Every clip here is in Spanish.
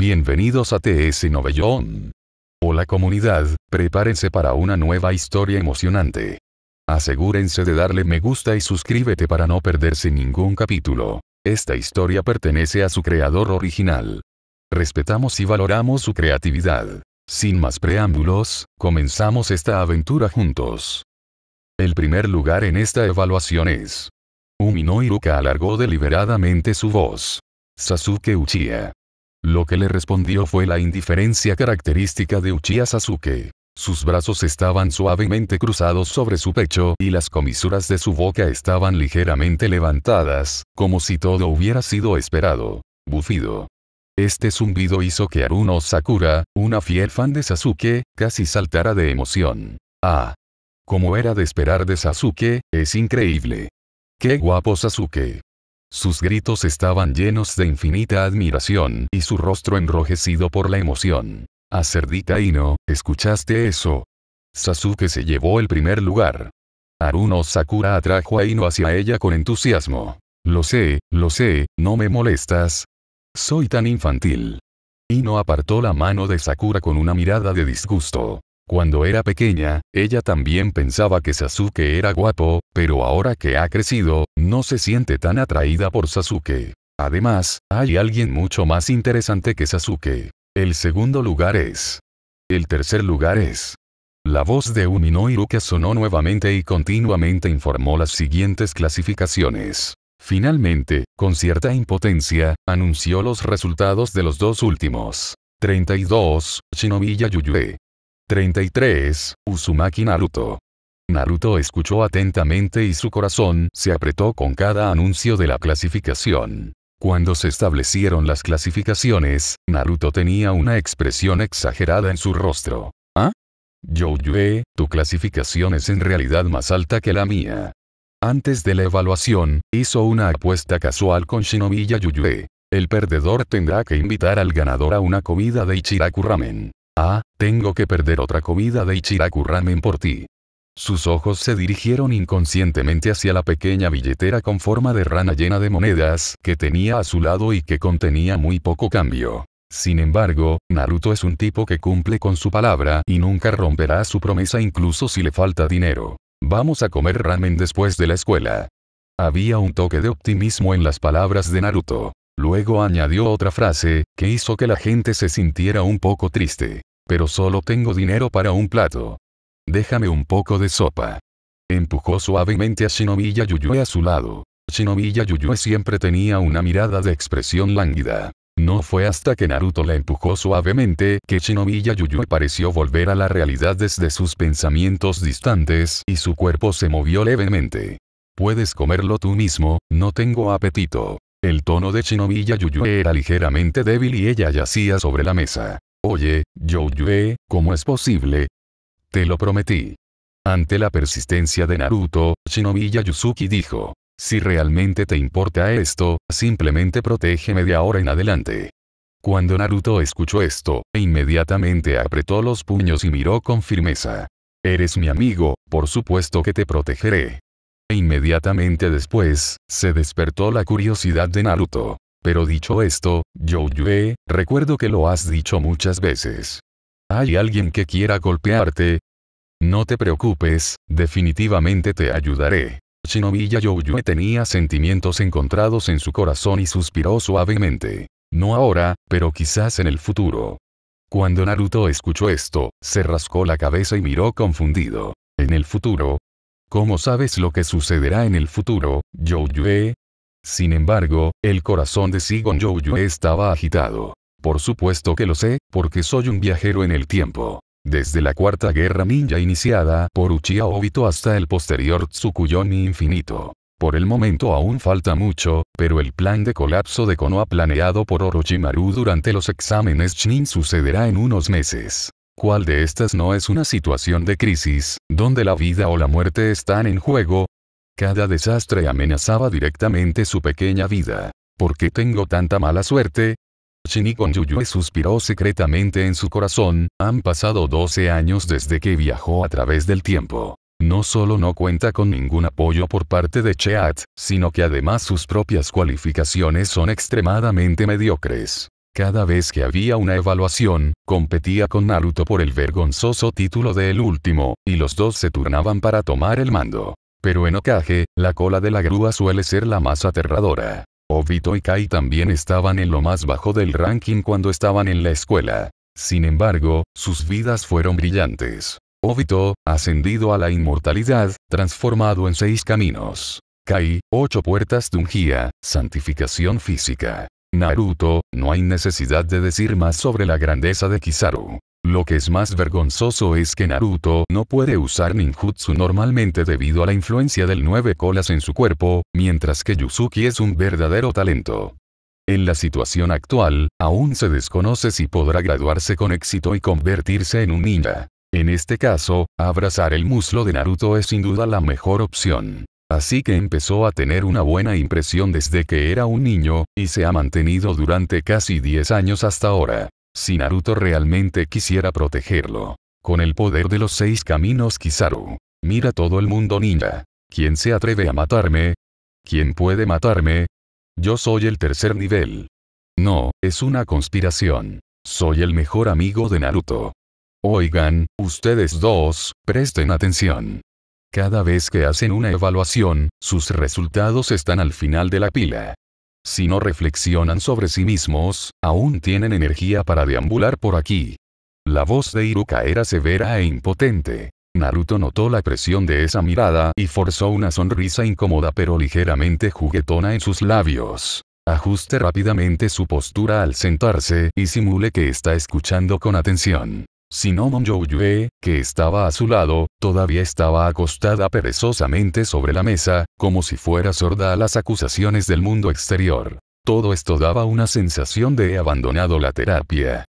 Bienvenidos a TS Novellón. Hola comunidad, prepárense para una nueva historia emocionante. Asegúrense de darle me gusta y suscríbete para no perderse ningún capítulo. Esta historia pertenece a su creador original. Respetamos y valoramos su creatividad. Sin más preámbulos, comenzamos esta aventura juntos. El primer lugar en esta evaluación es. Umino Iruka alargó deliberadamente su voz. Sasuke Uchiha. Lo que le respondió fue la indiferencia característica de Uchiha Sasuke. Sus brazos estaban suavemente cruzados sobre su pecho y las comisuras de su boca estaban ligeramente levantadas, como si todo hubiera sido esperado. Bufido. Este zumbido hizo que Aruno Sakura, una fiel fan de Sasuke, casi saltara de emoción. Ah. Como era de esperar de Sasuke, es increíble. ¡Qué guapo Sasuke! Sus gritos estaban llenos de infinita admiración y su rostro enrojecido por la emoción. Acerdita ah, Ino, ¿escuchaste eso? Sasuke se llevó el primer lugar. Haruno Sakura atrajo a Ino hacia ella con entusiasmo. Lo sé, lo sé, no me molestas. Soy tan infantil. Ino apartó la mano de Sakura con una mirada de disgusto. Cuando era pequeña, ella también pensaba que Sasuke era guapo, pero ahora que ha crecido, no se siente tan atraída por Sasuke. Además, hay alguien mucho más interesante que Sasuke. El segundo lugar es. El tercer lugar es. La voz de Umino Iruka sonó nuevamente y continuamente informó las siguientes clasificaciones. Finalmente, con cierta impotencia, anunció los resultados de los dos últimos. 32, Shinobi Yayuyue. 33. Uzumaki Naruto. Naruto escuchó atentamente y su corazón se apretó con cada anuncio de la clasificación. Cuando se establecieron las clasificaciones, Naruto tenía una expresión exagerada en su rostro. ¿Ah? yo-yue tu clasificación es en realidad más alta que la mía. Antes de la evaluación, hizo una apuesta casual con Shinomiya Yuyue. El perdedor tendrá que invitar al ganador a una comida de Ichiraku Ramen. Ah, tengo que perder otra comida de Ichiraku Ramen por ti. Sus ojos se dirigieron inconscientemente hacia la pequeña billetera con forma de rana llena de monedas que tenía a su lado y que contenía muy poco cambio. Sin embargo, Naruto es un tipo que cumple con su palabra y nunca romperá su promesa incluso si le falta dinero. Vamos a comer ramen después de la escuela. Había un toque de optimismo en las palabras de Naruto. Luego añadió otra frase, que hizo que la gente se sintiera un poco triste. Pero solo tengo dinero para un plato. Déjame un poco de sopa. Empujó suavemente a Shinobiya Yuyue a su lado. Shinobiya Yuyue siempre tenía una mirada de expresión lánguida. No fue hasta que Naruto la empujó suavemente que Shinobiya Yuyue pareció volver a la realidad desde sus pensamientos distantes y su cuerpo se movió levemente. Puedes comerlo tú mismo, no tengo apetito. El tono de Shinobi Yuyue era ligeramente débil y ella yacía sobre la mesa. Oye, Yoyue, ¿cómo es posible? Te lo prometí. Ante la persistencia de Naruto, Shinobi Yusuki dijo. Si realmente te importa esto, simplemente protégeme de ahora en adelante. Cuando Naruto escuchó esto, inmediatamente apretó los puños y miró con firmeza. Eres mi amigo, por supuesto que te protegeré. E inmediatamente después, se despertó la curiosidad de Naruto. Pero dicho esto, Yoyue, recuerdo que lo has dicho muchas veces. ¿Hay alguien que quiera golpearte? No te preocupes, definitivamente te ayudaré. Shinobiya Yayoyue tenía sentimientos encontrados en su corazón y suspiró suavemente. No ahora, pero quizás en el futuro. Cuando Naruto escuchó esto, se rascó la cabeza y miró confundido. En el futuro, ¿Cómo sabes lo que sucederá en el futuro, Yue? Sin embargo, el corazón de Sigon Yue estaba agitado. Por supuesto que lo sé, porque soy un viajero en el tiempo. Desde la Cuarta Guerra Ninja iniciada por Uchiha Obito hasta el posterior Tsukuyomi Infinito. Por el momento aún falta mucho, pero el plan de colapso de Konoha planeado por Orochimaru durante los exámenes Shin sucederá en unos meses. ¿Cuál de estas no es una situación de crisis, donde la vida o la muerte están en juego? Cada desastre amenazaba directamente su pequeña vida. ¿Por qué tengo tanta mala suerte? Shinigon Yuyue suspiró secretamente en su corazón, han pasado 12 años desde que viajó a través del tiempo. No solo no cuenta con ningún apoyo por parte de Cheat, sino que además sus propias cualificaciones son extremadamente mediocres. Cada vez que había una evaluación, competía con Naruto por el vergonzoso título de El Último, y los dos se turnaban para tomar el mando. Pero en Okage, la cola de la grúa suele ser la más aterradora. Obito y Kai también estaban en lo más bajo del ranking cuando estaban en la escuela. Sin embargo, sus vidas fueron brillantes. Obito, ascendido a la inmortalidad, transformado en seis caminos. Kai, ocho puertas de un santificación física. Naruto, no hay necesidad de decir más sobre la grandeza de Kizaru. Lo que es más vergonzoso es que Naruto no puede usar ninjutsu normalmente debido a la influencia del nueve colas en su cuerpo, mientras que Yuzuki es un verdadero talento. En la situación actual, aún se desconoce si podrá graduarse con éxito y convertirse en un ninja. En este caso, abrazar el muslo de Naruto es sin duda la mejor opción. Así que empezó a tener una buena impresión desde que era un niño, y se ha mantenido durante casi 10 años hasta ahora. Si Naruto realmente quisiera protegerlo. Con el poder de los seis caminos Kizaru. Mira todo el mundo ninja. ¿Quién se atreve a matarme? ¿Quién puede matarme? Yo soy el tercer nivel. No, es una conspiración. Soy el mejor amigo de Naruto. Oigan, ustedes dos, presten atención. Cada vez que hacen una evaluación, sus resultados están al final de la pila. Si no reflexionan sobre sí mismos, aún tienen energía para deambular por aquí. La voz de Iruka era severa e impotente. Naruto notó la presión de esa mirada y forzó una sonrisa incómoda pero ligeramente juguetona en sus labios. Ajuste rápidamente su postura al sentarse y simule que está escuchando con atención sino Monjouyue, que estaba a su lado, todavía estaba acostada perezosamente sobre la mesa, como si fuera sorda a las acusaciones del mundo exterior. Todo esto daba una sensación de abandonado la terapia.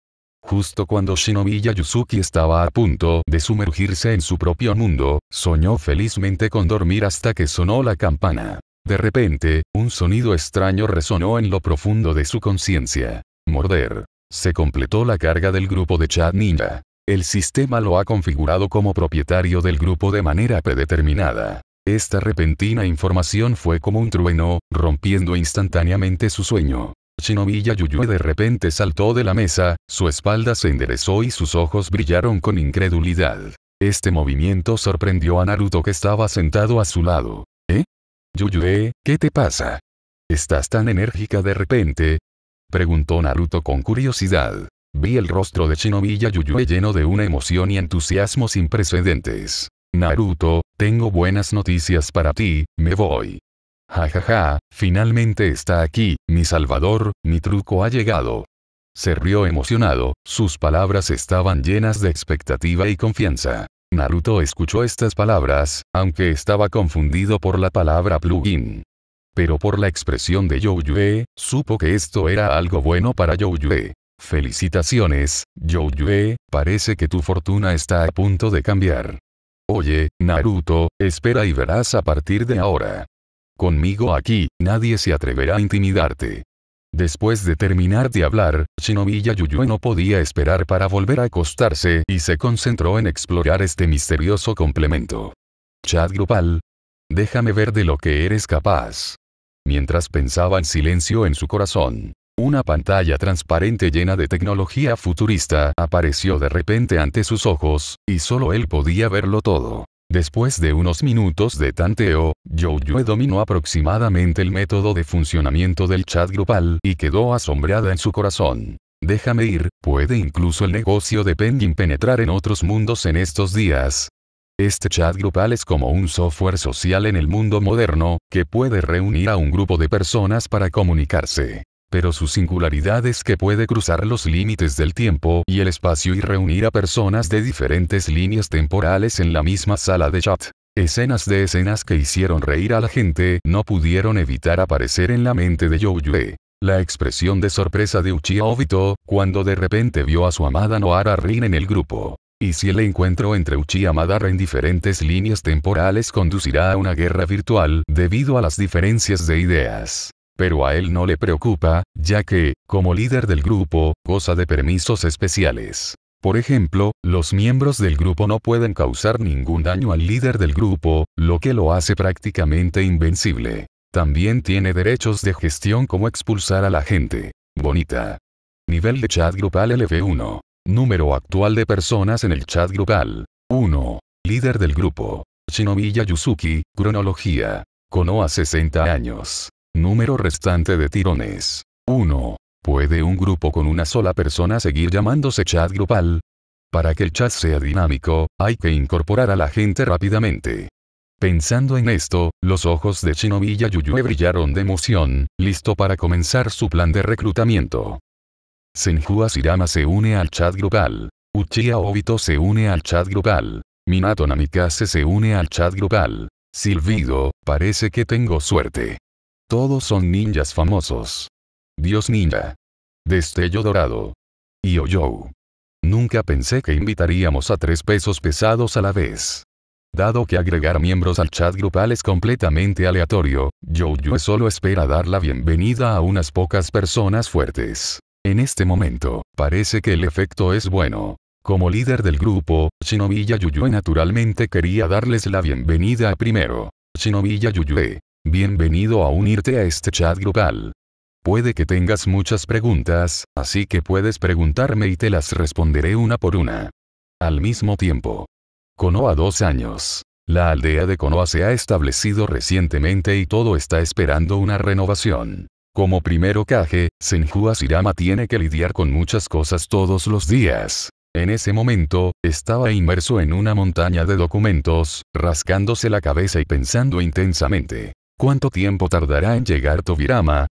Justo cuando Shinomiya Yuzuki estaba a punto de sumergirse en su propio mundo, soñó felizmente con dormir hasta que sonó la campana. De repente, un sonido extraño resonó en lo profundo de su conciencia. Morder. Se completó la carga del grupo de Chat Ninja. El sistema lo ha configurado como propietario del grupo de manera predeterminada. Esta repentina información fue como un trueno, rompiendo instantáneamente su sueño. Shinomiya Yuyue de repente saltó de la mesa, su espalda se enderezó y sus ojos brillaron con incredulidad. Este movimiento sorprendió a Naruto que estaba sentado a su lado. ¿Eh? Yuyue, ¿qué te pasa? ¿Estás tan enérgica de repente? Preguntó Naruto con curiosidad. Vi el rostro de Shinobi Yayuyue lleno de una emoción y entusiasmo sin precedentes. Naruto, tengo buenas noticias para ti, me voy. Jajaja, ja, ja, finalmente está aquí, mi salvador, mi truco ha llegado. Se rió emocionado, sus palabras estaban llenas de expectativa y confianza. Naruto escuchó estas palabras, aunque estaba confundido por la palabra plugin. Pero por la expresión de Youyue, supo que esto era algo bueno para Youyue. Felicitaciones, Youyue, parece que tu fortuna está a punto de cambiar. Oye, Naruto, espera y verás a partir de ahora. Conmigo aquí, nadie se atreverá a intimidarte. Después de terminar de hablar, Shinobi Yayuyue no podía esperar para volver a acostarse y se concentró en explorar este misterioso complemento. Chat grupal. Déjame ver de lo que eres capaz. Mientras pensaba en silencio en su corazón. Una pantalla transparente llena de tecnología futurista apareció de repente ante sus ojos, y solo él podía verlo todo. Después de unos minutos de tanteo, Yue dominó aproximadamente el método de funcionamiento del chat grupal y quedó asombrada en su corazón. Déjame ir, puede incluso el negocio de Penguin penetrar en otros mundos en estos días. Este chat grupal es como un software social en el mundo moderno, que puede reunir a un grupo de personas para comunicarse. Pero su singularidad es que puede cruzar los límites del tiempo y el espacio y reunir a personas de diferentes líneas temporales en la misma sala de chat. Escenas de escenas que hicieron reír a la gente no pudieron evitar aparecer en la mente de Yoh-Yue. La expresión de sorpresa de Uchiha Obito, cuando de repente vio a su amada Noara Rin en el grupo. Y si el encuentro entre Uchiha y Madara en diferentes líneas temporales conducirá a una guerra virtual debido a las diferencias de ideas pero a él no le preocupa, ya que, como líder del grupo, goza de permisos especiales. Por ejemplo, los miembros del grupo no pueden causar ningún daño al líder del grupo, lo que lo hace prácticamente invencible. También tiene derechos de gestión como expulsar a la gente. Bonita. Nivel de chat grupal LV1. Número actual de personas en el chat grupal. 1. Líder del grupo. Shinomiya Yuzuki, cronología. a 60 años. Número restante de tirones. 1. ¿Puede un grupo con una sola persona seguir llamándose chat grupal? Para que el chat sea dinámico, hay que incorporar a la gente rápidamente. Pensando en esto, los ojos de Shinobi Yayuyue brillaron de emoción, listo para comenzar su plan de reclutamiento. Senju Asirama se une al chat grupal. Uchiha Obito se une al chat grupal. Minato Namikaze se une al chat grupal. Silvido, parece que tengo suerte. Todos son ninjas famosos. Dios ninja. Destello dorado. Yo yo. Nunca pensé que invitaríamos a tres pesos pesados a la vez. Dado que agregar miembros al chat grupal es completamente aleatorio, Yo-Yo solo espera dar la bienvenida a unas pocas personas fuertes. En este momento, parece que el efecto es bueno. Como líder del grupo, Shinobi Yuyue naturalmente quería darles la bienvenida primero. Shinobi Yuyue. Bienvenido a unirte a este chat grupal. Puede que tengas muchas preguntas, así que puedes preguntarme y te las responderé una por una. Al mismo tiempo. Konoha dos años. La aldea de Konoha se ha establecido recientemente y todo está esperando una renovación. Como primero Kage, Senju Asirama tiene que lidiar con muchas cosas todos los días. En ese momento, estaba inmerso en una montaña de documentos, rascándose la cabeza y pensando intensamente. ¿Cuánto tiempo tardará en llegar Tobirama?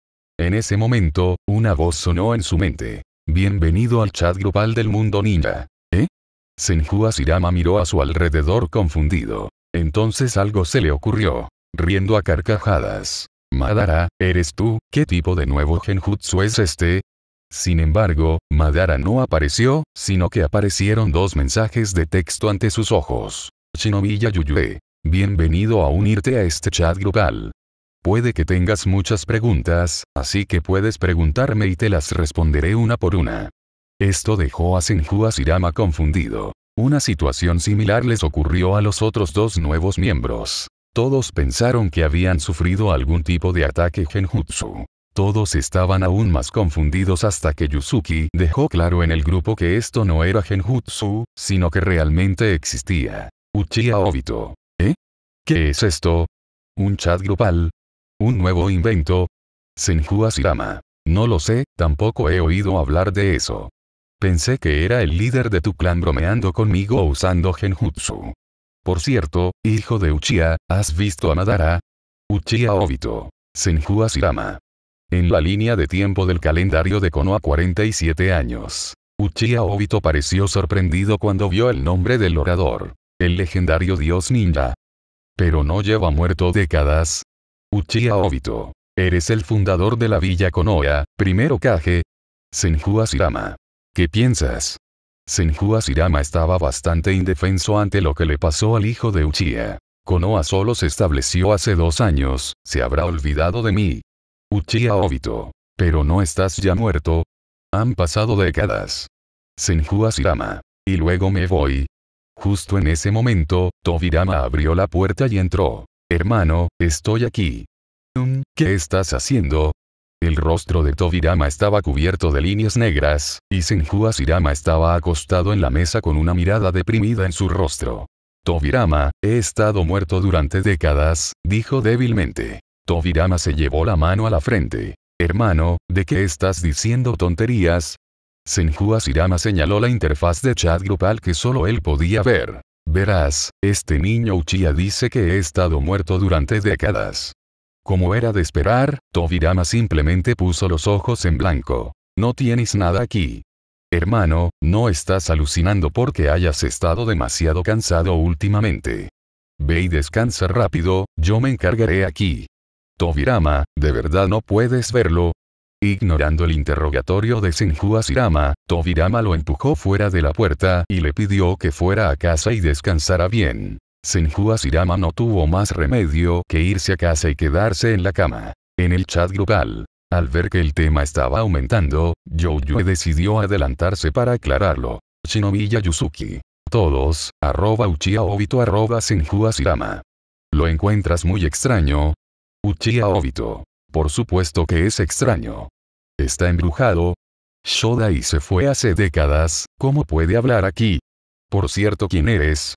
En ese momento, una voz sonó en su mente. Bienvenido al chat grupal del mundo ninja. ¿Eh? Senju Asirama miró a su alrededor confundido. Entonces algo se le ocurrió. Riendo a carcajadas. Madara, ¿eres tú? ¿Qué tipo de nuevo genjutsu es este? Sin embargo, Madara no apareció, sino que aparecieron dos mensajes de texto ante sus ojos. Shinobi Yayuyue. Bienvenido a unirte a este chat grupal. Puede que tengas muchas preguntas, así que puedes preguntarme y te las responderé una por una. Esto dejó a Senju Asirama confundido. Una situación similar les ocurrió a los otros dos nuevos miembros. Todos pensaron que habían sufrido algún tipo de ataque genjutsu. Todos estaban aún más confundidos hasta que Yuzuki dejó claro en el grupo que esto no era genjutsu, sino que realmente existía. Uchiha Obito, ¿Qué es esto? ¿Un chat grupal? ¿Un nuevo invento? Senju Asirama. No lo sé, tampoco he oído hablar de eso. Pensé que era el líder de tu clan bromeando conmigo usando genjutsu. Por cierto, hijo de Uchiha, ¿has visto a Madara? Uchiha Obito. Senju Asirama. En la línea de tiempo del calendario de Konoha 47 años. Uchiha Obito pareció sorprendido cuando vio el nombre del orador. El legendario dios ninja pero no lleva muerto décadas. Uchiha Obito. Eres el fundador de la villa Konoha, primero Kage. Senju Asirama. ¿Qué piensas? Senju Asirama estaba bastante indefenso ante lo que le pasó al hijo de Uchiha. Konoha solo se estableció hace dos años, se habrá olvidado de mí. Uchiha Obito. Pero no estás ya muerto. Han pasado décadas. Senju Asirama. Y luego me voy, Justo en ese momento, Tobirama abrió la puerta y entró. Hermano, estoy aquí. Mm, ¿Qué estás haciendo? El rostro de Tobirama estaba cubierto de líneas negras, y Senju Asirama estaba acostado en la mesa con una mirada deprimida en su rostro. Tobirama, he estado muerto durante décadas, dijo débilmente. Tobirama se llevó la mano a la frente. Hermano, ¿de qué estás diciendo tonterías? Senju Sirama señaló la interfaz de chat grupal que solo él podía ver. Verás, este niño Uchiha dice que he estado muerto durante décadas. Como era de esperar, Tobirama simplemente puso los ojos en blanco. No tienes nada aquí. Hermano, no estás alucinando porque hayas estado demasiado cansado últimamente. Ve y descansa rápido, yo me encargaré aquí. Tobirama, de verdad no puedes verlo, Ignorando el interrogatorio de Senju Asirama, Tobirama lo empujó fuera de la puerta y le pidió que fuera a casa y descansara bien. Senju Asirama no tuvo más remedio que irse a casa y quedarse en la cama. En el chat grupal, al ver que el tema estaba aumentando, Youyue decidió adelantarse para aclararlo. Shinobi Yuzuki. Todos, arroba Uchiha Obito arroba Asirama. Lo encuentras muy extraño. Uchiha Obito. Por supuesto que es extraño. Está embrujado. Shoda y se fue hace décadas, ¿cómo puede hablar aquí? Por cierto, ¿quién eres?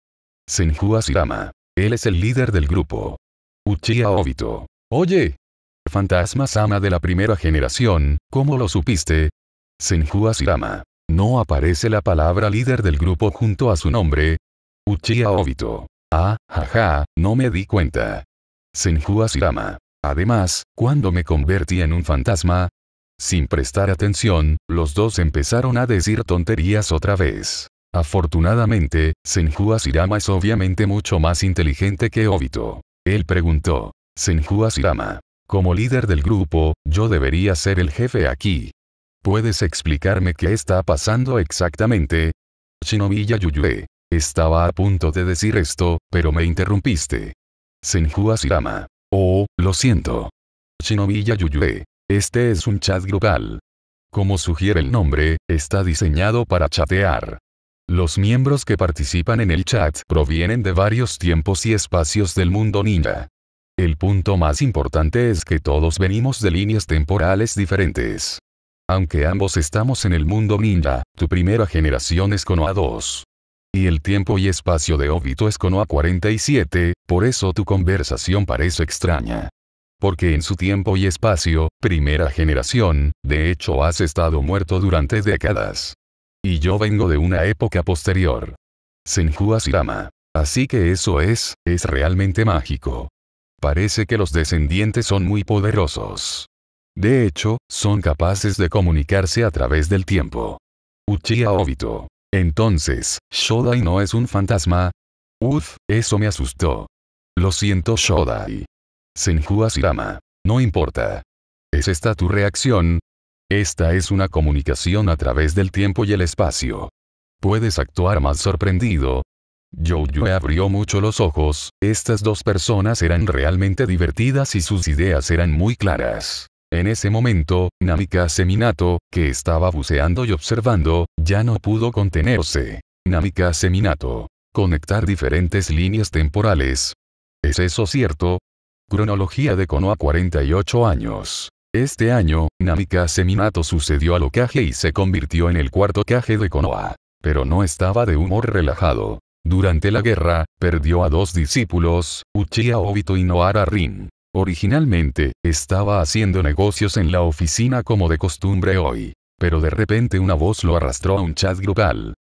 Senju Asirama. Él es el líder del grupo. Uchiha Obito. Oye. Fantasma Sama de la primera generación, ¿cómo lo supiste? Senju Asirama. No aparece la palabra líder del grupo junto a su nombre. Uchiha Obito. Ah, jaja, no me di cuenta. Senju Asirama. Además, cuando me convertí en un fantasma, sin prestar atención, los dos empezaron a decir tonterías otra vez. Afortunadamente, Senju Asirama es obviamente mucho más inteligente que Obito. Él preguntó, Senju Asirama, como líder del grupo, yo debería ser el jefe aquí. ¿Puedes explicarme qué está pasando exactamente? Shinobi Yuyue. Estaba a punto de decir esto, pero me interrumpiste. Senju Asirama. Oh, lo siento. Shinobi Yuyue, Este es un chat grupal. Como sugiere el nombre, está diseñado para chatear. Los miembros que participan en el chat provienen de varios tiempos y espacios del mundo ninja. El punto más importante es que todos venimos de líneas temporales diferentes. Aunque ambos estamos en el mundo ninja, tu primera generación es Konoha 2 y el tiempo y espacio de Obito es a 47, por eso tu conversación parece extraña. Porque en su tiempo y espacio, primera generación, de hecho has estado muerto durante décadas. Y yo vengo de una época posterior. Senju Asirama. Así que eso es, es realmente mágico. Parece que los descendientes son muy poderosos. De hecho, son capaces de comunicarse a través del tiempo. Uchiha Obito. Entonces, Shodai no es un fantasma. Uf, eso me asustó. Lo siento Shodai. Senju Asirama. No importa. ¿Es esta tu reacción? Esta es una comunicación a través del tiempo y el espacio. Puedes actuar más sorprendido. Yo-Yue abrió mucho los ojos, estas dos personas eran realmente divertidas y sus ideas eran muy claras. En ese momento, Namika Seminato, que estaba buceando y observando, ya no pudo contenerse. Namika Seminato. Conectar diferentes líneas temporales. ¿Es eso cierto? Cronología de Konoha 48 años. Este año, Namika Seminato sucedió al Okage y se convirtió en el cuarto caje de Konoha. Pero no estaba de humor relajado. Durante la guerra, perdió a dos discípulos, Uchiha Obito y Noara Rin. Originalmente, estaba haciendo negocios en la oficina como de costumbre hoy, pero de repente una voz lo arrastró a un chat grupal.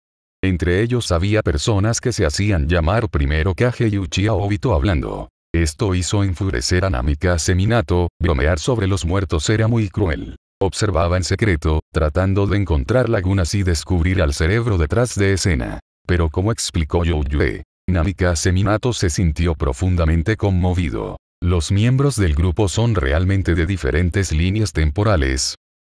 Entre ellos había personas que se hacían llamar primero Kage y Uchiha Obito hablando. Esto hizo enfurecer a Namika Seminato, bromear sobre los muertos era muy cruel. Observaba en secreto, tratando de encontrar lagunas y descubrir al cerebro detrás de escena. Pero como explicó Yoyue, Namika Seminato se sintió profundamente conmovido. Los miembros del grupo son realmente de diferentes líneas temporales.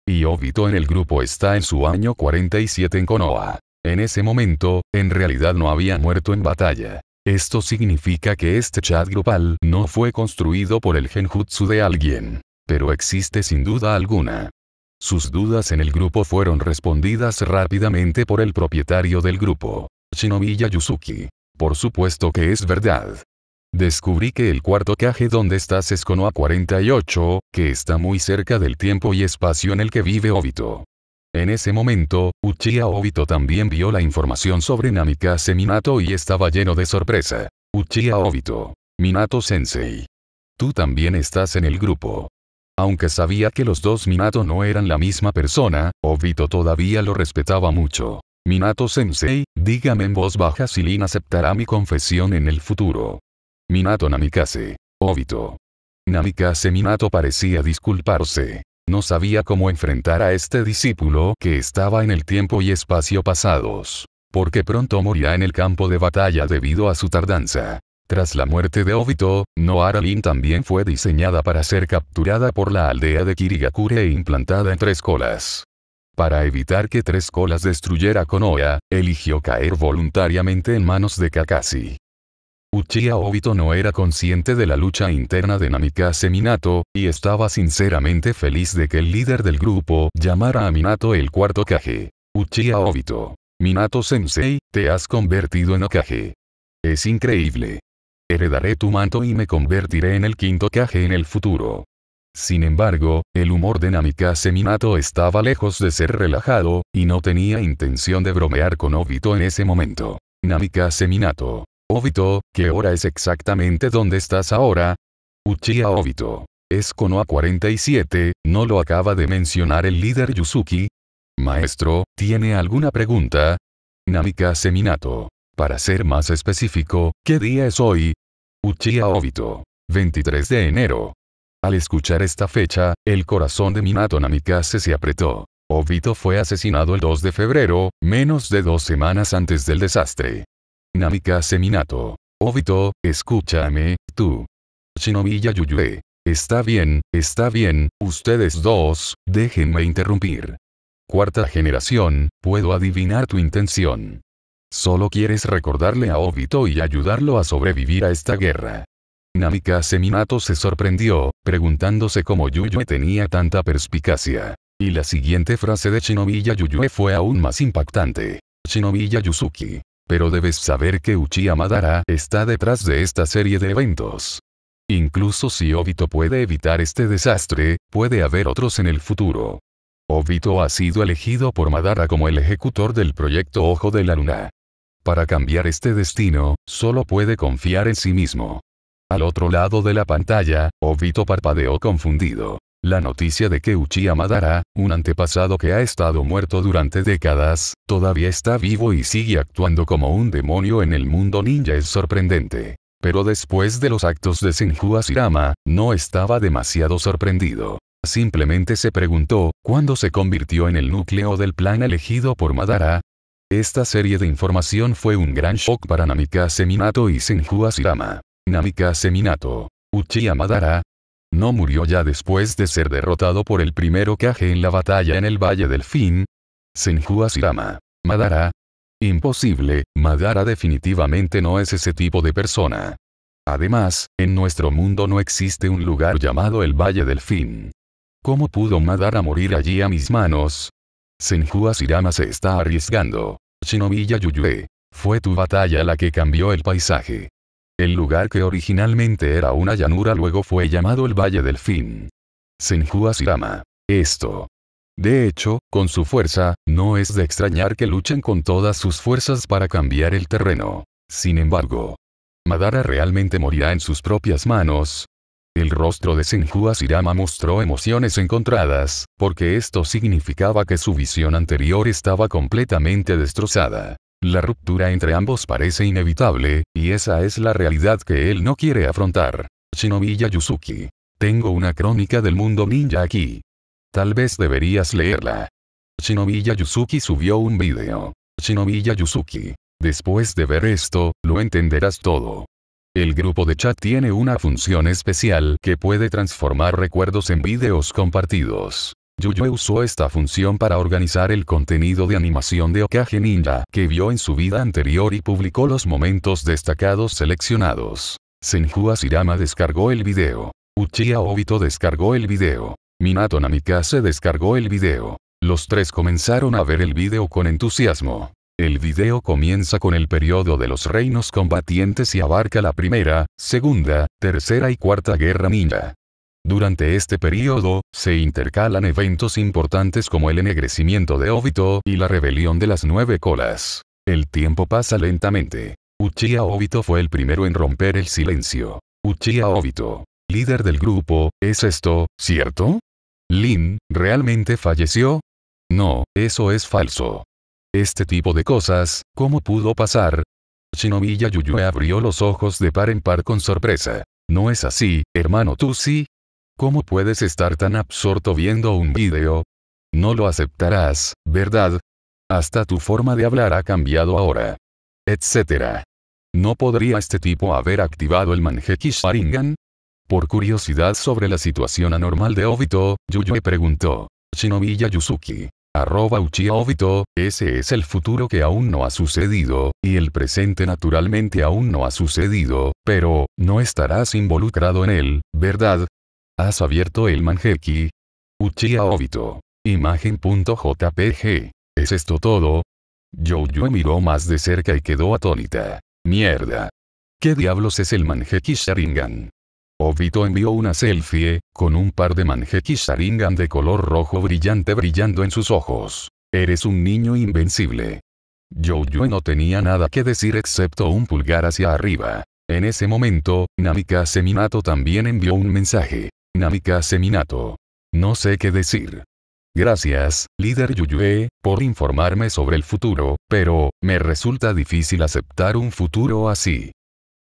Y Obito en el grupo está en su año 47 en Konoha. En ese momento, en realidad no había muerto en batalla. Esto significa que este chat grupal no fue construido por el genjutsu de alguien. Pero existe sin duda alguna. Sus dudas en el grupo fueron respondidas rápidamente por el propietario del grupo, Shinobi Yuzuki. Por supuesto que es verdad. Descubrí que el cuarto caje donde estás es Konoha 48, que está muy cerca del tiempo y espacio en el que vive Obito. En ese momento, Uchiha Obito también vio la información sobre Namika Minato y estaba lleno de sorpresa. Uchiha Obito. Minato Sensei. Tú también estás en el grupo. Aunque sabía que los dos Minato no eran la misma persona, Obito todavía lo respetaba mucho. Minato Sensei, dígame en voz baja si Lin aceptará mi confesión en el futuro. Minato Namikaze. Obito. Namikaze Minato parecía disculparse. No sabía cómo enfrentar a este discípulo que estaba en el tiempo y espacio pasados. Porque pronto morirá en el campo de batalla debido a su tardanza. Tras la muerte de Obito, Noara Lin también fue diseñada para ser capturada por la aldea de Kirigakure e implantada en Tres Colas. Para evitar que Tres Colas destruyera Konoha, eligió caer voluntariamente en manos de Kakashi. Uchiha Obito no era consciente de la lucha interna de Namikaze Minato, y estaba sinceramente feliz de que el líder del grupo llamara a Minato el cuarto Kage. Uchiha Obito. Minato Sensei, te has convertido en Okage. Es increíble. Heredaré tu manto y me convertiré en el quinto Kage en el futuro. Sin embargo, el humor de Namikaze Minato estaba lejos de ser relajado, y no tenía intención de bromear con Obito en ese momento. Namikaze Minato. Obito, ¿qué hora es exactamente dónde estás ahora? Uchiha Obito. Es a 47, ¿no lo acaba de mencionar el líder Yuzuki? Maestro, ¿tiene alguna pregunta? Namika Minato, Para ser más específico, ¿qué día es hoy? Uchiha Obito. 23 de enero. Al escuchar esta fecha, el corazón de Minato Namikase se apretó. Obito fue asesinado el 2 de febrero, menos de dos semanas antes del desastre. Namika Seminato. Obito, escúchame, tú. Shinobi Yuyue, Está bien, está bien, ustedes dos, déjenme interrumpir. Cuarta generación, puedo adivinar tu intención. Solo quieres recordarle a Obito y ayudarlo a sobrevivir a esta guerra. Namika Seminato se sorprendió, preguntándose cómo Yuyue tenía tanta perspicacia. Y la siguiente frase de Shinobi Yuyue fue aún más impactante. Shinobi Yuzuki. Pero debes saber que Uchiha Madara está detrás de esta serie de eventos. Incluso si Obito puede evitar este desastre, puede haber otros en el futuro. Obito ha sido elegido por Madara como el ejecutor del proyecto Ojo de la Luna. Para cambiar este destino, solo puede confiar en sí mismo. Al otro lado de la pantalla, Obito parpadeó confundido. La noticia de que Uchiha Madara, un antepasado que ha estado muerto durante décadas, todavía está vivo y sigue actuando como un demonio en el mundo ninja es sorprendente. Pero después de los actos de Senju Asirama, no estaba demasiado sorprendido. Simplemente se preguntó, ¿cuándo se convirtió en el núcleo del plan elegido por Madara? Esta serie de información fue un gran shock para Namika Seminato y Senju Asirama. Namika Seminato. Uchiha Madara, no murió ya después de ser derrotado por el primero Kage en la batalla en el Valle del Fin? Senju Asirama. Madara. Imposible, Madara definitivamente no es ese tipo de persona. Además, en nuestro mundo no existe un lugar llamado el Valle del Fin. ¿Cómo pudo Madara morir allí a mis manos? Senju Asirama se está arriesgando. Shinobi Yuyue, Fue tu batalla la que cambió el paisaje. El lugar que originalmente era una llanura luego fue llamado el Valle del Fin. Senju Asirama. Esto. De hecho, con su fuerza, no es de extrañar que luchen con todas sus fuerzas para cambiar el terreno. Sin embargo, Madara realmente morirá en sus propias manos. El rostro de Senju Asirama mostró emociones encontradas, porque esto significaba que su visión anterior estaba completamente destrozada. La ruptura entre ambos parece inevitable, y esa es la realidad que él no quiere afrontar. Shinobi Yuzuki. Tengo una crónica del mundo ninja aquí. Tal vez deberías leerla. Shinobi Yuzuki subió un vídeo. Shinobi Yuzuki. Después de ver esto, lo entenderás todo. El grupo de chat tiene una función especial que puede transformar recuerdos en videos compartidos. Yuyu usó esta función para organizar el contenido de animación de Okage Ninja que vio en su vida anterior y publicó los momentos destacados seleccionados. Senju Asirama descargó el video. Uchiha Obito descargó el video. Minato Namikaze descargó el video. Los tres comenzaron a ver el video con entusiasmo. El video comienza con el periodo de los reinos combatientes y abarca la primera, segunda, tercera y cuarta guerra ninja. Durante este periodo, se intercalan eventos importantes como el ennegrecimiento de Obito y la rebelión de las nueve colas. El tiempo pasa lentamente. Uchiha Obito fue el primero en romper el silencio. Uchiha Obito, líder del grupo, ¿es esto, cierto? Lin, ¿realmente falleció? No, eso es falso. Este tipo de cosas, ¿cómo pudo pasar? Shinomiya Yuyue abrió los ojos de par en par con sorpresa. No es así, hermano tú sí, ¿Cómo puedes estar tan absorto viendo un vídeo? No lo aceptarás, ¿verdad? Hasta tu forma de hablar ha cambiado ahora. Etcétera. ¿No podría este tipo haber activado el Manjeki Sharingan? Por curiosidad sobre la situación anormal de Obito, Yuyue preguntó. Shinobi Yuzuki. Arroba Uchiha Obito, ese es el futuro que aún no ha sucedido, y el presente naturalmente aún no ha sucedido, pero, no estarás involucrado en él, ¿verdad? Has abierto el Manjeki? Uchiha Obito. Imagen.jpg. ¿Es esto todo? Jojo miró más de cerca y quedó atónita. Mierda. ¿Qué diablos es el Manjeki Sharingan? Obito envió una selfie, con un par de Manjeki Sharingan de color rojo brillante brillando en sus ojos. Eres un niño invencible. yo no tenía nada que decir excepto un pulgar hacia arriba. En ese momento, Namika Seminato también envió un mensaje. Namika Seminato. No sé qué decir. Gracias, líder Yuyue, por informarme sobre el futuro, pero, me resulta difícil aceptar un futuro así.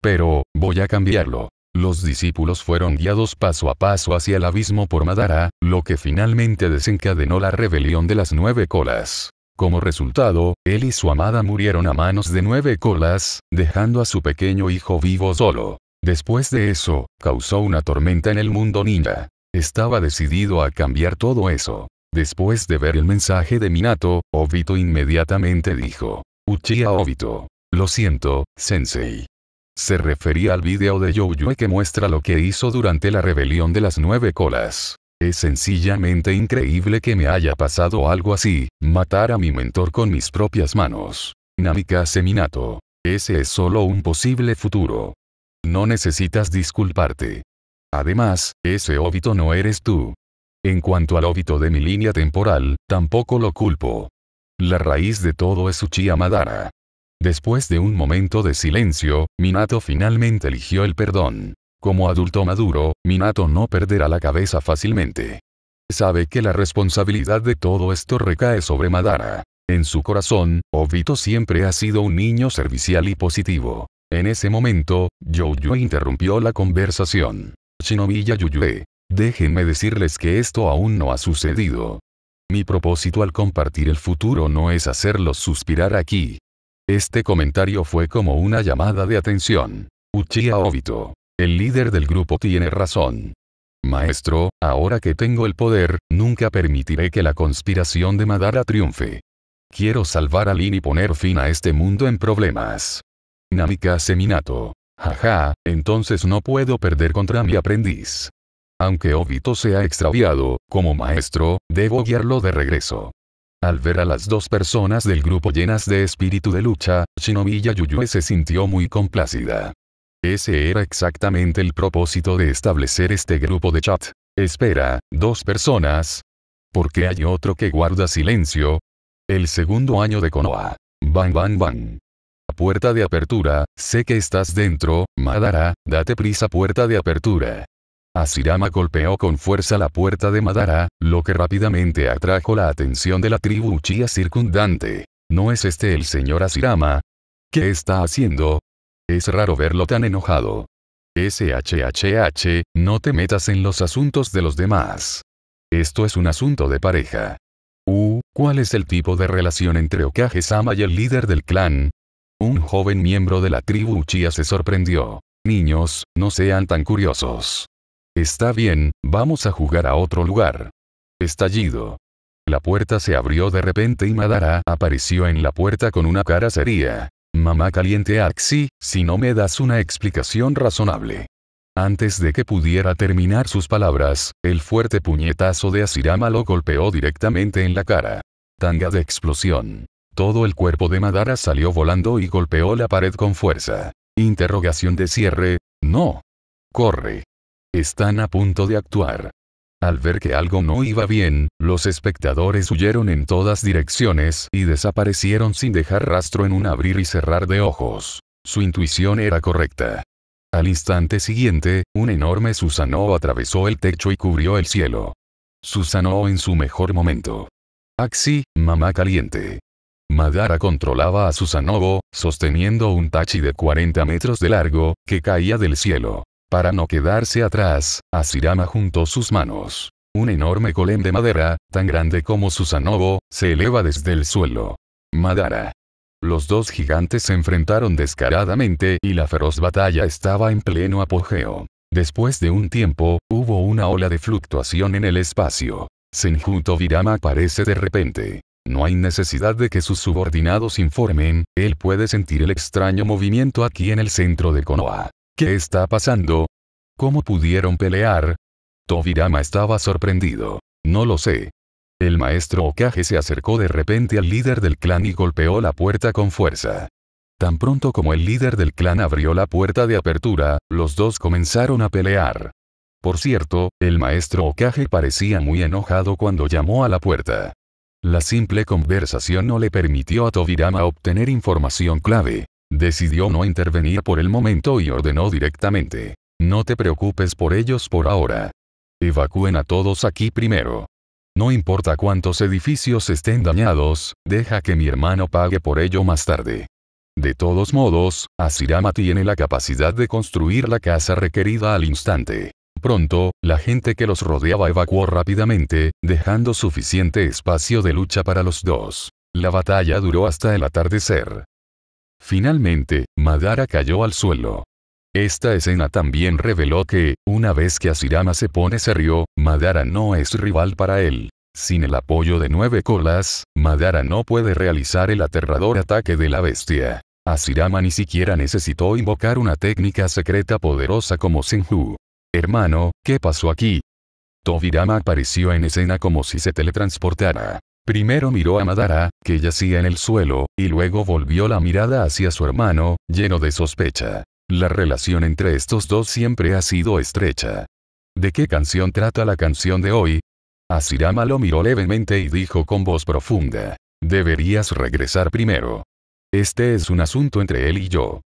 Pero, voy a cambiarlo. Los discípulos fueron guiados paso a paso hacia el abismo por Madara, lo que finalmente desencadenó la rebelión de las nueve colas. Como resultado, él y su amada murieron a manos de nueve colas, dejando a su pequeño hijo vivo solo. Después de eso, causó una tormenta en el mundo ninja. Estaba decidido a cambiar todo eso. Después de ver el mensaje de Minato, Obito inmediatamente dijo. Uchiha Obito. Lo siento, Sensei. Se refería al video de Yoyue que muestra lo que hizo durante la rebelión de las nueve colas. Es sencillamente increíble que me haya pasado algo así, matar a mi mentor con mis propias manos. Namikaze Minato. Ese es solo un posible futuro. No necesitas disculparte. Además, ese óbito no eres tú. En cuanto al óbito de mi línea temporal, tampoco lo culpo. La raíz de todo es Uchiha Madara. Después de un momento de silencio, Minato finalmente eligió el perdón. Como adulto maduro, Minato no perderá la cabeza fácilmente. Sabe que la responsabilidad de todo esto recae sobre Madara. En su corazón, Obito siempre ha sido un niño servicial y positivo. En ese momento, Yoyo interrumpió la conversación. Shinobi Yuyue, Déjenme decirles que esto aún no ha sucedido. Mi propósito al compartir el futuro no es hacerlos suspirar aquí. Este comentario fue como una llamada de atención. Uchiha Obito. El líder del grupo tiene razón. Maestro, ahora que tengo el poder, nunca permitiré que la conspiración de Madara triunfe. Quiero salvar a Lin y poner fin a este mundo en problemas. Seminato. Seminato. Jaja, entonces no puedo perder contra mi aprendiz. Aunque Obito sea extraviado, como maestro, debo guiarlo de regreso. Al ver a las dos personas del grupo llenas de espíritu de lucha, Shinobi Yuyue se sintió muy complacida. Ese era exactamente el propósito de establecer este grupo de chat. Espera, dos personas. ¿Por qué hay otro que guarda silencio? El segundo año de Konoha. Bang bang bang puerta de apertura, sé que estás dentro, Madara, date prisa puerta de apertura. Asirama golpeó con fuerza la puerta de Madara, lo que rápidamente atrajo la atención de la tribu Uchiha circundante. ¿No es este el señor Asirama? ¿Qué está haciendo? Es raro verlo tan enojado. SHHH, no te metas en los asuntos de los demás. Esto es un asunto de pareja. U, uh, ¿cuál es el tipo de relación entre Okage-sama y el líder del clan? Un joven miembro de la tribu Uchiha se sorprendió. Niños, no sean tan curiosos. Está bien, vamos a jugar a otro lugar. Estallido. La puerta se abrió de repente y Madara apareció en la puerta con una cara seria. Mamá caliente Axi, ah, si no me das una explicación razonable. Antes de que pudiera terminar sus palabras, el fuerte puñetazo de Asirama lo golpeó directamente en la cara. Tanga de explosión. Todo el cuerpo de Madara salió volando y golpeó la pared con fuerza. Interrogación de cierre, no. Corre. Están a punto de actuar. Al ver que algo no iba bien, los espectadores huyeron en todas direcciones y desaparecieron sin dejar rastro en un abrir y cerrar de ojos. Su intuición era correcta. Al instante siguiente, un enorme Susanoo atravesó el techo y cubrió el cielo. Susanoo en su mejor momento. Axi, mamá caliente. Madara controlaba a Susanobo, sosteniendo un tachi de 40 metros de largo, que caía del cielo. Para no quedarse atrás, Asirama juntó sus manos. Un enorme golem de madera, tan grande como Susanobo, se eleva desde el suelo. Madara. Los dos gigantes se enfrentaron descaradamente y la feroz batalla estaba en pleno apogeo. Después de un tiempo, hubo una ola de fluctuación en el espacio. Senjuto Virama aparece de repente. No hay necesidad de que sus subordinados informen, él puede sentir el extraño movimiento aquí en el centro de Konoha. ¿Qué está pasando? ¿Cómo pudieron pelear? Tobirama estaba sorprendido. No lo sé. El maestro Okage se acercó de repente al líder del clan y golpeó la puerta con fuerza. Tan pronto como el líder del clan abrió la puerta de apertura, los dos comenzaron a pelear. Por cierto, el maestro Okage parecía muy enojado cuando llamó a la puerta. La simple conversación no le permitió a Tobirama obtener información clave. Decidió no intervenir por el momento y ordenó directamente. No te preocupes por ellos por ahora. Evacúen a todos aquí primero. No importa cuántos edificios estén dañados, deja que mi hermano pague por ello más tarde. De todos modos, Asirama tiene la capacidad de construir la casa requerida al instante. Pronto, la gente que los rodeaba evacuó rápidamente, dejando suficiente espacio de lucha para los dos. La batalla duró hasta el atardecer. Finalmente, Madara cayó al suelo. Esta escena también reveló que, una vez que Asirama se pone serio, Madara no es rival para él. Sin el apoyo de nueve colas, Madara no puede realizar el aterrador ataque de la bestia. Asirama ni siquiera necesitó invocar una técnica secreta poderosa como Senju. Hermano, ¿qué pasó aquí? Tobirama apareció en escena como si se teletransportara. Primero miró a Madara, que yacía en el suelo, y luego volvió la mirada hacia su hermano, lleno de sospecha. La relación entre estos dos siempre ha sido estrecha. ¿De qué canción trata la canción de hoy? Asirama lo miró levemente y dijo con voz profunda. Deberías regresar primero. Este es un asunto entre él y yo.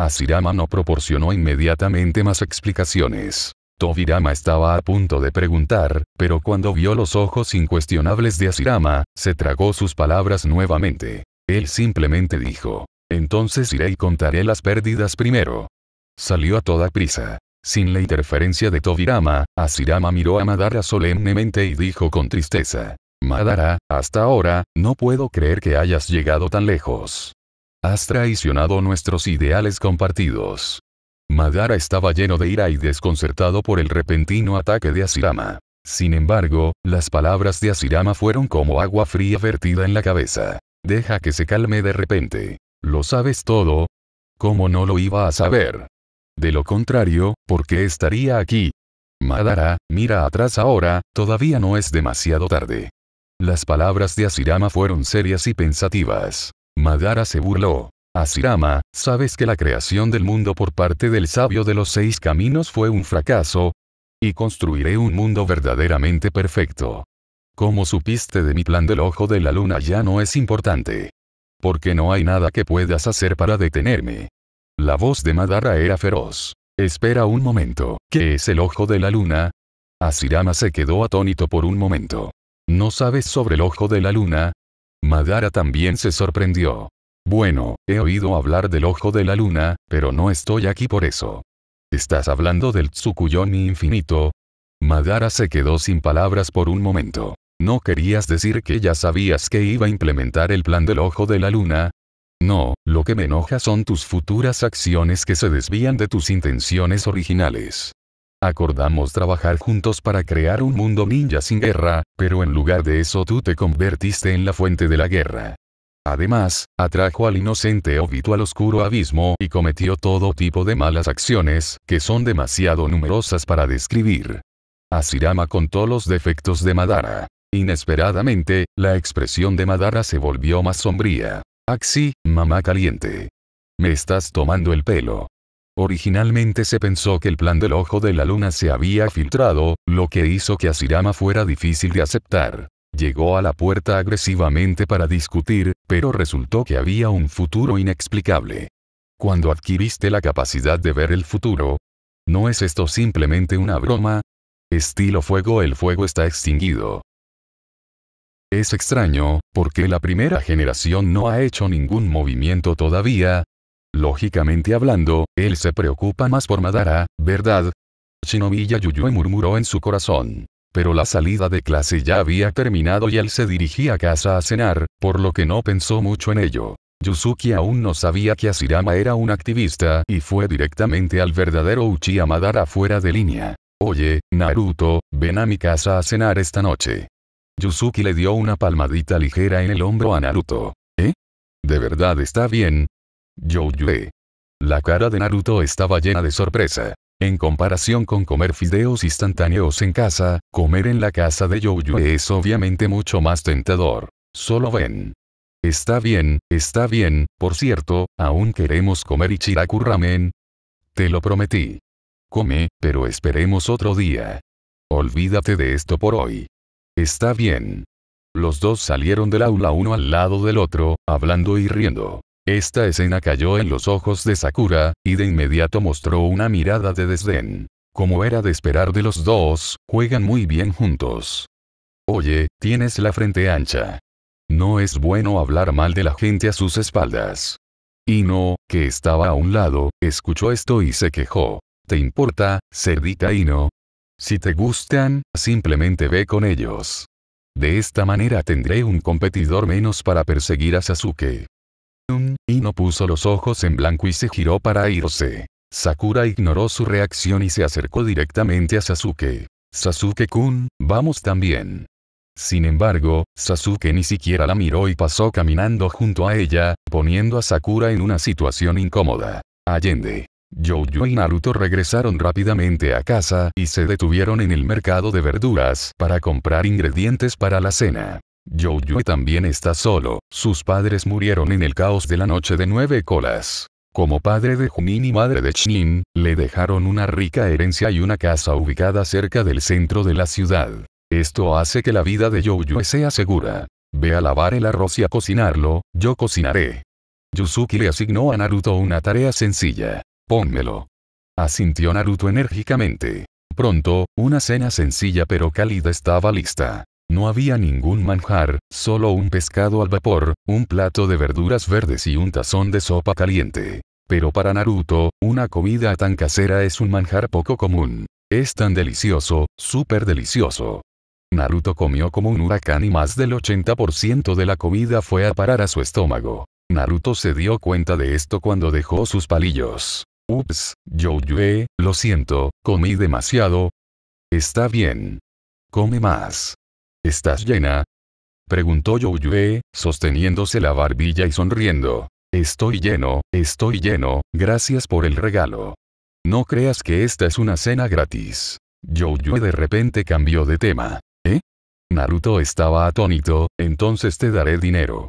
Asirama no proporcionó inmediatamente más explicaciones. Tobirama estaba a punto de preguntar, pero cuando vio los ojos incuestionables de Asirama, se tragó sus palabras nuevamente. Él simplemente dijo, entonces iré y contaré las pérdidas primero. Salió a toda prisa. Sin la interferencia de Tobirama, Asirama miró a Madara solemnemente y dijo con tristeza, Madara, hasta ahora, no puedo creer que hayas llegado tan lejos has traicionado nuestros ideales compartidos. Madara estaba lleno de ira y desconcertado por el repentino ataque de Asirama. Sin embargo, las palabras de Asirama fueron como agua fría vertida en la cabeza. Deja que se calme de repente. ¿Lo sabes todo? ¿Cómo no lo iba a saber? De lo contrario, ¿por qué estaría aquí? Madara, mira atrás ahora, todavía no es demasiado tarde. Las palabras de Asirama fueron serias y pensativas. Madara se burló. Asirama, ¿sabes que la creación del mundo por parte del sabio de los seis caminos fue un fracaso? Y construiré un mundo verdaderamente perfecto. Como supiste de mi plan del ojo de la luna ya no es importante. Porque no hay nada que puedas hacer para detenerme. La voz de Madara era feroz. Espera un momento, ¿qué es el ojo de la luna? Asirama se quedó atónito por un momento. ¿No sabes sobre el ojo de la luna? Madara también se sorprendió. Bueno, he oído hablar del ojo de la luna, pero no estoy aquí por eso. ¿Estás hablando del Tsukuyomi infinito? Madara se quedó sin palabras por un momento. ¿No querías decir que ya sabías que iba a implementar el plan del ojo de la luna? No, lo que me enoja son tus futuras acciones que se desvían de tus intenciones originales. Acordamos trabajar juntos para crear un mundo ninja sin guerra, pero en lugar de eso tú te convertiste en la fuente de la guerra. Además, atrajo al inocente Obito al oscuro abismo y cometió todo tipo de malas acciones, que son demasiado numerosas para describir. Asirama contó los defectos de Madara. Inesperadamente, la expresión de Madara se volvió más sombría. Axi, mamá caliente. Me estás tomando el pelo. Originalmente se pensó que el plan del ojo de la luna se había filtrado, lo que hizo que Asirama fuera difícil de aceptar. Llegó a la puerta agresivamente para discutir, pero resultó que había un futuro inexplicable. Cuando adquiriste la capacidad de ver el futuro, ¿no es esto simplemente una broma? Estilo fuego, el fuego está extinguido. Es extraño, porque la primera generación no ha hecho ningún movimiento todavía, Lógicamente hablando, él se preocupa más por Madara, ¿verdad? Shinobi Yuyu murmuró en su corazón. Pero la salida de clase ya había terminado y él se dirigía a casa a cenar, por lo que no pensó mucho en ello. Yuzuki aún no sabía que Asirama era un activista y fue directamente al verdadero Uchiha Madara fuera de línea. Oye, Naruto, ven a mi casa a cenar esta noche. Yusuki le dio una palmadita ligera en el hombro a Naruto. ¿Eh? ¿De verdad está bien? Yoyue. La cara de Naruto estaba llena de sorpresa. En comparación con comer fideos instantáneos en casa, comer en la casa de Yoyue es obviamente mucho más tentador. Solo ven. Está bien, está bien, por cierto, aún queremos comer Ichiraku ramen. Te lo prometí. Come, pero esperemos otro día. Olvídate de esto por hoy. Está bien. Los dos salieron del aula uno al lado del otro, hablando y riendo. Esta escena cayó en los ojos de Sakura, y de inmediato mostró una mirada de desdén. Como era de esperar de los dos, juegan muy bien juntos. Oye, tienes la frente ancha. No es bueno hablar mal de la gente a sus espaldas. Ino, que estaba a un lado, escuchó esto y se quejó. ¿Te importa, cerdita Ino? Si te gustan, simplemente ve con ellos. De esta manera tendré un competidor menos para perseguir a Sasuke. Y no puso los ojos en blanco y se giró para irse. Sakura ignoró su reacción y se acercó directamente a Sasuke. Sasuke-kun, vamos también. Sin embargo, Sasuke ni siquiera la miró y pasó caminando junto a ella, poniendo a Sakura en una situación incómoda. Allende. Jojo y Naruto regresaron rápidamente a casa y se detuvieron en el mercado de verduras para comprar ingredientes para la cena. Yue también está solo, sus padres murieron en el caos de la noche de nueve colas. Como padre de Junin y madre de Chinin, le dejaron una rica herencia y una casa ubicada cerca del centro de la ciudad. Esto hace que la vida de Yue sea segura. Ve a lavar el arroz y a cocinarlo, yo cocinaré. Yusuki le asignó a Naruto una tarea sencilla. Pónmelo. Asintió Naruto enérgicamente. Pronto, una cena sencilla pero cálida estaba lista. No había ningún manjar, solo un pescado al vapor, un plato de verduras verdes y un tazón de sopa caliente. Pero para Naruto, una comida tan casera es un manjar poco común. Es tan delicioso, súper delicioso. Naruto comió como un huracán y más del 80% de la comida fue a parar a su estómago. Naruto se dio cuenta de esto cuando dejó sus palillos. Ups, yo lo siento, comí demasiado. Está bien. Come más. ¿Estás llena? Preguntó Yue, sosteniéndose la barbilla y sonriendo. Estoy lleno, estoy lleno, gracias por el regalo. No creas que esta es una cena gratis. Yue de repente cambió de tema. ¿Eh? Naruto estaba atónito, entonces te daré dinero.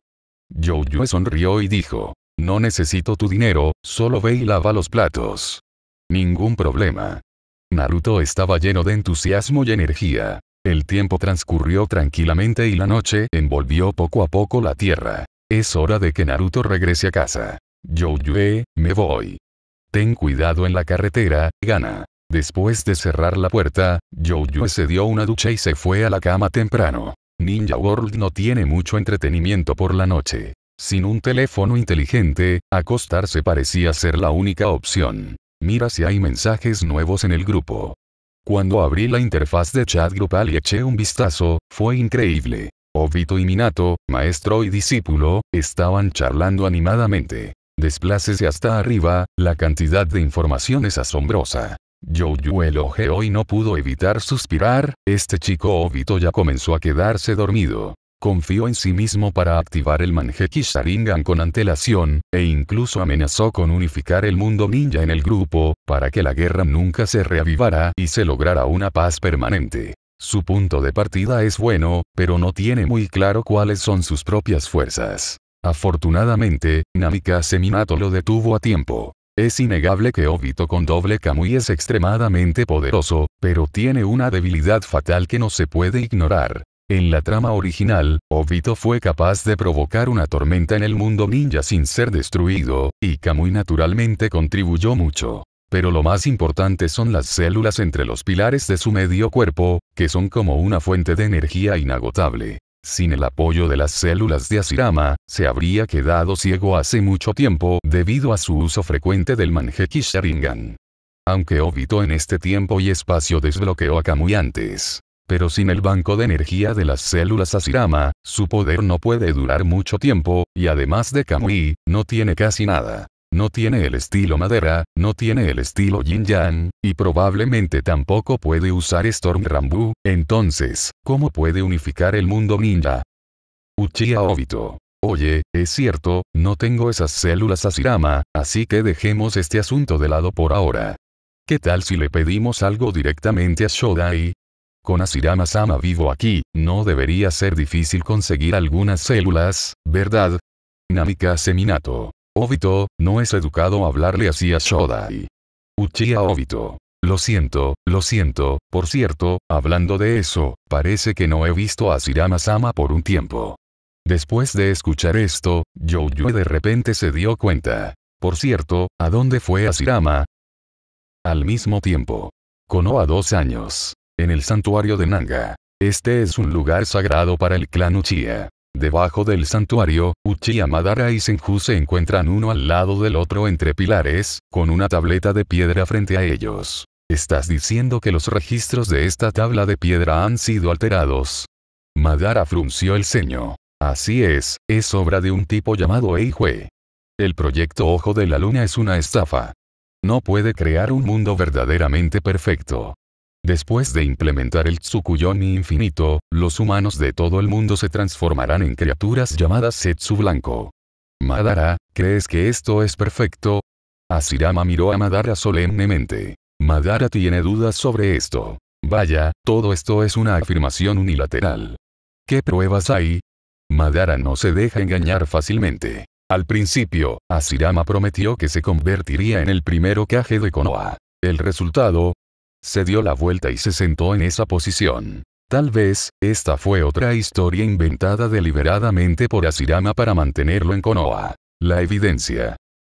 Yue sonrió y dijo. No necesito tu dinero, solo ve y lava los platos. Ningún problema. Naruto estaba lleno de entusiasmo y energía. El tiempo transcurrió tranquilamente y la noche envolvió poco a poco la tierra. Es hora de que Naruto regrese a casa. Yue, me voy. Ten cuidado en la carretera, gana. Después de cerrar la puerta, Yue se dio una ducha y se fue a la cama temprano. Ninja World no tiene mucho entretenimiento por la noche. Sin un teléfono inteligente, acostarse parecía ser la única opción. Mira si hay mensajes nuevos en el grupo. Cuando abrí la interfaz de chat grupal y eché un vistazo, fue increíble. Obito y Minato, maestro y discípulo, estaban charlando animadamente. Desplácese hasta arriba, la cantidad de información es asombrosa. el elogió y no pudo evitar suspirar, este chico Obito ya comenzó a quedarse dormido confió en sí mismo para activar el Manjeki Sharingan con antelación, e incluso amenazó con unificar el mundo ninja en el grupo, para que la guerra nunca se reavivara y se lograra una paz permanente. Su punto de partida es bueno, pero no tiene muy claro cuáles son sus propias fuerzas. Afortunadamente, Namika Seminato lo detuvo a tiempo. Es innegable que Obito con doble Kamui es extremadamente poderoso, pero tiene una debilidad fatal que no se puede ignorar. En la trama original, Obito fue capaz de provocar una tormenta en el mundo ninja sin ser destruido, y Kamui naturalmente contribuyó mucho. Pero lo más importante son las células entre los pilares de su medio cuerpo, que son como una fuente de energía inagotable. Sin el apoyo de las células de Asirama, se habría quedado ciego hace mucho tiempo debido a su uso frecuente del Manjeki Sharingan. Aunque Obito en este tiempo y espacio desbloqueó a Kamui antes pero sin el banco de energía de las células Asirama, su poder no puede durar mucho tiempo, y además de Kamui, no tiene casi nada. No tiene el estilo madera, no tiene el estilo yin yang, y probablemente tampoco puede usar Storm Rambu, entonces, ¿cómo puede unificar el mundo ninja? Uchiha Obito. Oye, es cierto, no tengo esas células Asirama, así que dejemos este asunto de lado por ahora. ¿Qué tal si le pedimos algo directamente a Shodai? Con Asirama Sama vivo aquí, no debería ser difícil conseguir algunas células, ¿verdad? Namika Seminato. Obito, no es educado hablarle así a Shodai. Uchiha Obito. Lo siento, lo siento, por cierto, hablando de eso, parece que no he visto a asirama sama por un tiempo. Después de escuchar esto, Yoyue de repente se dio cuenta. Por cierto, ¿a dónde fue Asirama? Al mismo tiempo. a dos años en el santuario de Nanga. Este es un lugar sagrado para el clan Uchiha. Debajo del santuario, Uchiha Madara y Senju se encuentran uno al lado del otro entre pilares, con una tableta de piedra frente a ellos. ¿Estás diciendo que los registros de esta tabla de piedra han sido alterados? Madara frunció el ceño. Así es, es obra de un tipo llamado Eijue. El proyecto Ojo de la Luna es una estafa. No puede crear un mundo verdaderamente perfecto. Después de implementar el Tsukuyomi infinito, los humanos de todo el mundo se transformarán en criaturas llamadas Setsu Blanco. Madara, ¿crees que esto es perfecto? Asirama miró a Madara solemnemente. Madara tiene dudas sobre esto. Vaya, todo esto es una afirmación unilateral. ¿Qué pruebas hay? Madara no se deja engañar fácilmente. Al principio, Asirama prometió que se convertiría en el primero Kage de Konoha. El resultado, se dio la vuelta y se sentó en esa posición. Tal vez, esta fue otra historia inventada deliberadamente por Asirama para mantenerlo en Konoha. La evidencia.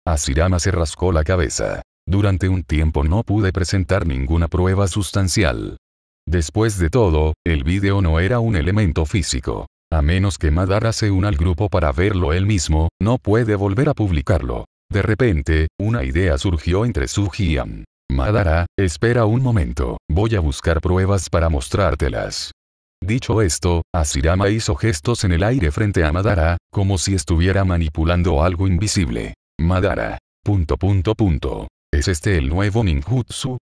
Asirama se rascó la cabeza. Durante un tiempo no pude presentar ninguna prueba sustancial. Después de todo, el vídeo no era un elemento físico. A menos que Madara se una al grupo para verlo él mismo, no puede volver a publicarlo. De repente, una idea surgió entre Sujian. Madara, espera un momento, voy a buscar pruebas para mostrártelas. Dicho esto, Asirama hizo gestos en el aire frente a Madara, como si estuviera manipulando algo invisible. Madara. Punto punto punto. ¿Es este el nuevo ninjutsu?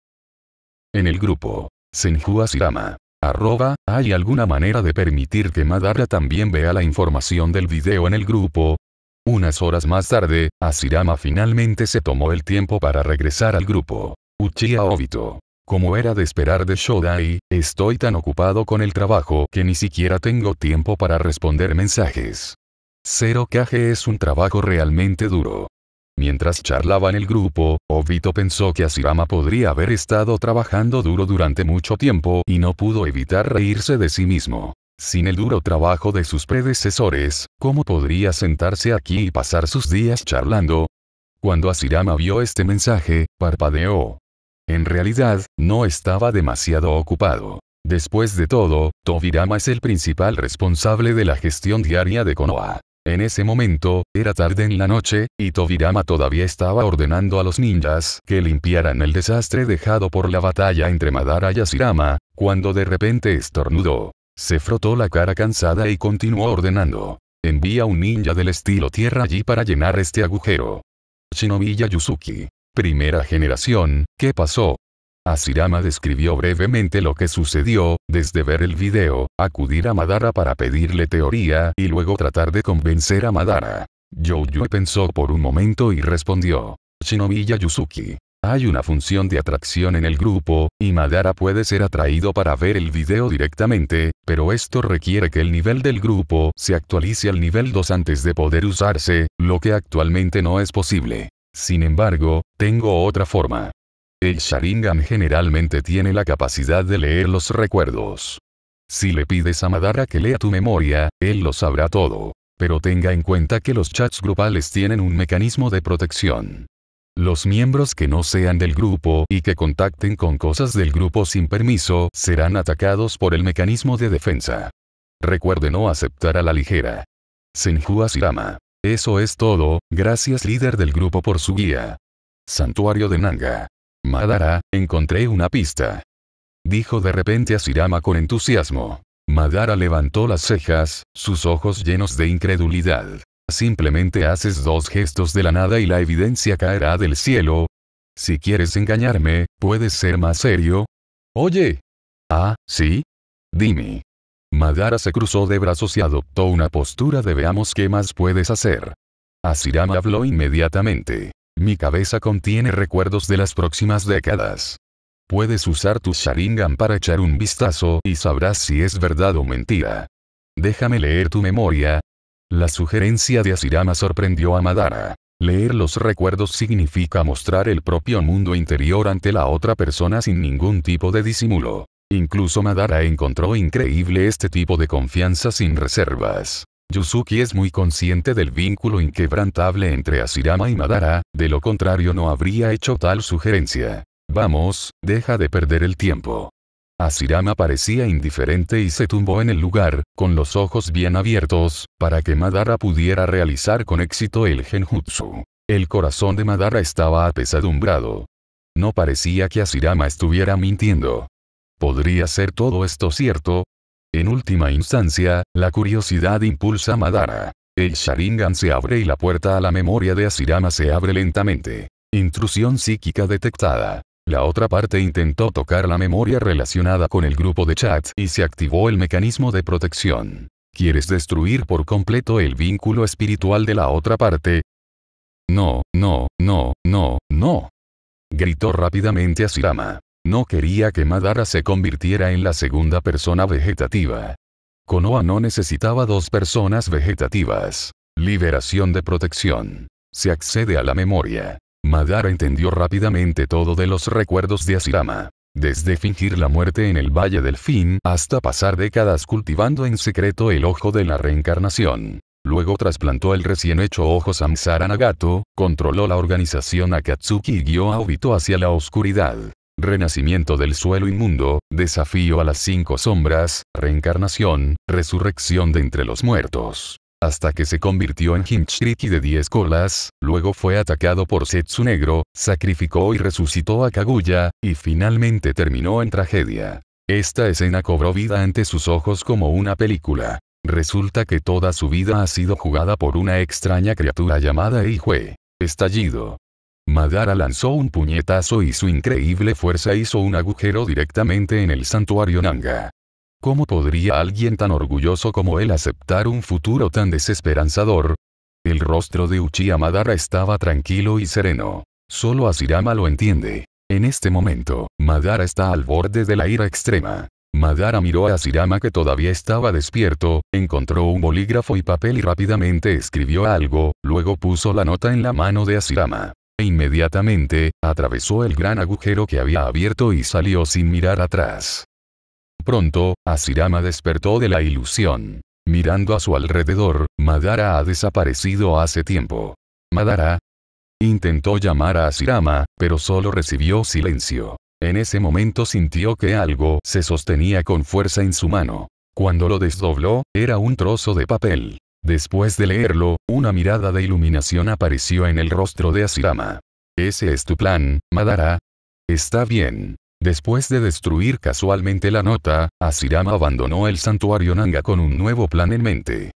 En el grupo. Senju Asirama. Arroba, ¿hay alguna manera de permitir que Madara también vea la información del video en el grupo? Unas horas más tarde, Asirama finalmente se tomó el tiempo para regresar al grupo. Uchiha Obito. Como era de esperar de Shodai, estoy tan ocupado con el trabajo que ni siquiera tengo tiempo para responder mensajes. Cero caje es un trabajo realmente duro. Mientras charlaba en el grupo, Obito pensó que Asirama podría haber estado trabajando duro durante mucho tiempo y no pudo evitar reírse de sí mismo. Sin el duro trabajo de sus predecesores, ¿cómo podría sentarse aquí y pasar sus días charlando? Cuando Asirama vio este mensaje, parpadeó. En realidad, no estaba demasiado ocupado. Después de todo, Tobirama es el principal responsable de la gestión diaria de Konoha. En ese momento, era tarde en la noche, y Tobirama todavía estaba ordenando a los ninjas que limpiaran el desastre dejado por la batalla entre Madara y Asirama, cuando de repente estornudó. Se frotó la cara cansada y continuó ordenando. Envía un ninja del estilo tierra allí para llenar este agujero. Shinobi Yuzuki primera generación, ¿qué pasó? Asirama describió brevemente lo que sucedió, desde ver el video, acudir a Madara para pedirle teoría y luego tratar de convencer a Madara. Youyue pensó por un momento y respondió. Shinobi Yuzuki. Hay una función de atracción en el grupo, y Madara puede ser atraído para ver el video directamente, pero esto requiere que el nivel del grupo se actualice al nivel 2 antes de poder usarse, lo que actualmente no es posible. Sin embargo, tengo otra forma. El Sharingan generalmente tiene la capacidad de leer los recuerdos. Si le pides a Madara que lea tu memoria, él lo sabrá todo. Pero tenga en cuenta que los chats grupales tienen un mecanismo de protección. Los miembros que no sean del grupo y que contacten con cosas del grupo sin permiso serán atacados por el mecanismo de defensa. Recuerde no aceptar a la ligera. Senju Asirama. Eso es todo, gracias líder del grupo por su guía. Santuario de Nanga. Madara, encontré una pista. Dijo de repente a Sirama con entusiasmo. Madara levantó las cejas, sus ojos llenos de incredulidad. Simplemente haces dos gestos de la nada y la evidencia caerá del cielo. Si quieres engañarme, ¿puedes ser más serio? Oye. Ah, sí. Dime, Madara se cruzó de brazos y adoptó una postura de veamos qué más puedes hacer. Asirama habló inmediatamente. Mi cabeza contiene recuerdos de las próximas décadas. Puedes usar tu Sharingan para echar un vistazo y sabrás si es verdad o mentira. Déjame leer tu memoria. La sugerencia de Asirama sorprendió a Madara. Leer los recuerdos significa mostrar el propio mundo interior ante la otra persona sin ningún tipo de disimulo. Incluso Madara encontró increíble este tipo de confianza sin reservas. Yuzuki es muy consciente del vínculo inquebrantable entre Asirama y Madara, de lo contrario no habría hecho tal sugerencia. Vamos, deja de perder el tiempo. Asirama parecía indiferente y se tumbó en el lugar, con los ojos bien abiertos, para que Madara pudiera realizar con éxito el genjutsu. El corazón de Madara estaba apesadumbrado. No parecía que Asirama estuviera mintiendo. ¿Podría ser todo esto cierto? En última instancia, la curiosidad impulsa a Madara. El Sharingan se abre y la puerta a la memoria de Asirama se abre lentamente. Intrusión psíquica detectada. La otra parte intentó tocar la memoria relacionada con el grupo de chat y se activó el mecanismo de protección. ¿Quieres destruir por completo el vínculo espiritual de la otra parte? No, no, no, no, no. Gritó rápidamente Asirama. No quería que Madara se convirtiera en la segunda persona vegetativa. Konoha no necesitaba dos personas vegetativas. Liberación de protección. Se accede a la memoria. Madara entendió rápidamente todo de los recuerdos de Asirama. Desde fingir la muerte en el Valle del Fin hasta pasar décadas cultivando en secreto el ojo de la reencarnación. Luego trasplantó el recién hecho ojo Samsara Nagato, controló la organización Akatsuki y guió a Obito hacia la oscuridad renacimiento del suelo inmundo, desafío a las cinco sombras, reencarnación, resurrección de entre los muertos. Hasta que se convirtió en Hinchiriki de diez colas, luego fue atacado por Setsu Negro, sacrificó y resucitó a Kaguya, y finalmente terminó en tragedia. Esta escena cobró vida ante sus ojos como una película. Resulta que toda su vida ha sido jugada por una extraña criatura llamada Ijue Estallido. Madara lanzó un puñetazo y su increíble fuerza hizo un agujero directamente en el santuario Nanga. ¿Cómo podría alguien tan orgulloso como él aceptar un futuro tan desesperanzador? El rostro de Uchiha Madara estaba tranquilo y sereno. Solo Asirama lo entiende. En este momento, Madara está al borde de la ira extrema. Madara miró a Asirama que todavía estaba despierto, encontró un bolígrafo y papel y rápidamente escribió algo, luego puso la nota en la mano de Asirama e inmediatamente, atravesó el gran agujero que había abierto y salió sin mirar atrás. Pronto, Asirama despertó de la ilusión. Mirando a su alrededor, Madara ha desaparecido hace tiempo. Madara. Intentó llamar a Asirama, pero solo recibió silencio. En ese momento sintió que algo se sostenía con fuerza en su mano. Cuando lo desdobló, era un trozo de papel. Después de leerlo, una mirada de iluminación apareció en el rostro de Asirama. Ese es tu plan, Madara. Está bien. Después de destruir casualmente la nota, Asirama abandonó el santuario Nanga con un nuevo plan en mente.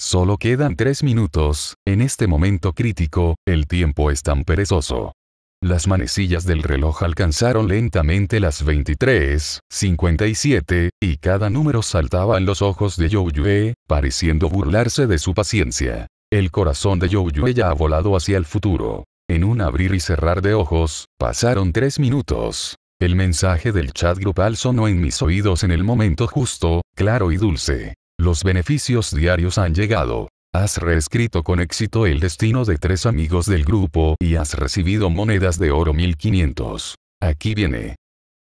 Solo quedan tres minutos, en este momento crítico, el tiempo es tan perezoso. Las manecillas del reloj alcanzaron lentamente las 23.57, y cada número saltaba en los ojos de Yue, pareciendo burlarse de su paciencia. El corazón de Yue ya ha volado hacia el futuro. En un abrir y cerrar de ojos, pasaron tres minutos. El mensaje del chat grupal sonó en mis oídos en el momento justo, claro y dulce. Los beneficios diarios han llegado. Has reescrito con éxito el destino de tres amigos del grupo y has recibido monedas de oro 1500. Aquí viene.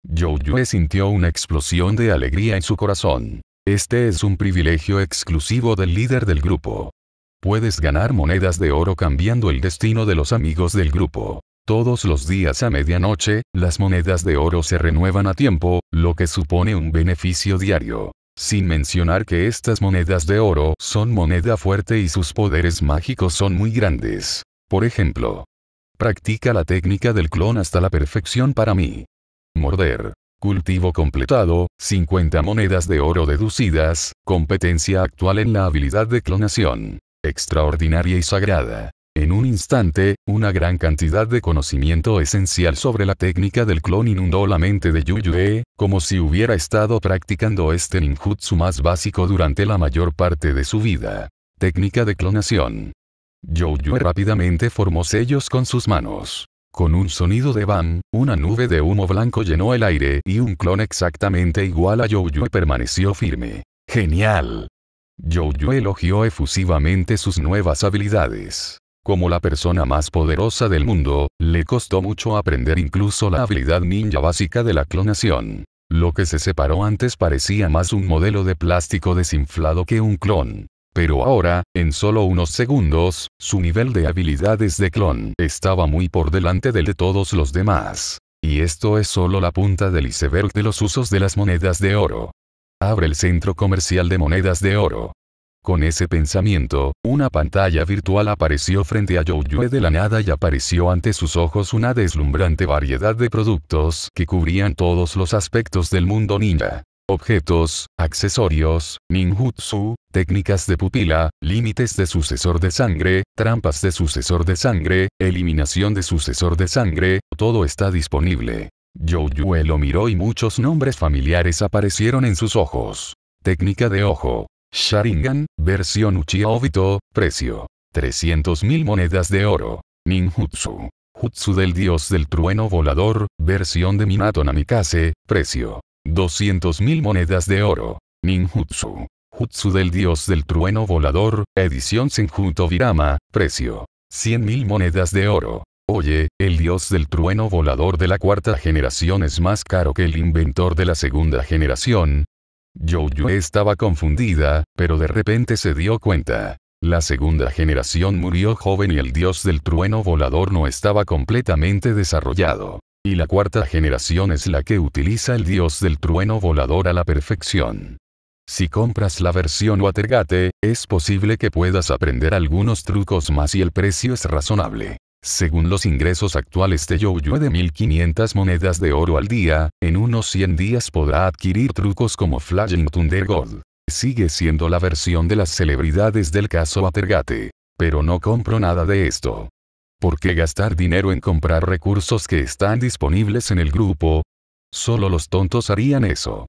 Yue sintió una explosión de alegría en su corazón. Este es un privilegio exclusivo del líder del grupo. Puedes ganar monedas de oro cambiando el destino de los amigos del grupo. Todos los días a medianoche, las monedas de oro se renuevan a tiempo, lo que supone un beneficio diario. Sin mencionar que estas monedas de oro son moneda fuerte y sus poderes mágicos son muy grandes. Por ejemplo, practica la técnica del clon hasta la perfección para mí. Morder. Cultivo completado, 50 monedas de oro deducidas, competencia actual en la habilidad de clonación. Extraordinaria y sagrada. En un instante, una gran cantidad de conocimiento esencial sobre la técnica del clon inundó la mente de Yuyue, como si hubiera estado practicando este ninjutsu más básico durante la mayor parte de su vida. Técnica de clonación. Yuyue rápidamente formó sellos con sus manos. Con un sonido de bam, una nube de humo blanco llenó el aire y un clon exactamente igual a Yuyue permaneció firme. ¡Genial! Yuyue elogió efusivamente sus nuevas habilidades. Como la persona más poderosa del mundo, le costó mucho aprender incluso la habilidad ninja básica de la clonación. Lo que se separó antes parecía más un modelo de plástico desinflado que un clon. Pero ahora, en solo unos segundos, su nivel de habilidades de clon estaba muy por delante del de todos los demás. Y esto es solo la punta del iceberg de los usos de las monedas de oro. Abre el centro comercial de monedas de oro. Con ese pensamiento, una pantalla virtual apareció frente a Yue de la nada y apareció ante sus ojos una deslumbrante variedad de productos que cubrían todos los aspectos del mundo ninja. Objetos, accesorios, ninjutsu, técnicas de pupila, límites de sucesor de sangre, trampas de sucesor de sangre, eliminación de sucesor de sangre, todo está disponible. Yue lo miró y muchos nombres familiares aparecieron en sus ojos. Técnica de ojo, Sharingan, versión Uchiha Obito, precio. 300.000 monedas de oro. Ninjutsu. Jutsu del dios del trueno volador, versión de Minato Namikaze, precio. 200.000 monedas de oro. Ninjutsu. Jutsu del dios del trueno volador, edición Senjuto Virama, precio. 100.000 monedas de oro. Oye, el dios del trueno volador de la cuarta generación es más caro que el inventor de la segunda generación, Yue estaba confundida, pero de repente se dio cuenta. La segunda generación murió joven y el dios del trueno volador no estaba completamente desarrollado. Y la cuarta generación es la que utiliza el dios del trueno volador a la perfección. Si compras la versión Watergate, es posible que puedas aprender algunos trucos más y el precio es razonable. Según los ingresos actuales de Yo de 1500 monedas de oro al día, en unos 100 días podrá adquirir trucos como Flying Thunder Gold. Sigue siendo la versión de las celebridades del caso Watergate. Pero no compro nada de esto. ¿Por qué gastar dinero en comprar recursos que están disponibles en el grupo? Solo los tontos harían eso.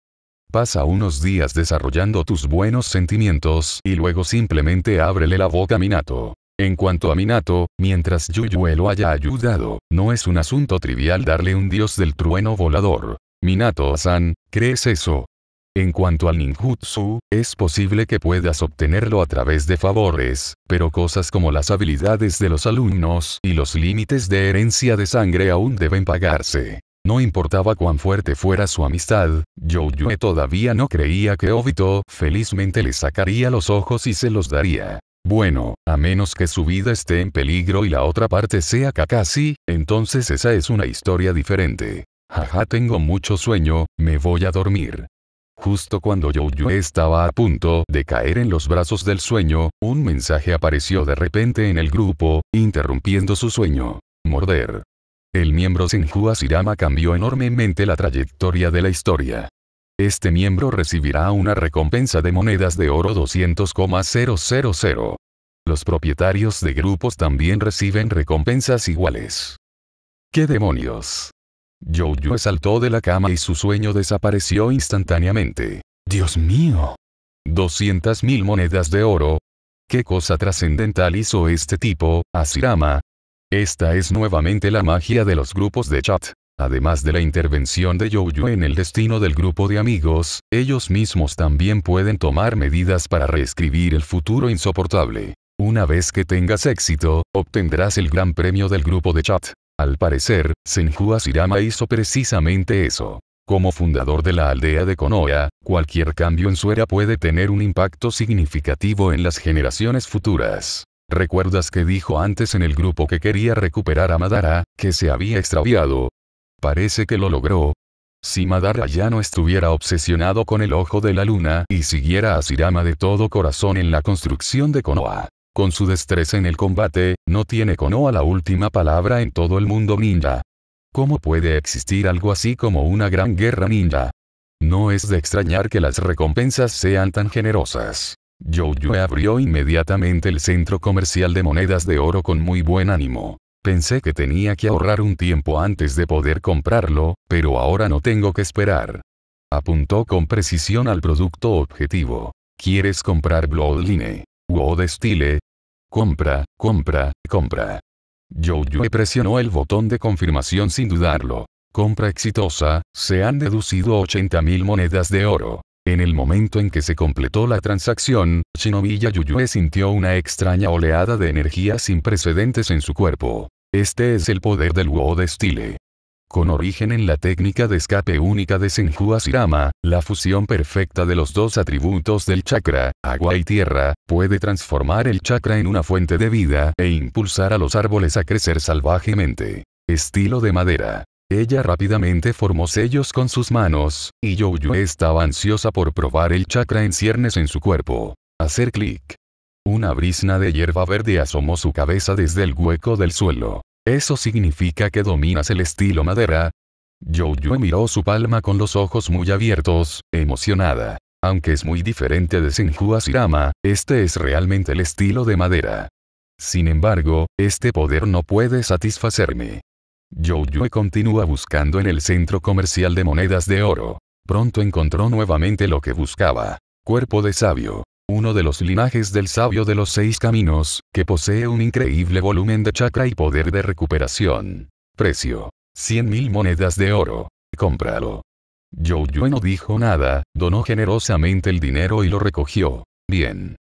Pasa unos días desarrollando tus buenos sentimientos y luego simplemente ábrele la boca a Minato. En cuanto a Minato, mientras Yuyue lo haya ayudado, no es un asunto trivial darle un dios del trueno volador. Minato-san, ¿crees eso? En cuanto al ninjutsu, es posible que puedas obtenerlo a través de favores, pero cosas como las habilidades de los alumnos y los límites de herencia de sangre aún deben pagarse. No importaba cuán fuerte fuera su amistad, Yoyue todavía no creía que Obito felizmente le sacaría los ojos y se los daría. Bueno, a menos que su vida esté en peligro y la otra parte sea Kakashi, entonces esa es una historia diferente. Jaja tengo mucho sueño, me voy a dormir. Justo cuando Yue estaba a punto de caer en los brazos del sueño, un mensaje apareció de repente en el grupo, interrumpiendo su sueño. Morder. El miembro Senju Asirama cambió enormemente la trayectoria de la historia. Este miembro recibirá una recompensa de monedas de oro 200,000. Los propietarios de grupos también reciben recompensas iguales. ¿Qué demonios? Jojo saltó de la cama y su sueño desapareció instantáneamente. ¡Dios mío! 200.000 monedas de oro. ¿Qué cosa trascendental hizo este tipo, Asirama? Esta es nuevamente la magia de los grupos de chat. Además de la intervención de Yoyo en el destino del grupo de amigos, ellos mismos también pueden tomar medidas para reescribir el futuro insoportable. Una vez que tengas éxito, obtendrás el gran premio del grupo de chat. Al parecer, Senju Asirama hizo precisamente eso. Como fundador de la aldea de Konoha, cualquier cambio en su era puede tener un impacto significativo en las generaciones futuras. ¿Recuerdas que dijo antes en el grupo que quería recuperar a Madara, que se había extraviado, Parece que lo logró. Si Madara ya no estuviera obsesionado con el ojo de la luna y siguiera a Sirama de todo corazón en la construcción de Konoha. Con su destreza en el combate, no tiene Konoha la última palabra en todo el mundo ninja. ¿Cómo puede existir algo así como una gran guerra ninja? No es de extrañar que las recompensas sean tan generosas. Jojo abrió inmediatamente el centro comercial de monedas de oro con muy buen ánimo. Pensé que tenía que ahorrar un tiempo antes de poder comprarlo, pero ahora no tengo que esperar. Apuntó con precisión al producto objetivo. ¿Quieres comprar Bloodline? de Style? Compra, compra, compra. Joyue presionó el botón de confirmación sin dudarlo. Compra exitosa, se han deducido 80.000 monedas de oro. En el momento en que se completó la transacción, Shinobi Yuyue sintió una extraña oleada de energía sin precedentes en su cuerpo. Este es el poder del Wo de Style. Con origen en la técnica de escape única de Senju Asirama, la fusión perfecta de los dos atributos del chakra, agua y tierra, puede transformar el chakra en una fuente de vida e impulsar a los árboles a crecer salvajemente. Estilo de madera. Ella rápidamente formó sellos con sus manos, y Yoyu estaba ansiosa por probar el chakra en ciernes en su cuerpo. Hacer clic. Una brisna de hierba verde asomó su cabeza desde el hueco del suelo. ¿Eso significa que dominas el estilo madera? yo miró su palma con los ojos muy abiertos, emocionada. Aunque es muy diferente de Senju Asirama, este es realmente el estilo de madera. Sin embargo, este poder no puede satisfacerme. yo continúa buscando en el centro comercial de monedas de oro. Pronto encontró nuevamente lo que buscaba. Cuerpo de sabio uno de los linajes del sabio de los seis caminos, que posee un increíble volumen de chakra y poder de recuperación. Precio. 100.000 monedas de oro. Cómpralo. Yue no dijo nada, donó generosamente el dinero y lo recogió. Bien.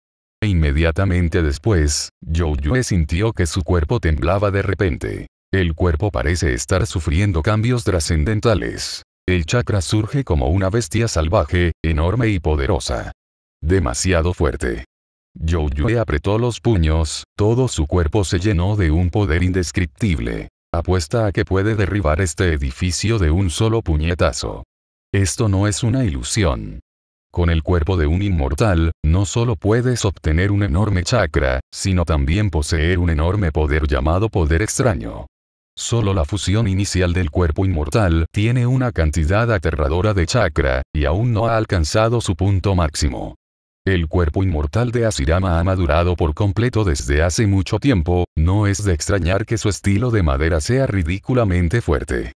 E inmediatamente después, Yue sintió que su cuerpo temblaba de repente. El cuerpo parece estar sufriendo cambios trascendentales. El chakra surge como una bestia salvaje, enorme y poderosa. Demasiado fuerte. Yue apretó los puños, todo su cuerpo se llenó de un poder indescriptible. Apuesta a que puede derribar este edificio de un solo puñetazo. Esto no es una ilusión. Con el cuerpo de un inmortal, no solo puedes obtener un enorme chakra, sino también poseer un enorme poder llamado poder extraño. Solo la fusión inicial del cuerpo inmortal tiene una cantidad aterradora de chakra, y aún no ha alcanzado su punto máximo. El cuerpo inmortal de Asirama ha madurado por completo desde hace mucho tiempo, no es de extrañar que su estilo de madera sea ridículamente fuerte.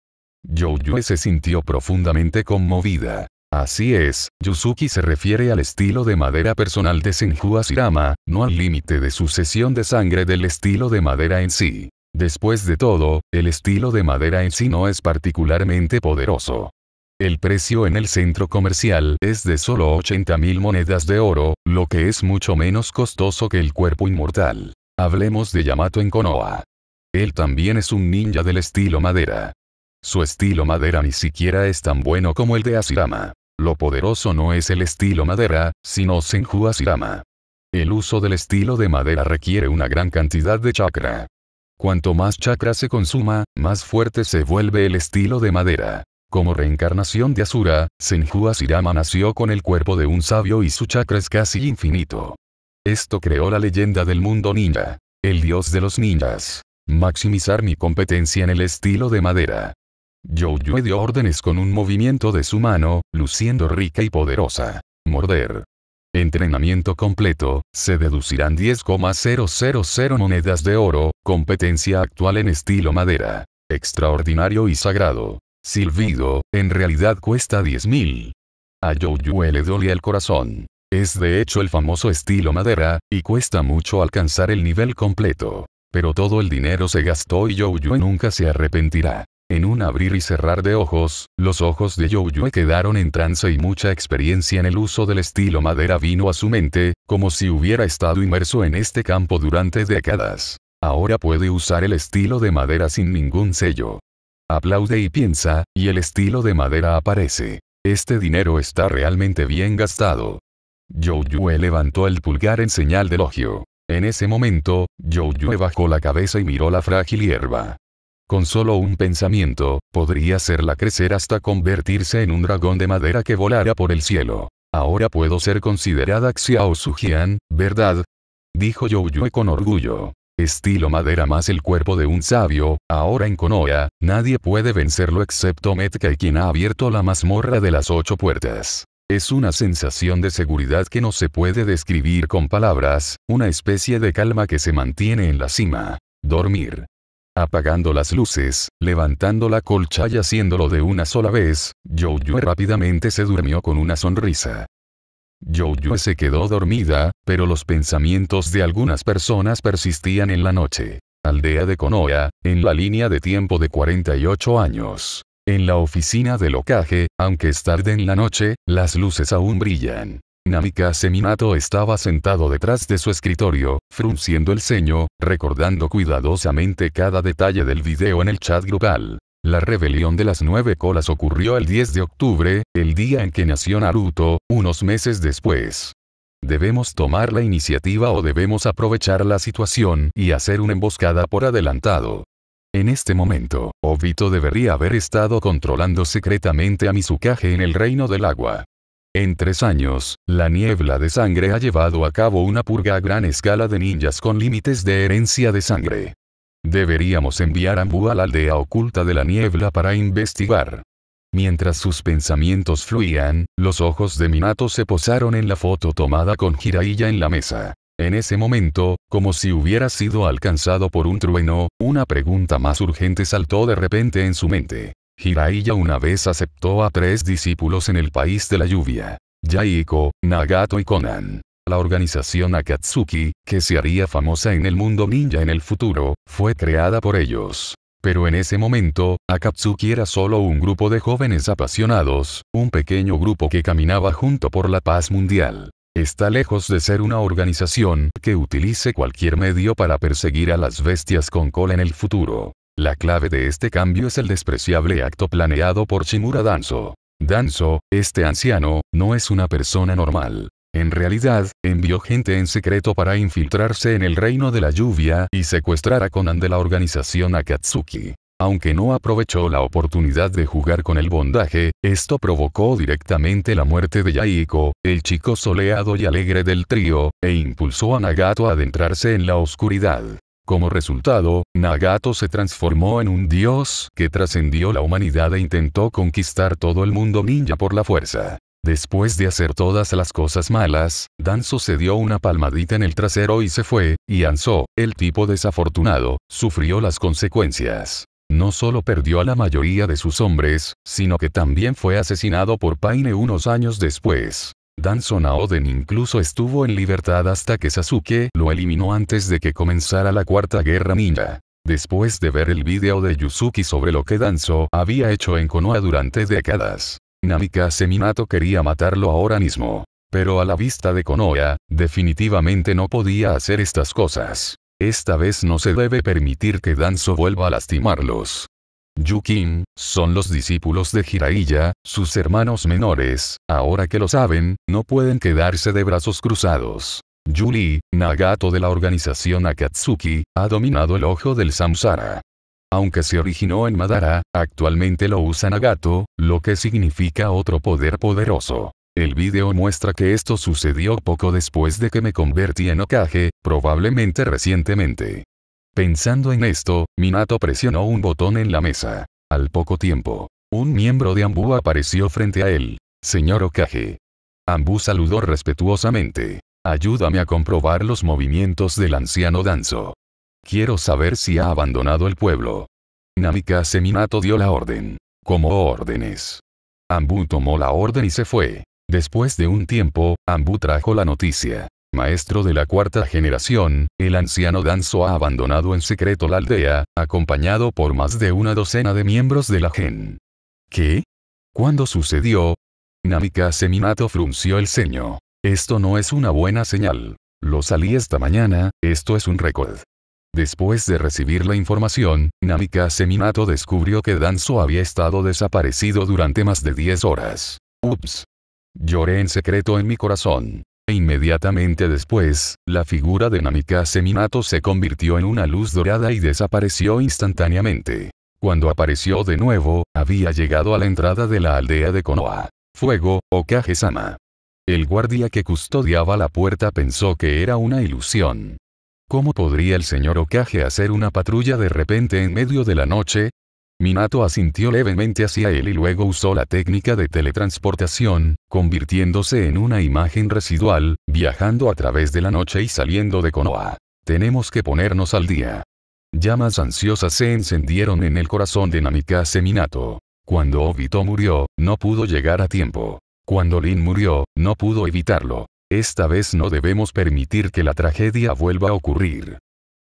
Yoyue se sintió profundamente conmovida. Así es, Yuzuki se refiere al estilo de madera personal de Senju Asirama, no al límite de sucesión de sangre del estilo de madera en sí. Después de todo, el estilo de madera en sí no es particularmente poderoso. El precio en el centro comercial es de solo 80.000 monedas de oro, lo que es mucho menos costoso que el cuerpo inmortal. Hablemos de Yamato en Konoha. Él también es un ninja del estilo madera. Su estilo madera ni siquiera es tan bueno como el de Asirama. Lo poderoso no es el estilo madera, sino Senju Asirama. El uso del estilo de madera requiere una gran cantidad de chakra. Cuanto más chakra se consuma, más fuerte se vuelve el estilo de madera. Como reencarnación de Asura, Senju Asirama nació con el cuerpo de un sabio y su chakra es casi infinito. Esto creó la leyenda del mundo ninja. El dios de los ninjas. Maximizar mi competencia en el estilo de madera. Youyue dio órdenes con un movimiento de su mano, luciendo rica y poderosa. Morder. Entrenamiento completo, se deducirán 10,000 monedas de oro, competencia actual en estilo madera. Extraordinario y sagrado silbido, en realidad cuesta 10.000. A Yoyue le dolía el corazón. Es de hecho el famoso estilo madera, y cuesta mucho alcanzar el nivel completo. Pero todo el dinero se gastó y Yoyue nunca se arrepentirá. En un abrir y cerrar de ojos, los ojos de Yoyue quedaron en trance y mucha experiencia en el uso del estilo madera vino a su mente, como si hubiera estado inmerso en este campo durante décadas. Ahora puede usar el estilo de madera sin ningún sello aplaude y piensa, y el estilo de madera aparece. Este dinero está realmente bien gastado. Youyue levantó el pulgar en señal de elogio. En ese momento, Youyue bajó la cabeza y miró la frágil hierba. Con solo un pensamiento, podría hacerla crecer hasta convertirse en un dragón de madera que volara por el cielo. Ahora puedo ser considerada Xiao Sujian, ¿verdad? Dijo Youyue con orgullo estilo madera más el cuerpo de un sabio, ahora en Konoha, nadie puede vencerlo excepto y quien ha abierto la mazmorra de las ocho puertas. Es una sensación de seguridad que no se puede describir con palabras, una especie de calma que se mantiene en la cima. Dormir. Apagando las luces, levantando la colcha y haciéndolo de una sola vez, Jojo rápidamente se durmió con una sonrisa. Youyue se quedó dormida, pero los pensamientos de algunas personas persistían en la noche. Aldea de Konoha, en la línea de tiempo de 48 años. En la oficina de locaje, aunque es tarde en la noche, las luces aún brillan. Namika Seminato estaba sentado detrás de su escritorio, frunciendo el ceño, recordando cuidadosamente cada detalle del video en el chat grupal. La rebelión de las nueve colas ocurrió el 10 de octubre, el día en que nació Naruto, unos meses después. Debemos tomar la iniciativa o debemos aprovechar la situación y hacer una emboscada por adelantado. En este momento, Obito debería haber estado controlando secretamente a Mizukage en el reino del agua. En tres años, la niebla de sangre ha llevado a cabo una purga a gran escala de ninjas con límites de herencia de sangre. Deberíamos enviar a Mbu a la aldea oculta de la niebla para investigar. Mientras sus pensamientos fluían, los ojos de Minato se posaron en la foto tomada con Jiraiya en la mesa. En ese momento, como si hubiera sido alcanzado por un trueno, una pregunta más urgente saltó de repente en su mente. Jiraiya una vez aceptó a tres discípulos en el país de la lluvia. Yaiko, Nagato y Conan. La organización Akatsuki, que se haría famosa en el mundo ninja en el futuro, fue creada por ellos. Pero en ese momento, Akatsuki era solo un grupo de jóvenes apasionados, un pequeño grupo que caminaba junto por la paz mundial. Está lejos de ser una organización que utilice cualquier medio para perseguir a las bestias con cola en el futuro. La clave de este cambio es el despreciable acto planeado por Shimura Danzo. Danzo, este anciano, no es una persona normal. En realidad, envió gente en secreto para infiltrarse en el reino de la lluvia y secuestrar a Conan de la organización Akatsuki. Aunque no aprovechó la oportunidad de jugar con el bondaje, esto provocó directamente la muerte de Yaiko, el chico soleado y alegre del trío, e impulsó a Nagato a adentrarse en la oscuridad. Como resultado, Nagato se transformó en un dios que trascendió la humanidad e intentó conquistar todo el mundo ninja por la fuerza. Después de hacer todas las cosas malas, Dan sucedió una palmadita en el trasero y se fue, y Anso, el tipo desafortunado, sufrió las consecuencias. No solo perdió a la mayoría de sus hombres, sino que también fue asesinado por Paine unos años después. Danzo Naoden incluso estuvo en libertad hasta que Sasuke lo eliminó antes de que comenzara la Cuarta Guerra Ninja. Después de ver el video de Yuzuki sobre lo que Danzo había hecho en Konoha durante décadas, Namika Seminato quería matarlo ahora mismo. Pero a la vista de Konoha, definitivamente no podía hacer estas cosas. Esta vez no se debe permitir que Danzo vuelva a lastimarlos. Yukin, son los discípulos de Jiraiya, sus hermanos menores, ahora que lo saben, no pueden quedarse de brazos cruzados. Yuli, Nagato de la organización Akatsuki, ha dominado el ojo del Samsara aunque se originó en Madara, actualmente lo usa Nagato, lo que significa otro poder poderoso. El video muestra que esto sucedió poco después de que me convertí en Okage, probablemente recientemente. Pensando en esto, Minato presionó un botón en la mesa. Al poco tiempo, un miembro de Ambu apareció frente a él. Señor Okage. Ambu saludó respetuosamente. Ayúdame a comprobar los movimientos del anciano Danzo. Quiero saber si ha abandonado el pueblo. Namika Seminato dio la orden. Como órdenes. Ambu tomó la orden y se fue. Después de un tiempo, Ambu trajo la noticia. Maestro de la cuarta generación, el anciano Danzo ha abandonado en secreto la aldea, acompañado por más de una docena de miembros de la gen. ¿Qué? ¿Cuándo sucedió? Namika Seminato frunció el ceño. Esto no es una buena señal. Lo salí esta mañana, esto es un récord. Después de recibir la información, Namika Seminato descubrió que Danzo había estado desaparecido durante más de 10 horas. Ups. Lloré en secreto en mi corazón. E inmediatamente después, la figura de Namika Seminato se convirtió en una luz dorada y desapareció instantáneamente. Cuando apareció de nuevo, había llegado a la entrada de la aldea de Konoha. Fuego, Okage-sama. El guardia que custodiaba la puerta pensó que era una ilusión. ¿Cómo podría el señor Okage hacer una patrulla de repente en medio de la noche? Minato asintió levemente hacia él y luego usó la técnica de teletransportación, convirtiéndose en una imagen residual, viajando a través de la noche y saliendo de Konoha. Tenemos que ponernos al día. Llamas ansiosas se encendieron en el corazón de Namikaze Minato. Cuando Obito murió, no pudo llegar a tiempo. Cuando Lin murió, no pudo evitarlo. Esta vez no debemos permitir que la tragedia vuelva a ocurrir.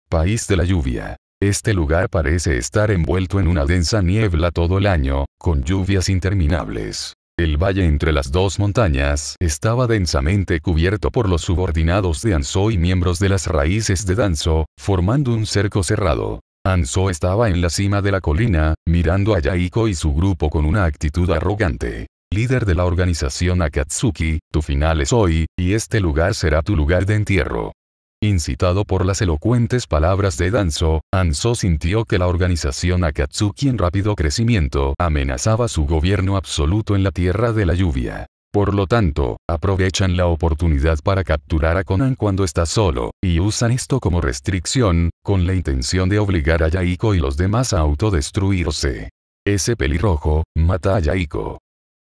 País de la lluvia. Este lugar parece estar envuelto en una densa niebla todo el año, con lluvias interminables. El valle entre las dos montañas estaba densamente cubierto por los subordinados de Anso y miembros de las raíces de Danzo, formando un cerco cerrado. Anso estaba en la cima de la colina, mirando a Yaiko y su grupo con una actitud arrogante líder de la organización Akatsuki, tu final es hoy, y este lugar será tu lugar de entierro. Incitado por las elocuentes palabras de Danzo, Anso sintió que la organización Akatsuki en rápido crecimiento amenazaba su gobierno absoluto en la Tierra de la Lluvia. Por lo tanto, aprovechan la oportunidad para capturar a Conan cuando está solo, y usan esto como restricción, con la intención de obligar a Yaiko y los demás a autodestruirse. Ese pelirrojo, mata a Yaiko.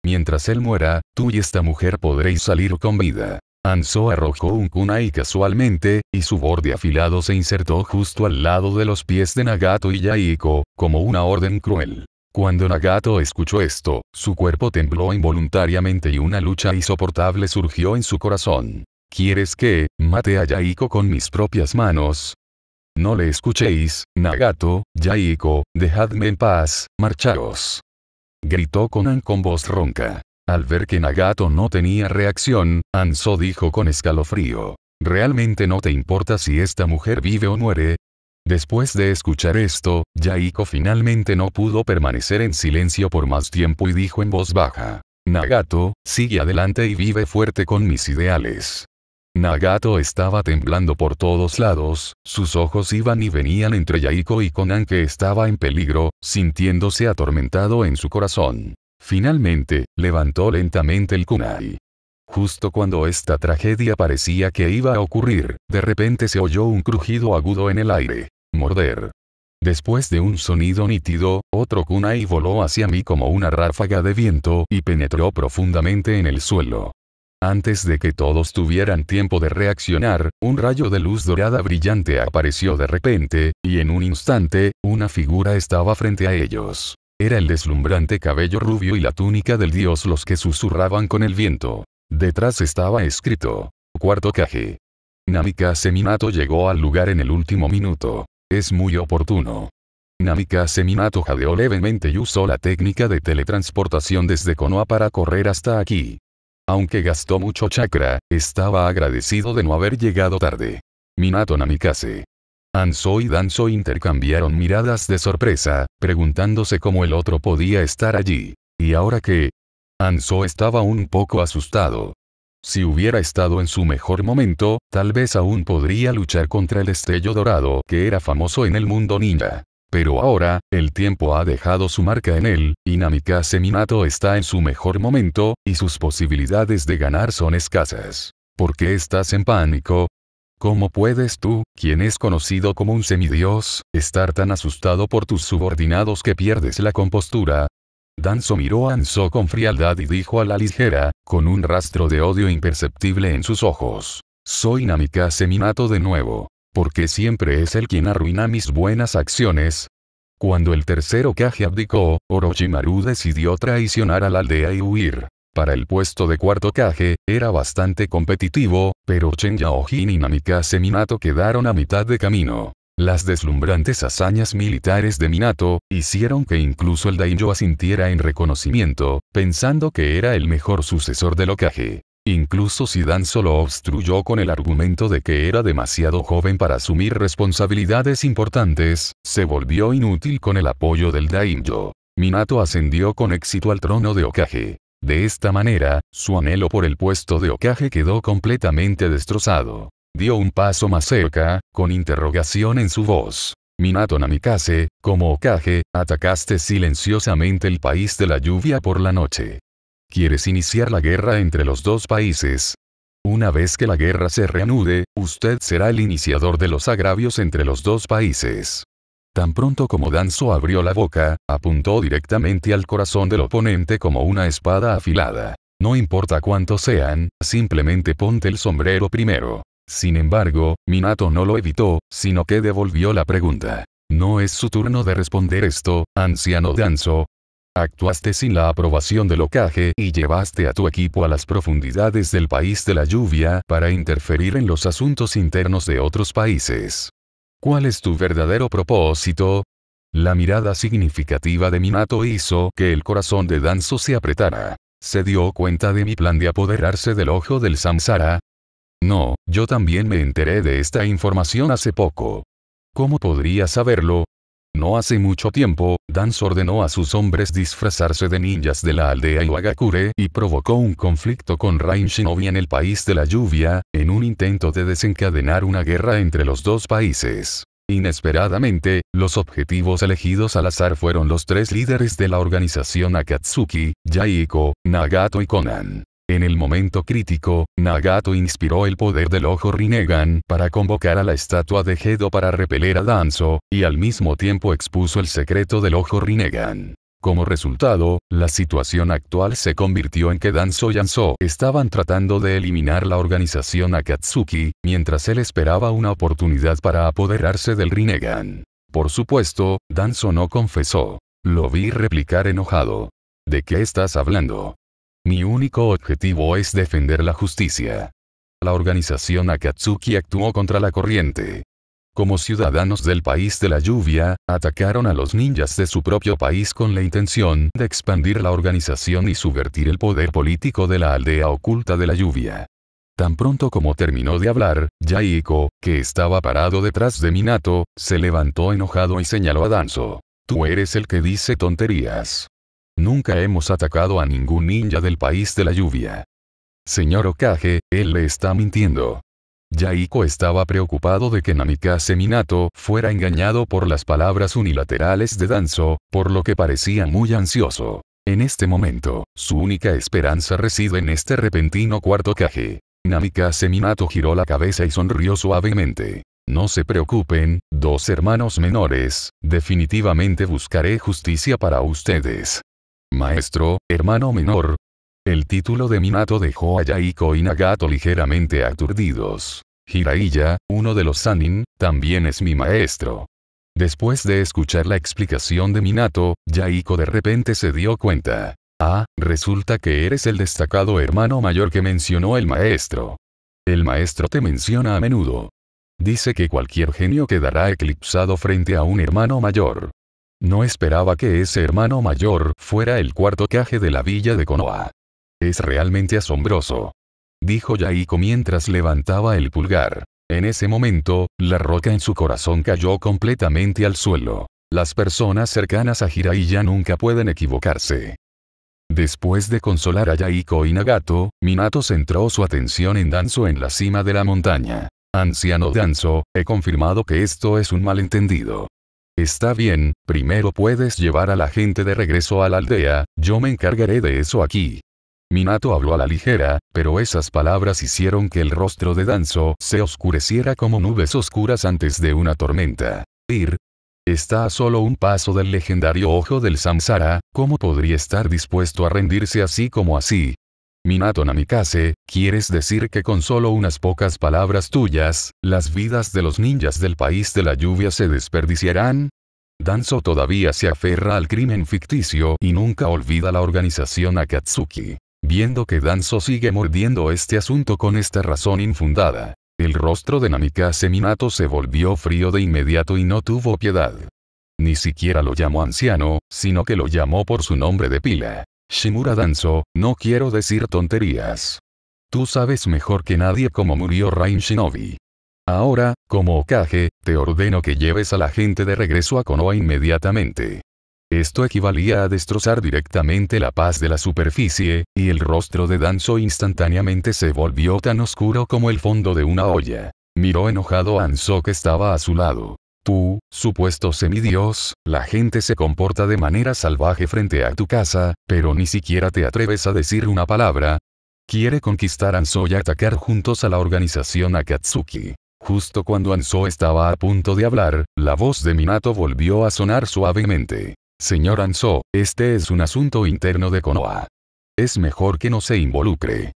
Mientras él muera, tú y esta mujer podréis salir con vida. Anso arrojó un kunai casualmente, y su borde afilado se insertó justo al lado de los pies de Nagato y Yaiko, como una orden cruel. Cuando Nagato escuchó esto, su cuerpo tembló involuntariamente y una lucha insoportable surgió en su corazón. ¿Quieres que mate a Yaiko con mis propias manos? No le escuchéis, Nagato, Yaiko, dejadme en paz, marchaos gritó Conan con voz ronca. Al ver que Nagato no tenía reacción, Anso dijo con escalofrío. ¿Realmente no te importa si esta mujer vive o muere? Después de escuchar esto, Yaiko finalmente no pudo permanecer en silencio por más tiempo y dijo en voz baja. Nagato, sigue adelante y vive fuerte con mis ideales. Nagato estaba temblando por todos lados, sus ojos iban y venían entre Yaiko y Conan que estaba en peligro, sintiéndose atormentado en su corazón. Finalmente, levantó lentamente el kunai. Justo cuando esta tragedia parecía que iba a ocurrir, de repente se oyó un crujido agudo en el aire. Morder. Después de un sonido nítido, otro kunai voló hacia mí como una ráfaga de viento y penetró profundamente en el suelo. Antes de que todos tuvieran tiempo de reaccionar, un rayo de luz dorada brillante apareció de repente, y en un instante, una figura estaba frente a ellos. Era el deslumbrante cabello rubio y la túnica del dios los que susurraban con el viento. Detrás estaba escrito. Cuarto caje. Namika Seminato llegó al lugar en el último minuto. Es muy oportuno. Namika Seminato jadeó levemente y usó la técnica de teletransportación desde Konoha para correr hasta aquí. Aunque gastó mucho chakra, estaba agradecido de no haber llegado tarde. Minato Namikaze. Anso y Danzo intercambiaron miradas de sorpresa, preguntándose cómo el otro podía estar allí. ¿Y ahora qué? Anso estaba un poco asustado. Si hubiera estado en su mejor momento, tal vez aún podría luchar contra el estello dorado que era famoso en el mundo ninja. Pero ahora, el tiempo ha dejado su marca en él, y Namikaze Minato está en su mejor momento, y sus posibilidades de ganar son escasas. ¿Por qué estás en pánico? ¿Cómo puedes tú, quien es conocido como un semidios, estar tan asustado por tus subordinados que pierdes la compostura? Danzo miró a Anso con frialdad y dijo a la ligera, con un rastro de odio imperceptible en sus ojos. Soy Namikaze Seminato de nuevo porque siempre es él quien arruina mis buenas acciones. Cuando el tercero Kage abdicó, Orochimaru decidió traicionar a la aldea y huir. Para el puesto de cuarto Kage, era bastante competitivo, pero Chen Yaojin y Namikaze Minato quedaron a mitad de camino. Las deslumbrantes hazañas militares de Minato, hicieron que incluso el Daimyo asintiera en reconocimiento, pensando que era el mejor sucesor del Okage. Incluso si Dan lo obstruyó con el argumento de que era demasiado joven para asumir responsabilidades importantes, se volvió inútil con el apoyo del Daimyo. Minato ascendió con éxito al trono de Okage. De esta manera, su anhelo por el puesto de Okage quedó completamente destrozado. Dio un paso más cerca, con interrogación en su voz. Minato Namikaze, como Okage, atacaste silenciosamente el país de la lluvia por la noche. ¿Quieres iniciar la guerra entre los dos países? Una vez que la guerra se reanude, usted será el iniciador de los agravios entre los dos países. Tan pronto como Danzo abrió la boca, apuntó directamente al corazón del oponente como una espada afilada. No importa cuántos sean, simplemente ponte el sombrero primero. Sin embargo, Minato no lo evitó, sino que devolvió la pregunta. No es su turno de responder esto, anciano Danzo, Actuaste sin la aprobación del ocaje y llevaste a tu equipo a las profundidades del país de la lluvia para interferir en los asuntos internos de otros países. ¿Cuál es tu verdadero propósito? La mirada significativa de Minato hizo que el corazón de Danzo se apretara. ¿Se dio cuenta de mi plan de apoderarse del ojo del samsara? No, yo también me enteré de esta información hace poco. ¿Cómo podría saberlo? No hace mucho tiempo, Dance ordenó a sus hombres disfrazarse de ninjas de la aldea Iwagakure y provocó un conflicto con Rain Shinobi en el país de la lluvia, en un intento de desencadenar una guerra entre los dos países. Inesperadamente, los objetivos elegidos al azar fueron los tres líderes de la organización Akatsuki, Yaiko, Nagato y Conan. En el momento crítico, Nagato inspiró el poder del ojo Rinnegan para convocar a la estatua de Gedo para repeler a Danzo, y al mismo tiempo expuso el secreto del ojo Rinnegan. Como resultado, la situación actual se convirtió en que Danzo y Anso estaban tratando de eliminar la organización Akatsuki, mientras él esperaba una oportunidad para apoderarse del Rinnegan. Por supuesto, Danzo no confesó. Lo vi replicar enojado. ¿De qué estás hablando? Mi único objetivo es defender la justicia. La organización Akatsuki actuó contra la corriente. Como ciudadanos del país de la lluvia, atacaron a los ninjas de su propio país con la intención de expandir la organización y subvertir el poder político de la aldea oculta de la lluvia. Tan pronto como terminó de hablar, Yaiko, que estaba parado detrás de Minato, se levantó enojado y señaló a Danzo. Tú eres el que dice tonterías. Nunca hemos atacado a ningún ninja del país de la lluvia. Señor Okage, él le está mintiendo. Yaiko estaba preocupado de que Namika Minato fuera engañado por las palabras unilaterales de Danzo, por lo que parecía muy ansioso. En este momento, su única esperanza reside en este repentino cuarto Kage. Namika Seminato giró la cabeza y sonrió suavemente. No se preocupen, dos hermanos menores, definitivamente buscaré justicia para ustedes. Maestro, hermano menor. El título de Minato dejó a Yaiko y Nagato ligeramente aturdidos. Hiraiya, uno de los Sanin, también es mi maestro. Después de escuchar la explicación de Minato, Yaiko de repente se dio cuenta. Ah, resulta que eres el destacado hermano mayor que mencionó el maestro. El maestro te menciona a menudo. Dice que cualquier genio quedará eclipsado frente a un hermano mayor. No esperaba que ese hermano mayor fuera el cuarto caje de la villa de Konoha. Es realmente asombroso. Dijo Yaiko mientras levantaba el pulgar. En ese momento, la roca en su corazón cayó completamente al suelo. Las personas cercanas a Jiraiya nunca pueden equivocarse. Después de consolar a Yaiko y Nagato, Minato centró su atención en Danzo en la cima de la montaña. Anciano Danzo, he confirmado que esto es un malentendido. Está bien, primero puedes llevar a la gente de regreso a la aldea, yo me encargaré de eso aquí. Minato habló a la ligera, pero esas palabras hicieron que el rostro de Danzo se oscureciera como nubes oscuras antes de una tormenta. Ir. Está a solo un paso del legendario ojo del Samsara, ¿cómo podría estar dispuesto a rendirse así como así? Minato Namikaze, ¿quieres decir que con solo unas pocas palabras tuyas, las vidas de los ninjas del país de la lluvia se desperdiciarán? Danzo todavía se aferra al crimen ficticio y nunca olvida la organización Akatsuki. Viendo que Danzo sigue mordiendo este asunto con esta razón infundada, el rostro de Namikaze Minato se volvió frío de inmediato y no tuvo piedad. Ni siquiera lo llamó anciano, sino que lo llamó por su nombre de pila. Shimura Danzo, no quiero decir tonterías. Tú sabes mejor que nadie cómo murió Rain Shinobi. Ahora, como Okage, te ordeno que lleves a la gente de regreso a Konoha inmediatamente. Esto equivalía a destrozar directamente la paz de la superficie, y el rostro de Danzo instantáneamente se volvió tan oscuro como el fondo de una olla. Miró enojado a Anso que estaba a su lado. Tú, supuesto semidios, la gente se comporta de manera salvaje frente a tu casa, pero ni siquiera te atreves a decir una palabra. Quiere conquistar Anso y atacar juntos a la organización Akatsuki. Justo cuando Anso estaba a punto de hablar, la voz de Minato volvió a sonar suavemente. Señor Anso, este es un asunto interno de Konoha. Es mejor que no se involucre.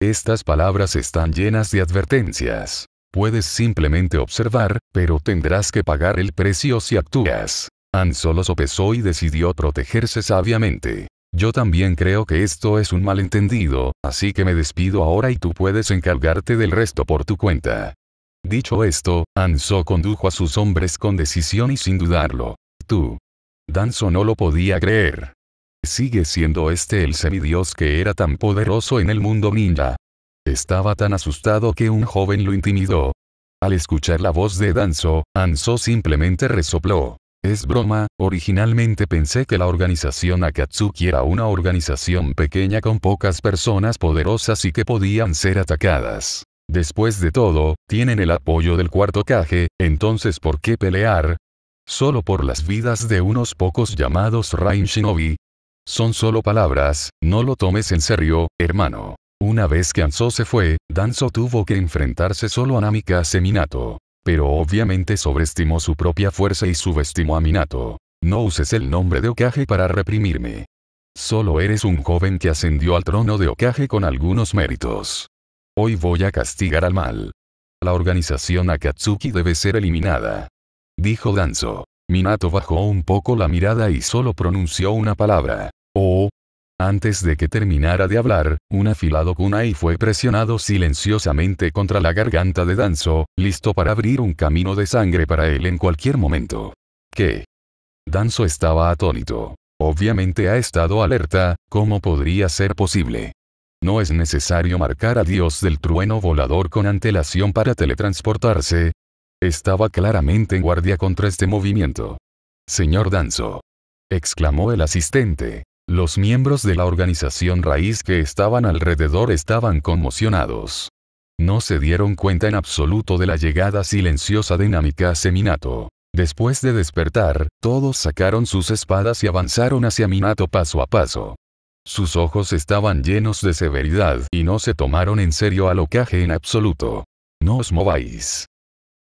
Estas palabras están llenas de advertencias puedes simplemente observar, pero tendrás que pagar el precio si actúas. Anso lo sopesó y decidió protegerse sabiamente. Yo también creo que esto es un malentendido, así que me despido ahora y tú puedes encargarte del resto por tu cuenta. Dicho esto, Anso condujo a sus hombres con decisión y sin dudarlo. Tú. Danzo no lo podía creer. Sigue siendo este el semidios que era tan poderoso en el mundo ninja, estaba tan asustado que un joven lo intimidó. Al escuchar la voz de Danzo, Anso simplemente resopló. Es broma, originalmente pensé que la organización Akatsuki era una organización pequeña con pocas personas poderosas y que podían ser atacadas. Después de todo, tienen el apoyo del cuarto Caje. entonces ¿por qué pelear? Solo por las vidas de unos pocos llamados Rain Shinobi. Son solo palabras, no lo tomes en serio, hermano. Una vez que Anso se fue, Danzo tuvo que enfrentarse solo a Namika Minato. Pero obviamente sobreestimó su propia fuerza y subestimó a Minato. No uses el nombre de Okage para reprimirme. Solo eres un joven que ascendió al trono de Okage con algunos méritos. Hoy voy a castigar al mal. La organización Akatsuki debe ser eliminada. Dijo Danzo. Minato bajó un poco la mirada y solo pronunció una palabra. Oh, antes de que terminara de hablar, un afilado kunai fue presionado silenciosamente contra la garganta de Danzo, listo para abrir un camino de sangre para él en cualquier momento. ¿Qué? Danzo estaba atónito. Obviamente ha estado alerta, ¿cómo podría ser posible? No es necesario marcar a Dios del trueno volador con antelación para teletransportarse. Estaba claramente en guardia contra este movimiento. Señor Danzo. exclamó el asistente. Los miembros de la organización raíz que estaban alrededor estaban conmocionados. No se dieron cuenta en absoluto de la llegada silenciosa de Namika Seminato. Después de despertar, todos sacaron sus espadas y avanzaron hacia Minato paso a paso. Sus ojos estaban llenos de severidad y no se tomaron en serio al ocaje en absoluto. No os mováis.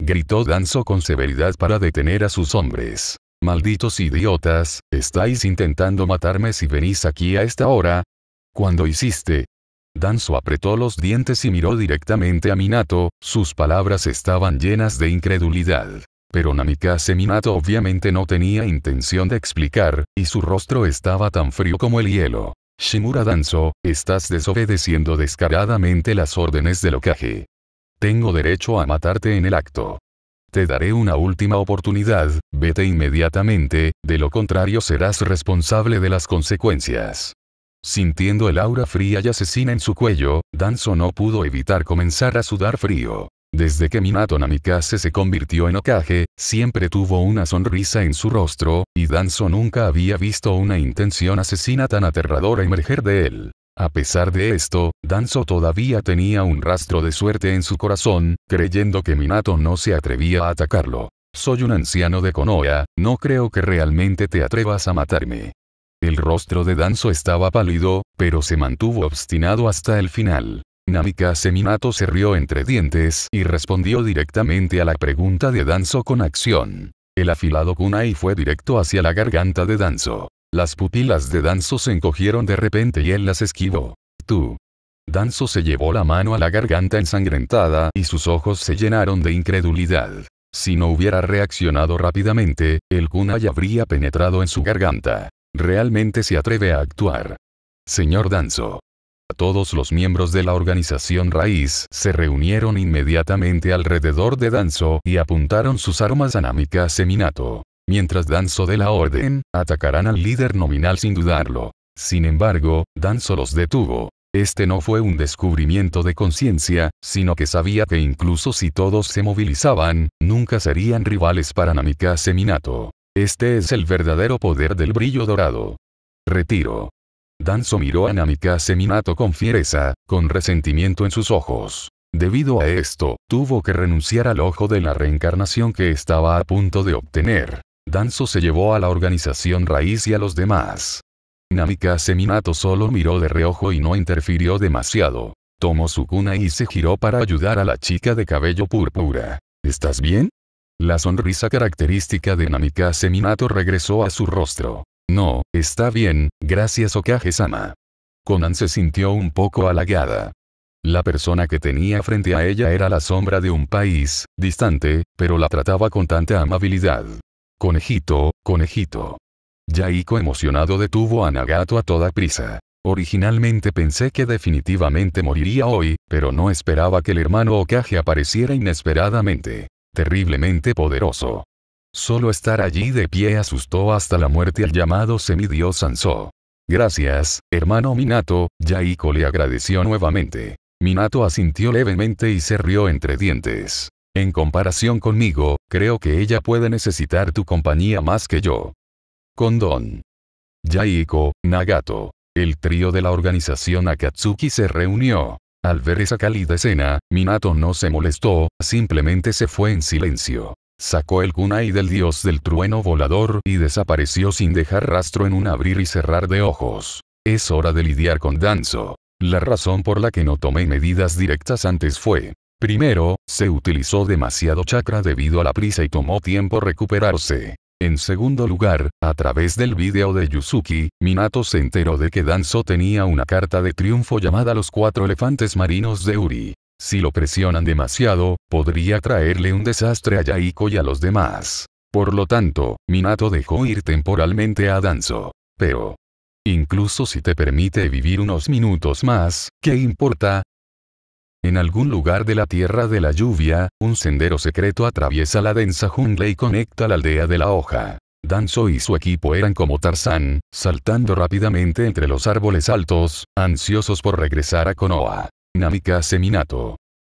Gritó Danzo con severidad para detener a sus hombres. Malditos idiotas, ¿estáis intentando matarme si venís aquí a esta hora? Cuando hiciste? Danzo apretó los dientes y miró directamente a Minato, sus palabras estaban llenas de incredulidad. Pero Namikaze Minato obviamente no tenía intención de explicar, y su rostro estaba tan frío como el hielo. Shimura Danzo, estás desobedeciendo descaradamente las órdenes del Okage. Tengo derecho a matarte en el acto. Te daré una última oportunidad, vete inmediatamente, de lo contrario serás responsable de las consecuencias. Sintiendo el aura fría y asesina en su cuello, Danzo no pudo evitar comenzar a sudar frío. Desde que Minato Namikaze se convirtió en Okage, siempre tuvo una sonrisa en su rostro, y Danzo nunca había visto una intención asesina tan aterradora emerger de él. A pesar de esto, Danzo todavía tenía un rastro de suerte en su corazón, creyendo que Minato no se atrevía a atacarlo. Soy un anciano de Konoha, no creo que realmente te atrevas a matarme. El rostro de Danzo estaba pálido, pero se mantuvo obstinado hasta el final. se Minato se rió entre dientes y respondió directamente a la pregunta de Danzo con acción. El afilado kunai fue directo hacia la garganta de Danzo. Las pupilas de Danzo se encogieron de repente y él las esquivó. Tú. Danzo se llevó la mano a la garganta ensangrentada y sus ojos se llenaron de incredulidad. Si no hubiera reaccionado rápidamente, el kunai habría penetrado en su garganta. Realmente se atreve a actuar. Señor Danzo. Todos los miembros de la organización Raíz se reunieron inmediatamente alrededor de Danzo y apuntaron sus armas a Namika Seminato. Mientras Danzo de la orden, atacarán al líder nominal sin dudarlo. Sin embargo, Danzo los detuvo. Este no fue un descubrimiento de conciencia, sino que sabía que incluso si todos se movilizaban, nunca serían rivales para Namika Seminato. Este es el verdadero poder del brillo dorado. Retiro. Danzo miró a Namika Seminato con fiereza, con resentimiento en sus ojos. Debido a esto, tuvo que renunciar al ojo de la reencarnación que estaba a punto de obtener. Danzo se llevó a la organización raíz y a los demás. Namika Seminato solo miró de reojo y no interfirió demasiado. Tomó su cuna y se giró para ayudar a la chica de cabello púrpura. ¿Estás bien? La sonrisa característica de Namika Seminato regresó a su rostro. No, está bien, gracias Okage-sama. Conan se sintió un poco halagada. La persona que tenía frente a ella era la sombra de un país, distante, pero la trataba con tanta amabilidad. Conejito, conejito. Yaiko emocionado detuvo a Nagato a toda prisa. Originalmente pensé que definitivamente moriría hoy, pero no esperaba que el hermano Okage apareciera inesperadamente. Terriblemente poderoso. Solo estar allí de pie asustó hasta la muerte al llamado semidios Sanso. Gracias, hermano Minato, Yaiko le agradeció nuevamente. Minato asintió levemente y se rió entre dientes. En comparación conmigo, creo que ella puede necesitar tu compañía más que yo. Condón. Yaiko, Nagato. El trío de la organización Akatsuki se reunió. Al ver esa cálida escena, Minato no se molestó, simplemente se fue en silencio. Sacó el kunai del dios del trueno volador y desapareció sin dejar rastro en un abrir y cerrar de ojos. Es hora de lidiar con Danzo. La razón por la que no tomé medidas directas antes fue, Primero, se utilizó demasiado chakra debido a la prisa y tomó tiempo recuperarse. En segundo lugar, a través del video de Yuzuki, Minato se enteró de que Danzo tenía una carta de triunfo llamada Los cuatro elefantes marinos de Uri. Si lo presionan demasiado, podría traerle un desastre a Yaiko y a los demás. Por lo tanto, Minato dejó ir temporalmente a Danzo. Pero, incluso si te permite vivir unos minutos más, ¿qué importa? En algún lugar de la Tierra de la Lluvia, un sendero secreto atraviesa la densa jungla y conecta la aldea de la hoja. Danzo y su equipo eran como Tarzán, saltando rápidamente entre los árboles altos, ansiosos por regresar a Konoha. Namika Seminato.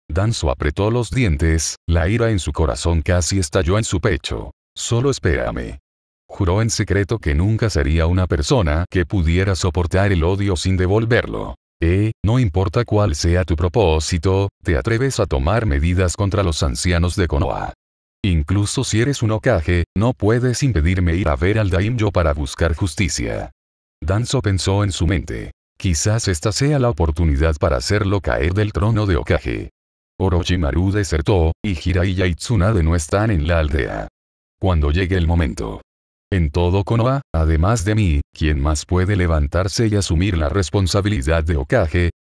Danzo apretó los dientes, la ira en su corazón casi estalló en su pecho. Solo espérame. Juró en secreto que nunca sería una persona que pudiera soportar el odio sin devolverlo. Eh, no importa cuál sea tu propósito, te atreves a tomar medidas contra los ancianos de Konoha. Incluso si eres un Okage, no puedes impedirme ir a ver al Daimyo para buscar justicia. Danzo pensó en su mente. Quizás esta sea la oportunidad para hacerlo caer del trono de Okage. Orochimaru desertó, y Jiraiya y Tsunade no están en la aldea. Cuando llegue el momento, en todo Konoha, además de mí, ¿quién más puede levantarse y asumir la responsabilidad de Okage?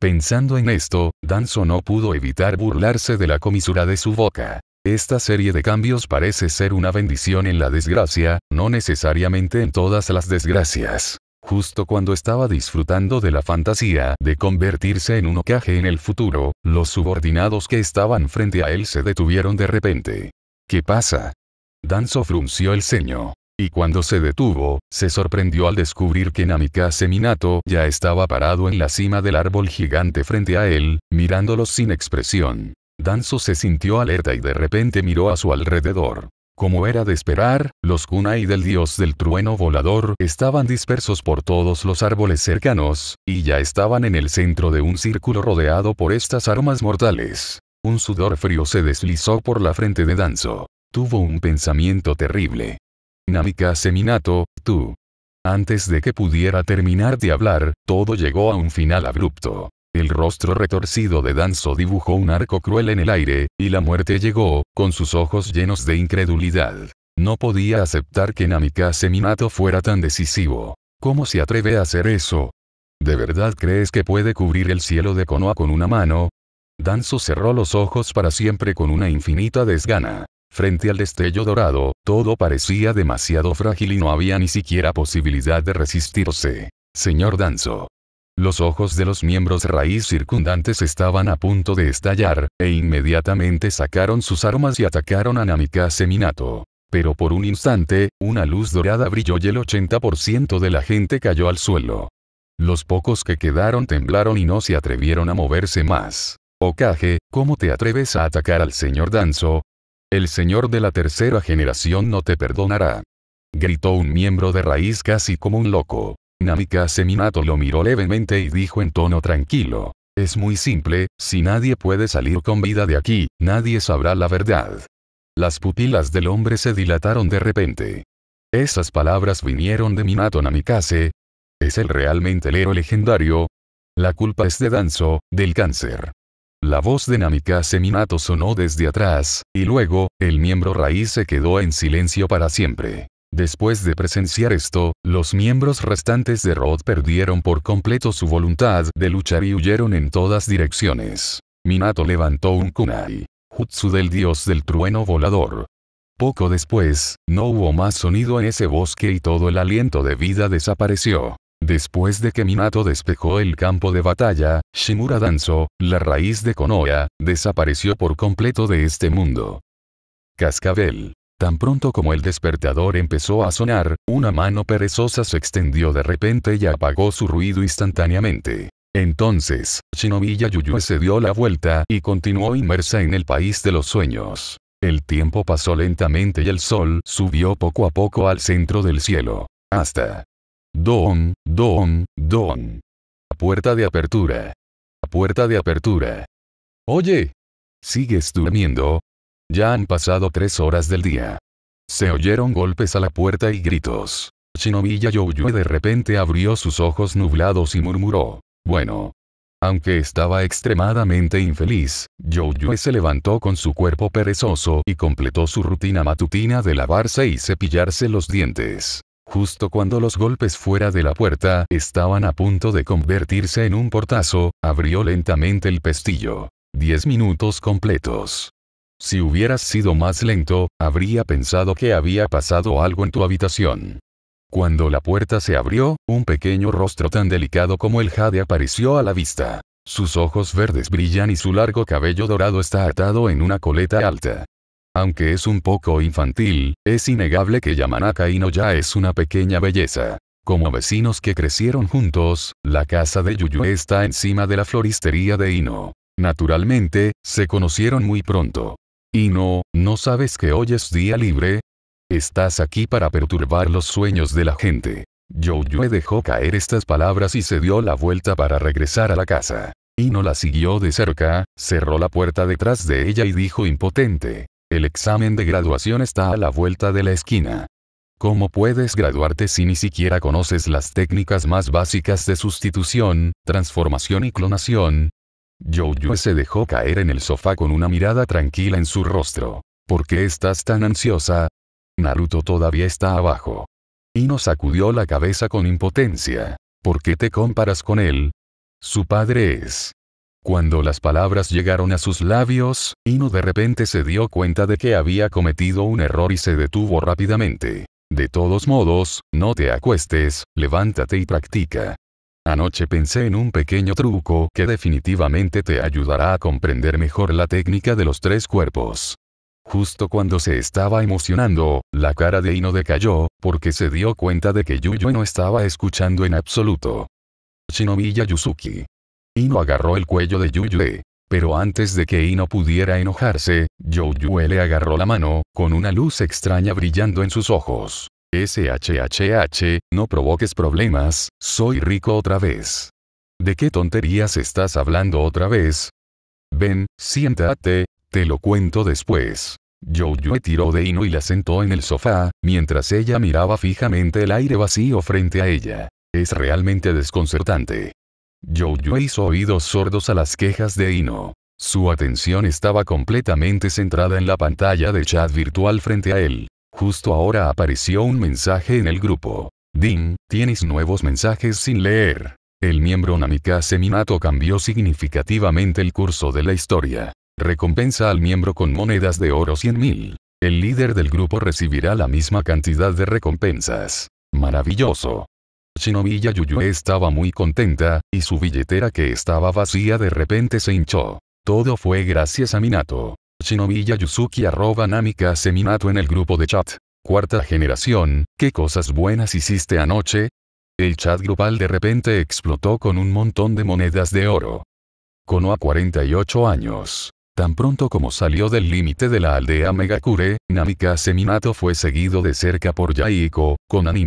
Pensando en esto, Danzo no pudo evitar burlarse de la comisura de su boca. Esta serie de cambios parece ser una bendición en la desgracia, no necesariamente en todas las desgracias. Justo cuando estaba disfrutando de la fantasía de convertirse en un Okage en el futuro, los subordinados que estaban frente a él se detuvieron de repente. ¿Qué pasa? Danzo frunció el ceño y cuando se detuvo, se sorprendió al descubrir que Namika Minato ya estaba parado en la cima del árbol gigante frente a él, mirándolo sin expresión. Danzo se sintió alerta y de repente miró a su alrededor. Como era de esperar, los kunai del dios del trueno volador estaban dispersos por todos los árboles cercanos, y ya estaban en el centro de un círculo rodeado por estas armas mortales. Un sudor frío se deslizó por la frente de Danzo. Tuvo un pensamiento terrible. Namika Seminato, tú. Antes de que pudiera terminar de hablar, todo llegó a un final abrupto. El rostro retorcido de Danzo dibujó un arco cruel en el aire, y la muerte llegó, con sus ojos llenos de incredulidad. No podía aceptar que Namika Seminato fuera tan decisivo. ¿Cómo se atreve a hacer eso? ¿De verdad crees que puede cubrir el cielo de Konoha con una mano? Danzo cerró los ojos para siempre con una infinita desgana. Frente al destello dorado, todo parecía demasiado frágil y no había ni siquiera posibilidad de resistirse. Señor Danzo. Los ojos de los miembros raíz circundantes estaban a punto de estallar, e inmediatamente sacaron sus armas y atacaron a Namikaze Minato. Pero por un instante, una luz dorada brilló y el 80% de la gente cayó al suelo. Los pocos que quedaron temblaron y no se atrevieron a moverse más. Okage, ¿cómo te atreves a atacar al señor Danzo? El Señor de la tercera generación no te perdonará. Gritó un miembro de raíz casi como un loco. Namika Minato lo miró levemente y dijo en tono tranquilo. Es muy simple, si nadie puede salir con vida de aquí, nadie sabrá la verdad. Las pupilas del hombre se dilataron de repente. Esas palabras vinieron de Minato Namikaze. ¿Es él realmente el héroe legendario? La culpa es de Danzo, del cáncer. La voz de Namikaze Minato sonó desde atrás, y luego, el miembro raíz se quedó en silencio para siempre. Después de presenciar esto, los miembros restantes de Rod perdieron por completo su voluntad de luchar y huyeron en todas direcciones. Minato levantó un kunai. Jutsu del dios del trueno volador. Poco después, no hubo más sonido en ese bosque y todo el aliento de vida desapareció. Después de que Minato despejó el campo de batalla, Shimura Danzo, la raíz de Konoha, desapareció por completo de este mundo. Cascabel. Tan pronto como el despertador empezó a sonar, una mano perezosa se extendió de repente y apagó su ruido instantáneamente. Entonces, Shinobiya Yuyue se dio la vuelta y continuó inmersa en el país de los sueños. El tiempo pasó lentamente y el sol subió poco a poco al centro del cielo. Hasta Don, don, don. Puerta de apertura. Puerta de apertura. Oye. ¿Sigues durmiendo? Ya han pasado tres horas del día. Se oyeron golpes a la puerta y gritos. Shinobi Youyue de repente abrió sus ojos nublados y murmuró. Bueno. Aunque estaba extremadamente infeliz, Youyue se levantó con su cuerpo perezoso y completó su rutina matutina de lavarse y cepillarse los dientes. Justo cuando los golpes fuera de la puerta estaban a punto de convertirse en un portazo, abrió lentamente el pestillo. Diez minutos completos. Si hubieras sido más lento, habría pensado que había pasado algo en tu habitación. Cuando la puerta se abrió, un pequeño rostro tan delicado como el jade apareció a la vista. Sus ojos verdes brillan y su largo cabello dorado está atado en una coleta alta. Aunque es un poco infantil, es innegable que Yamanaka Ino ya es una pequeña belleza. Como vecinos que crecieron juntos, la casa de Yuyu está encima de la floristería de Ino. Naturalmente, se conocieron muy pronto. Ino, ¿no sabes que hoy es día libre? Estás aquí para perturbar los sueños de la gente. Yuyue dejó caer estas palabras y se dio la vuelta para regresar a la casa. Ino la siguió de cerca, cerró la puerta detrás de ella y dijo impotente, el examen de graduación está a la vuelta de la esquina. ¿Cómo puedes graduarte si ni siquiera conoces las técnicas más básicas de sustitución, transformación y clonación? Jojo se dejó caer en el sofá con una mirada tranquila en su rostro. ¿Por qué estás tan ansiosa? Naruto todavía está abajo. Ino sacudió la cabeza con impotencia. ¿Por qué te comparas con él? Su padre es cuando las palabras llegaron a sus labios, Ino de repente se dio cuenta de que había cometido un error y se detuvo rápidamente. De todos modos, no te acuestes, levántate y practica. Anoche pensé en un pequeño truco que definitivamente te ayudará a comprender mejor la técnica de los tres cuerpos. Justo cuando se estaba emocionando, la cara de Ino decayó, porque se dio cuenta de que Yuyu no estaba escuchando en absoluto. Shinobi Yuzuki. Ino agarró el cuello de Yuyue. Pero antes de que Ino pudiera enojarse, Yuyue le agarró la mano, con una luz extraña brillando en sus ojos. SHHH, no provoques problemas, soy rico otra vez. ¿De qué tonterías estás hablando otra vez? Ven, siéntate, te lo cuento después. Yuyue tiró de Ino y la sentó en el sofá, mientras ella miraba fijamente el aire vacío frente a ella. Es realmente desconcertante. Jojo hizo oídos sordos a las quejas de Ino. Su atención estaba completamente centrada en la pantalla de chat virtual frente a él. Justo ahora apareció un mensaje en el grupo. Dim, tienes nuevos mensajes sin leer. El miembro Namika Seminato cambió significativamente el curso de la historia. Recompensa al miembro con monedas de oro 100.000. El líder del grupo recibirá la misma cantidad de recompensas. Maravilloso. Shinomiya Yuyu estaba muy contenta, y su billetera que estaba vacía de repente se hinchó. Todo fue gracias a Minato. Shinomiya Yuzuki arroba Namika Seminato en el grupo de chat. Cuarta generación, ¿qué cosas buenas hiciste anoche? El chat grupal de repente explotó con un montón de monedas de oro. Konoha 48 años. Tan pronto como salió del límite de la aldea Megakure, Namika Seminato fue seguido de cerca por Yaiko, con y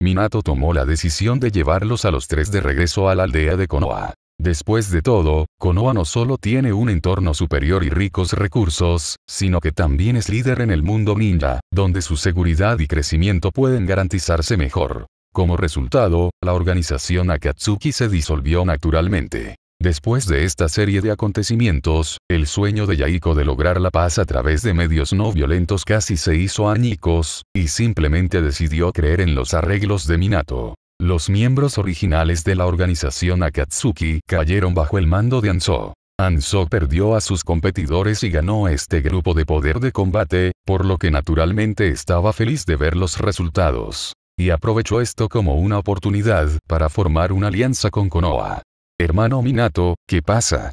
Minato tomó la decisión de llevarlos a los tres de regreso a la aldea de Konoha. Después de todo, Konoha no solo tiene un entorno superior y ricos recursos, sino que también es líder en el mundo ninja, donde su seguridad y crecimiento pueden garantizarse mejor. Como resultado, la organización Akatsuki se disolvió naturalmente. Después de esta serie de acontecimientos, el sueño de Yaiko de lograr la paz a través de medios no violentos casi se hizo añicos, y simplemente decidió creer en los arreglos de Minato. Los miembros originales de la organización Akatsuki cayeron bajo el mando de Anso. Anso perdió a sus competidores y ganó este grupo de poder de combate, por lo que naturalmente estaba feliz de ver los resultados. Y aprovechó esto como una oportunidad para formar una alianza con Konoha. Hermano Minato, ¿qué pasa?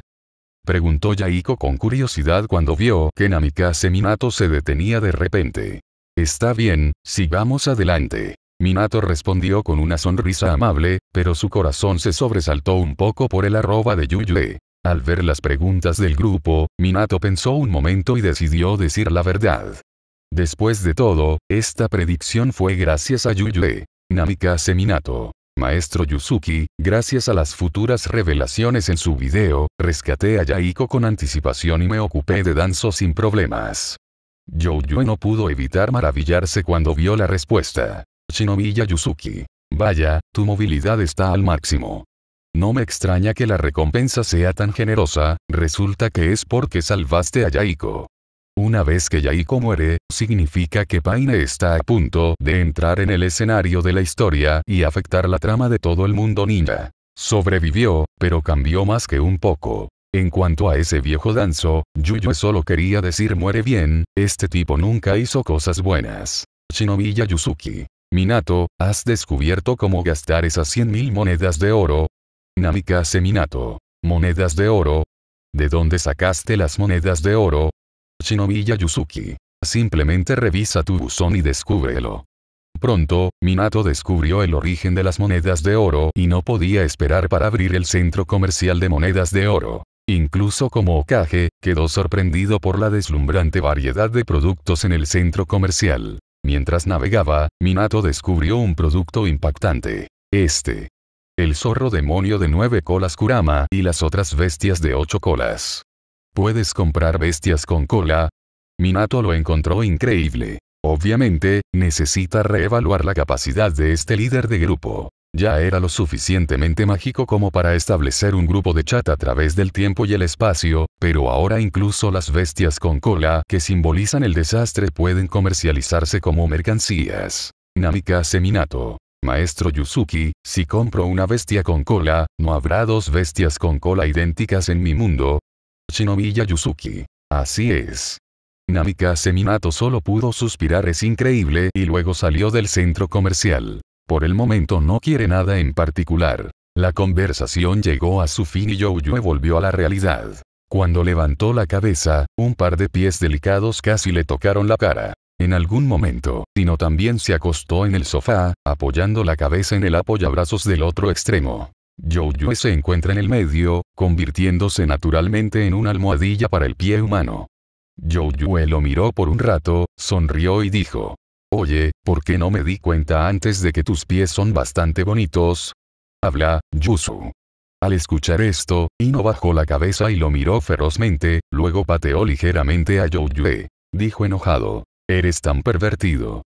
Preguntó Yaiko con curiosidad cuando vio que Namikaze Minato se detenía de repente. Está bien, sigamos adelante. Minato respondió con una sonrisa amable, pero su corazón se sobresaltó un poco por el arroba de Yuyue. Al ver las preguntas del grupo, Minato pensó un momento y decidió decir la verdad. Después de todo, esta predicción fue gracias a Yuyue. Namikaze Minato. Maestro Yuzuki, gracias a las futuras revelaciones en su video, rescaté a Yaiko con anticipación y me ocupé de Danzo sin problemas. Youyue no pudo evitar maravillarse cuando vio la respuesta. Shinomiya Yuzuki. Vaya, tu movilidad está al máximo. No me extraña que la recompensa sea tan generosa, resulta que es porque salvaste a Yaiko. Una vez que Yaiko muere, significa que Paine está a punto de entrar en el escenario de la historia y afectar la trama de todo el mundo ninja. Sobrevivió, pero cambió más que un poco. En cuanto a ese viejo danzo, Yuyu solo quería decir muere bien, este tipo nunca hizo cosas buenas. Shinobi Yuzuki. Minato, ¿has descubierto cómo gastar esas 100.000 monedas de oro? Namikaze Minato. Monedas de oro. ¿De dónde sacaste las monedas de oro? Shinomiya Yuzuki. Simplemente revisa tu buzón y descúbrelo. Pronto, Minato descubrió el origen de las monedas de oro y no podía esperar para abrir el centro comercial de monedas de oro. Incluso como Okage, quedó sorprendido por la deslumbrante variedad de productos en el centro comercial. Mientras navegaba, Minato descubrió un producto impactante. Este. El zorro demonio de nueve colas Kurama y las otras bestias de ocho colas. ¿Puedes comprar bestias con cola? Minato lo encontró increíble. Obviamente, necesita reevaluar la capacidad de este líder de grupo. Ya era lo suficientemente mágico como para establecer un grupo de chat a través del tiempo y el espacio, pero ahora incluso las bestias con cola que simbolizan el desastre pueden comercializarse como mercancías. Namika Seminato. Maestro Yuzuki, si compro una bestia con cola, no habrá dos bestias con cola idénticas en mi mundo, Shinobiya Yuzuki. Así es. Namika Seminato solo pudo suspirar es increíble y luego salió del centro comercial. Por el momento no quiere nada en particular. La conversación llegó a su fin y Youyue volvió a la realidad. Cuando levantó la cabeza, un par de pies delicados casi le tocaron la cara. En algún momento, Tino también se acostó en el sofá, apoyando la cabeza en el apoyabrazos del otro extremo. Yue pues se encuentra en el medio, convirtiéndose naturalmente en una almohadilla para el pie humano. Yue lo miró por un rato, sonrió y dijo. Oye, ¿por qué no me di cuenta antes de que tus pies son bastante bonitos? Habla, Yusu. Al escuchar esto, Ino bajó la cabeza y lo miró ferozmente, luego pateó ligeramente a Yue. Dijo enojado. Eres tan pervertido.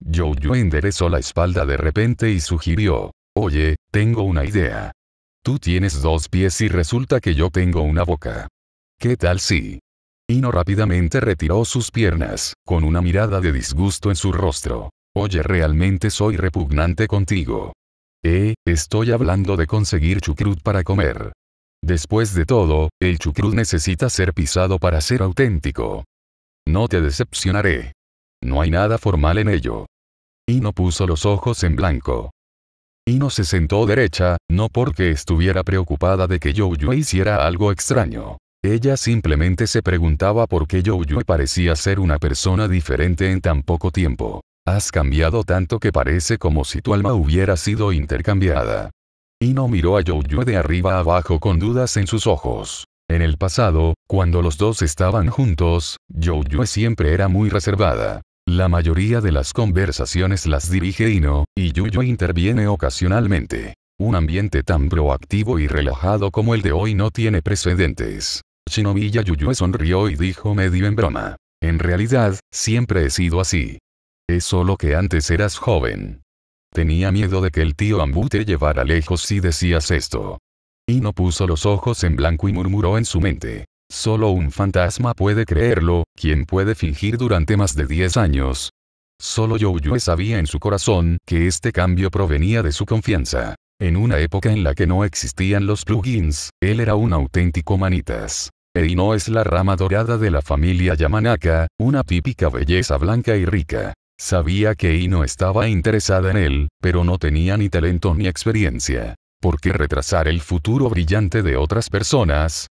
Yue enderezó la espalda de repente y sugirió. Oye, tengo una idea. Tú tienes dos pies y resulta que yo tengo una boca. ¿Qué tal si? Ino rápidamente retiró sus piernas, con una mirada de disgusto en su rostro. Oye, realmente soy repugnante contigo. Eh, estoy hablando de conseguir chucrut para comer. Después de todo, el chucrut necesita ser pisado para ser auténtico. No te decepcionaré. No hay nada formal en ello. Ino puso los ojos en blanco. Ino se sentó derecha, no porque estuviera preocupada de que Yue hiciera algo extraño. Ella simplemente se preguntaba por qué Yue parecía ser una persona diferente en tan poco tiempo. Has cambiado tanto que parece como si tu alma hubiera sido intercambiada. Ino miró a Yue de arriba abajo con dudas en sus ojos. En el pasado, cuando los dos estaban juntos, Yue siempre era muy reservada. La mayoría de las conversaciones las dirige Ino, y Yuyo interviene ocasionalmente. Un ambiente tan proactivo y relajado como el de hoy no tiene precedentes. Shinobi Yuyu sonrió y dijo medio en broma. En realidad, siempre he sido así. Es solo que antes eras joven. Tenía miedo de que el tío Ambu te llevara lejos si decías esto. Ino puso los ojos en blanco y murmuró en su mente. Solo un fantasma puede creerlo, quien puede fingir durante más de 10 años. Solo Yue sabía en su corazón que este cambio provenía de su confianza. En una época en la que no existían los plugins, él era un auténtico manitas. Eino es la rama dorada de la familia Yamanaka, una típica belleza blanca y rica. Sabía que Ino estaba interesada en él, pero no tenía ni talento ni experiencia. ¿Por qué retrasar el futuro brillante de otras personas?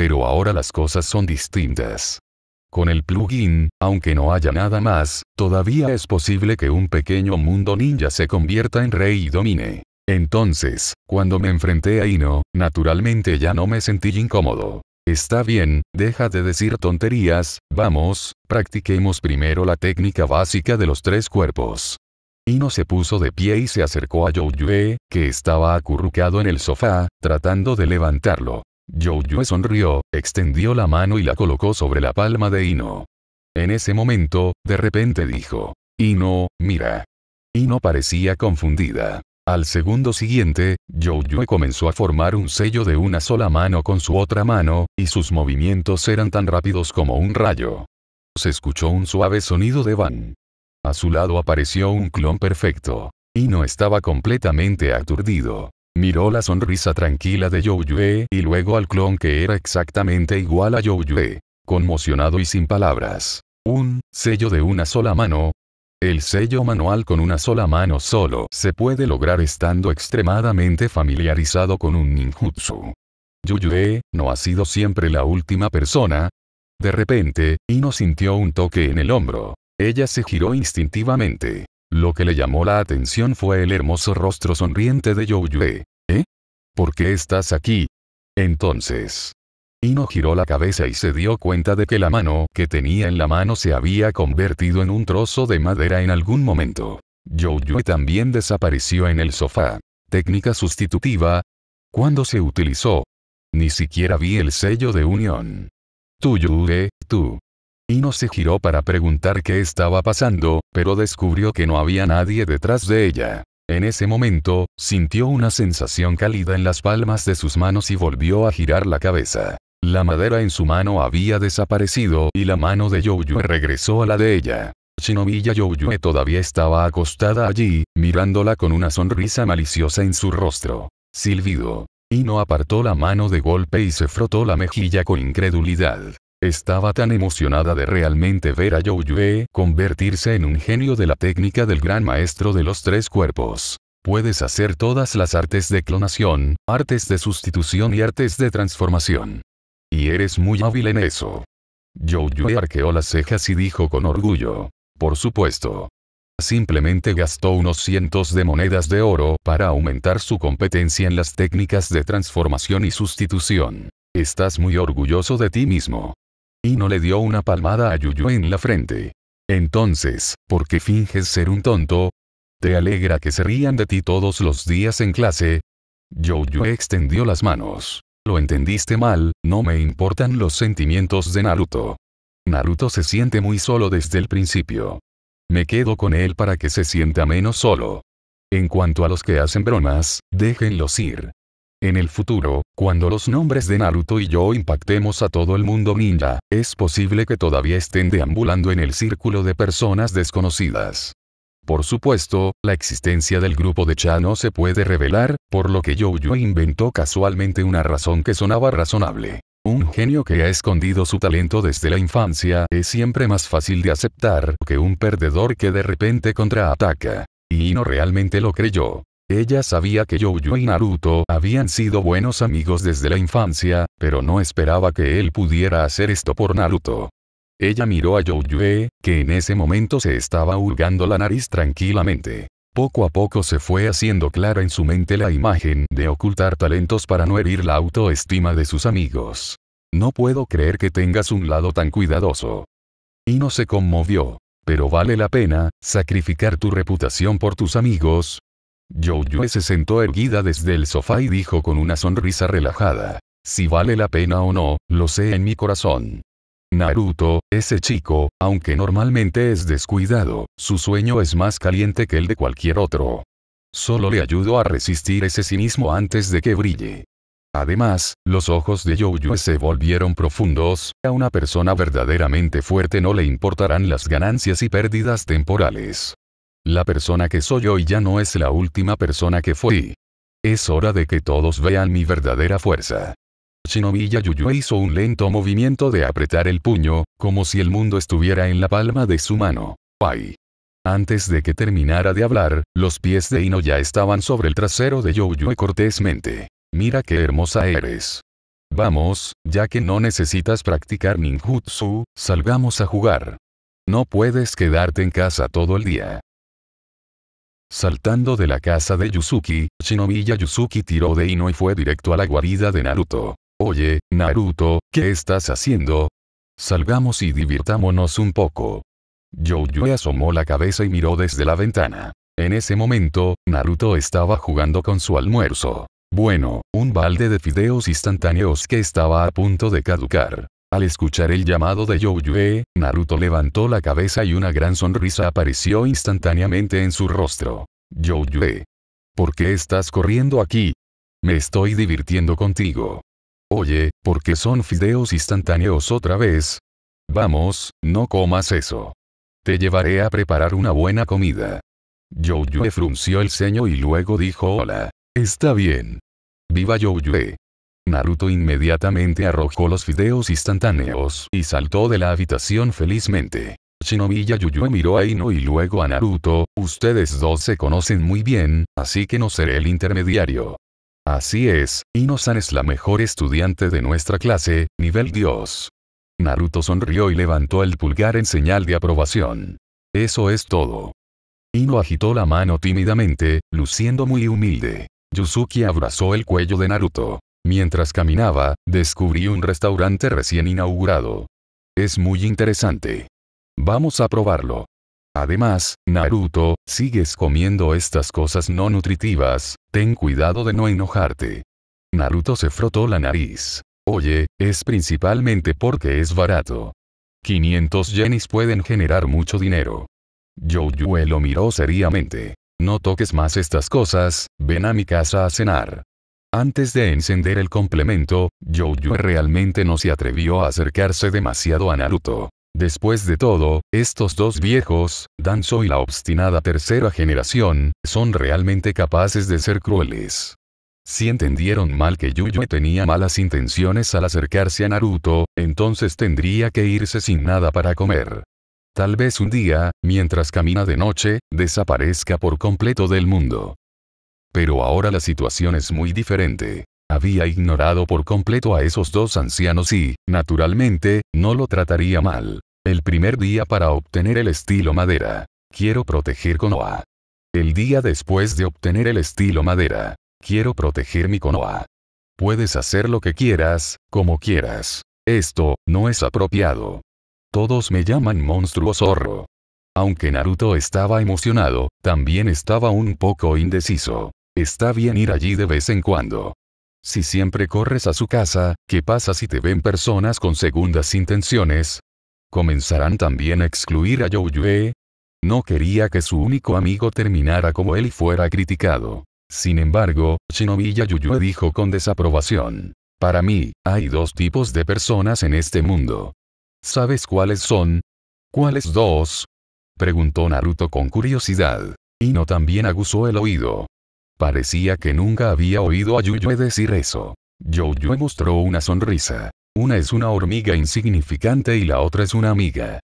pero ahora las cosas son distintas. Con el plugin, aunque no haya nada más, todavía es posible que un pequeño mundo ninja se convierta en rey y domine. Entonces, cuando me enfrenté a Ino, naturalmente ya no me sentí incómodo. Está bien, deja de decir tonterías, vamos, practiquemos primero la técnica básica de los tres cuerpos. Ino se puso de pie y se acercó a Yue, que estaba acurrucado en el sofá, tratando de levantarlo. Yue sonrió, extendió la mano y la colocó sobre la palma de Ino. En ese momento, de repente dijo, Ino, mira. Ino parecía confundida. Al segundo siguiente, Yue comenzó a formar un sello de una sola mano con su otra mano, y sus movimientos eran tan rápidos como un rayo. Se escuchó un suave sonido de van. A su lado apareció un clon perfecto. Ino estaba completamente aturdido. Miró la sonrisa tranquila de Yue y luego al clon que era exactamente igual a Yue. Conmocionado y sin palabras. Un sello de una sola mano. El sello manual con una sola mano solo se puede lograr estando extremadamente familiarizado con un ninjutsu. Yue no ha sido siempre la última persona. De repente, Ino sintió un toque en el hombro. Ella se giró instintivamente. Lo que le llamó la atención fue el hermoso rostro sonriente de Yoh-Yue. ¿Eh? ¿Por qué estás aquí? Entonces. Ino giró la cabeza y se dio cuenta de que la mano que tenía en la mano se había convertido en un trozo de madera en algún momento. Yoh-Yue también desapareció en el sofá. Técnica sustitutiva. ¿Cuándo se utilizó? Ni siquiera vi el sello de unión. Yoh-Yue, tú. Ino se giró para preguntar qué estaba pasando, pero descubrió que no había nadie detrás de ella. En ese momento, sintió una sensación cálida en las palmas de sus manos y volvió a girar la cabeza. La madera en su mano había desaparecido y la mano de Yoyue regresó a la de ella. Shinobilla Yoyue todavía estaba acostada allí, mirándola con una sonrisa maliciosa en su rostro. Silbido. Ino apartó la mano de golpe y se frotó la mejilla con incredulidad. Estaba tan emocionada de realmente ver a Yue convertirse en un genio de la técnica del gran maestro de los tres cuerpos. Puedes hacer todas las artes de clonación, artes de sustitución y artes de transformación. Y eres muy hábil en eso. Yue arqueó las cejas y dijo con orgullo. Por supuesto. Simplemente gastó unos cientos de monedas de oro para aumentar su competencia en las técnicas de transformación y sustitución. Estás muy orgulloso de ti mismo y no le dio una palmada a Yuyu en la frente. Entonces, ¿por qué finges ser un tonto? ¿Te alegra que se rían de ti todos los días en clase? Yuyu extendió las manos. Lo entendiste mal, no me importan los sentimientos de Naruto. Naruto se siente muy solo desde el principio. Me quedo con él para que se sienta menos solo. En cuanto a los que hacen bromas, déjenlos ir. En el futuro, cuando los nombres de Naruto y yo impactemos a todo el mundo ninja, es posible que todavía estén deambulando en el círculo de personas desconocidas. Por supuesto, la existencia del grupo de Cha no se puede revelar, por lo que yo inventó casualmente una razón que sonaba razonable. Un genio que ha escondido su talento desde la infancia es siempre más fácil de aceptar que un perdedor que de repente contraataca. Y no realmente lo creyó. Ella sabía que Yoyo y Naruto habían sido buenos amigos desde la infancia, pero no esperaba que él pudiera hacer esto por Naruto. Ella miró a Yoyue, que en ese momento se estaba hurgando la nariz tranquilamente. Poco a poco se fue haciendo clara en su mente la imagen de ocultar talentos para no herir la autoestima de sus amigos. No puedo creer que tengas un lado tan cuidadoso. Y no se conmovió. Pero vale la pena, sacrificar tu reputación por tus amigos, Yue se sentó erguida desde el sofá y dijo con una sonrisa relajada. Si vale la pena o no, lo sé en mi corazón. Naruto, ese chico, aunque normalmente es descuidado, su sueño es más caliente que el de cualquier otro. Solo le ayudo a resistir ese cinismo antes de que brille. Además, los ojos de Yue se volvieron profundos, a una persona verdaderamente fuerte no le importarán las ganancias y pérdidas temporales. La persona que soy hoy ya no es la última persona que fui. Es hora de que todos vean mi verdadera fuerza. Shinobi Yayuyu hizo un lento movimiento de apretar el puño, como si el mundo estuviera en la palma de su mano. ¡Ay! Antes de que terminara de hablar, los pies de Ino ya estaban sobre el trasero de Yuyu cortésmente. Mira qué hermosa eres. Vamos, ya que no necesitas practicar ninjutsu, salgamos a jugar. No puedes quedarte en casa todo el día. Saltando de la casa de Yuzuki, Shinomiya Yuzuki tiró de Ino y fue directo a la guarida de Naruto. Oye, Naruto, ¿qué estás haciendo? Salgamos y divirtámonos un poco. Youyue asomó la cabeza y miró desde la ventana. En ese momento, Naruto estaba jugando con su almuerzo. Bueno, un balde de fideos instantáneos que estaba a punto de caducar. Al escuchar el llamado de Youyue, Naruto levantó la cabeza y una gran sonrisa apareció instantáneamente en su rostro. Youyue. ¿Por qué estás corriendo aquí? Me estoy divirtiendo contigo. Oye, ¿por qué son fideos instantáneos otra vez? Vamos, no comas eso. Te llevaré a preparar una buena comida. Youyue frunció el ceño y luego dijo hola. Está bien. Viva Youyue. Naruto inmediatamente arrojó los fideos instantáneos y saltó de la habitación felizmente. Shinomiya Yuyue miró a Ino y luego a Naruto, ustedes dos se conocen muy bien, así que no seré el intermediario. Así es, Ino-san es la mejor estudiante de nuestra clase, nivel Dios. Naruto sonrió y levantó el pulgar en señal de aprobación. Eso es todo. Ino agitó la mano tímidamente, luciendo muy humilde. Yuzuki abrazó el cuello de Naruto. Mientras caminaba, descubrí un restaurante recién inaugurado. Es muy interesante. Vamos a probarlo. Además, Naruto, sigues comiendo estas cosas no nutritivas, ten cuidado de no enojarte. Naruto se frotó la nariz. Oye, es principalmente porque es barato. 500 yenis pueden generar mucho dinero. Yue lo miró seriamente. No toques más estas cosas, ven a mi casa a cenar. Antes de encender el complemento, Jojo realmente no se atrevió a acercarse demasiado a Naruto. Después de todo, estos dos viejos, Danzo y la obstinada tercera generación, son realmente capaces de ser crueles. Si entendieron mal que Yuyo tenía malas intenciones al acercarse a Naruto, entonces tendría que irse sin nada para comer. Tal vez un día, mientras camina de noche, desaparezca por completo del mundo. Pero ahora la situación es muy diferente. Había ignorado por completo a esos dos ancianos y, naturalmente, no lo trataría mal. El primer día para obtener el estilo madera. Quiero proteger Konoha. El día después de obtener el estilo madera. Quiero proteger mi Konoha. Puedes hacer lo que quieras, como quieras. Esto, no es apropiado. Todos me llaman monstruo zorro. Aunque Naruto estaba emocionado, también estaba un poco indeciso. Está bien ir allí de vez en cuando. Si siempre corres a su casa, ¿qué pasa si te ven personas con segundas intenciones? ¿Comenzarán también a excluir a Youyue? No quería que su único amigo terminara como él y fuera criticado. Sin embargo, Shinobi Yuyue dijo con desaprobación. Para mí, hay dos tipos de personas en este mundo. ¿Sabes cuáles son? ¿Cuáles dos? Preguntó Naruto con curiosidad. no también aguzó el oído. Parecía que nunca había oído a Yuyue decir eso. Yuyue mostró una sonrisa. Una es una hormiga insignificante y la otra es una amiga.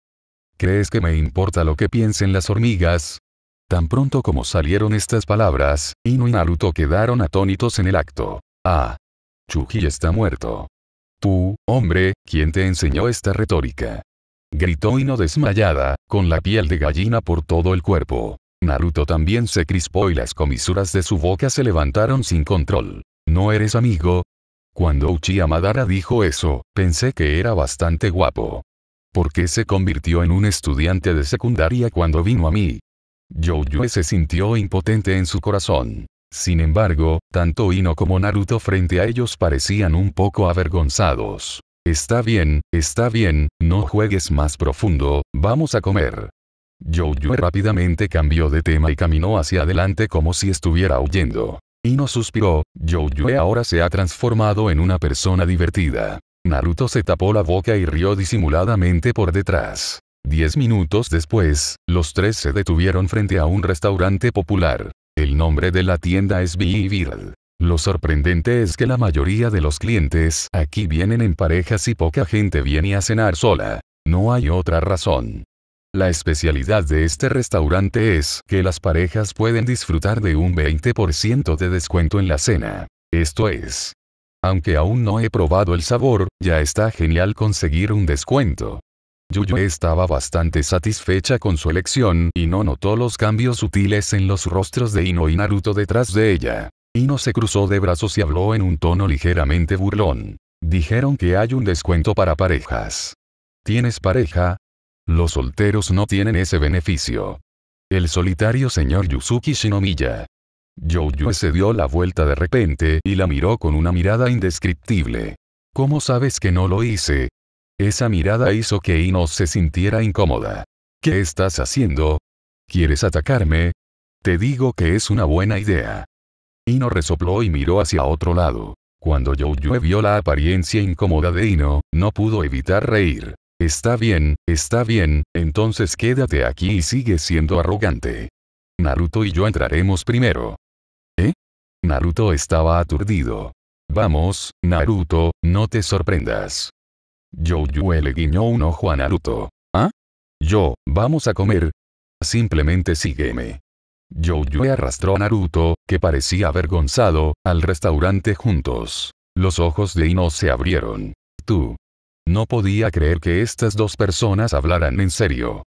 ¿Crees que me importa lo que piensen las hormigas? Tan pronto como salieron estas palabras, Ino y Naruto quedaron atónitos en el acto. Ah. Chuji está muerto. Tú, hombre, ¿quién te enseñó esta retórica? Gritó Ino desmayada, con la piel de gallina por todo el cuerpo. Naruto también se crispó y las comisuras de su boca se levantaron sin control. ¿No eres amigo? Cuando Uchiha Madara dijo eso, pensé que era bastante guapo. ¿Por qué se convirtió en un estudiante de secundaria cuando vino a mí? Yo se sintió impotente en su corazón. Sin embargo, tanto Ino como Naruto frente a ellos parecían un poco avergonzados. Está bien, está bien, no juegues más profundo, vamos a comer. Jojo rápidamente cambió de tema y caminó hacia adelante como si estuviera huyendo. no suspiró, Jojo ahora se ha transformado en una persona divertida. Naruto se tapó la boca y rió disimuladamente por detrás. Diez minutos después, los tres se detuvieron frente a un restaurante popular. El nombre de la tienda es Bird. Lo sorprendente es que la mayoría de los clientes aquí vienen en parejas y poca gente viene a cenar sola. No hay otra razón. La especialidad de este restaurante es que las parejas pueden disfrutar de un 20% de descuento en la cena. Esto es. Aunque aún no he probado el sabor, ya está genial conseguir un descuento. Yuyu estaba bastante satisfecha con su elección y no notó los cambios sutiles en los rostros de Ino y Naruto detrás de ella. Ino se cruzó de brazos y habló en un tono ligeramente burlón. Dijeron que hay un descuento para parejas. ¿Tienes pareja? Los solteros no tienen ese beneficio. El solitario señor Yusuki Shinomiya. Youyue se dio la vuelta de repente y la miró con una mirada indescriptible. ¿Cómo sabes que no lo hice? Esa mirada hizo que Ino se sintiera incómoda. ¿Qué estás haciendo? ¿Quieres atacarme? Te digo que es una buena idea. Ino resopló y miró hacia otro lado. Cuando Youyue vio la apariencia incómoda de Ino, no pudo evitar reír. Está bien, está bien, entonces quédate aquí y sigue siendo arrogante. Naruto y yo entraremos primero. ¿Eh? Naruto estaba aturdido. Vamos, Naruto, no te sorprendas. Yue le guiñó un ojo a Naruto. ¿Ah? Yo, vamos a comer. Simplemente sígueme. Yue arrastró a Naruto, que parecía avergonzado, al restaurante juntos. Los ojos de Ino se abrieron. Tú, no podía creer que estas dos personas hablaran en serio.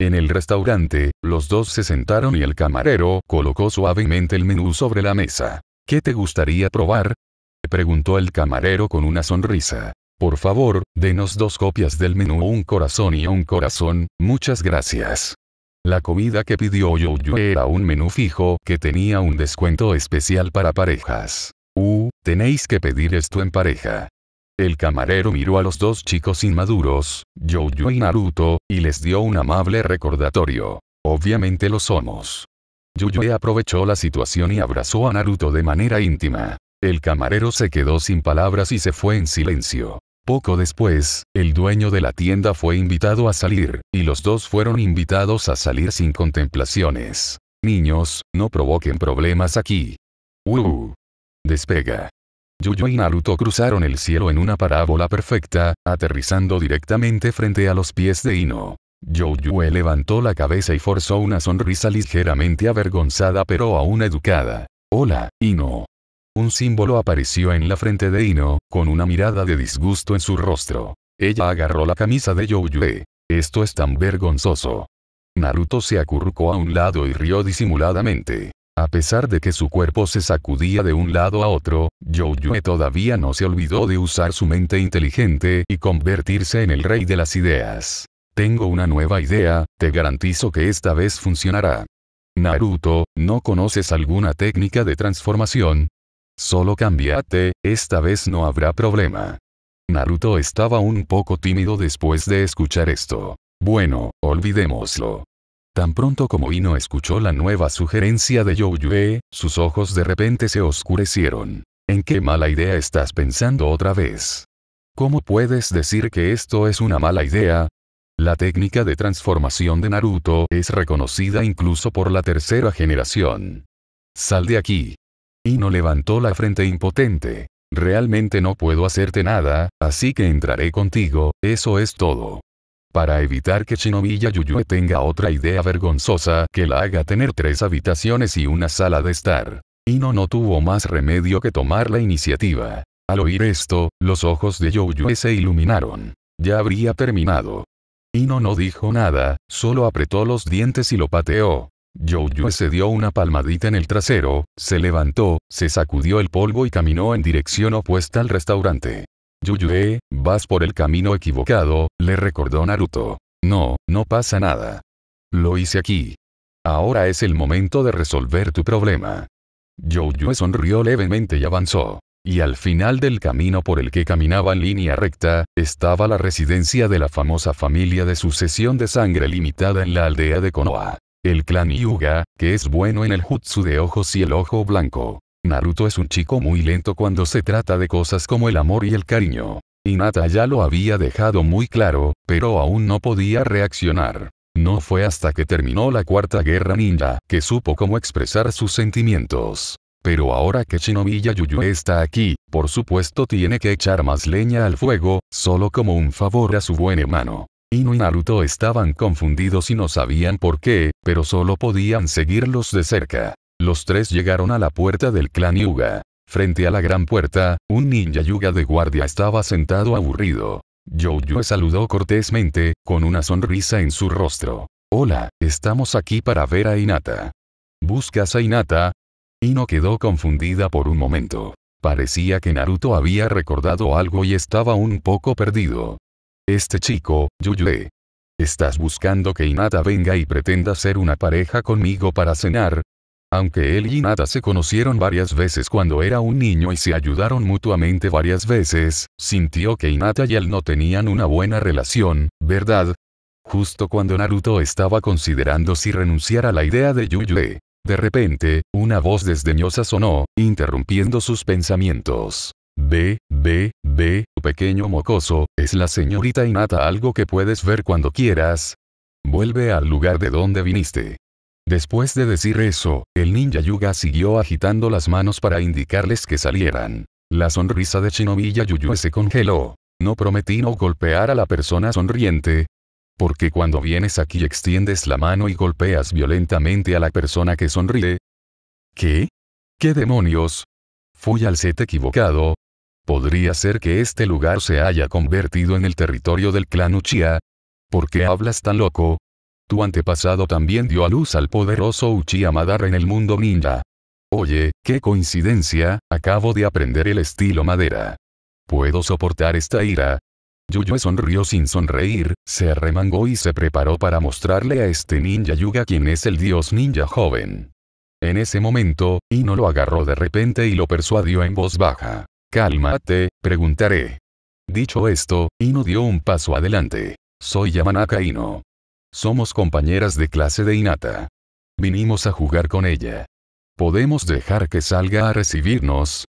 En el restaurante, los dos se sentaron y el camarero colocó suavemente el menú sobre la mesa. ¿Qué te gustaría probar? preguntó el camarero con una sonrisa. Por favor, denos dos copias del menú, un corazón y un corazón, muchas gracias. La comida que pidió yo era un menú fijo que tenía un descuento especial para parejas. Uh, tenéis que pedir esto en pareja. El camarero miró a los dos chicos inmaduros, Jojo y Naruto, y les dio un amable recordatorio. Obviamente lo somos. Yuyue aprovechó la situación y abrazó a Naruto de manera íntima. El camarero se quedó sin palabras y se fue en silencio. Poco después, el dueño de la tienda fue invitado a salir, y los dos fueron invitados a salir sin contemplaciones. Niños, no provoquen problemas aquí. Uh. Despega. Yuyo y Naruto cruzaron el cielo en una parábola perfecta, aterrizando directamente frente a los pies de Ino. Yuyue levantó la cabeza y forzó una sonrisa ligeramente avergonzada pero aún educada. Hola, Ino. Un símbolo apareció en la frente de Ino, con una mirada de disgusto en su rostro. Ella agarró la camisa de Yuyue. Esto es tan vergonzoso. Naruto se acurrucó a un lado y rió disimuladamente. A pesar de que su cuerpo se sacudía de un lado a otro, Youyue todavía no se olvidó de usar su mente inteligente y convertirse en el rey de las ideas. Tengo una nueva idea, te garantizo que esta vez funcionará. Naruto, ¿no conoces alguna técnica de transformación? Solo cámbiate, esta vez no habrá problema. Naruto estaba un poco tímido después de escuchar esto. Bueno, olvidémoslo. Tan pronto como Ino escuchó la nueva sugerencia de Yue, sus ojos de repente se oscurecieron. ¿En qué mala idea estás pensando otra vez? ¿Cómo puedes decir que esto es una mala idea? La técnica de transformación de Naruto es reconocida incluso por la tercera generación. Sal de aquí. Ino levantó la frente impotente. Realmente no puedo hacerte nada, así que entraré contigo, eso es todo para evitar que Shinomiya Yuyue tenga otra idea vergonzosa que la haga tener tres habitaciones y una sala de estar. Ino no tuvo más remedio que tomar la iniciativa. Al oír esto, los ojos de Yuyue se iluminaron. Ya habría terminado. Ino no dijo nada, solo apretó los dientes y lo pateó. Yuyue se dio una palmadita en el trasero, se levantó, se sacudió el polvo y caminó en dirección opuesta al restaurante. Yuyue, vas por el camino equivocado, le recordó Naruto. No, no pasa nada. Lo hice aquí. Ahora es el momento de resolver tu problema. Yuyue sonrió levemente y avanzó. Y al final del camino por el que caminaba en línea recta, estaba la residencia de la famosa familia de sucesión de sangre limitada en la aldea de Konoha. El clan Yuga, que es bueno en el jutsu de ojos y el ojo blanco. Naruto es un chico muy lento cuando se trata de cosas como el amor y el cariño. Hinata ya lo había dejado muy claro, pero aún no podía reaccionar. No fue hasta que terminó la Cuarta Guerra Ninja que supo cómo expresar sus sentimientos. Pero ahora que Shinobi Yuyu está aquí, por supuesto tiene que echar más leña al fuego, solo como un favor a su buen hermano. Inu y Naruto estaban confundidos y no sabían por qué, pero solo podían seguirlos de cerca. Los tres llegaron a la puerta del clan Yuga. Frente a la gran puerta, un ninja Yuga de guardia estaba sentado aburrido. Jojo saludó cortésmente, con una sonrisa en su rostro. Hola, estamos aquí para ver a Inata. ¿Buscas a Inata? Ino quedó confundida por un momento. Parecía que Naruto había recordado algo y estaba un poco perdido. Este chico, Yuyue. ¿Estás buscando que Inata venga y pretenda ser una pareja conmigo para cenar? Aunque él y Inata se conocieron varias veces cuando era un niño y se ayudaron mutuamente varias veces, sintió que Inata y él no tenían una buena relación, ¿verdad? Justo cuando Naruto estaba considerando si renunciar a la idea de Yuyue. De repente, una voz desdeñosa sonó, interrumpiendo sus pensamientos. Ve, ve, ve, pequeño mocoso, es la señorita Inata. algo que puedes ver cuando quieras. Vuelve al lugar de donde viniste. Después de decir eso, el ninja Yuga siguió agitando las manos para indicarles que salieran. La sonrisa de y Yuyu se congeló. No prometí no golpear a la persona sonriente, porque cuando vienes aquí extiendes la mano y golpeas violentamente a la persona que sonríe. ¿Qué? ¿Qué demonios? Fui al set equivocado. Podría ser que este lugar se haya convertido en el territorio del clan Uchiha. ¿Por qué hablas tan loco? Tu antepasado también dio a luz al poderoso Uchi Madara en el mundo ninja. Oye, qué coincidencia, acabo de aprender el estilo madera. ¿Puedo soportar esta ira? Yuyue sonrió sin sonreír, se arremangó y se preparó para mostrarle a este ninja Yuga quién es el dios ninja joven. En ese momento, Ino lo agarró de repente y lo persuadió en voz baja. Cálmate, preguntaré. Dicho esto, Ino dio un paso adelante. Soy Yamanaka Ino. Somos compañeras de clase de Inata. Vinimos a jugar con ella. Podemos dejar que salga a recibirnos.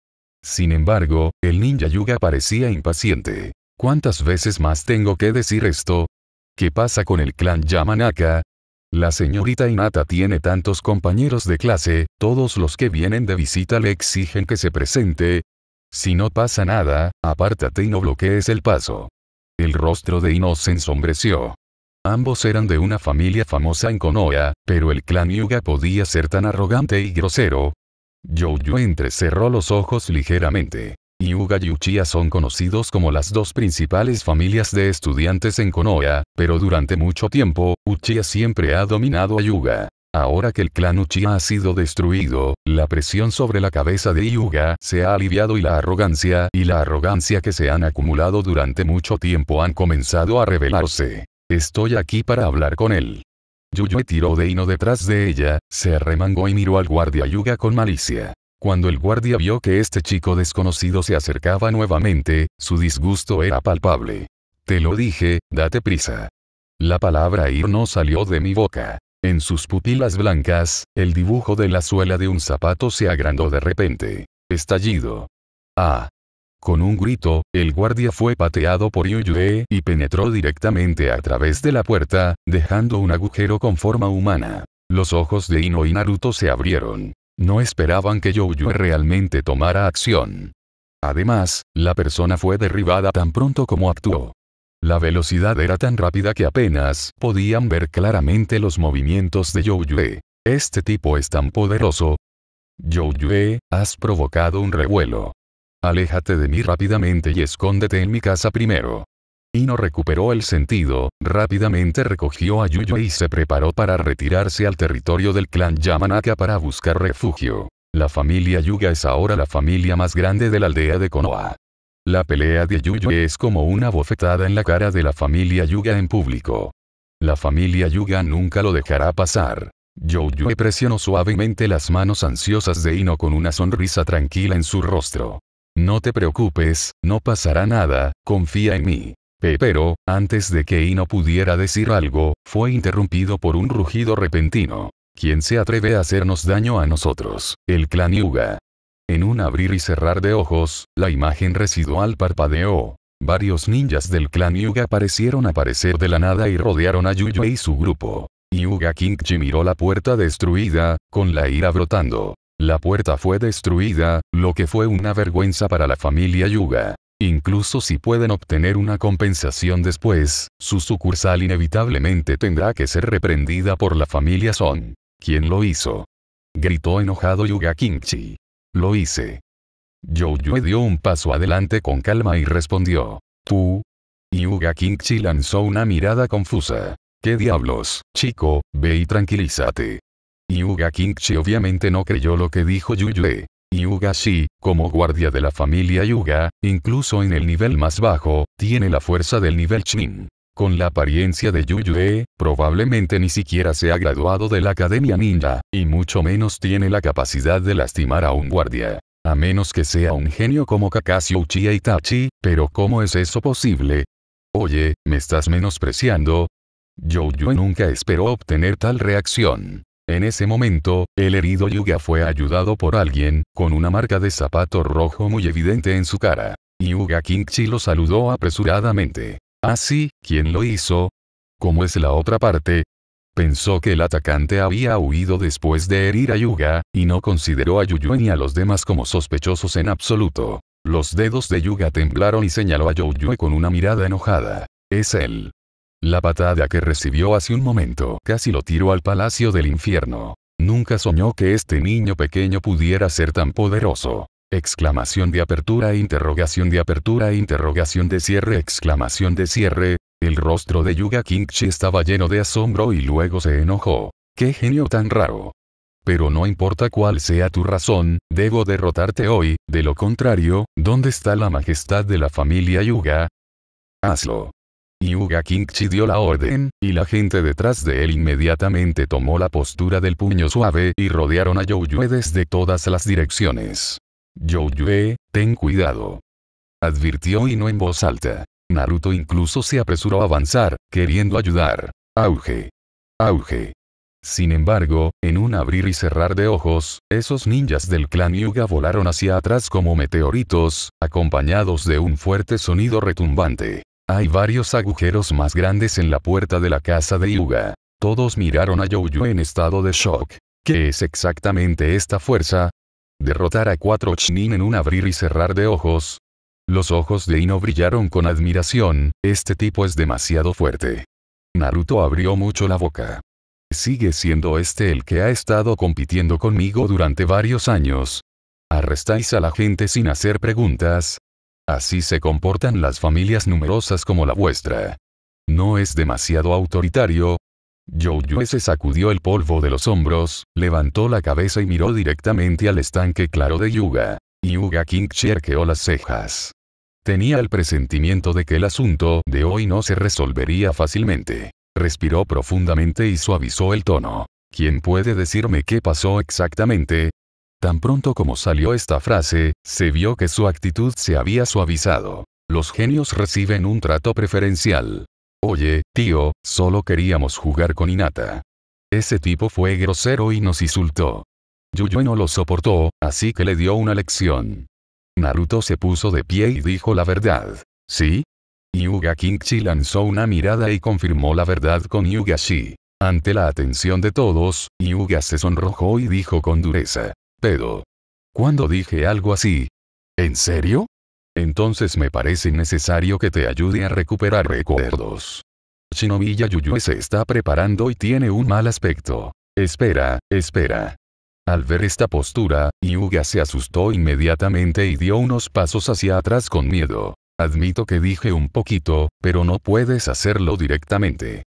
Sin embargo, el ninja Yuga parecía impaciente. ¿Cuántas veces más tengo que decir esto? ¿Qué pasa con el clan Yamanaka? La señorita Inata tiene tantos compañeros de clase, todos los que vienen de visita le exigen que se presente. Si no pasa nada, apártate y no bloquees el paso. El rostro de Ino se ensombreció. Ambos eran de una familia famosa en Konoha, pero el clan Yuga podía ser tan arrogante y grosero. Youyue entrecerró los ojos ligeramente. Yuga y Uchiha son conocidos como las dos principales familias de estudiantes en Konoha, pero durante mucho tiempo, Uchiha siempre ha dominado a Yuga. Ahora que el clan Uchiha ha sido destruido, la presión sobre la cabeza de Yuga se ha aliviado y la arrogancia y la arrogancia que se han acumulado durante mucho tiempo han comenzado a revelarse. Estoy aquí para hablar con él. Yuyue tiró de Hino detrás de ella, se arremangó y miró al guardia Yuga con malicia. Cuando el guardia vio que este chico desconocido se acercaba nuevamente, su disgusto era palpable. Te lo dije, date prisa. La palabra ir no salió de mi boca. En sus pupilas blancas, el dibujo de la suela de un zapato se agrandó de repente. Estallido. Ah, con un grito, el guardia fue pateado por Yuyue y penetró directamente a través de la puerta, dejando un agujero con forma humana. Los ojos de Ino y Naruto se abrieron. No esperaban que Yuyue realmente tomara acción. Además, la persona fue derribada tan pronto como actuó. La velocidad era tan rápida que apenas podían ver claramente los movimientos de Yue. Este tipo es tan poderoso. Yue, has provocado un revuelo aléjate de mí rápidamente y escóndete en mi casa primero. Ino recuperó el sentido, rápidamente recogió a Yuyo y se preparó para retirarse al territorio del clan Yamanaka para buscar refugio. La familia Yuga es ahora la familia más grande de la aldea de Konoha. La pelea de Yuyo es como una bofetada en la cara de la familia Yuga en público. La familia Yuga nunca lo dejará pasar. le presionó suavemente las manos ansiosas de Ino con una sonrisa tranquila en su rostro. No te preocupes, no pasará nada, confía en mí. Pero, antes de que Ino pudiera decir algo, fue interrumpido por un rugido repentino. ¿Quién se atreve a hacernos daño a nosotros? El clan Yuga. En un abrir y cerrar de ojos, la imagen residual parpadeó. Varios ninjas del clan Yuga parecieron aparecer de la nada y rodearon a Yuyo y su grupo. Yuga Kingchi miró la puerta destruida, con la ira brotando. La puerta fue destruida, lo que fue una vergüenza para la familia Yuga. Incluso si pueden obtener una compensación después, su sucursal inevitablemente tendrá que ser reprendida por la familia Son. ¿Quién lo hizo? Gritó enojado Yuga Kinchi. Lo hice. yo dio un paso adelante con calma y respondió. Tú. Yuga Kinchi lanzó una mirada confusa. ¿Qué diablos, chico? Ve y tranquilízate. Yuga Kingchi obviamente no creyó lo que dijo Yuyue. Yuga sí, como guardia de la familia Yuga, incluso en el nivel más bajo, tiene la fuerza del nivel Chin. Con la apariencia de Yuyue, probablemente ni siquiera se ha graduado de la Academia Ninja, y mucho menos tiene la capacidad de lastimar a un guardia. A menos que sea un genio como Kakashi Uchiha Itachi, pero ¿cómo es eso posible? Oye, ¿me estás menospreciando? Yuyue nunca esperó obtener tal reacción. En ese momento, el herido Yuga fue ayudado por alguien, con una marca de zapato rojo muy evidente en su cara. Yuga Kingchi lo saludó apresuradamente. Así, ¿quién lo hizo? ¿Cómo es la otra parte? Pensó que el atacante había huido después de herir a Yuga, y no consideró a Yuyu ni a los demás como sospechosos en absoluto. Los dedos de Yuga temblaron y señaló a Yuyu con una mirada enojada. Es él. La patada que recibió hace un momento casi lo tiró al palacio del infierno. Nunca soñó que este niño pequeño pudiera ser tan poderoso. Exclamación de apertura, e interrogación de apertura, e interrogación de cierre, exclamación de cierre. El rostro de Yuga Kingchi estaba lleno de asombro y luego se enojó. ¡Qué genio tan raro! Pero no importa cuál sea tu razón, debo derrotarte hoy, de lo contrario, ¿dónde está la majestad de la familia Yuga? Hazlo. Yuga Kingchi dio la orden, y la gente detrás de él inmediatamente tomó la postura del puño suave y rodearon a Yue desde todas las direcciones. Yue, ten cuidado. Advirtió y no en voz alta. Naruto incluso se apresuró a avanzar, queriendo ayudar. Auge. Auge. Sin embargo, en un abrir y cerrar de ojos, esos ninjas del clan Yuga volaron hacia atrás como meteoritos, acompañados de un fuerte sonido retumbante. Hay varios agujeros más grandes en la puerta de la casa de Yuga. Todos miraron a Yoyu en estado de shock. ¿Qué es exactamente esta fuerza? Derrotar a cuatro Chnin en un abrir y cerrar de ojos. Los ojos de Ino brillaron con admiración, este tipo es demasiado fuerte. Naruto abrió mucho la boca. Sigue siendo este el que ha estado compitiendo conmigo durante varios años. Arrestáis a la gente sin hacer preguntas, Así se comportan las familias numerosas como la vuestra. ¿No es demasiado autoritario? Yo-Yue se sacudió el polvo de los hombros, levantó la cabeza y miró directamente al estanque claro de Yuga. Yuga King cherqueó las cejas. Tenía el presentimiento de que el asunto de hoy no se resolvería fácilmente. Respiró profundamente y suavizó el tono. ¿Quién puede decirme qué pasó exactamente? Tan pronto como salió esta frase, se vio que su actitud se había suavizado. Los genios reciben un trato preferencial. Oye, tío, solo queríamos jugar con Inata. Ese tipo fue grosero y nos insultó. Yuyu no lo soportó, así que le dio una lección. Naruto se puso de pie y dijo la verdad. ¿Sí? Yuga Kingchi lanzó una mirada y confirmó la verdad con Yuga Shi. Ante la atención de todos, Yuga se sonrojó y dijo con dureza. Pero. ¿Cuándo dije algo así? ¿En serio? Entonces me parece necesario que te ayude a recuperar recuerdos. Shinobi Yuyu se está preparando y tiene un mal aspecto. Espera, espera. Al ver esta postura, Yuga se asustó inmediatamente y dio unos pasos hacia atrás con miedo. Admito que dije un poquito, pero no puedes hacerlo directamente.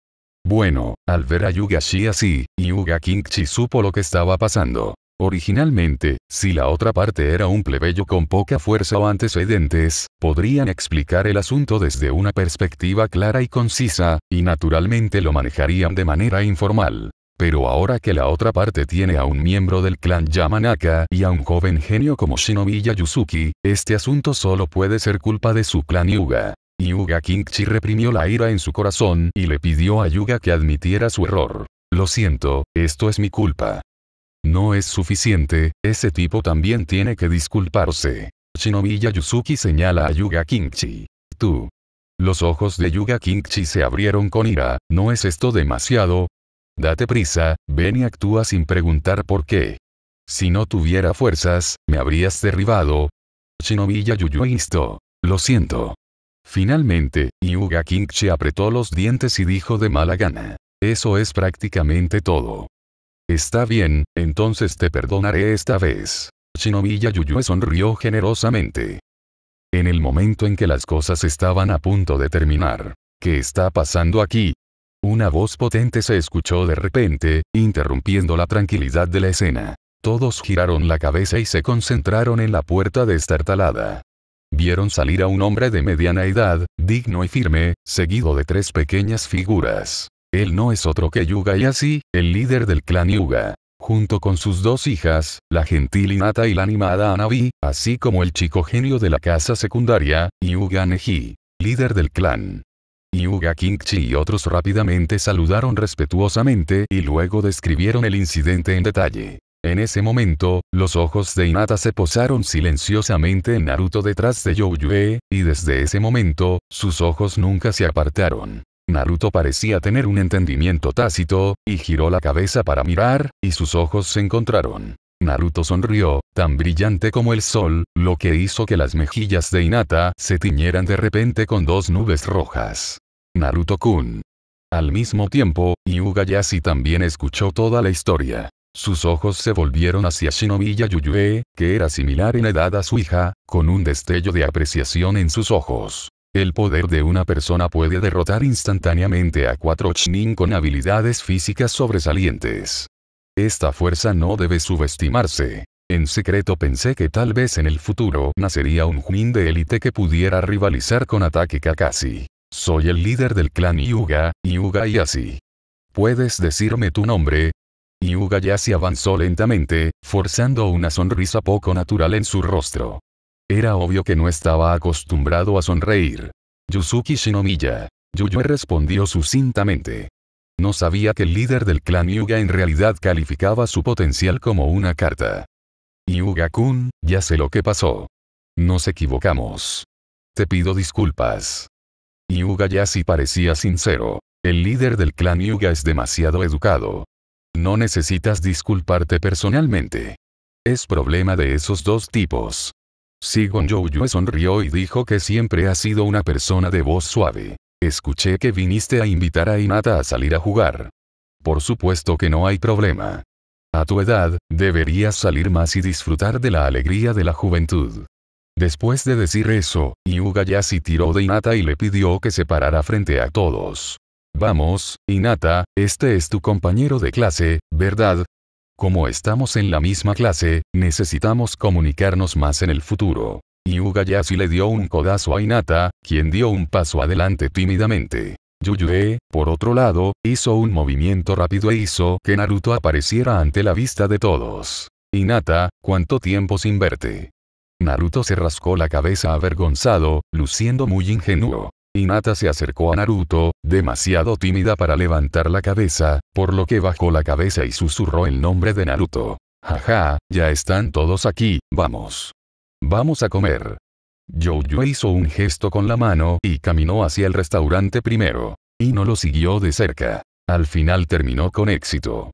Bueno, al ver a Shi así, Yuga Kingchi supo lo que estaba pasando. Originalmente, si la otra parte era un plebeyo con poca fuerza o antecedentes, podrían explicar el asunto desde una perspectiva clara y concisa, y naturalmente lo manejarían de manera informal. Pero ahora que la otra parte tiene a un miembro del clan Yamanaka y a un joven genio como Shinobi Yuzuki, este asunto solo puede ser culpa de su clan Yuga. Yuga Kingchi reprimió la ira en su corazón y le pidió a Yuga que admitiera su error. Lo siento, esto es mi culpa. No es suficiente, ese tipo también tiene que disculparse. Shinobiya Yayuzuki señala a Yuga Kinchi. Tú. Los ojos de Yuga Kinchi se abrieron con ira, ¿no es esto demasiado? Date prisa, ven y actúa sin preguntar por qué. Si no tuviera fuerzas, me habrías derribado. Shinobiya Yuyu instó. Lo siento. Finalmente, Yuga Kinchi apretó los dientes y dijo de mala gana. Eso es prácticamente todo. Está bien, entonces te perdonaré esta vez. Shinobi Yuyue sonrió generosamente. En el momento en que las cosas estaban a punto de terminar. ¿Qué está pasando aquí? Una voz potente se escuchó de repente, interrumpiendo la tranquilidad de la escena. Todos giraron la cabeza y se concentraron en la puerta destartalada. Vieron salir a un hombre de mediana edad, digno y firme, seguido de tres pequeñas figuras. Él no es otro que Yuga así, el líder del clan Yuga. Junto con sus dos hijas, la gentil Inata y la animada Anabi, así como el chico genio de la casa secundaria, Yuga Neji, líder del clan. Yuga Kingchi y otros rápidamente saludaron respetuosamente y luego describieron el incidente en detalle. En ese momento, los ojos de Hinata se posaron silenciosamente en Naruto detrás de Youyue, y desde ese momento, sus ojos nunca se apartaron. Naruto parecía tener un entendimiento tácito, y giró la cabeza para mirar, y sus ojos se encontraron. Naruto sonrió, tan brillante como el sol, lo que hizo que las mejillas de Hinata se tiñeran de repente con dos nubes rojas. Naruto-kun. Al mismo tiempo, Yuga también escuchó toda la historia. Sus ojos se volvieron hacia Shinomiya Yuyue, que era similar en edad a su hija, con un destello de apreciación en sus ojos. El poder de una persona puede derrotar instantáneamente a cuatro Chnin con habilidades físicas sobresalientes. Esta fuerza no debe subestimarse. En secreto pensé que tal vez en el futuro nacería un Juin de élite que pudiera rivalizar con Ataque Kakashi. Soy el líder del clan Yuga, Yuga Yasi. ¿Puedes decirme tu nombre? Yuga Yasi avanzó lentamente, forzando una sonrisa poco natural en su rostro. Era obvio que no estaba acostumbrado a sonreír. Yusuki Shinomiya. Yuyue respondió sucintamente. No sabía que el líder del clan Yuga en realidad calificaba su potencial como una carta. Yuga-kun, ya sé lo que pasó. Nos equivocamos. Te pido disculpas. Yuga ya sí parecía sincero. El líder del clan Yuga es demasiado educado. No necesitas disculparte personalmente. Es problema de esos dos tipos. Sigon sonrió y dijo que siempre ha sido una persona de voz suave. Escuché que viniste a invitar a Inata a salir a jugar. Por supuesto que no hay problema. A tu edad, deberías salir más y disfrutar de la alegría de la juventud. Después de decir eso, Yuga se tiró de Inata y le pidió que se parara frente a todos. Vamos, Inata, este es tu compañero de clase, ¿verdad? Como estamos en la misma clase, necesitamos comunicarnos más en el futuro. Yuga le dio un codazo a Inata, quien dio un paso adelante tímidamente. Yuyue, por otro lado, hizo un movimiento rápido e hizo que Naruto apareciera ante la vista de todos. Inata, ¿cuánto tiempo sin verte? Naruto se rascó la cabeza avergonzado, luciendo muy ingenuo. Hinata se acercó a Naruto, demasiado tímida para levantar la cabeza, por lo que bajó la cabeza y susurró el nombre de Naruto. Jaja, ya están todos aquí, vamos. Vamos a comer. Jojo hizo un gesto con la mano y caminó hacia el restaurante primero. Y no lo siguió de cerca. Al final terminó con éxito.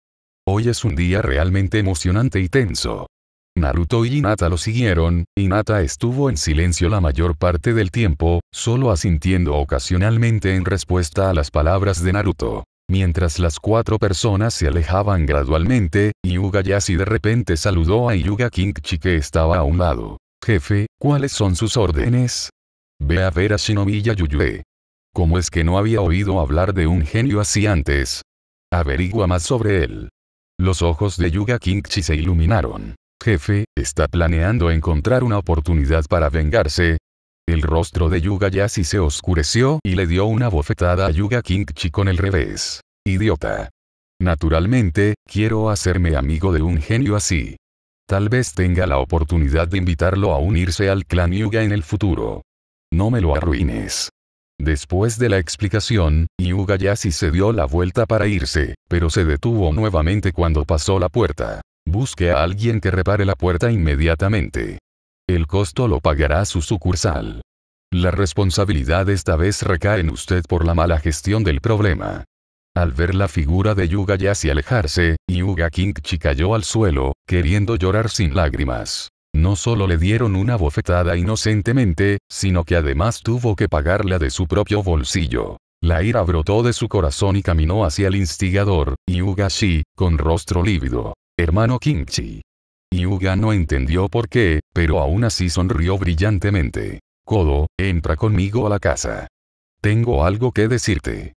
Hoy es un día realmente emocionante y tenso. Naruto y Hinata lo siguieron, Hinata estuvo en silencio la mayor parte del tiempo, solo asintiendo ocasionalmente en respuesta a las palabras de Naruto. Mientras las cuatro personas se alejaban gradualmente, Yuga Yasi de repente saludó a Yuga Kinkichi que estaba a un lado. Jefe, ¿cuáles son sus órdenes? Ve a ver a Shinobi Yuyue. ¿Cómo es que no había oído hablar de un genio así antes? Averigua más sobre él. Los ojos de Yuga Kinkichi se iluminaron jefe, está planeando encontrar una oportunidad para vengarse. El rostro de Yuga Yasi se oscureció y le dio una bofetada a Yuga Chi con el revés. Idiota. Naturalmente, quiero hacerme amigo de un genio así. Tal vez tenga la oportunidad de invitarlo a unirse al clan Yuga en el futuro. No me lo arruines. Después de la explicación, Yuga Yasi se dio la vuelta para irse, pero se detuvo nuevamente cuando pasó la puerta. Busque a alguien que repare la puerta inmediatamente. El costo lo pagará su sucursal. La responsabilidad esta vez recae en usted por la mala gestión del problema. Al ver la figura de Yuga Yashi alejarse, Yuga Kingchi cayó al suelo, queriendo llorar sin lágrimas. No solo le dieron una bofetada inocentemente, sino que además tuvo que pagarla de su propio bolsillo. La ira brotó de su corazón y caminó hacia el instigador, Yuga Shi, con rostro lívido hermano Kimchi. Yuga no entendió por qué, pero aún así sonrió brillantemente. Kodo, entra conmigo a la casa. Tengo algo que decirte.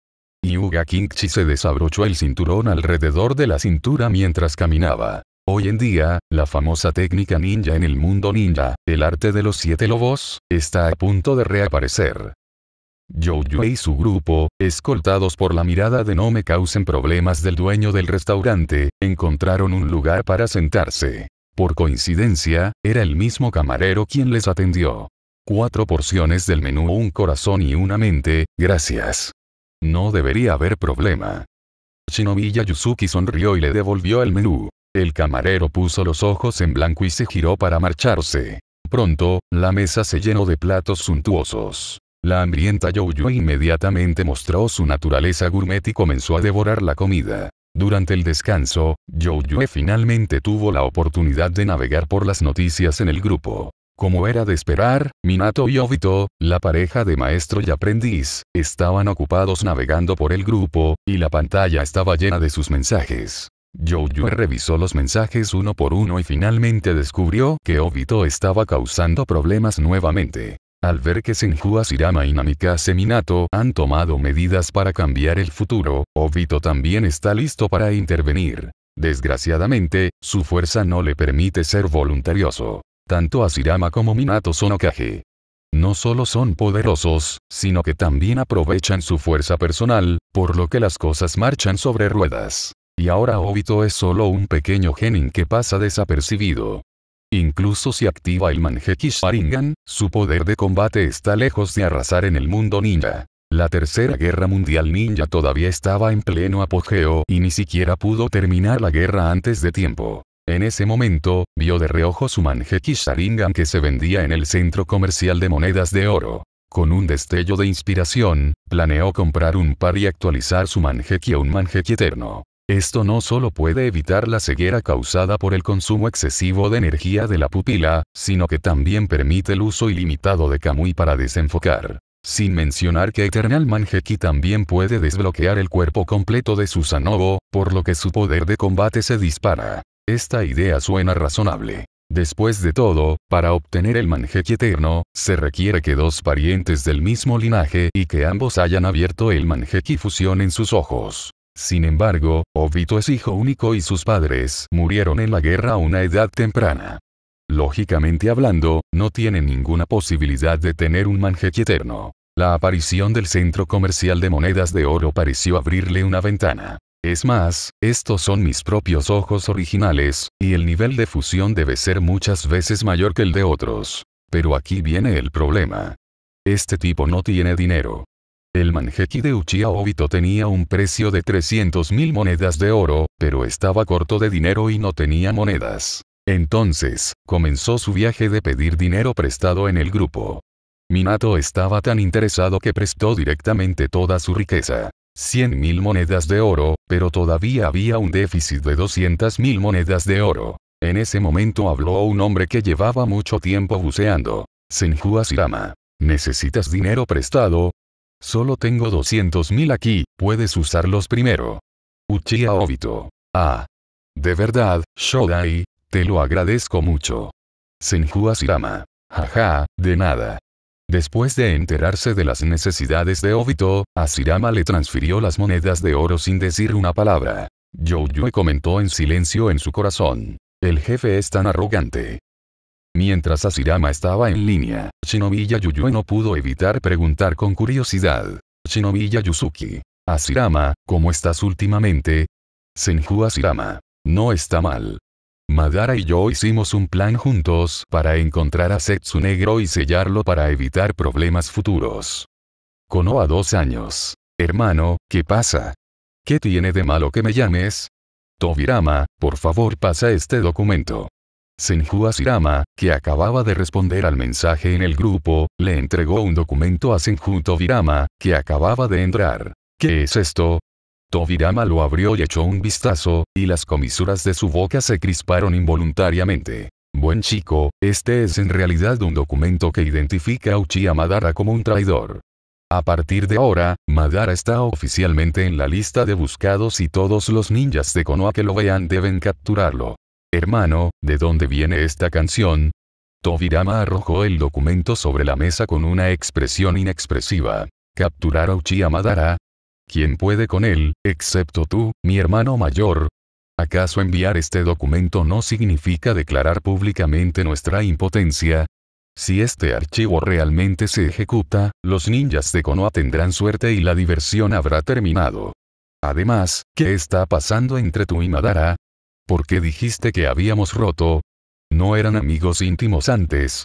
Yuga Kimchi se desabrochó el cinturón alrededor de la cintura mientras caminaba. Hoy en día, la famosa técnica ninja en el mundo ninja, el arte de los siete lobos, está a punto de reaparecer. Youyue y su grupo, escoltados por la mirada de no me causen problemas del dueño del restaurante, encontraron un lugar para sentarse. Por coincidencia, era el mismo camarero quien les atendió. Cuatro porciones del menú, un corazón y una mente, gracias. No debería haber problema. Shinobi Yuzuki sonrió y le devolvió el menú. El camarero puso los ojos en blanco y se giró para marcharse. Pronto, la mesa se llenó de platos suntuosos. La hambrienta Yoyo inmediatamente mostró su naturaleza gourmet y comenzó a devorar la comida. Durante el descanso, y finalmente tuvo la oportunidad de navegar por las noticias en el grupo. Como era de esperar, Minato y Obito, la pareja de maestro y aprendiz, estaban ocupados navegando por el grupo, y la pantalla estaba llena de sus mensajes. Yoyue revisó los mensajes uno por uno y finalmente descubrió que Obito estaba causando problemas nuevamente. Al ver que Senju Asirama y Namikaze Minato han tomado medidas para cambiar el futuro, Obito también está listo para intervenir. Desgraciadamente, su fuerza no le permite ser voluntarioso. Tanto Asirama como Minato son Okage. No solo son poderosos, sino que también aprovechan su fuerza personal, por lo que las cosas marchan sobre ruedas. Y ahora Obito es solo un pequeño genin que pasa desapercibido. Incluso si activa el Manjeki Sharingan, su poder de combate está lejos de arrasar en el mundo ninja. La Tercera Guerra Mundial Ninja todavía estaba en pleno apogeo y ni siquiera pudo terminar la guerra antes de tiempo. En ese momento, vio de reojo su Manjeki Sharingan que se vendía en el centro comercial de monedas de oro. Con un destello de inspiración, planeó comprar un par y actualizar su Manjeki a un Manjeki eterno. Esto no solo puede evitar la ceguera causada por el consumo excesivo de energía de la pupila, sino que también permite el uso ilimitado de Kamui para desenfocar. Sin mencionar que Eternal Manjeki también puede desbloquear el cuerpo completo de Sanobo, por lo que su poder de combate se dispara. Esta idea suena razonable. Después de todo, para obtener el Manjeki Eterno, se requiere que dos parientes del mismo linaje y que ambos hayan abierto el Manjeki Fusión en sus ojos. Sin embargo, Obito es hijo único y sus padres murieron en la guerra a una edad temprana. Lógicamente hablando, no tiene ninguna posibilidad de tener un manjeque eterno. La aparición del centro comercial de monedas de oro pareció abrirle una ventana. Es más, estos son mis propios ojos originales, y el nivel de fusión debe ser muchas veces mayor que el de otros. Pero aquí viene el problema. Este tipo no tiene dinero. El Manjeki de Uchiha Obito tenía un precio de mil monedas de oro, pero estaba corto de dinero y no tenía monedas. Entonces, comenzó su viaje de pedir dinero prestado en el grupo. Minato estaba tan interesado que prestó directamente toda su riqueza. 100.000 monedas de oro, pero todavía había un déficit de 200.000 monedas de oro. En ese momento habló un hombre que llevaba mucho tiempo buceando. Senju Asirama. ¿Necesitas dinero prestado? Solo tengo 200.000 aquí, puedes usarlos primero. Uchiha Obito. Ah. De verdad, Shodai, te lo agradezco mucho. Senju Asirama. Jaja, de nada. Después de enterarse de las necesidades de Obito, Asirama le transfirió las monedas de oro sin decir una palabra. Yoyue comentó en silencio en su corazón. El jefe es tan arrogante. Mientras Asirama estaba en línea, Shinobi Yuyue no pudo evitar preguntar con curiosidad. Shinobi Yuzuki, Asirama, ¿cómo estás últimamente? Senju Asirama. No está mal. Madara y yo hicimos un plan juntos para encontrar a Setsu Negro y sellarlo para evitar problemas futuros. Konoha dos años. Hermano, ¿qué pasa? ¿Qué tiene de malo que me llames? Tobirama, por favor pasa este documento. Senju Asirama, que acababa de responder al mensaje en el grupo, le entregó un documento a Senju Tobirama, que acababa de entrar. ¿Qué es esto? Tobirama lo abrió y echó un vistazo, y las comisuras de su boca se crisparon involuntariamente. Buen chico, este es en realidad un documento que identifica a Uchiha Madara como un traidor. A partir de ahora, Madara está oficialmente en la lista de buscados y todos los ninjas de Konoha que lo vean deben capturarlo. Hermano, ¿de dónde viene esta canción? Tobirama arrojó el documento sobre la mesa con una expresión inexpresiva. ¿Capturar a Uchiha Madara? ¿Quién puede con él, excepto tú, mi hermano mayor? ¿Acaso enviar este documento no significa declarar públicamente nuestra impotencia? Si este archivo realmente se ejecuta, los ninjas de Konoha tendrán suerte y la diversión habrá terminado. Además, ¿qué está pasando entre tú y Madara? ¿Por qué dijiste que habíamos roto? ¿No eran amigos íntimos antes?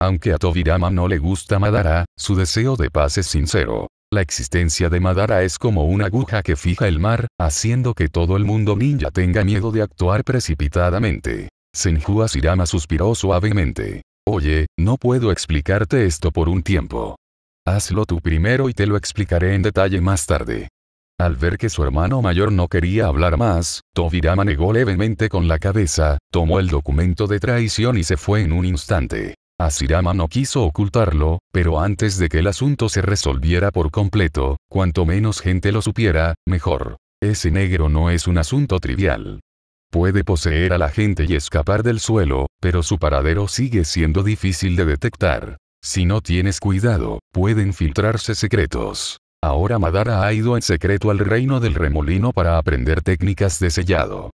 Aunque a Tobirama no le gusta Madara, su deseo de paz es sincero. La existencia de Madara es como una aguja que fija el mar, haciendo que todo el mundo ninja tenga miedo de actuar precipitadamente. Senju Asirama suspiró suavemente. Oye, no puedo explicarte esto por un tiempo. Hazlo tú primero y te lo explicaré en detalle más tarde. Al ver que su hermano mayor no quería hablar más, Tobirama negó levemente con la cabeza, tomó el documento de traición y se fue en un instante. Asirama no quiso ocultarlo, pero antes de que el asunto se resolviera por completo, cuanto menos gente lo supiera, mejor. Ese negro no es un asunto trivial. Puede poseer a la gente y escapar del suelo, pero su paradero sigue siendo difícil de detectar. Si no tienes cuidado, pueden filtrarse secretos. Ahora Madara ha ido en secreto al reino del remolino para aprender técnicas de sellado.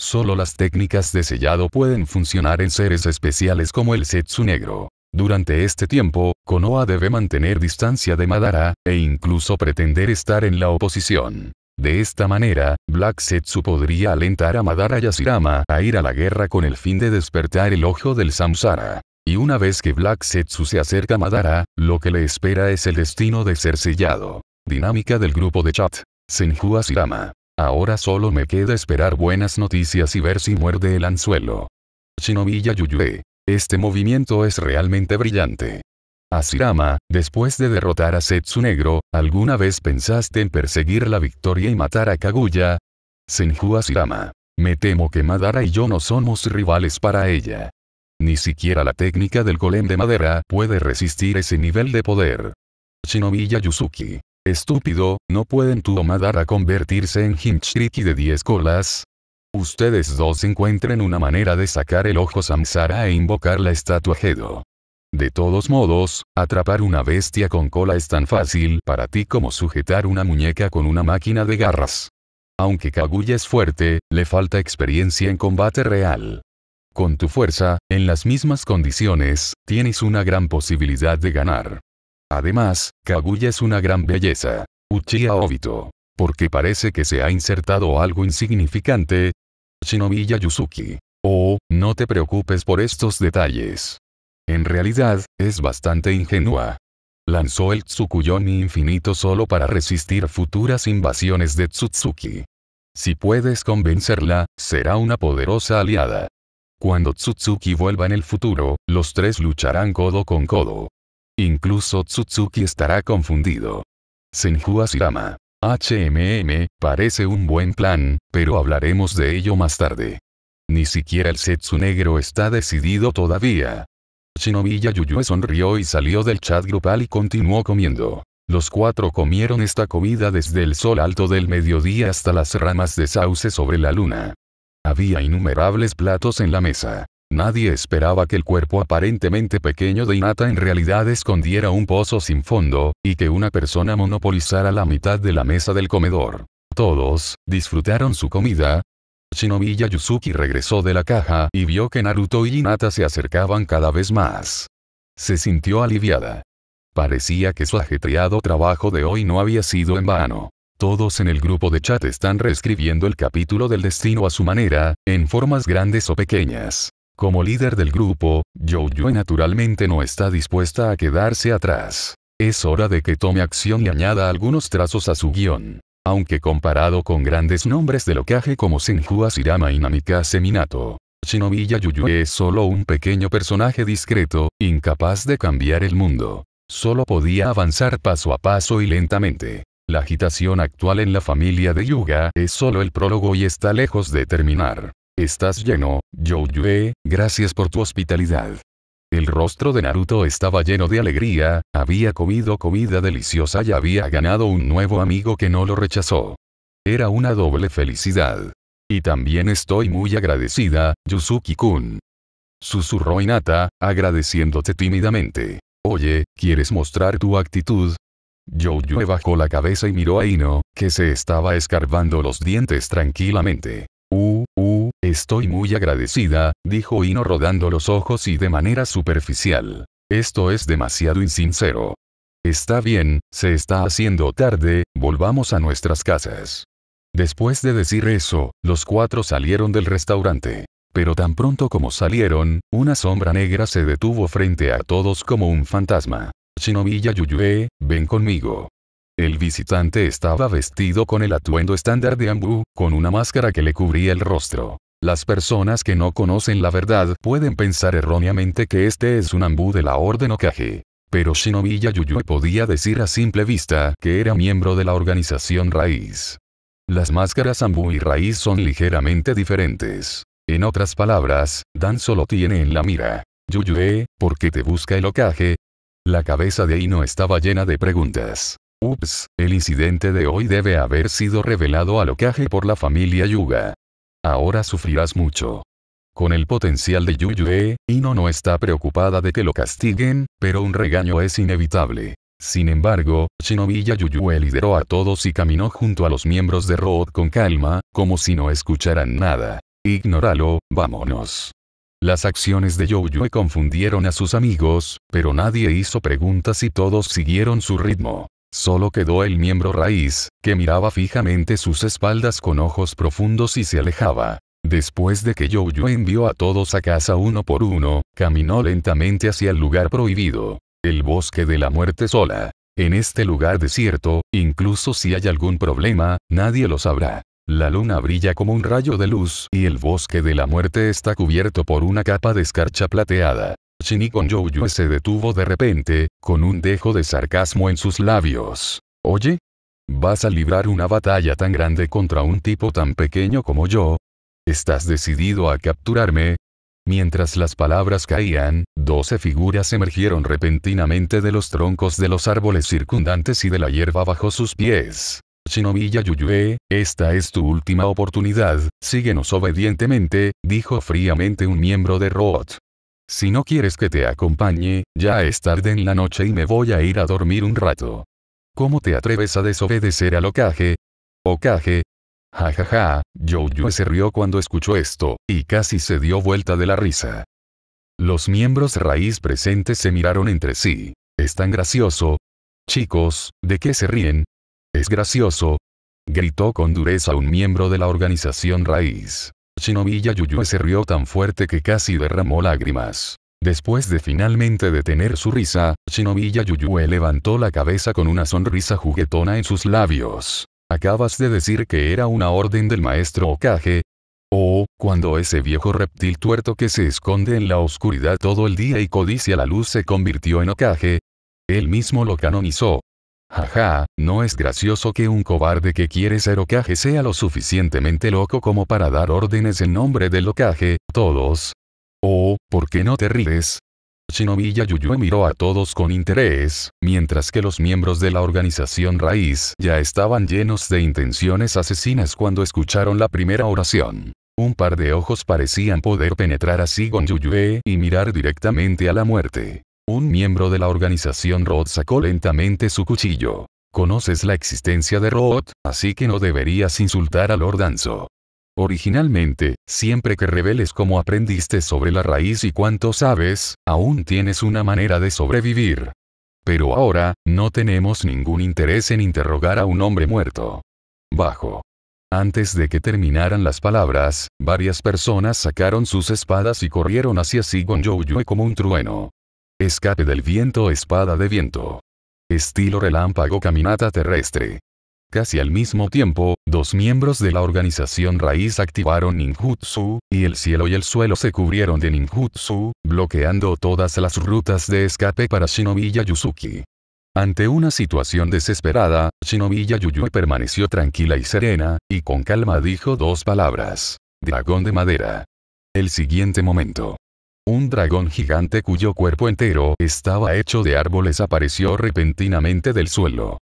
Solo las técnicas de sellado pueden funcionar en seres especiales como el Setsu Negro. Durante este tiempo, Konoha debe mantener distancia de Madara, e incluso pretender estar en la oposición. De esta manera, Black Setsu podría alentar a Madara Yashirama a ir a la guerra con el fin de despertar el ojo del Samsara. Y una vez que Black Setsu se acerca a Madara, lo que le espera es el destino de ser sellado. Dinámica del grupo de chat. Senju Asirama. Ahora solo me queda esperar buenas noticias y ver si muerde el anzuelo. Shinomiya Yuyue. Este movimiento es realmente brillante. Asirama, después de derrotar a Setsu Negro, ¿alguna vez pensaste en perseguir la victoria y matar a Kaguya? Senju Asirama. Me temo que Madara y yo no somos rivales para ella. Ni siquiera la técnica del golem de madera puede resistir ese nivel de poder. Shinomiya Yuzuki. Estúpido, ¿no pueden tu Omadara convertirse en Hinchriki de 10 colas? Ustedes dos encuentren una manera de sacar el ojo Samsara e invocar la estatua Gedo. De todos modos, atrapar una bestia con cola es tan fácil para ti como sujetar una muñeca con una máquina de garras. Aunque Kaguya es fuerte, le falta experiencia en combate real. Con tu fuerza, en las mismas condiciones, tienes una gran posibilidad de ganar. Además, Kaguya es una gran belleza. Uchiha Obito. Porque parece que se ha insertado algo insignificante. Shinobi Yuzuki. Oh, no te preocupes por estos detalles. En realidad, es bastante ingenua. Lanzó el Tsukuyomi infinito solo para resistir futuras invasiones de Tsutsuki. Si puedes convencerla, será una poderosa aliada. Cuando Tsutsuki vuelva en el futuro, los tres lucharán codo con codo. Incluso Tsutsuki estará confundido. Senju Asirama. HMM, parece un buen plan, pero hablaremos de ello más tarde. Ni siquiera el Setsu negro está decidido todavía. Shinobi Yayuyue sonrió y salió del chat grupal y continuó comiendo. Los cuatro comieron esta comida desde el sol alto del mediodía hasta las ramas de sauce sobre la luna. Había innumerables platos en la mesa. Nadie esperaba que el cuerpo aparentemente pequeño de Inata en realidad escondiera un pozo sin fondo, y que una persona monopolizara la mitad de la mesa del comedor. Todos, disfrutaron su comida. Shinomi Yuzuki regresó de la caja y vio que Naruto y Inata se acercaban cada vez más. Se sintió aliviada. Parecía que su ajetreado trabajo de hoy no había sido en vano. Todos en el grupo de chat están reescribiendo el capítulo del destino a su manera, en formas grandes o pequeñas. Como líder del grupo, Jojo naturalmente no está dispuesta a quedarse atrás. Es hora de que tome acción y añada algunos trazos a su guión. Aunque comparado con grandes nombres de locaje como Senju Asirama y Namikaze Minato, Shinobi Yue es solo un pequeño personaje discreto, incapaz de cambiar el mundo. Solo podía avanzar paso a paso y lentamente. La agitación actual en la familia de Yuga es solo el prólogo y está lejos de terminar. Estás lleno, Yoyue, gracias por tu hospitalidad. El rostro de Naruto estaba lleno de alegría, había comido comida deliciosa y había ganado un nuevo amigo que no lo rechazó. Era una doble felicidad. Y también estoy muy agradecida, yusuki kun Susurró Inata, agradeciéndote tímidamente. Oye, ¿quieres mostrar tu actitud? Yoyue bajó la cabeza y miró a Ino, que se estaba escarbando los dientes tranquilamente. Estoy muy agradecida, dijo Ino rodando los ojos y de manera superficial. Esto es demasiado insincero. Está bien, se está haciendo tarde, volvamos a nuestras casas. Después de decir eso, los cuatro salieron del restaurante. Pero tan pronto como salieron, una sombra negra se detuvo frente a todos como un fantasma. Shinomiya Yuyue, ven conmigo. El visitante estaba vestido con el atuendo estándar de Ambu, con una máscara que le cubría el rostro. Las personas que no conocen la verdad pueden pensar erróneamente que este es un ambú de la Orden Okage. Pero Shinobi Yuyue podía decir a simple vista que era miembro de la organización Raíz. Las máscaras ambú y Raíz son ligeramente diferentes. En otras palabras, Dan solo tiene en la mira. Yuyue, ¿por qué te busca el Okage? La cabeza de Ino estaba llena de preguntas. Ups, el incidente de hoy debe haber sido revelado al Okage por la familia Yuga. Ahora sufrirás mucho. Con el potencial de Yuyue, Ino no está preocupada de que lo castiguen, pero un regaño es inevitable. Sin embargo, Shinobi Yuyue lideró a todos y caminó junto a los miembros de Road con calma, como si no escucharan nada. Ignóralo, vámonos. Las acciones de Yuyue confundieron a sus amigos, pero nadie hizo preguntas y todos siguieron su ritmo. Solo quedó el miembro raíz, que miraba fijamente sus espaldas con ojos profundos y se alejaba. Después de que Yoyo envió a todos a casa uno por uno, caminó lentamente hacia el lugar prohibido, el bosque de la muerte sola. En este lugar desierto, incluso si hay algún problema, nadie lo sabrá. La luna brilla como un rayo de luz y el bosque de la muerte está cubierto por una capa de escarcha plateada. Shinikon Yuyue pues se detuvo de repente, con un dejo de sarcasmo en sus labios. Oye, ¿Vas a librar una batalla tan grande contra un tipo tan pequeño como yo? ¿Estás decidido a capturarme? Mientras las palabras caían, doce figuras emergieron repentinamente de los troncos de los árboles circundantes y de la hierba bajo sus pies. "Shinobilla Yuyue, esta es tu última oportunidad, síguenos obedientemente, dijo fríamente un miembro de Roth. Si no quieres que te acompañe, ya es tarde en la noche y me voy a ir a dormir un rato. ¿Cómo te atreves a desobedecer al Okaje, Ja ja ja, Jojo se rió cuando escuchó esto, y casi se dio vuelta de la risa. Los miembros raíz presentes se miraron entre sí. ¿Es tan gracioso? Chicos, ¿de qué se ríen? Es gracioso. Gritó con dureza un miembro de la organización raíz yu Yuyue se rió tan fuerte que casi derramó lágrimas. Después de finalmente detener su risa, Shinomiya Yuyue levantó la cabeza con una sonrisa juguetona en sus labios. ¿Acabas de decir que era una orden del maestro Okage? Oh, cuando ese viejo reptil tuerto que se esconde en la oscuridad todo el día y codicia la luz se convirtió en Okage. Él mismo lo canonizó. Jaja, no es gracioso que un cobarde que quiere ser ocaje sea lo suficientemente loco como para dar órdenes en nombre del ocaje, todos. Oh, ¿por qué no te ríes? Shinobi Yuyue miró a todos con interés, mientras que los miembros de la organización raíz ya estaban llenos de intenciones asesinas cuando escucharon la primera oración. Un par de ojos parecían poder penetrar así con Yuyue y mirar directamente a la muerte. Un miembro de la organización Roth sacó lentamente su cuchillo. Conoces la existencia de Roth, así que no deberías insultar a Lord Originalmente, siempre que reveles cómo aprendiste sobre la raíz y cuánto sabes, aún tienes una manera de sobrevivir. Pero ahora, no tenemos ningún interés en interrogar a un hombre muerto. Bajo. Antes de que terminaran las palabras, varias personas sacaron sus espadas y corrieron hacia Sigon Yue como un trueno. Escape del viento espada de viento. Estilo relámpago caminata terrestre. Casi al mismo tiempo, dos miembros de la organización Raíz activaron ninjutsu, y el cielo y el suelo se cubrieron de ninjutsu, bloqueando todas las rutas de escape para Shinobi Yuzuki. Ante una situación desesperada, Shinobi Yuyue permaneció tranquila y serena, y con calma dijo dos palabras. Dragón de madera. El siguiente momento. Un dragón gigante cuyo cuerpo entero estaba hecho de árboles apareció repentinamente del suelo.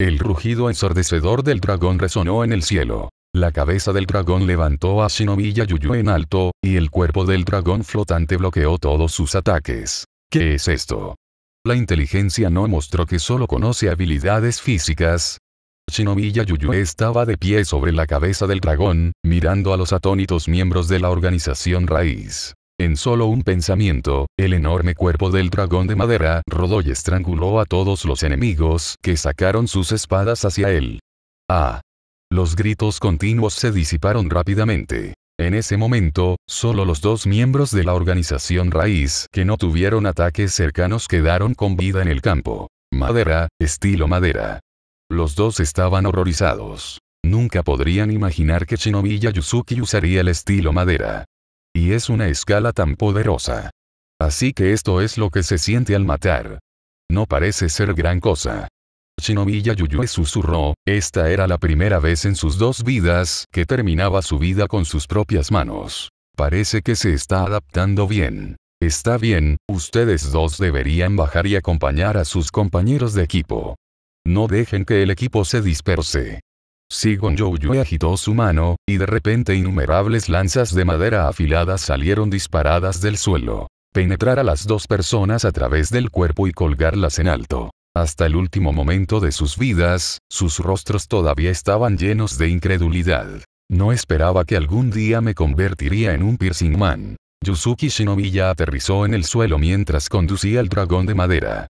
El rugido ensordecedor del dragón resonó en el cielo. La cabeza del dragón levantó a Shinobi Yuyu en alto, y el cuerpo del dragón flotante bloqueó todos sus ataques. ¿Qué es esto? La inteligencia no mostró que solo conoce habilidades físicas. Shinobi Yuyu estaba de pie sobre la cabeza del dragón, mirando a los atónitos miembros de la organización raíz. En solo un pensamiento, el enorme cuerpo del dragón de madera rodó y estranguló a todos los enemigos que sacaron sus espadas hacia él. Ah. Los gritos continuos se disiparon rápidamente. En ese momento, solo los dos miembros de la organización raíz que no tuvieron ataques cercanos quedaron con vida en el campo. Madera, estilo madera. Los dos estaban horrorizados. Nunca podrían imaginar que Shinobi Yuzuki usaría el estilo madera y es una escala tan poderosa. Así que esto es lo que se siente al matar. No parece ser gran cosa. Shinobi Yuyu susurró, esta era la primera vez en sus dos vidas que terminaba su vida con sus propias manos. Parece que se está adaptando bien. Está bien, ustedes dos deberían bajar y acompañar a sus compañeros de equipo. No dejen que el equipo se disperse. Sigon Youyue agitó su mano, y de repente innumerables lanzas de madera afiladas salieron disparadas del suelo. Penetrar a las dos personas a través del cuerpo y colgarlas en alto. Hasta el último momento de sus vidas, sus rostros todavía estaban llenos de incredulidad. No esperaba que algún día me convertiría en un piercing man. Yuzuki Shinobi ya aterrizó en el suelo mientras conducía el dragón de madera.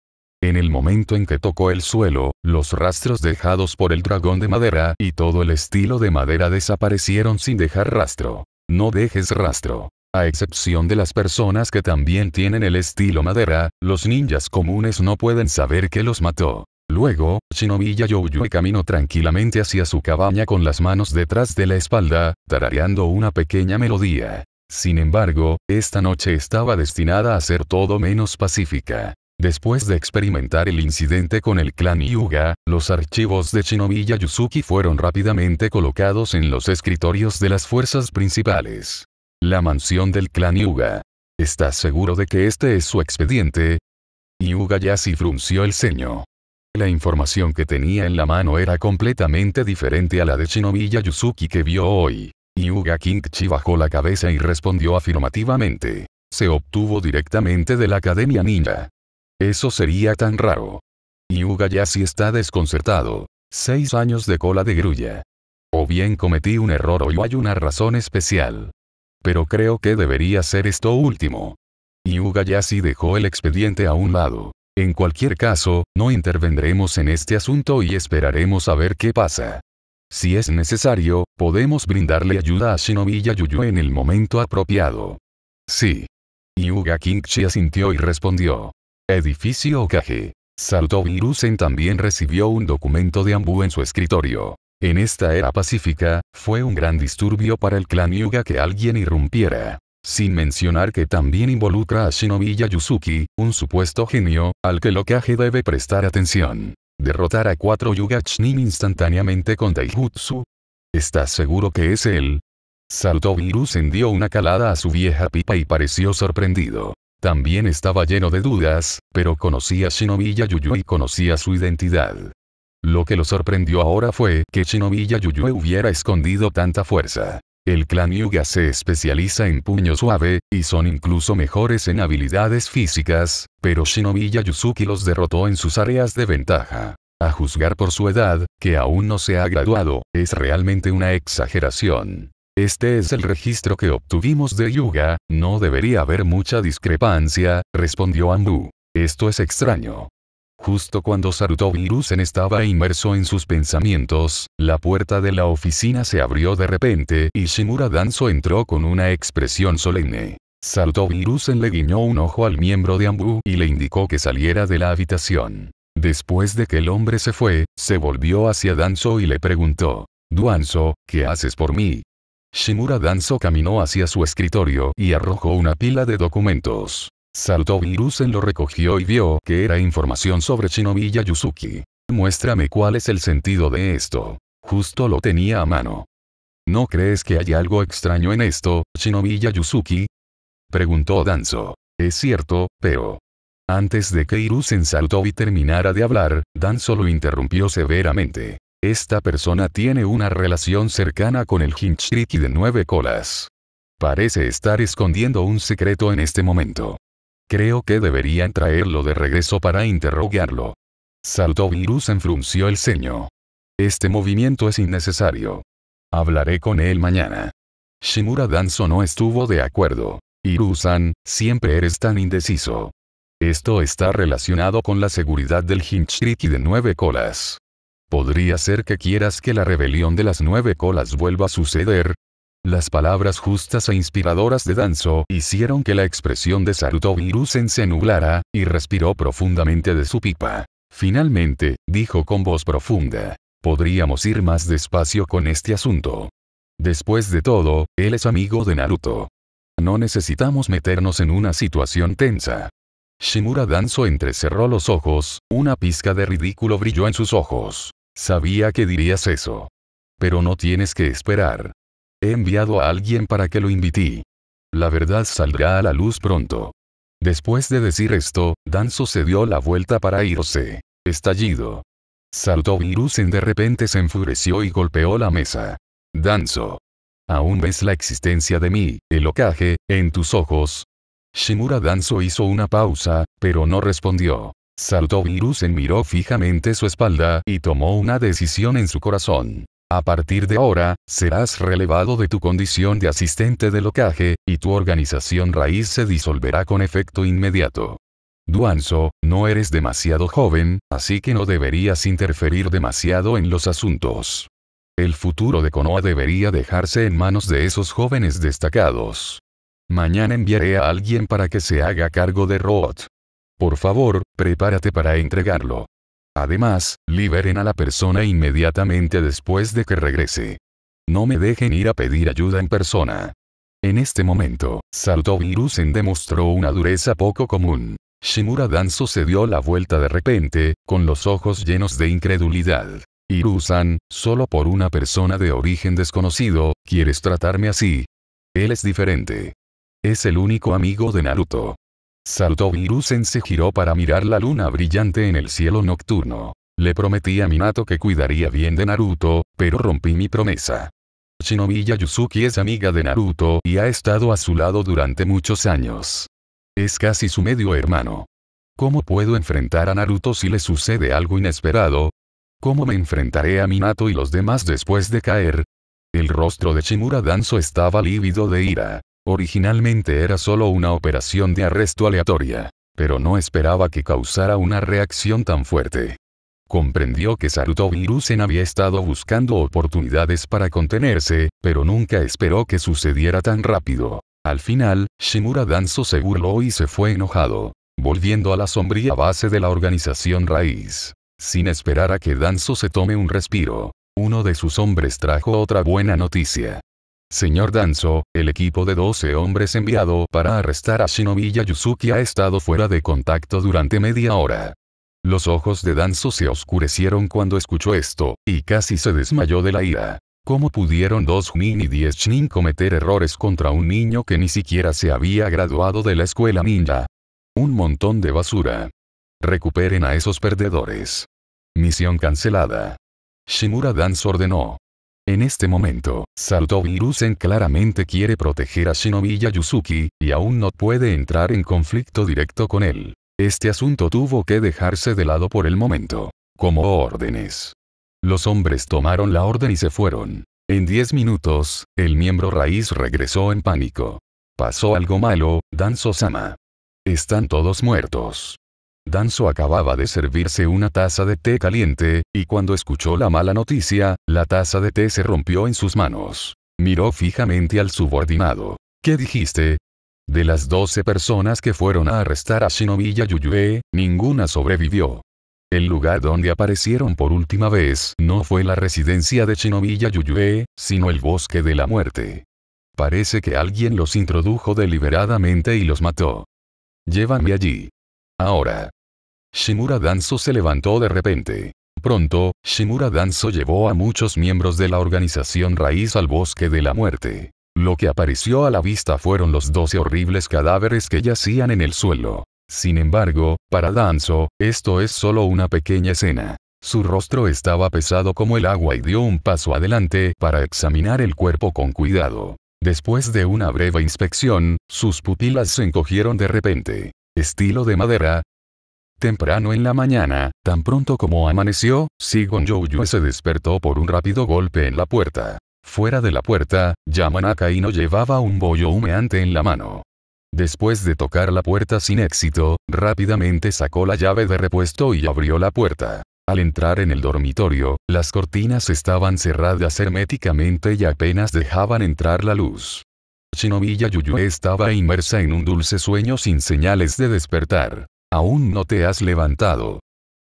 En el momento en que tocó el suelo, los rastros dejados por el dragón de madera y todo el estilo de madera desaparecieron sin dejar rastro. No dejes rastro. A excepción de las personas que también tienen el estilo madera, los ninjas comunes no pueden saber que los mató. Luego, Shinobi Yoyue caminó tranquilamente hacia su cabaña con las manos detrás de la espalda, tarareando una pequeña melodía. Sin embargo, esta noche estaba destinada a ser todo menos pacífica. Después de experimentar el incidente con el clan Yuga, los archivos de Shinobi Yusuki fueron rápidamente colocados en los escritorios de las fuerzas principales. La mansión del clan Yuga. ¿Estás seguro de que este es su expediente? ya Yashi frunció el ceño. La información que tenía en la mano era completamente diferente a la de Shinobi Yusuki que vio hoy. Yuga Kinkichi bajó la cabeza y respondió afirmativamente. Se obtuvo directamente de la Academia Ninja. Eso sería tan raro. Yuga Yashi está desconcertado. Seis años de cola de grulla. O bien cometí un error o hay una razón especial. Pero creo que debería ser esto último. Yuga Yashi dejó el expediente a un lado. En cualquier caso, no intervendremos en este asunto y esperaremos a ver qué pasa. Si es necesario, podemos brindarle ayuda a Shinobi y Yuyu en el momento apropiado. Sí. Yuga Kingchi asintió y respondió edificio virus en también recibió un documento de Ambu en su escritorio. En esta era pacífica, fue un gran disturbio para el clan Yuga que alguien irrumpiera. Sin mencionar que también involucra a Shinobi Yuzuki, un supuesto genio, al que Lokage debe prestar atención. Derrotar a cuatro Yuga instantáneamente con Taijutsu. ¿Estás seguro que es él? Sarutobirusen dio una calada a su vieja pipa y pareció sorprendido. También estaba lleno de dudas, pero conocía a Shinobi Yayuyu y conocía su identidad. Lo que lo sorprendió ahora fue que Shinobi Yayuyu hubiera escondido tanta fuerza. El clan Yuga se especializa en puño suave, y son incluso mejores en habilidades físicas, pero Shinobi Yayuzuki los derrotó en sus áreas de ventaja. A juzgar por su edad, que aún no se ha graduado, es realmente una exageración. Este es el registro que obtuvimos de Yuga, no debería haber mucha discrepancia, respondió Ambu. Esto es extraño. Justo cuando Sarutobirusen estaba inmerso en sus pensamientos, la puerta de la oficina se abrió de repente y Shimura Danzo entró con una expresión solemne. Sarutobirusen le guiñó un ojo al miembro de Ambu y le indicó que saliera de la habitación. Después de que el hombre se fue, se volvió hacia Danzo y le preguntó, Duanzo, ¿qué haces por mí? Shimura Danzo caminó hacia su escritorio y arrojó una pila de documentos. Saltó Irusen lo recogió y vio que era información sobre Shinobi Yuzuki. Muéstrame cuál es el sentido de esto. Justo lo tenía a mano. ¿No crees que hay algo extraño en esto, Shinobi Yuzuki? Preguntó Danzo. Es cierto, pero... Antes de que Irusen Saltobi terminara de hablar, Danzo lo interrumpió severamente. Esta persona tiene una relación cercana con el Hinchriki de nueve colas. Parece estar escondiendo un secreto en este momento. Creo que deberían traerlo de regreso para interrogarlo. Virus enfrunció el ceño. Este movimiento es innecesario. Hablaré con él mañana. Shimura Danzo no estuvo de acuerdo. Irusan, siempre eres tan indeciso. Esto está relacionado con la seguridad del Hinchriki de nueve colas. Podría ser que quieras que la rebelión de las nueve colas vuelva a suceder. Las palabras justas e inspiradoras de Danzo hicieron que la expresión de Saruto Virusen se nublara, y respiró profundamente de su pipa. Finalmente, dijo con voz profunda, podríamos ir más despacio con este asunto. Después de todo, él es amigo de Naruto. No necesitamos meternos en una situación tensa. Shimura Danzo entrecerró los ojos, una pizca de ridículo brilló en sus ojos. Sabía que dirías eso. Pero no tienes que esperar. He enviado a alguien para que lo invití. La verdad saldrá a la luz pronto. Después de decir esto, Danzo se dio la vuelta para irse. Estallido. Saltó en de repente se enfureció y golpeó la mesa. Danzo. Aún ves la existencia de mí, el ocaje, en tus ojos, Shimura Danzo hizo una pausa, pero no respondió. Virus Virusen miró fijamente su espalda y tomó una decisión en su corazón. A partir de ahora, serás relevado de tu condición de asistente de locaje, y tu organización raíz se disolverá con efecto inmediato. Duanzo, no eres demasiado joven, así que no deberías interferir demasiado en los asuntos. El futuro de Konoha debería dejarse en manos de esos jóvenes destacados. Mañana enviaré a alguien para que se haga cargo de Roth. Por favor, prepárate para entregarlo. Además, liberen a la persona inmediatamente después de que regrese. No me dejen ir a pedir ayuda en persona. En este momento, y Virusen demostró una dureza poco común. Shimura Danzo se dio la vuelta de repente, con los ojos llenos de incredulidad. Irusan, solo por una persona de origen desconocido, ¿quieres tratarme así? Él es diferente. Es el único amigo de Naruto. Saltó Virusen se giró para mirar la luna brillante en el cielo nocturno. Le prometí a Minato que cuidaría bien de Naruto, pero rompí mi promesa. Shinobi Yuzuki es amiga de Naruto y ha estado a su lado durante muchos años. Es casi su medio hermano. ¿Cómo puedo enfrentar a Naruto si le sucede algo inesperado? ¿Cómo me enfrentaré a Minato y los demás después de caer? El rostro de Shimura Danzo estaba lívido de ira. Originalmente era solo una operación de arresto aleatoria, pero no esperaba que causara una reacción tan fuerte. Comprendió que Saruto había estado buscando oportunidades para contenerse, pero nunca esperó que sucediera tan rápido. Al final, Shimura Danzo se burló y se fue enojado, volviendo a la sombría base de la organización raíz. Sin esperar a que Danzo se tome un respiro, uno de sus hombres trajo otra buena noticia. Señor Danzo, el equipo de 12 hombres enviado para arrestar a Shinobi Yuzuki ha estado fuera de contacto durante media hora. Los ojos de Danzo se oscurecieron cuando escuchó esto, y casi se desmayó de la ira. ¿Cómo pudieron dos Min y diez Shin cometer errores contra un niño que ni siquiera se había graduado de la escuela ninja? Un montón de basura. Recuperen a esos perdedores. Misión cancelada. Shimura Danzo ordenó. En este momento, virus claramente quiere proteger a Shinobi Yusuki, y aún no puede entrar en conflicto directo con él. Este asunto tuvo que dejarse de lado por el momento. Como órdenes. Los hombres tomaron la orden y se fueron. En 10 minutos, el miembro raíz regresó en pánico. Pasó algo malo, Danzo-sama. Están todos muertos. Danzo acababa de servirse una taza de té caliente, y cuando escuchó la mala noticia, la taza de té se rompió en sus manos. Miró fijamente al subordinado. ¿Qué dijiste? De las 12 personas que fueron a arrestar a Shinobiya Yuyue, ninguna sobrevivió. El lugar donde aparecieron por última vez no fue la residencia de Shinobiya Yuyue, sino el bosque de la muerte. Parece que alguien los introdujo deliberadamente y los mató. Llévanme allí. Ahora. Shimura Danzo se levantó de repente. Pronto, Shimura Danzo llevó a muchos miembros de la organización raíz al bosque de la muerte. Lo que apareció a la vista fueron los doce horribles cadáveres que yacían en el suelo. Sin embargo, para Danzo, esto es solo una pequeña escena. Su rostro estaba pesado como el agua y dio un paso adelante para examinar el cuerpo con cuidado. Después de una breve inspección, sus pupilas se encogieron de repente. Estilo de madera, temprano en la mañana, tan pronto como amaneció, Sigon yuyue se despertó por un rápido golpe en la puerta. Fuera de la puerta, Yamanaka Ino llevaba un bollo humeante en la mano. Después de tocar la puerta sin éxito, rápidamente sacó la llave de repuesto y abrió la puerta. Al entrar en el dormitorio, las cortinas estaban cerradas herméticamente y apenas dejaban entrar la luz. Shinobi Yuyue estaba inmersa en un dulce sueño sin señales de despertar. Aún no te has levantado.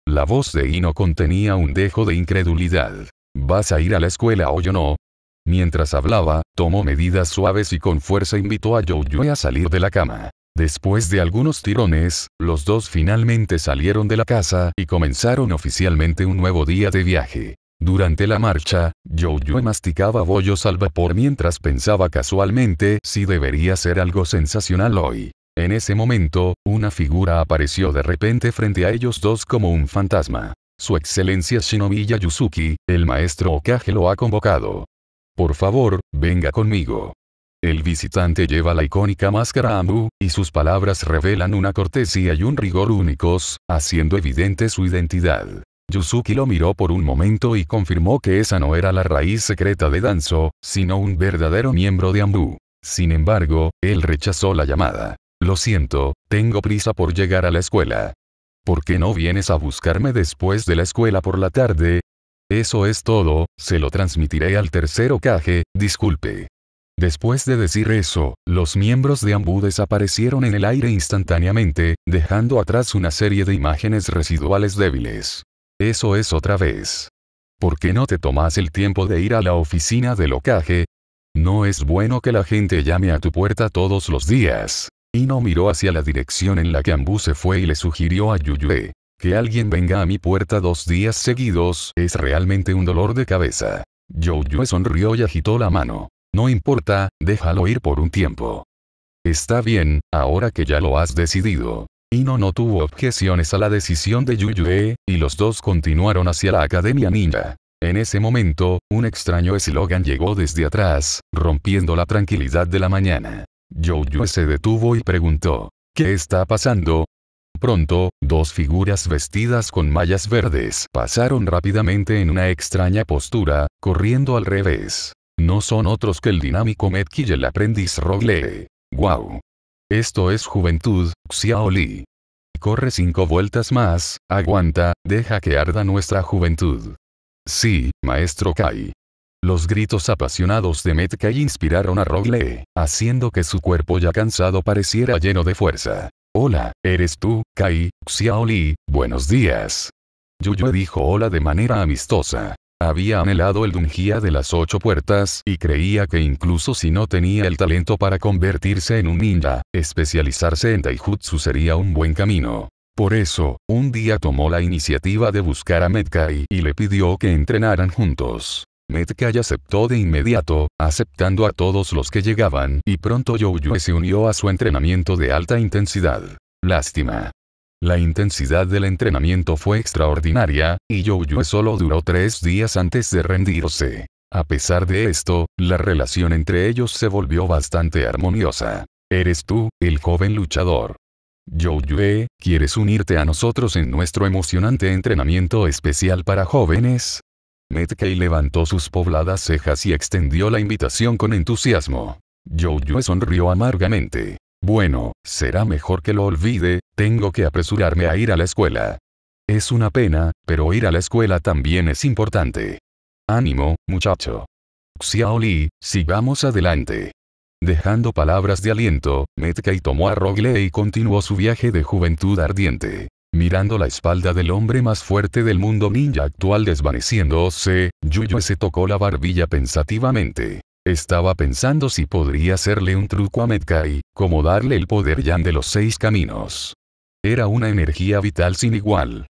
La voz de Ino contenía un dejo de incredulidad. ¿Vas a ir a la escuela hoy o no? Mientras hablaba, tomó medidas suaves y con fuerza invitó a Yue a salir de la cama. Después de algunos tirones, los dos finalmente salieron de la casa y comenzaron oficialmente un nuevo día de viaje. Durante la marcha, Yue masticaba bollos al vapor mientras pensaba casualmente si debería ser algo sensacional hoy. En ese momento, una figura apareció de repente frente a ellos dos como un fantasma. Su excelencia Shinobiya Yuzuki, el maestro Okage lo ha convocado. Por favor, venga conmigo. El visitante lleva la icónica máscara Amu, y sus palabras revelan una cortesía y un rigor únicos, haciendo evidente su identidad. Yuzuki lo miró por un momento y confirmó que esa no era la raíz secreta de Danzo, sino un verdadero miembro de Ambu. Sin embargo, él rechazó la llamada. Lo siento, tengo prisa por llegar a la escuela. ¿Por qué no vienes a buscarme después de la escuela por la tarde? Eso es todo, se lo transmitiré al tercer ocaje, disculpe. Después de decir eso, los miembros de Ambu desaparecieron en el aire instantáneamente, dejando atrás una serie de imágenes residuales débiles. Eso es otra vez. ¿Por qué no te tomas el tiempo de ir a la oficina del ocaje? No es bueno que la gente llame a tu puerta todos los días. Ino miró hacia la dirección en la que Ambu se fue y le sugirió a Yuyue. Que alguien venga a mi puerta dos días seguidos es realmente un dolor de cabeza. Yuyue sonrió y agitó la mano. No importa, déjalo ir por un tiempo. Está bien, ahora que ya lo has decidido. Ino no tuvo objeciones a la decisión de Yuyue, y los dos continuaron hacia la Academia Ninja. En ese momento, un extraño eslogan llegó desde atrás, rompiendo la tranquilidad de la mañana. Jojo pues se detuvo y preguntó, ¿qué está pasando? Pronto, dos figuras vestidas con mallas verdes pasaron rápidamente en una extraña postura, corriendo al revés. No son otros que el dinámico Metki y el aprendiz Rogle. ¡Wow! Esto es juventud, Xiaoli. Corre cinco vueltas más, aguanta, deja que arda nuestra juventud. Sí, maestro Kai. Los gritos apasionados de Metcalf inspiraron a Rogle, haciendo que su cuerpo ya cansado pareciera lleno de fuerza. Hola, ¿eres tú, Kai, Xiaoli? Buenos días. Yuyu dijo hola de manera amistosa. Había anhelado el Dungia de las ocho puertas y creía que incluso si no tenía el talento para convertirse en un ninja, especializarse en Taijutsu sería un buen camino. Por eso, un día tomó la iniciativa de buscar a Metcalf y le pidió que entrenaran juntos. Metkay aceptó de inmediato, aceptando a todos los que llegaban y pronto Youyue se unió a su entrenamiento de alta intensidad. Lástima. La intensidad del entrenamiento fue extraordinaria, y Youyue solo duró tres días antes de rendirse. A pesar de esto, la relación entre ellos se volvió bastante armoniosa. Eres tú, el joven luchador. Youyue, ¿quieres unirte a nosotros en nuestro emocionante entrenamiento especial para jóvenes? Medkey levantó sus pobladas cejas y extendió la invitación con entusiasmo. Joe sonrió amargamente. Bueno, será mejor que lo olvide, tengo que apresurarme a ir a la escuela. Es una pena, pero ir a la escuela también es importante. Ánimo, muchacho. Xiaoli, sigamos adelante. Dejando palabras de aliento, Medkey tomó a Rogley y continuó su viaje de juventud ardiente mirando la espalda del hombre más fuerte del mundo ninja actual desvaneciéndose, Yuyue se tocó la barbilla pensativamente. Estaba pensando si podría hacerle un truco a Medkai, como darle el poder Yan de los seis caminos. Era una energía vital sin igual.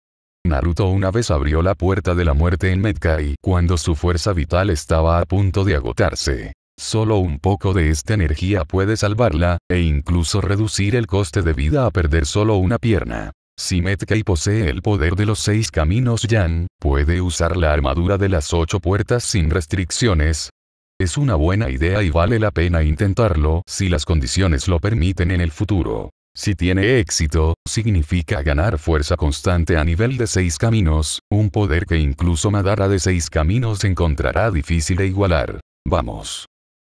Naruto una vez abrió la puerta de la muerte en Medkai cuando su fuerza vital estaba a punto de agotarse. Solo un poco de esta energía puede salvarla, e incluso reducir el coste de vida a perder solo una pierna. Si Metkei posee el poder de los seis caminos Yan, puede usar la armadura de las ocho puertas sin restricciones. Es una buena idea y vale la pena intentarlo si las condiciones lo permiten en el futuro. Si tiene éxito, significa ganar fuerza constante a nivel de seis caminos, un poder que incluso Madara de seis caminos encontrará difícil de igualar. Vamos.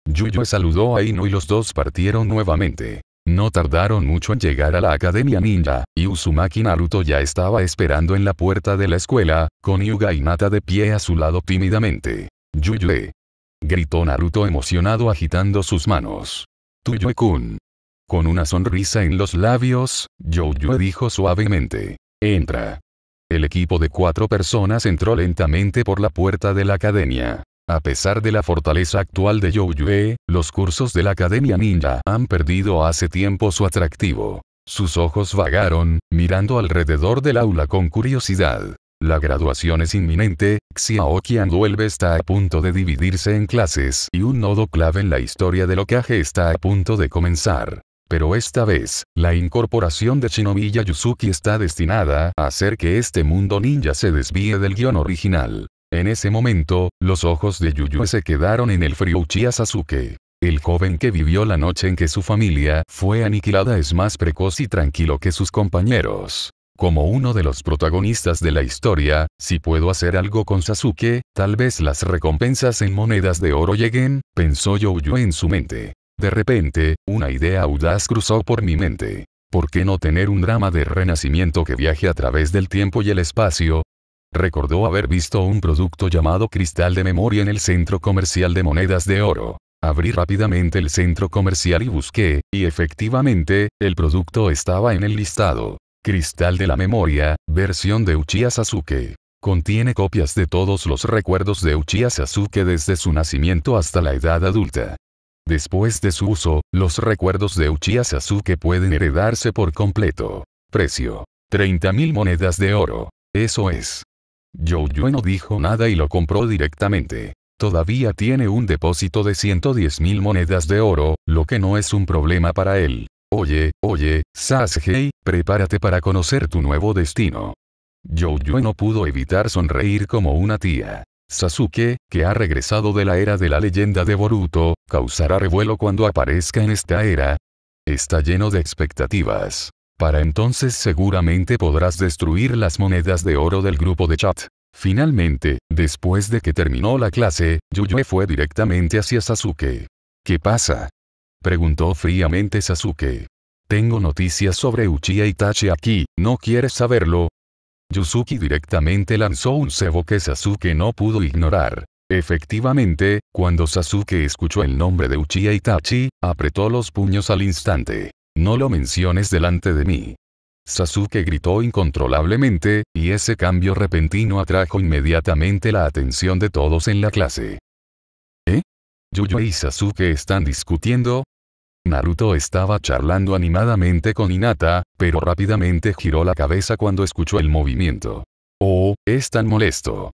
Yuyo saludó a Ino y los dos partieron nuevamente. No tardaron mucho en llegar a la Academia Ninja, y Uzumaki Naruto ya estaba esperando en la puerta de la escuela, con Yuga Nata de pie a su lado tímidamente. Yuyue. Gritó Naruto emocionado agitando sus manos. Tuyue-kun. Con una sonrisa en los labios, Yuyue dijo suavemente. Entra. El equipo de cuatro personas entró lentamente por la puerta de la academia. A pesar de la fortaleza actual de Youyue, los cursos de la Academia Ninja han perdido hace tiempo su atractivo. Sus ojos vagaron, mirando alrededor del aula con curiosidad. La graduación es inminente, Xiao vuelve está a punto de dividirse en clases y un nodo clave en la historia del ocaje está a punto de comenzar. Pero esta vez, la incorporación de Shinobi Yuzuki está destinada a hacer que este mundo ninja se desvíe del guión original. En ese momento, los ojos de Yuyue se quedaron en el a Sasuke. El joven que vivió la noche en que su familia fue aniquilada es más precoz y tranquilo que sus compañeros. Como uno de los protagonistas de la historia, si puedo hacer algo con Sasuke, tal vez las recompensas en monedas de oro lleguen, pensó Yuyue en su mente. De repente, una idea audaz cruzó por mi mente. ¿Por qué no tener un drama de renacimiento que viaje a través del tiempo y el espacio, Recordó haber visto un producto llamado cristal de memoria en el centro comercial de monedas de oro. Abrí rápidamente el centro comercial y busqué, y efectivamente, el producto estaba en el listado. Cristal de la memoria, versión de Uchiha Sasuke. Contiene copias de todos los recuerdos de Uchiha Sasuke desde su nacimiento hasta la edad adulta. Después de su uso, los recuerdos de Uchiha Sasuke pueden heredarse por completo. Precio. 30.000 monedas de oro. Eso es. Jojo no dijo nada y lo compró directamente. Todavía tiene un depósito de 110 mil monedas de oro, lo que no es un problema para él. Oye, oye, Sasuke, prepárate para conocer tu nuevo destino. Jojo no pudo evitar sonreír como una tía. Sasuke, que ha regresado de la era de la leyenda de Boruto, causará revuelo cuando aparezca en esta era. Está lleno de expectativas. Para entonces seguramente podrás destruir las monedas de oro del grupo de chat. Finalmente, después de que terminó la clase, Yuyue fue directamente hacia Sasuke. ¿Qué pasa? Preguntó fríamente Sasuke. Tengo noticias sobre Uchiha Itachi aquí, ¿no quieres saberlo? Yuzuki directamente lanzó un cebo que Sasuke no pudo ignorar. Efectivamente, cuando Sasuke escuchó el nombre de Uchiha Itachi, apretó los puños al instante. No lo menciones delante de mí. Sasuke gritó incontrolablemente, y ese cambio repentino atrajo inmediatamente la atención de todos en la clase. ¿Eh? ¿Yuyo y Sasuke están discutiendo? Naruto estaba charlando animadamente con Hinata, pero rápidamente giró la cabeza cuando escuchó el movimiento. Oh, es tan molesto.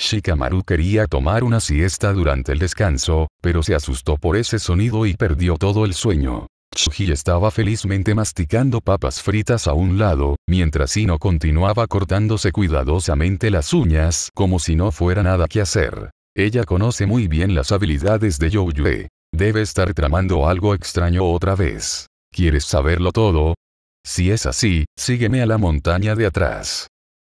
Shikamaru quería tomar una siesta durante el descanso, pero se asustó por ese sonido y perdió todo el sueño. Chuji estaba felizmente masticando papas fritas a un lado, mientras Ino continuaba cortándose cuidadosamente las uñas como si no fuera nada que hacer. Ella conoce muy bien las habilidades de Yue. Debe estar tramando algo extraño otra vez. ¿Quieres saberlo todo? Si es así, sígueme a la montaña de atrás.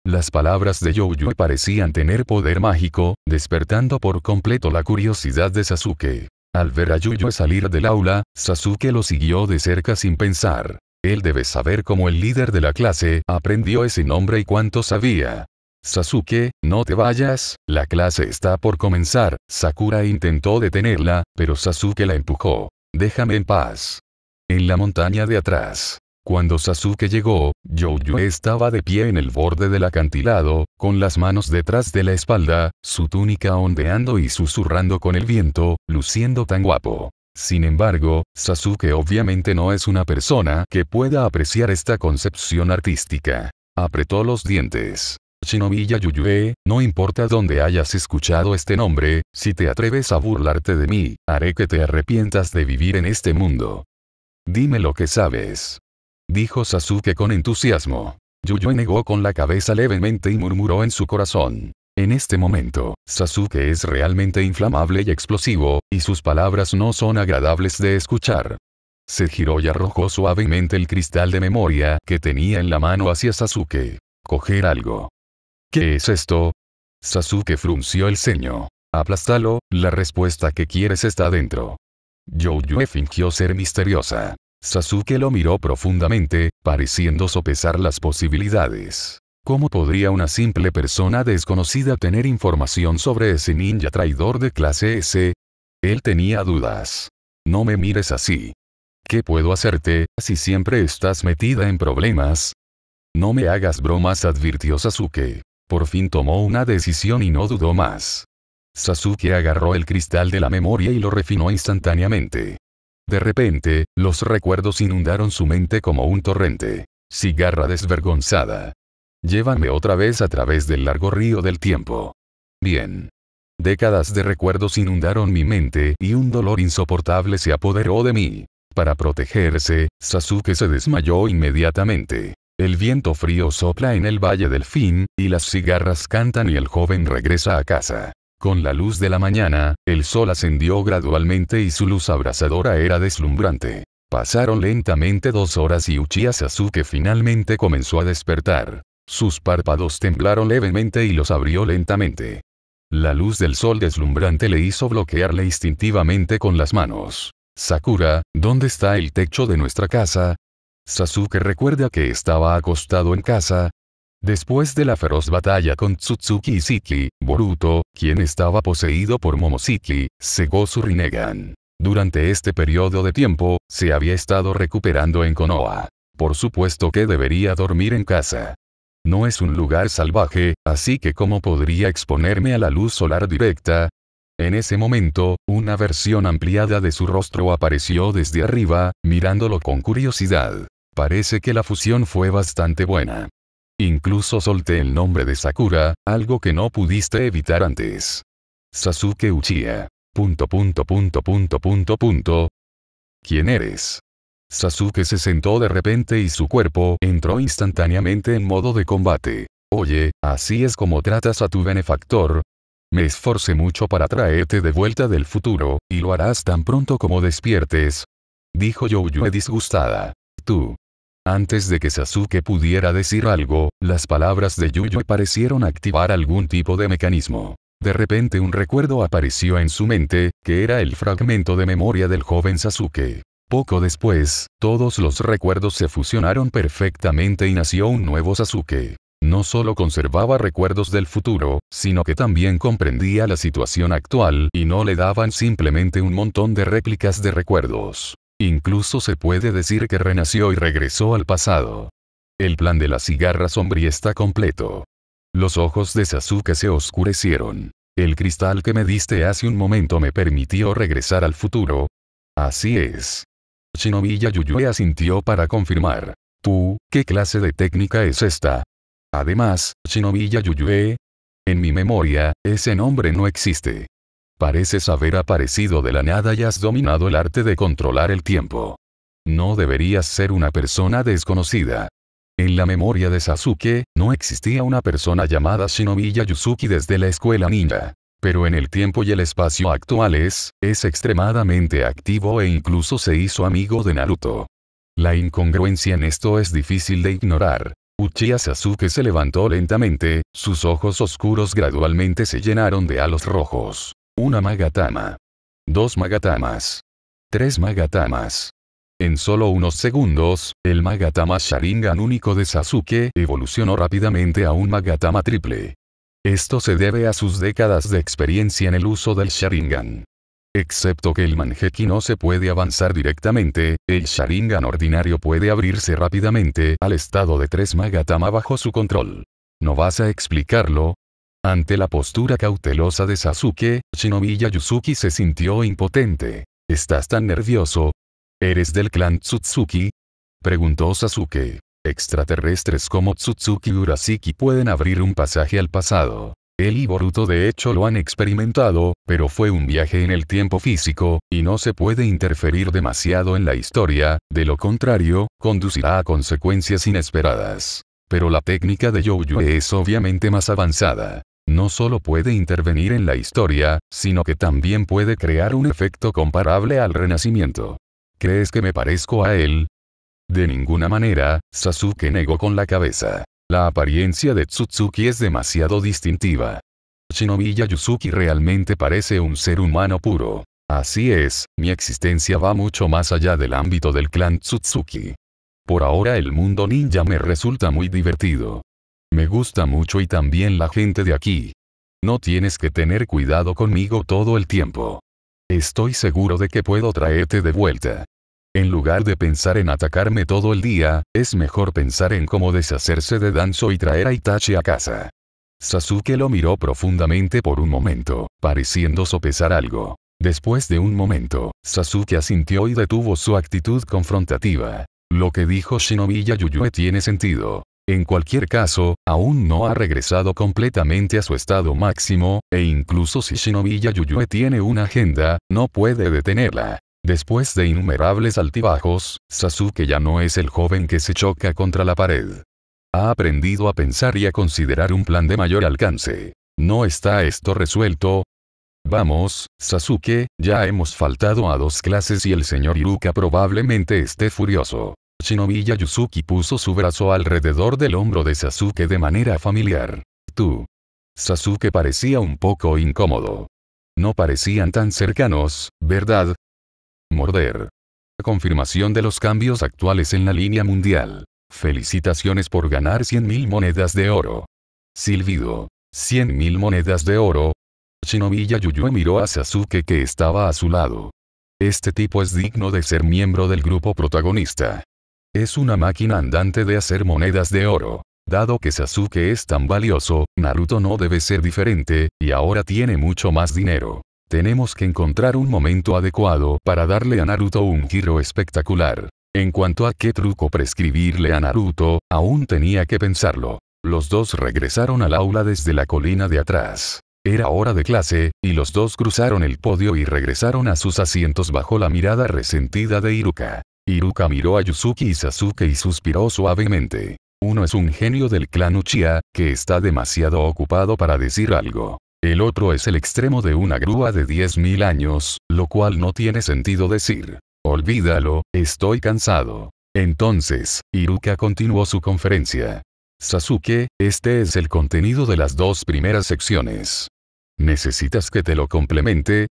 Las palabras de Yue parecían tener poder mágico, despertando por completo la curiosidad de Sasuke. Al ver a Yuyo salir del aula, Sasuke lo siguió de cerca sin pensar. Él debe saber cómo el líder de la clase aprendió ese nombre y cuánto sabía. Sasuke, no te vayas, la clase está por comenzar. Sakura intentó detenerla, pero Sasuke la empujó. Déjame en paz. En la montaña de atrás, cuando Sasuke llegó, Yoyue estaba de pie en el borde del acantilado, con las manos detrás de la espalda, su túnica ondeando y susurrando con el viento, luciendo tan guapo. Sin embargo, Sasuke obviamente no es una persona que pueda apreciar esta concepción artística. Apretó los dientes. Shinobi Yayuyue, no importa dónde hayas escuchado este nombre, si te atreves a burlarte de mí, haré que te arrepientas de vivir en este mundo. Dime lo que sabes dijo Sasuke con entusiasmo. Yuyo negó con la cabeza levemente y murmuró en su corazón. En este momento, Sasuke es realmente inflamable y explosivo, y sus palabras no son agradables de escuchar. Se giró y arrojó suavemente el cristal de memoria que tenía en la mano hacia Sasuke. Coger algo. ¿Qué es esto? Sasuke frunció el ceño. Aplástalo, la respuesta que quieres está dentro. Yuyue fingió ser misteriosa. Sasuke lo miró profundamente, pareciendo sopesar las posibilidades. ¿Cómo podría una simple persona desconocida tener información sobre ese ninja traidor de clase S? Él tenía dudas. No me mires así. ¿Qué puedo hacerte, si siempre estás metida en problemas? No me hagas bromas, advirtió Sasuke. Por fin tomó una decisión y no dudó más. Sasuke agarró el cristal de la memoria y lo refinó instantáneamente. De repente, los recuerdos inundaron su mente como un torrente. Cigarra desvergonzada. Llévame otra vez a través del largo río del tiempo. Bien. Décadas de recuerdos inundaron mi mente y un dolor insoportable se apoderó de mí. Para protegerse, Sasuke se desmayó inmediatamente. El viento frío sopla en el Valle del Fin, y las cigarras cantan y el joven regresa a casa. Con la luz de la mañana, el sol ascendió gradualmente y su luz abrasadora era deslumbrante. Pasaron lentamente dos horas y Uchiha Sasuke finalmente comenzó a despertar. Sus párpados temblaron levemente y los abrió lentamente. La luz del sol deslumbrante le hizo bloquearle instintivamente con las manos. Sakura, ¿dónde está el techo de nuestra casa? Sasuke recuerda que estaba acostado en casa, Después de la feroz batalla con Tsutsuki y Siki, Boruto, quien estaba poseído por Momoshiki, cegó su Rinnegan. Durante este periodo de tiempo, se había estado recuperando en Konoha. Por supuesto que debería dormir en casa. No es un lugar salvaje, así que ¿cómo podría exponerme a la luz solar directa? En ese momento, una versión ampliada de su rostro apareció desde arriba, mirándolo con curiosidad. Parece que la fusión fue bastante buena. Incluso solté el nombre de Sakura, algo que no pudiste evitar antes. Sasuke Uchiha. Punto punto punto punto punto punto. ¿Quién eres? Sasuke se sentó de repente y su cuerpo entró instantáneamente en modo de combate. Oye, así es como tratas a tu benefactor. Me esforcé mucho para traerte de vuelta del futuro, y lo harás tan pronto como despiertes. Dijo Yoh-Yue disgustada. Tú, antes de que Sasuke pudiera decir algo, las palabras de Yuyu parecieron activar algún tipo de mecanismo. De repente un recuerdo apareció en su mente, que era el fragmento de memoria del joven Sasuke. Poco después, todos los recuerdos se fusionaron perfectamente y nació un nuevo Sasuke. No solo conservaba recuerdos del futuro, sino que también comprendía la situación actual y no le daban simplemente un montón de réplicas de recuerdos. Incluso se puede decir que renació y regresó al pasado. El plan de la cigarra sombría está completo. Los ojos de Sasuke se oscurecieron. El cristal que me diste hace un momento me permitió regresar al futuro. Así es. Shinobi Yuyue asintió para confirmar. Tú, ¿qué clase de técnica es esta? Además, Shinobi Yuyue, En mi memoria, ese nombre no existe. Pareces haber aparecido de la nada y has dominado el arte de controlar el tiempo. No deberías ser una persona desconocida. En la memoria de Sasuke, no existía una persona llamada Shinobi Yuzuki desde la escuela ninja. Pero en el tiempo y el espacio actuales, es extremadamente activo e incluso se hizo amigo de Naruto. La incongruencia en esto es difícil de ignorar. Uchiha Sasuke se levantó lentamente, sus ojos oscuros gradualmente se llenaron de halos rojos. Una magatama. Dos magatamas. Tres magatamas. En solo unos segundos, el magatama Sharingan único de Sasuke evolucionó rápidamente a un magatama triple. Esto se debe a sus décadas de experiencia en el uso del Sharingan. Excepto que el Mangeki no se puede avanzar directamente, el Sharingan ordinario puede abrirse rápidamente al estado de tres Magatama bajo su control. No vas a explicarlo, ante la postura cautelosa de Sasuke, Shinobi Yuzuki se sintió impotente. ¿Estás tan nervioso? ¿Eres del clan Tsutsuki? Preguntó Sasuke. Extraterrestres como Tsutsuki y Urasiki pueden abrir un pasaje al pasado. Él y Boruto de hecho lo han experimentado, pero fue un viaje en el tiempo físico, y no se puede interferir demasiado en la historia, de lo contrario, conducirá a consecuencias inesperadas. Pero la técnica de Youyue es obviamente más avanzada no solo puede intervenir en la historia, sino que también puede crear un efecto comparable al renacimiento. ¿Crees que me parezco a él? De ninguna manera, Sasuke negó con la cabeza. La apariencia de Tsutsuki es demasiado distintiva. Shinobi Yusuki realmente parece un ser humano puro. Así es, mi existencia va mucho más allá del ámbito del clan Tsutsuki. Por ahora el mundo ninja me resulta muy divertido. Me gusta mucho y también la gente de aquí. No tienes que tener cuidado conmigo todo el tiempo. Estoy seguro de que puedo traerte de vuelta. En lugar de pensar en atacarme todo el día, es mejor pensar en cómo deshacerse de Danzo y traer a Itachi a casa. Sasuke lo miró profundamente por un momento, pareciendo sopesar algo. Después de un momento, Sasuke asintió y detuvo su actitud confrontativa. Lo que dijo Shinomiya Yuyue tiene sentido. En cualquier caso, aún no ha regresado completamente a su estado máximo, e incluso si Shinobi Yayuyue tiene una agenda, no puede detenerla. Después de innumerables altibajos, Sasuke ya no es el joven que se choca contra la pared. Ha aprendido a pensar y a considerar un plan de mayor alcance. ¿No está esto resuelto? Vamos, Sasuke, ya hemos faltado a dos clases y el señor Iruka probablemente esté furioso. Shinobiya Yuzuki puso su brazo alrededor del hombro de Sasuke de manera familiar. Tú. Sasuke parecía un poco incómodo. No parecían tan cercanos, ¿verdad? Morder. Confirmación de los cambios actuales en la línea mundial. Felicitaciones por ganar 100.000 monedas de oro. Silbido. 100.000 monedas de oro. Shinobiya Yuyue miró a Sasuke que estaba a su lado. Este tipo es digno de ser miembro del grupo protagonista. Es una máquina andante de hacer monedas de oro. Dado que Sasuke es tan valioso, Naruto no debe ser diferente, y ahora tiene mucho más dinero. Tenemos que encontrar un momento adecuado para darle a Naruto un giro espectacular. En cuanto a qué truco prescribirle a Naruto, aún tenía que pensarlo. Los dos regresaron al aula desde la colina de atrás. Era hora de clase, y los dos cruzaron el podio y regresaron a sus asientos bajo la mirada resentida de Iruka. Iruka miró a Yusuke y Sasuke y suspiró suavemente. Uno es un genio del clan Uchiha, que está demasiado ocupado para decir algo. El otro es el extremo de una grúa de 10.000 años, lo cual no tiene sentido decir. Olvídalo, estoy cansado. Entonces, Iruka continuó su conferencia. Sasuke, este es el contenido de las dos primeras secciones. Necesitas que te lo complemente,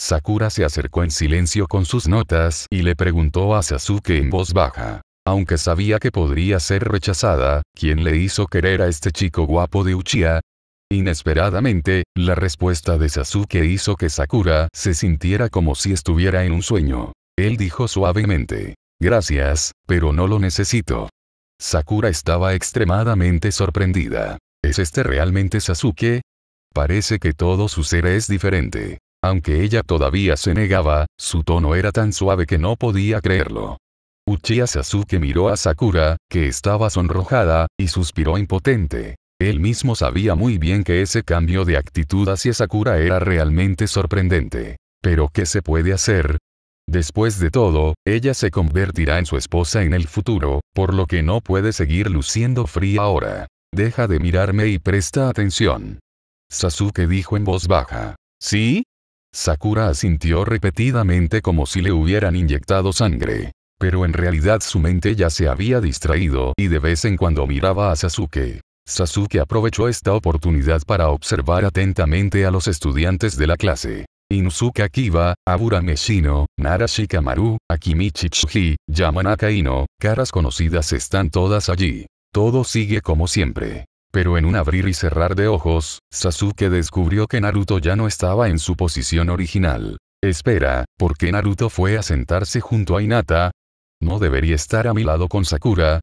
Sakura se acercó en silencio con sus notas y le preguntó a Sasuke en voz baja. Aunque sabía que podría ser rechazada, ¿quién le hizo querer a este chico guapo de Uchiha? Inesperadamente, la respuesta de Sasuke hizo que Sakura se sintiera como si estuviera en un sueño. Él dijo suavemente, gracias, pero no lo necesito. Sakura estaba extremadamente sorprendida. ¿Es este realmente Sasuke? Parece que todo su ser es diferente. Aunque ella todavía se negaba, su tono era tan suave que no podía creerlo. Uchiha Sasuke miró a Sakura, que estaba sonrojada, y suspiró impotente. Él mismo sabía muy bien que ese cambio de actitud hacia Sakura era realmente sorprendente. Pero ¿qué se puede hacer? Después de todo, ella se convertirá en su esposa en el futuro, por lo que no puede seguir luciendo fría ahora. Deja de mirarme y presta atención. Sasuke dijo en voz baja. ¿Sí? Sakura asintió repetidamente como si le hubieran inyectado sangre. Pero en realidad su mente ya se había distraído y de vez en cuando miraba a Sasuke. Sasuke aprovechó esta oportunidad para observar atentamente a los estudiantes de la clase. Inuzuka Kiba, Abura Meshino, Nara Shikamaru, Akimichi Chuji, Yamanaka Ino, caras conocidas están todas allí. Todo sigue como siempre. Pero en un abrir y cerrar de ojos, Sasuke descubrió que Naruto ya no estaba en su posición original. Espera, ¿por qué Naruto fue a sentarse junto a Hinata? ¿No debería estar a mi lado con Sakura?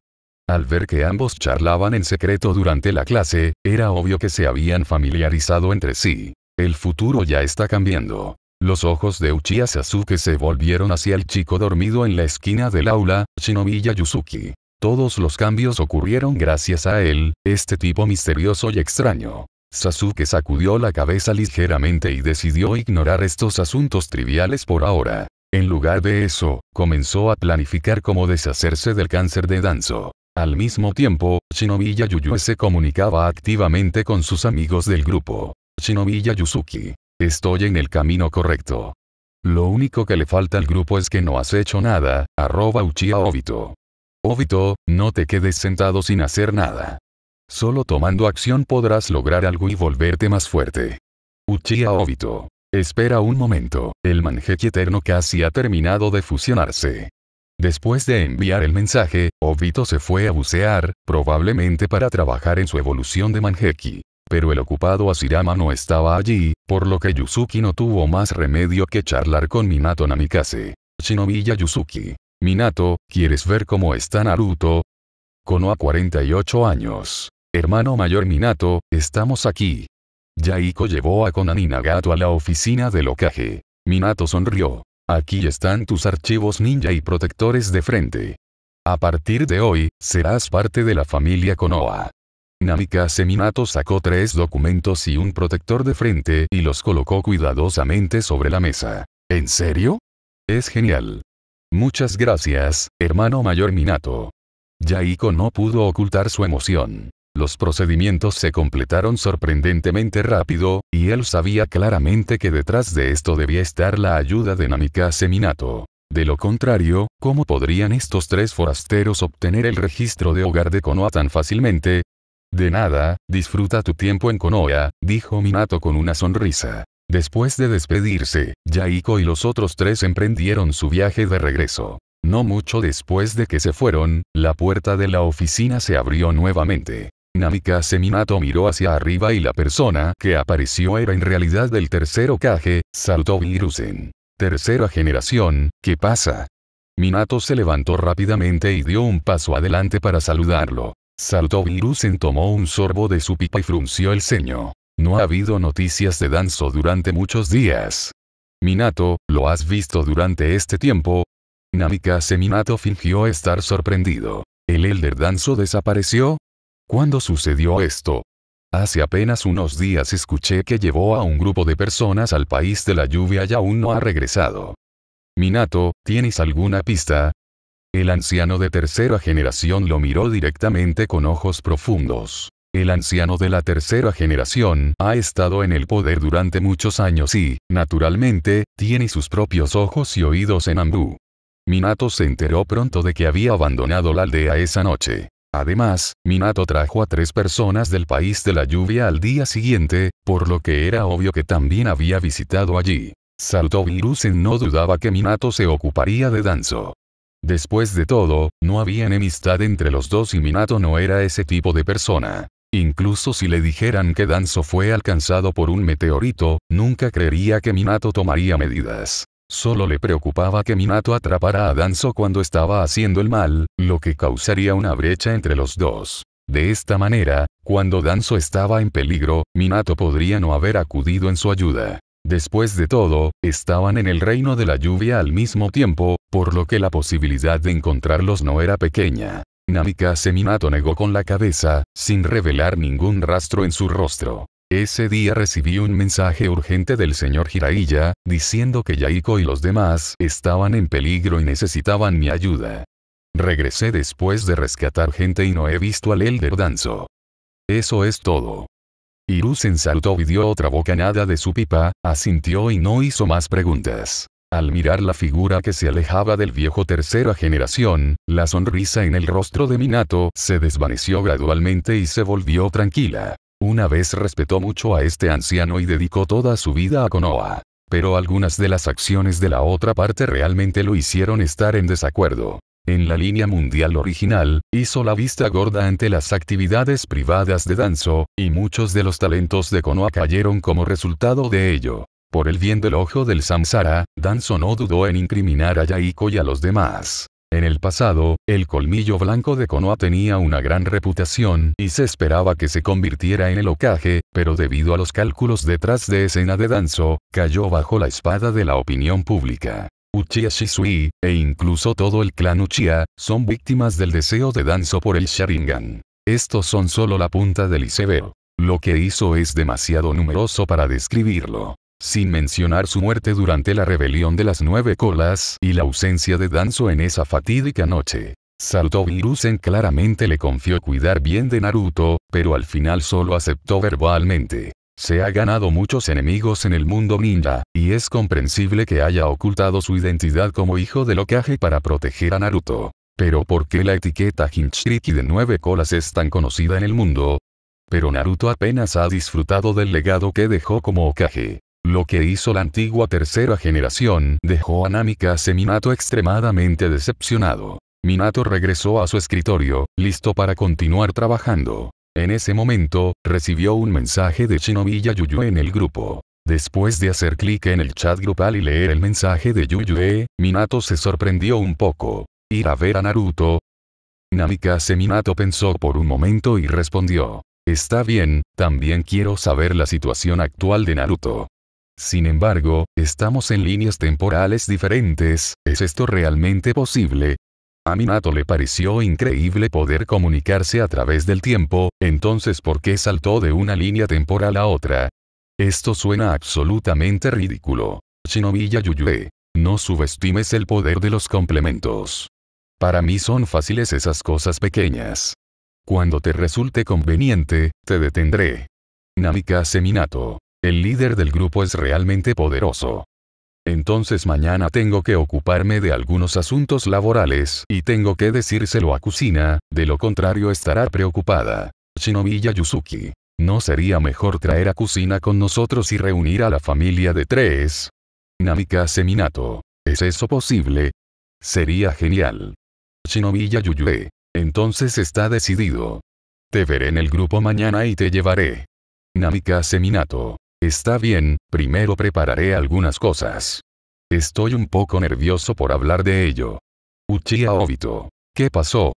Al ver que ambos charlaban en secreto durante la clase, era obvio que se habían familiarizado entre sí. El futuro ya está cambiando. Los ojos de Uchiha Sasuke se volvieron hacia el chico dormido en la esquina del aula, Shinomiya Yuzuki. Todos los cambios ocurrieron gracias a él, este tipo misterioso y extraño. Sasuke sacudió la cabeza ligeramente y decidió ignorar estos asuntos triviales por ahora. En lugar de eso, comenzó a planificar cómo deshacerse del cáncer de Danzo. Al mismo tiempo, Shinobi Yayuyue se comunicaba activamente con sus amigos del grupo. Shinobi Yuzuki, Estoy en el camino correcto. Lo único que le falta al grupo es que no has hecho nada, arroba Uchiha Obito. Obito, no te quedes sentado sin hacer nada. Solo tomando acción podrás lograr algo y volverte más fuerte. Uchiha Obito. Espera un momento, el Manjeki Eterno casi ha terminado de fusionarse. Después de enviar el mensaje, Obito se fue a bucear, probablemente para trabajar en su evolución de Manjeki. Pero el ocupado Asirama no estaba allí, por lo que Yuzuki no tuvo más remedio que charlar con Minato Namikaze. Shinomiya Yuzuki. Minato, ¿quieres ver cómo está Naruto? Konoha 48 años. Hermano mayor Minato, estamos aquí. Yaiko llevó a Konan y Nagato a la oficina del ocaje. Minato sonrió. Aquí están tus archivos ninja y protectores de frente. A partir de hoy, serás parte de la familia Konoha. Namikaze Minato sacó tres documentos y un protector de frente y los colocó cuidadosamente sobre la mesa. ¿En serio? Es genial. Muchas gracias, hermano mayor Minato. Yaiko no pudo ocultar su emoción. Los procedimientos se completaron sorprendentemente rápido, y él sabía claramente que detrás de esto debía estar la ayuda de Namikaze Minato. De lo contrario, ¿cómo podrían estos tres forasteros obtener el registro de hogar de Konoha tan fácilmente? De nada, disfruta tu tiempo en Konoha, dijo Minato con una sonrisa. Después de despedirse, Yaiko y los otros tres emprendieron su viaje de regreso. No mucho después de que se fueron, la puerta de la oficina se abrió nuevamente. Namikaze Minato miró hacia arriba y la persona que apareció era en realidad del tercero Kage, saltovirusen Tercera generación, ¿qué pasa? Minato se levantó rápidamente y dio un paso adelante para saludarlo. saltovirusen tomó un sorbo de su pipa y frunció el ceño. No ha habido noticias de Danzo durante muchos días. Minato, ¿lo has visto durante este tiempo? Namikaze Minato fingió estar sorprendido. ¿El Elder Danzo desapareció? ¿Cuándo sucedió esto? Hace apenas unos días escuché que llevó a un grupo de personas al país de la lluvia y aún no ha regresado. Minato, ¿tienes alguna pista? El anciano de tercera generación lo miró directamente con ojos profundos el anciano de la tercera generación, ha estado en el poder durante muchos años y, naturalmente, tiene sus propios ojos y oídos en Ambu. Minato se enteró pronto de que había abandonado la aldea esa noche. Además, Minato trajo a tres personas del país de la lluvia al día siguiente, por lo que era obvio que también había visitado allí. Salto no dudaba que Minato se ocuparía de Danzo. Después de todo, no había enemistad entre los dos y Minato no era ese tipo de persona. Incluso si le dijeran que Danzo fue alcanzado por un meteorito, nunca creería que Minato tomaría medidas. Solo le preocupaba que Minato atrapara a Danzo cuando estaba haciendo el mal, lo que causaría una brecha entre los dos. De esta manera, cuando Danzo estaba en peligro, Minato podría no haber acudido en su ayuda. Después de todo, estaban en el reino de la lluvia al mismo tiempo, por lo que la posibilidad de encontrarlos no era pequeña. Namika Seminato negó con la cabeza, sin revelar ningún rastro en su rostro. Ese día recibí un mensaje urgente del señor Jiraiya, diciendo que Yaiko y los demás estaban en peligro y necesitaban mi ayuda. Regresé después de rescatar gente y no he visto al Elder Danzo. Eso es todo. Irusen saltó y dio otra bocanada de su pipa, asintió y no hizo más preguntas. Al mirar la figura que se alejaba del viejo tercera generación, la sonrisa en el rostro de Minato se desvaneció gradualmente y se volvió tranquila. Una vez respetó mucho a este anciano y dedicó toda su vida a Konoha. Pero algunas de las acciones de la otra parte realmente lo hicieron estar en desacuerdo. En la línea mundial original, hizo la vista gorda ante las actividades privadas de Danzo, y muchos de los talentos de Konoha cayeron como resultado de ello. Por el bien del ojo del samsara, Danzo no dudó en incriminar a Yaiko y a los demás. En el pasado, el colmillo blanco de Konoha tenía una gran reputación y se esperaba que se convirtiera en el ocaje, pero debido a los cálculos detrás de escena de Danzo, cayó bajo la espada de la opinión pública. Uchiha Shisui, e incluso todo el clan Uchiha, son víctimas del deseo de Danzo por el Sharingan. Estos son solo la punta del iceberg. Lo que hizo es demasiado numeroso para describirlo sin mencionar su muerte durante la rebelión de las nueve colas y la ausencia de Danzo en esa fatídica noche. Salto Virusen claramente le confió cuidar bien de Naruto, pero al final solo aceptó verbalmente. Se ha ganado muchos enemigos en el mundo ninja, y es comprensible que haya ocultado su identidad como hijo de Okage para proteger a Naruto. Pero ¿por qué la etiqueta Hinchriki de nueve colas es tan conocida en el mundo? Pero Naruto apenas ha disfrutado del legado que dejó como Okage. Lo que hizo la antigua tercera generación dejó a Namika Seminato extremadamente decepcionado. Minato regresó a su escritorio, listo para continuar trabajando. En ese momento, recibió un mensaje de Shinobi Yuyue en el grupo. Después de hacer clic en el chat grupal y leer el mensaje de Yuyue, Minato se sorprendió un poco. ¿Ir a ver a Naruto? Namika Minato pensó por un momento y respondió. Está bien, también quiero saber la situación actual de Naruto. Sin embargo, estamos en líneas temporales diferentes, ¿es esto realmente posible? A Minato le pareció increíble poder comunicarse a través del tiempo, entonces ¿por qué saltó de una línea temporal a otra? Esto suena absolutamente ridículo. Shinomiya Yuyue. No subestimes el poder de los complementos. Para mí son fáciles esas cosas pequeñas. Cuando te resulte conveniente, te detendré. Namika Seminato. El líder del grupo es realmente poderoso. Entonces mañana tengo que ocuparme de algunos asuntos laborales y tengo que decírselo a Kusina, de lo contrario estará preocupada. Shinobi Yuzuki. ¿No sería mejor traer a Kusina con nosotros y reunir a la familia de tres? Namika Seminato. ¿Es eso posible? Sería genial. Shinobi Yuyue. Entonces está decidido. Te veré en el grupo mañana y te llevaré. Namika Seminato. Está bien, primero prepararé algunas cosas. Estoy un poco nervioso por hablar de ello. Uchiha Obito. ¿Qué pasó?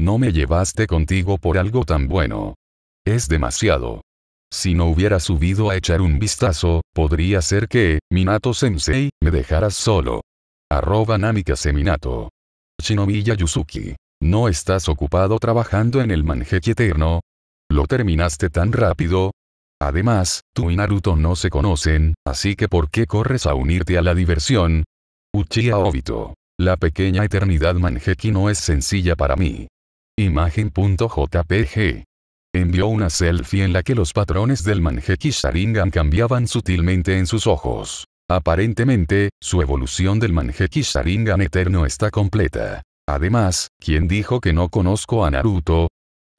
No me llevaste contigo por algo tan bueno. Es demasiado. Si no hubiera subido a echar un vistazo, podría ser que, Minato-sensei, me dejaras solo. Arroba Namika Seminato. Shinomiya Yuzuki. ¿No estás ocupado trabajando en el Manjeki Eterno? ¿Lo terminaste tan rápido? Además, tú y Naruto no se conocen, así que ¿por qué corres a unirte a la diversión? Uchiha Obito. La pequeña eternidad Manjeki no es sencilla para mí. Imagen.jpg. Envió una selfie en la que los patrones del Manjeki Sharingan cambiaban sutilmente en sus ojos. Aparentemente, su evolución del Manjeki Sharingan eterno está completa. Además, ¿quién dijo que no conozco a Naruto?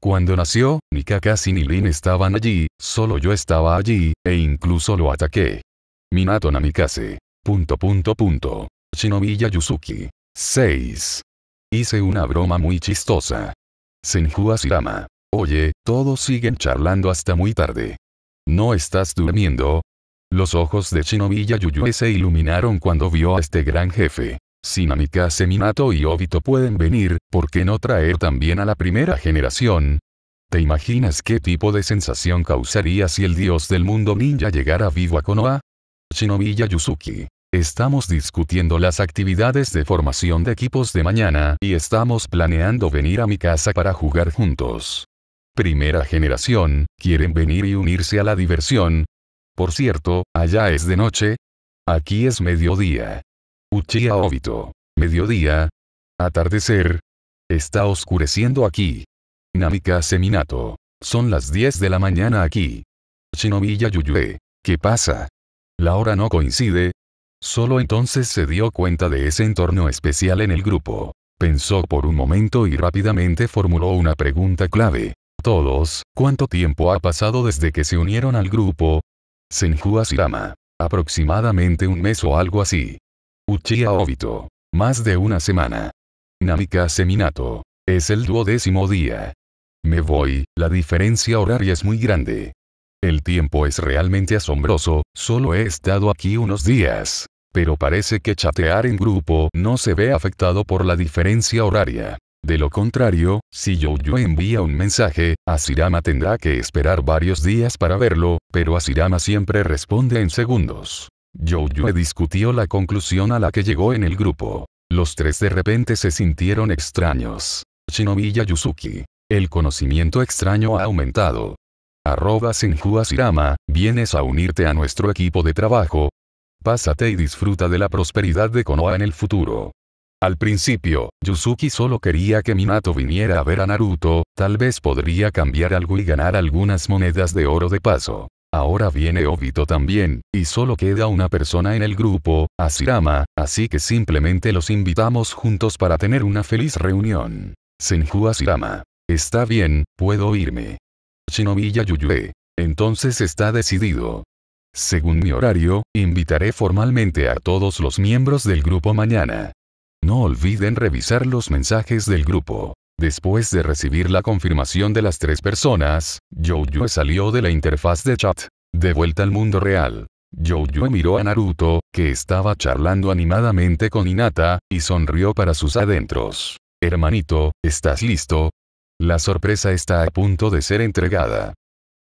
Cuando nació, ni Kakashi ni Lin estaban allí, solo yo estaba allí, e incluso lo ataqué. Minato Namikaze. Punto punto Shinobi Yuzuki. 6. Hice una broma muy chistosa. Senju Asirama. Oye, todos siguen charlando hasta muy tarde. ¿No estás durmiendo? Los ojos de Shinobi Yuyue se iluminaron cuando vio a este gran jefe. Si Namikaze seminato y Obito pueden venir, ¿por qué no traer también a la primera generación? ¿Te imaginas qué tipo de sensación causaría si el dios del mundo ninja llegara vivo a Konoha? Shinobi Yuzuki. Estamos discutiendo las actividades de formación de equipos de mañana y estamos planeando venir a mi casa para jugar juntos. Primera generación, ¿quieren venir y unirse a la diversión? Por cierto, allá es de noche. Aquí es mediodía. Uchiha Obito. Mediodía. Atardecer. Está oscureciendo aquí. Namika Seminato. Son las 10 de la mañana aquí. Shinobi yuyue. ¿Qué pasa? La hora no coincide. Solo entonces se dio cuenta de ese entorno especial en el grupo. Pensó por un momento y rápidamente formuló una pregunta clave. Todos, ¿cuánto tiempo ha pasado desde que se unieron al grupo? Senju Asirama. Aproximadamente un mes o algo así. Uchiha Obito. Más de una semana. Namika Seminato. Es el duodécimo día. Me voy, la diferencia horaria es muy grande. El tiempo es realmente asombroso, solo he estado aquí unos días. Pero parece que chatear en grupo no se ve afectado por la diferencia horaria. De lo contrario, si yo envía un mensaje, Asirama tendrá que esperar varios días para verlo, pero Asirama siempre responde en segundos. Youyue discutió la conclusión a la que llegó en el grupo. Los tres de repente se sintieron extraños. Shinobi Yuzuki. El conocimiento extraño ha aumentado. Arroba Senju Asirama, vienes a unirte a nuestro equipo de trabajo. Pásate y disfruta de la prosperidad de Konoha en el futuro. Al principio, Yuzuki solo quería que Minato viniera a ver a Naruto, tal vez podría cambiar algo y ganar algunas monedas de oro de paso. Ahora viene Obito también, y solo queda una persona en el grupo, Asirama, así que simplemente los invitamos juntos para tener una feliz reunión. Senju Asirama. Está bien, puedo irme. Shinobi Yayuyue. Entonces está decidido. Según mi horario, invitaré formalmente a todos los miembros del grupo mañana. No olviden revisar los mensajes del grupo. Después de recibir la confirmación de las tres personas, Jojo salió de la interfaz de chat. De vuelta al mundo real. Jojo miró a Naruto, que estaba charlando animadamente con Hinata, y sonrió para sus adentros. Hermanito, ¿estás listo? La sorpresa está a punto de ser entregada.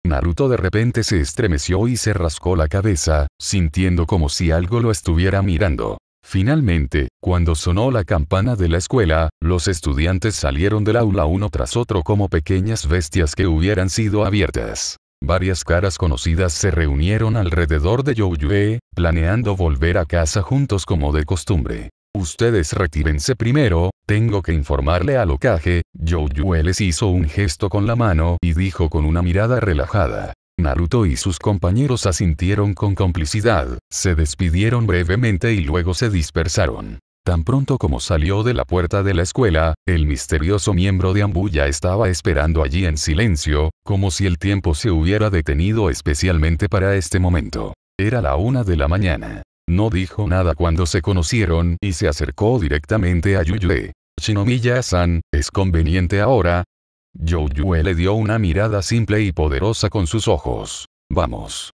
Naruto de repente se estremeció y se rascó la cabeza, sintiendo como si algo lo estuviera mirando. Finalmente, cuando sonó la campana de la escuela, los estudiantes salieron del aula uno tras otro como pequeñas bestias que hubieran sido abiertas. Varias caras conocidas se reunieron alrededor de Yue, planeando volver a casa juntos como de costumbre. Ustedes retírense primero, tengo que informarle al ocaje, Yue les hizo un gesto con la mano y dijo con una mirada relajada. Naruto y sus compañeros asintieron con complicidad, se despidieron brevemente y luego se dispersaron. Tan pronto como salió de la puerta de la escuela, el misterioso miembro de Ambuya estaba esperando allí en silencio, como si el tiempo se hubiera detenido especialmente para este momento. Era la una de la mañana. No dijo nada cuando se conocieron y se acercó directamente a Yuyue. Shinomiya-san, es conveniente ahora, Yue le dio una mirada simple y poderosa con sus ojos. Vamos.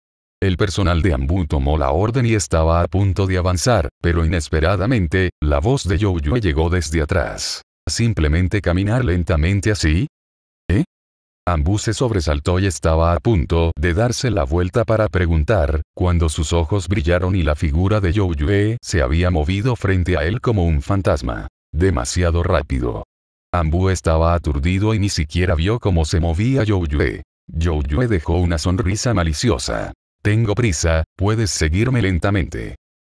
El personal de Ambu tomó la orden y estaba a punto de avanzar, pero inesperadamente, la voz de Yue llegó desde atrás. ¿Simplemente caminar lentamente así? ¿Eh? Ambu se sobresaltó y estaba a punto de darse la vuelta para preguntar, cuando sus ojos brillaron y la figura de Yue se había movido frente a él como un fantasma. Demasiado rápido. Ambu estaba aturdido y ni siquiera vio cómo se movía yo. Yue dejó una sonrisa maliciosa. Tengo prisa, puedes seguirme lentamente.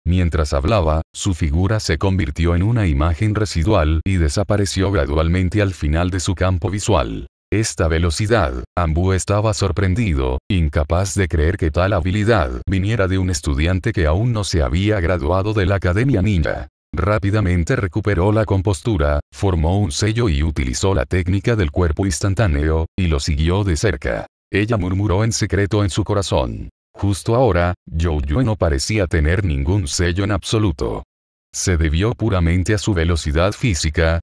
Mientras hablaba, su figura se convirtió en una imagen residual y desapareció gradualmente al final de su campo visual. Esta velocidad, Ambu estaba sorprendido, incapaz de creer que tal habilidad viniera de un estudiante que aún no se había graduado de la Academia Ninja. Rápidamente recuperó la compostura, formó un sello y utilizó la técnica del cuerpo instantáneo, y lo siguió de cerca. Ella murmuró en secreto en su corazón. Justo ahora, Jojo no parecía tener ningún sello en absoluto. Se debió puramente a su velocidad física.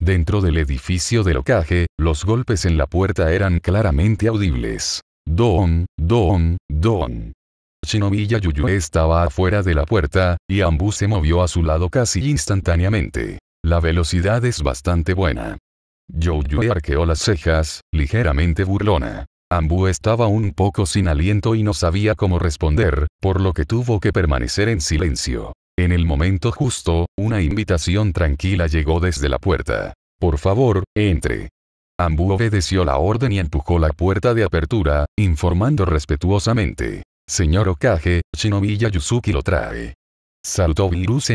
Dentro del edificio de locaje, los golpes en la puerta eran claramente audibles. Don, don, don y Yuyu estaba afuera de la puerta, y Ambu se movió a su lado casi instantáneamente. La velocidad es bastante buena. Yuyue arqueó las cejas, ligeramente burlona. Ambu estaba un poco sin aliento y no sabía cómo responder, por lo que tuvo que permanecer en silencio. En el momento justo, una invitación tranquila llegó desde la puerta. Por favor, entre. Ambu obedeció la orden y empujó la puerta de apertura, informando respetuosamente. Señor Okage, Shinobi Yuzuki lo trae. Saltó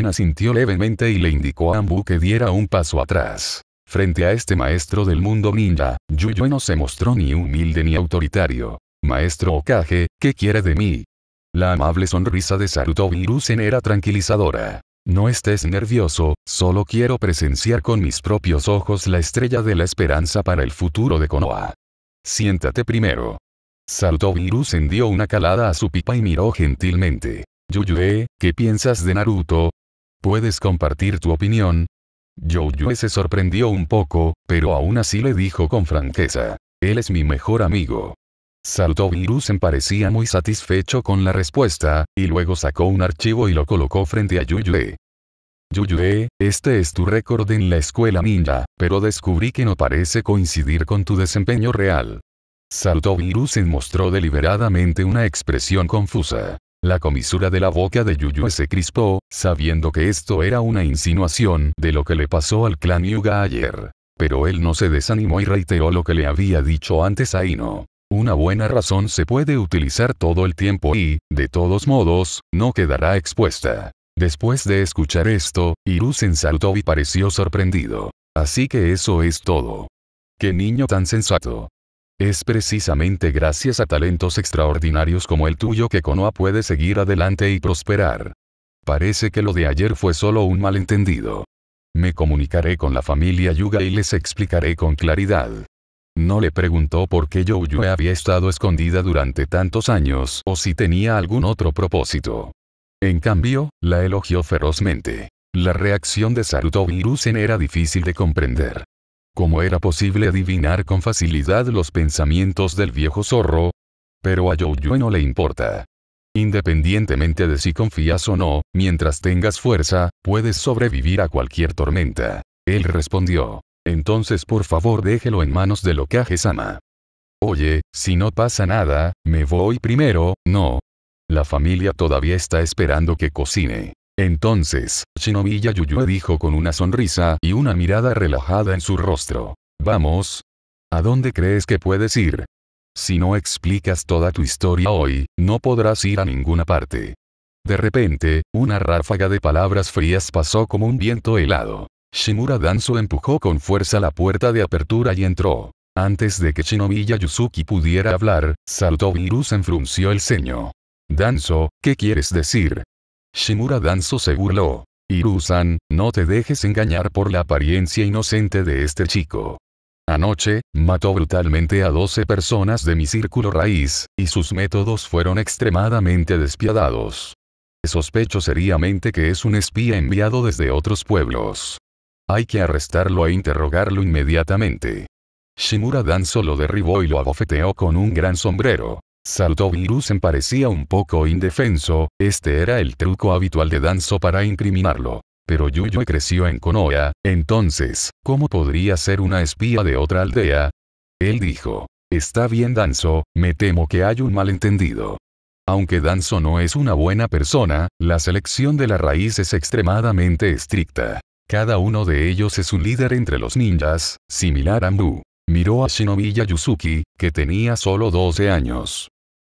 asintió levemente y le indicó a Ambu que diera un paso atrás. Frente a este maestro del mundo ninja, Yuyu no se mostró ni humilde ni autoritario. Maestro Okage, ¿qué quiere de mí? La amable sonrisa de Saruto era tranquilizadora. No estés nervioso, solo quiero presenciar con mis propios ojos la estrella de la esperanza para el futuro de Konoha. Siéntate primero. Saltó Virusen dio una calada a su pipa y miró gentilmente. Yuyue, ¿qué piensas de Naruto? ¿Puedes compartir tu opinión? Yuyue se sorprendió un poco, pero aún así le dijo con franqueza. Él es mi mejor amigo. Salto Virusen parecía muy satisfecho con la respuesta, y luego sacó un archivo y lo colocó frente a Yuyue. Yuyue, este es tu récord en la escuela ninja, pero descubrí que no parece coincidir con tu desempeño real. Rusen mostró deliberadamente una expresión confusa. La comisura de la boca de Yuyu se crispó, sabiendo que esto era una insinuación de lo que le pasó al clan Yuga ayer. Pero él no se desanimó y reiteró lo que le había dicho antes a Ino. Una buena razón se puede utilizar todo el tiempo y, de todos modos, no quedará expuesta. Después de escuchar esto, Irusen saltó y pareció sorprendido. Así que eso es todo. ¡Qué niño tan sensato! Es precisamente gracias a talentos extraordinarios como el tuyo que Konoa puede seguir adelante y prosperar. Parece que lo de ayer fue solo un malentendido. Me comunicaré con la familia Yuga y les explicaré con claridad. No le preguntó por qué Youyue había estado escondida durante tantos años o si tenía algún otro propósito. En cambio, la elogió ferozmente. La reacción de Saruto Rusen era difícil de comprender. ¿Cómo era posible adivinar con facilidad los pensamientos del viejo zorro, pero a Youyue no le importa. Independientemente de si confías o no, mientras tengas fuerza, puedes sobrevivir a cualquier tormenta. Él respondió. Entonces por favor déjelo en manos de Lokage-sama. Oye, si no pasa nada, me voy primero, no. La familia todavía está esperando que cocine. Entonces, Shinomiya Yuyue dijo con una sonrisa y una mirada relajada en su rostro. Vamos. ¿A dónde crees que puedes ir? Si no explicas toda tu historia hoy, no podrás ir a ninguna parte. De repente, una ráfaga de palabras frías pasó como un viento helado. Shimura Danzo empujó con fuerza la puerta de apertura y entró. Antes de que Shinomiya Yusuki pudiera hablar, Saltovirus enfrunció el ceño. Danzo, ¿qué quieres decir? Shimura Danzo se burló. Irusan, no te dejes engañar por la apariencia inocente de este chico. Anoche, mató brutalmente a 12 personas de mi círculo raíz, y sus métodos fueron extremadamente despiadados. Sospecho seriamente que es un espía enviado desde otros pueblos. Hay que arrestarlo e interrogarlo inmediatamente. Shimura Danzo lo derribó y lo abofeteó con un gran sombrero en parecía un poco indefenso, este era el truco habitual de Danzo para incriminarlo. Pero Yuyo creció en Konoha, entonces, ¿cómo podría ser una espía de otra aldea? Él dijo. Está bien Danzo, me temo que hay un malentendido. Aunque Danzo no es una buena persona, la selección de la raíz es extremadamente estricta. Cada uno de ellos es un líder entre los ninjas, similar a Mu. Miró a Shinobi Yuzuki, que tenía solo 12 años.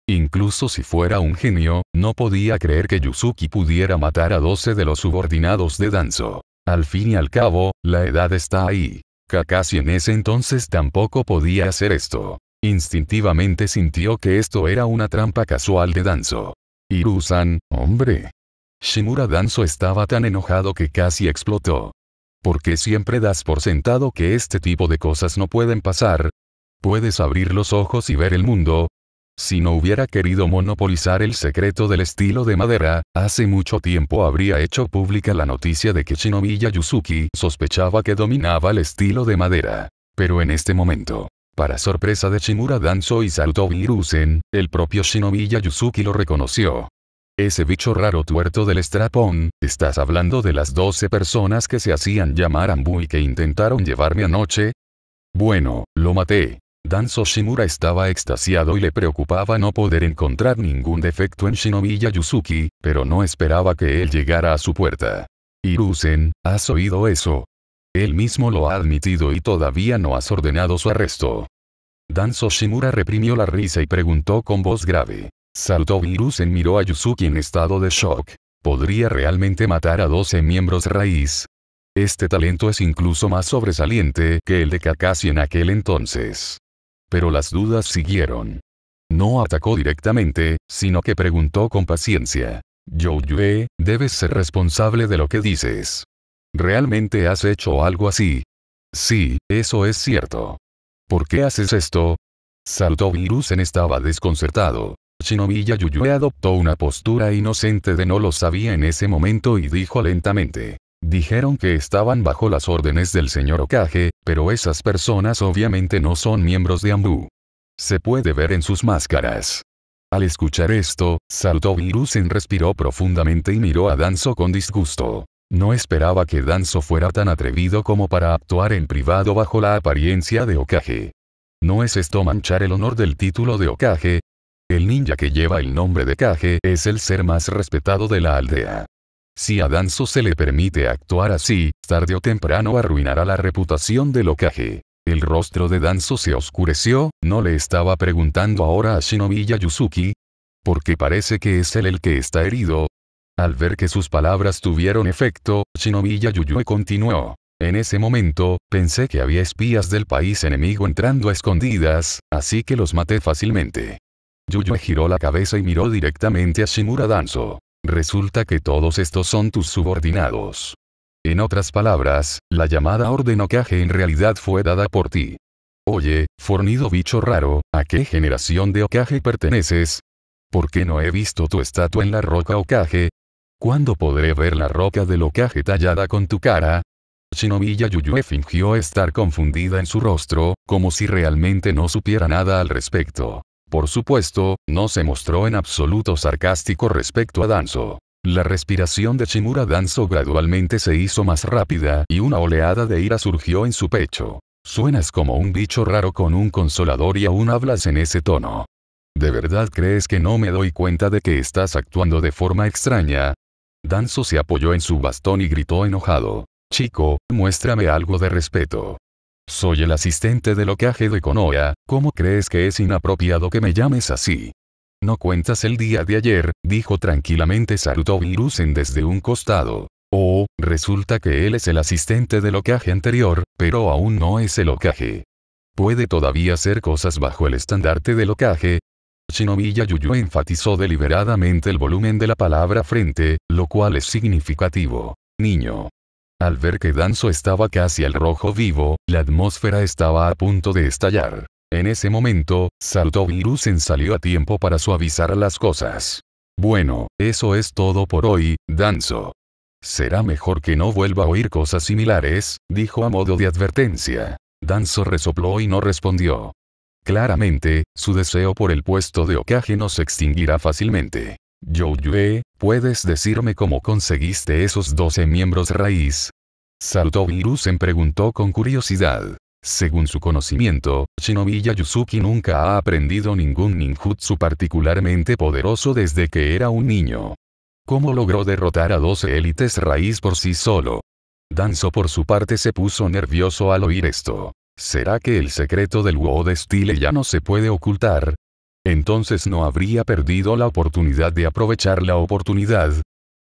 Incluso si fuera un genio, no podía creer que Yuzuki pudiera matar a 12 de los subordinados de Danzo. Al fin y al cabo, la edad está ahí. Kakashi en ese entonces tampoco podía hacer esto. Instintivamente sintió que esto era una trampa casual de Danzo. Irusan, hombre. Shimura Danzo estaba tan enojado que casi explotó. ¿Por qué siempre das por sentado que este tipo de cosas no pueden pasar? Puedes abrir los ojos y ver el mundo, si no hubiera querido monopolizar el secreto del estilo de madera, hace mucho tiempo habría hecho pública la noticia de que Shinomiya Yuzuki sospechaba que dominaba el estilo de madera. Pero en este momento, para sorpresa de Shimura Danzo y Sarutobi el propio Shinomiya Yusuki lo reconoció. Ese bicho raro tuerto del estrapón, ¿estás hablando de las 12 personas que se hacían llamar Ambu y que intentaron llevarme anoche? Bueno, lo maté. Dan Shimura estaba extasiado y le preocupaba no poder encontrar ningún defecto en Shinobiya Yusuki, pero no esperaba que él llegara a su puerta. Irusen, ¿has oído eso? Él mismo lo ha admitido y todavía no has ordenado su arresto. Dan Shimura reprimió la risa y preguntó con voz grave. Saltó Irusen miró a Yusuki en estado de shock. ¿Podría realmente matar a 12 miembros raíz? Este talento es incluso más sobresaliente que el de Kakashi en aquel entonces pero las dudas siguieron. No atacó directamente, sino que preguntó con paciencia. «Yu-Yue, debes ser responsable de lo que dices. ¿Realmente has hecho algo así? Sí, eso es cierto. ¿Por qué haces esto? Saltó en estaba desconcertado. Shinobi yue adoptó una postura inocente de no lo sabía en ese momento y dijo lentamente. Dijeron que estaban bajo las órdenes del señor Okage, pero esas personas obviamente no son miembros de Ambu. Se puede ver en sus máscaras. Al escuchar esto, saltó Virusen respiró profundamente y miró a Danzo con disgusto. No esperaba que Danzo fuera tan atrevido como para actuar en privado bajo la apariencia de Okage. ¿No es esto manchar el honor del título de Okage? El ninja que lleva el nombre de Kage es el ser más respetado de la aldea. Si a Danzo se le permite actuar así, tarde o temprano arruinará la reputación de Okage. El rostro de Danzo se oscureció, no le estaba preguntando ahora a Shinobi Yuzuki, porque parece que es él el que está herido. Al ver que sus palabras tuvieron efecto, Shinobi Yuyue continuó. En ese momento, pensé que había espías del país enemigo entrando a escondidas, así que los maté fácilmente. Yuyue giró la cabeza y miró directamente a Shimura Danzo resulta que todos estos son tus subordinados. En otras palabras, la llamada orden o en realidad fue dada por ti. Oye, fornido bicho raro, ¿a qué generación de Okage perteneces? ¿Por qué no he visto tu estatua en la roca ocaje? ¿Cuándo podré ver la roca del ocaje tallada con tu cara? Shinomiya Yuyue fingió estar confundida en su rostro, como si realmente no supiera nada al respecto. Por supuesto, no se mostró en absoluto sarcástico respecto a Danzo. La respiración de Shimura Danzo gradualmente se hizo más rápida y una oleada de ira surgió en su pecho. Suenas como un bicho raro con un consolador y aún hablas en ese tono. ¿De verdad crees que no me doy cuenta de que estás actuando de forma extraña? Danzo se apoyó en su bastón y gritó enojado. Chico, muéstrame algo de respeto. Soy el asistente de locaje de Konoha, ¿cómo crees que es inapropiado que me llames así? No cuentas el día de ayer, dijo tranquilamente Sarutobi Virusen desde un costado. Oh, resulta que él es el asistente de locaje anterior, pero aún no es el locaje. Puede todavía hacer cosas bajo el estandarte de locaje, Shinobi Yuyu enfatizó deliberadamente el volumen de la palabra frente, lo cual es significativo. Niño. Al ver que Danzo estaba casi al rojo vivo, la atmósfera estaba a punto de estallar. En ese momento, Salto Virusen salió a tiempo para suavizar las cosas. Bueno, eso es todo por hoy, Danzo. Será mejor que no vuelva a oír cosas similares, dijo a modo de advertencia. Danzo resopló y no respondió. Claramente, su deseo por el puesto de ocaje no se extinguirá fácilmente. Yue, ¿puedes decirme cómo conseguiste esos 12 miembros raíz? Saltó en preguntó con curiosidad. Según su conocimiento, Shinobi yasuki nunca ha aprendido ningún ninjutsu particularmente poderoso desde que era un niño. ¿Cómo logró derrotar a 12 élites raíz por sí solo? Danzo por su parte se puso nervioso al oír esto. ¿Será que el secreto del Wo de Stile ya no se puede ocultar? entonces no habría perdido la oportunidad de aprovechar la oportunidad.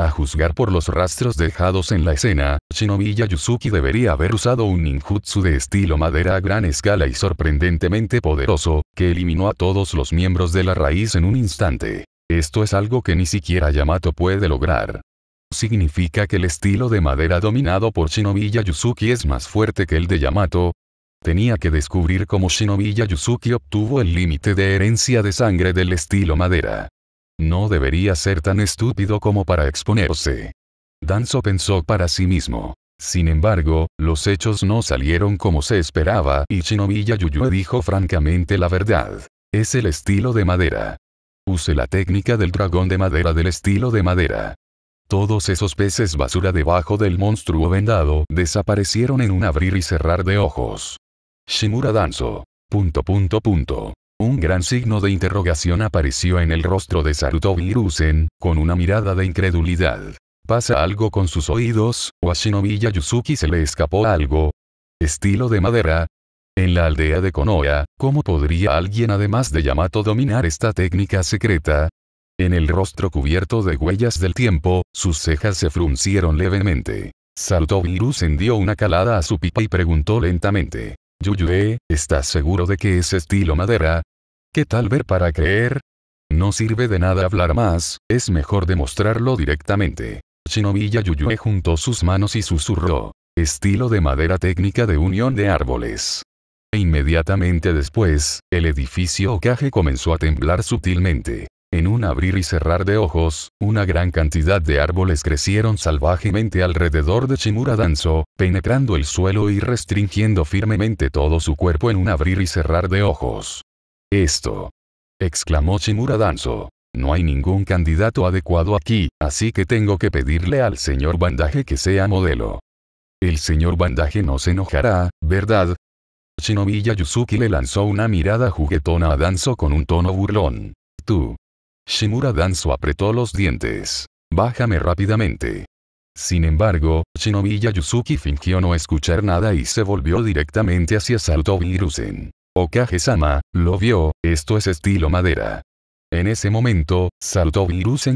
A juzgar por los rastros dejados en la escena, Shinobi Yuzuki debería haber usado un ninjutsu de estilo madera a gran escala y sorprendentemente poderoso, que eliminó a todos los miembros de la raíz en un instante. Esto es algo que ni siquiera Yamato puede lograr. Significa que el estilo de madera dominado por Shinobi Yuzuki es más fuerte que el de Yamato, Tenía que descubrir cómo Shinobiya Yuzuki obtuvo el límite de herencia de sangre del estilo madera. No debería ser tan estúpido como para exponerse. Danzo pensó para sí mismo. Sin embargo, los hechos no salieron como se esperaba y Shinobiya Yayuyue dijo francamente la verdad. Es el estilo de madera. Use la técnica del dragón de madera del estilo de madera. Todos esos peces basura debajo del monstruo vendado desaparecieron en un abrir y cerrar de ojos. Shimura Danzo. Punto punto punto. Un gran signo de interrogación apareció en el rostro de Sarutobi Hiruzen, con una mirada de incredulidad. ¿Pasa algo con sus oídos, o a Shinobi Yuzuki se le escapó algo? ¿Estilo de madera? En la aldea de Konoha, ¿cómo podría alguien además de Yamato dominar esta técnica secreta? En el rostro cubierto de huellas del tiempo, sus cejas se fruncieron levemente. Sarutobi dio una calada a su pipa y preguntó lentamente. Yuyue, ¿estás seguro de que es estilo madera? ¿Qué tal ver para creer? No sirve de nada hablar más, es mejor demostrarlo directamente. Shinobi Yuyue juntó sus manos y susurró. Estilo de madera técnica de unión de árboles. E inmediatamente después, el edificio Okage comenzó a temblar sutilmente. En un abrir y cerrar de ojos, una gran cantidad de árboles crecieron salvajemente alrededor de Shimura Danzo, penetrando el suelo y restringiendo firmemente todo su cuerpo en un abrir y cerrar de ojos. Esto. exclamó Shimura Danzo. No hay ningún candidato adecuado aquí, así que tengo que pedirle al señor Bandaje que sea modelo. El señor Bandaje no se enojará, ¿verdad? Shinobi Yuzuki le lanzó una mirada juguetona a Danzo con un tono burlón. Tú, Shimura Danzo apretó los dientes. Bájame rápidamente. Sin embargo, Shinobi Yuzuki fingió no escuchar nada y se volvió directamente hacia Salto Virusen. Okage-sama, lo vio, esto es estilo madera. En ese momento, Salto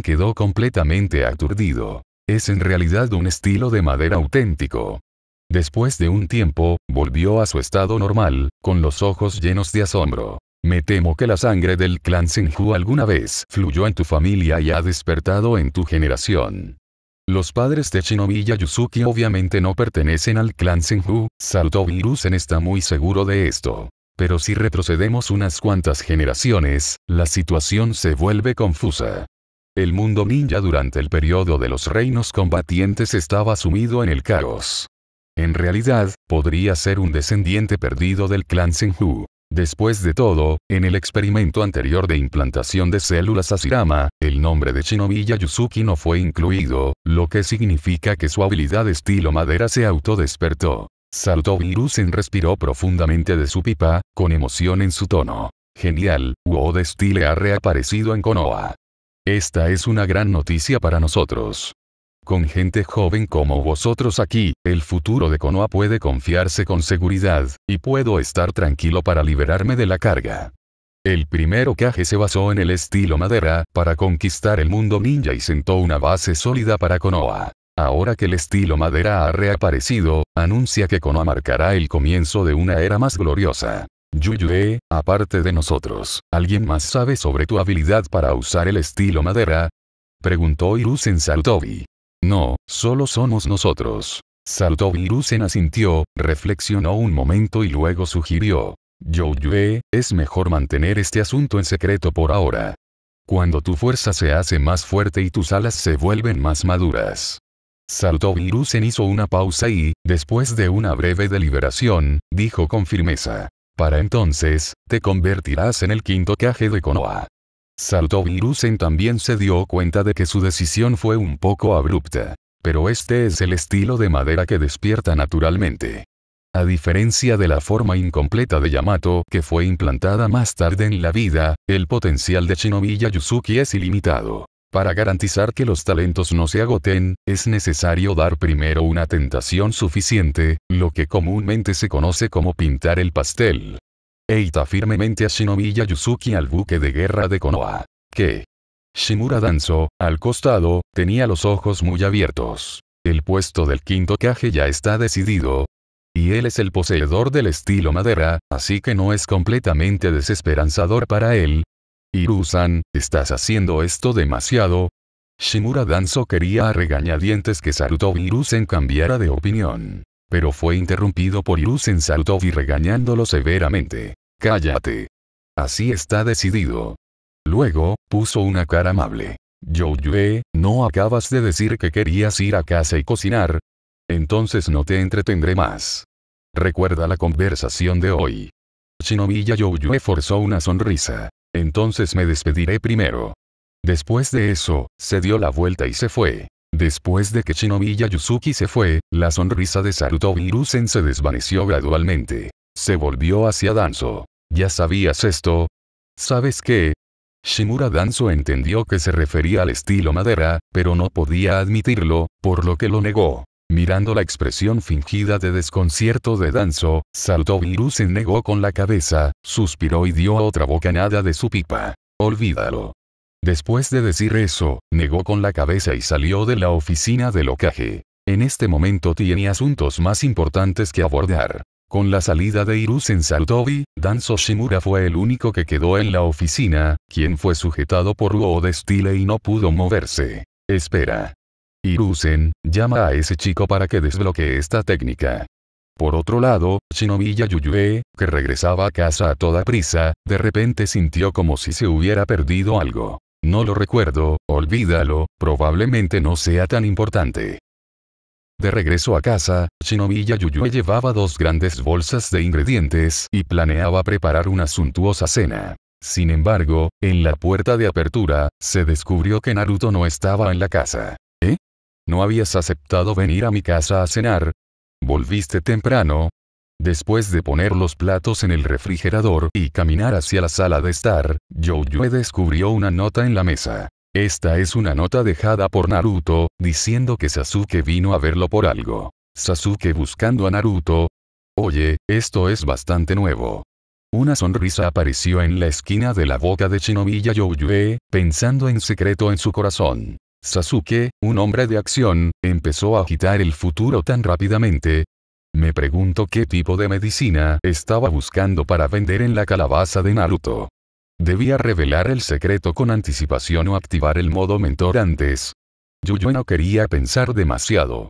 quedó completamente aturdido. Es en realidad un estilo de madera auténtico. Después de un tiempo, volvió a su estado normal, con los ojos llenos de asombro. Me temo que la sangre del clan Senju alguna vez fluyó en tu familia y ha despertado en tu generación. Los padres de Shinobi Yuzuki obviamente no pertenecen al clan Senju, Saruto está muy seguro de esto. Pero si retrocedemos unas cuantas generaciones, la situación se vuelve confusa. El mundo ninja durante el periodo de los reinos combatientes estaba sumido en el caos. En realidad, podría ser un descendiente perdido del clan Senju, Después de todo, en el experimento anterior de implantación de células Asirama, el nombre de Shinobiya Yuzuki no fue incluido, lo que significa que su habilidad estilo madera se autodespertó. Saltó Virusen respiró profundamente de su pipa, con emoción en su tono. Genial, de Stile ha reaparecido en Konoha. Esta es una gran noticia para nosotros. Con gente joven como vosotros aquí, el futuro de Konoha puede confiarse con seguridad, y puedo estar tranquilo para liberarme de la carga. El primer caje se basó en el estilo madera, para conquistar el mundo ninja y sentó una base sólida para Konoha. Ahora que el estilo madera ha reaparecido, anuncia que Konoha marcará el comienzo de una era más gloriosa. Yuyue, aparte de nosotros, ¿alguien más sabe sobre tu habilidad para usar el estilo madera? Preguntó en Sarutobi. No, solo somos nosotros. Sartobirusen asintió, reflexionó un momento y luego sugirió. Yue, es mejor mantener este asunto en secreto por ahora. Cuando tu fuerza se hace más fuerte y tus alas se vuelven más maduras. Sartobirusen hizo una pausa y, después de una breve deliberación, dijo con firmeza. Para entonces, te convertirás en el quinto caje de Konoha. Saltovirusen también se dio cuenta de que su decisión fue un poco abrupta. Pero este es el estilo de madera que despierta naturalmente. A diferencia de la forma incompleta de Yamato que fue implantada más tarde en la vida, el potencial de Shinobi Yuzuki es ilimitado. Para garantizar que los talentos no se agoten, es necesario dar primero una tentación suficiente, lo que comúnmente se conoce como pintar el pastel. Eita firmemente a Shinobi Yuzuki al buque de guerra de Konoha. Que Shimura Danzo, al costado, tenía los ojos muy abiertos. El puesto del quinto Kage ya está decidido. Y él es el poseedor del estilo madera, así que no es completamente desesperanzador para él. Irusan, estás haciendo esto demasiado, Shimura Danzo quería a regañadientes que Sarutobi Irusen cambiara de opinión. Pero fue interrumpido por Irusen Sarutobi regañándolo severamente. Cállate. Así está decidido. Luego, puso una cara amable. Yoyue, ¿no acabas de decir que querías ir a casa y cocinar? Entonces no te entretendré más. Recuerda la conversación de hoy. Shinobiya Yoyue forzó una sonrisa. Entonces me despediré primero. Después de eso, se dio la vuelta y se fue. Después de que Shinomiya Yuzuki se fue, la sonrisa de Saruto Virusen se desvaneció gradualmente. Se volvió hacia Danzo. ¿Ya sabías esto? ¿Sabes qué? Shimura Danzo entendió que se refería al estilo madera, pero no podía admitirlo, por lo que lo negó. Mirando la expresión fingida de desconcierto de Danzo, saltó se negó con la cabeza, suspiró y dio otra bocanada de su pipa. Olvídalo. Después de decir eso, negó con la cabeza y salió de la oficina de locaje. En este momento tiene asuntos más importantes que abordar. Con la salida de Hiruzen Sarutobi, Danzo Shimura fue el único que quedó en la oficina, quien fue sujetado por Uo de y no pudo moverse. Espera. Hiruzen, llama a ese chico para que desbloquee esta técnica. Por otro lado, Shinobi Yuyue, que regresaba a casa a toda prisa, de repente sintió como si se hubiera perdido algo. No lo recuerdo, olvídalo, probablemente no sea tan importante. De regreso a casa, y Yuyue llevaba dos grandes bolsas de ingredientes y planeaba preparar una suntuosa cena. Sin embargo, en la puerta de apertura, se descubrió que Naruto no estaba en la casa. ¿Eh? ¿No habías aceptado venir a mi casa a cenar? ¿Volviste temprano? Después de poner los platos en el refrigerador y caminar hacia la sala de estar, Yuyue descubrió una nota en la mesa. Esta es una nota dejada por Naruto, diciendo que Sasuke vino a verlo por algo. Sasuke buscando a Naruto. Oye, esto es bastante nuevo. Una sonrisa apareció en la esquina de la boca de Shinobi yo pensando en secreto en su corazón. Sasuke, un hombre de acción, empezó a agitar el futuro tan rápidamente. Me pregunto qué tipo de medicina estaba buscando para vender en la calabaza de Naruto. Debía revelar el secreto con anticipación o activar el modo mentor antes. Yuyu no quería pensar demasiado.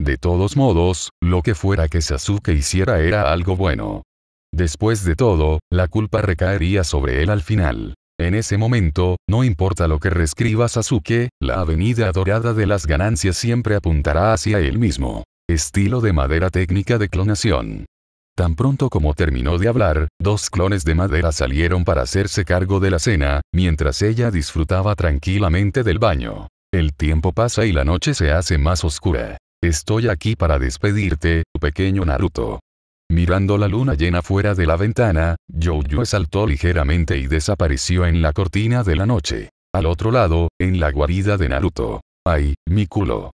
De todos modos, lo que fuera que Sasuke hiciera era algo bueno. Después de todo, la culpa recaería sobre él al final. En ese momento, no importa lo que reescriba Sasuke, la avenida dorada de las ganancias siempre apuntará hacia él mismo. Estilo de madera técnica de clonación. Tan pronto como terminó de hablar, dos clones de madera salieron para hacerse cargo de la cena, mientras ella disfrutaba tranquilamente del baño. El tiempo pasa y la noche se hace más oscura. Estoy aquí para despedirte, pequeño Naruto. Mirando la luna llena fuera de la ventana, Jojo saltó ligeramente y desapareció en la cortina de la noche. Al otro lado, en la guarida de Naruto. ¡Ay, mi culo!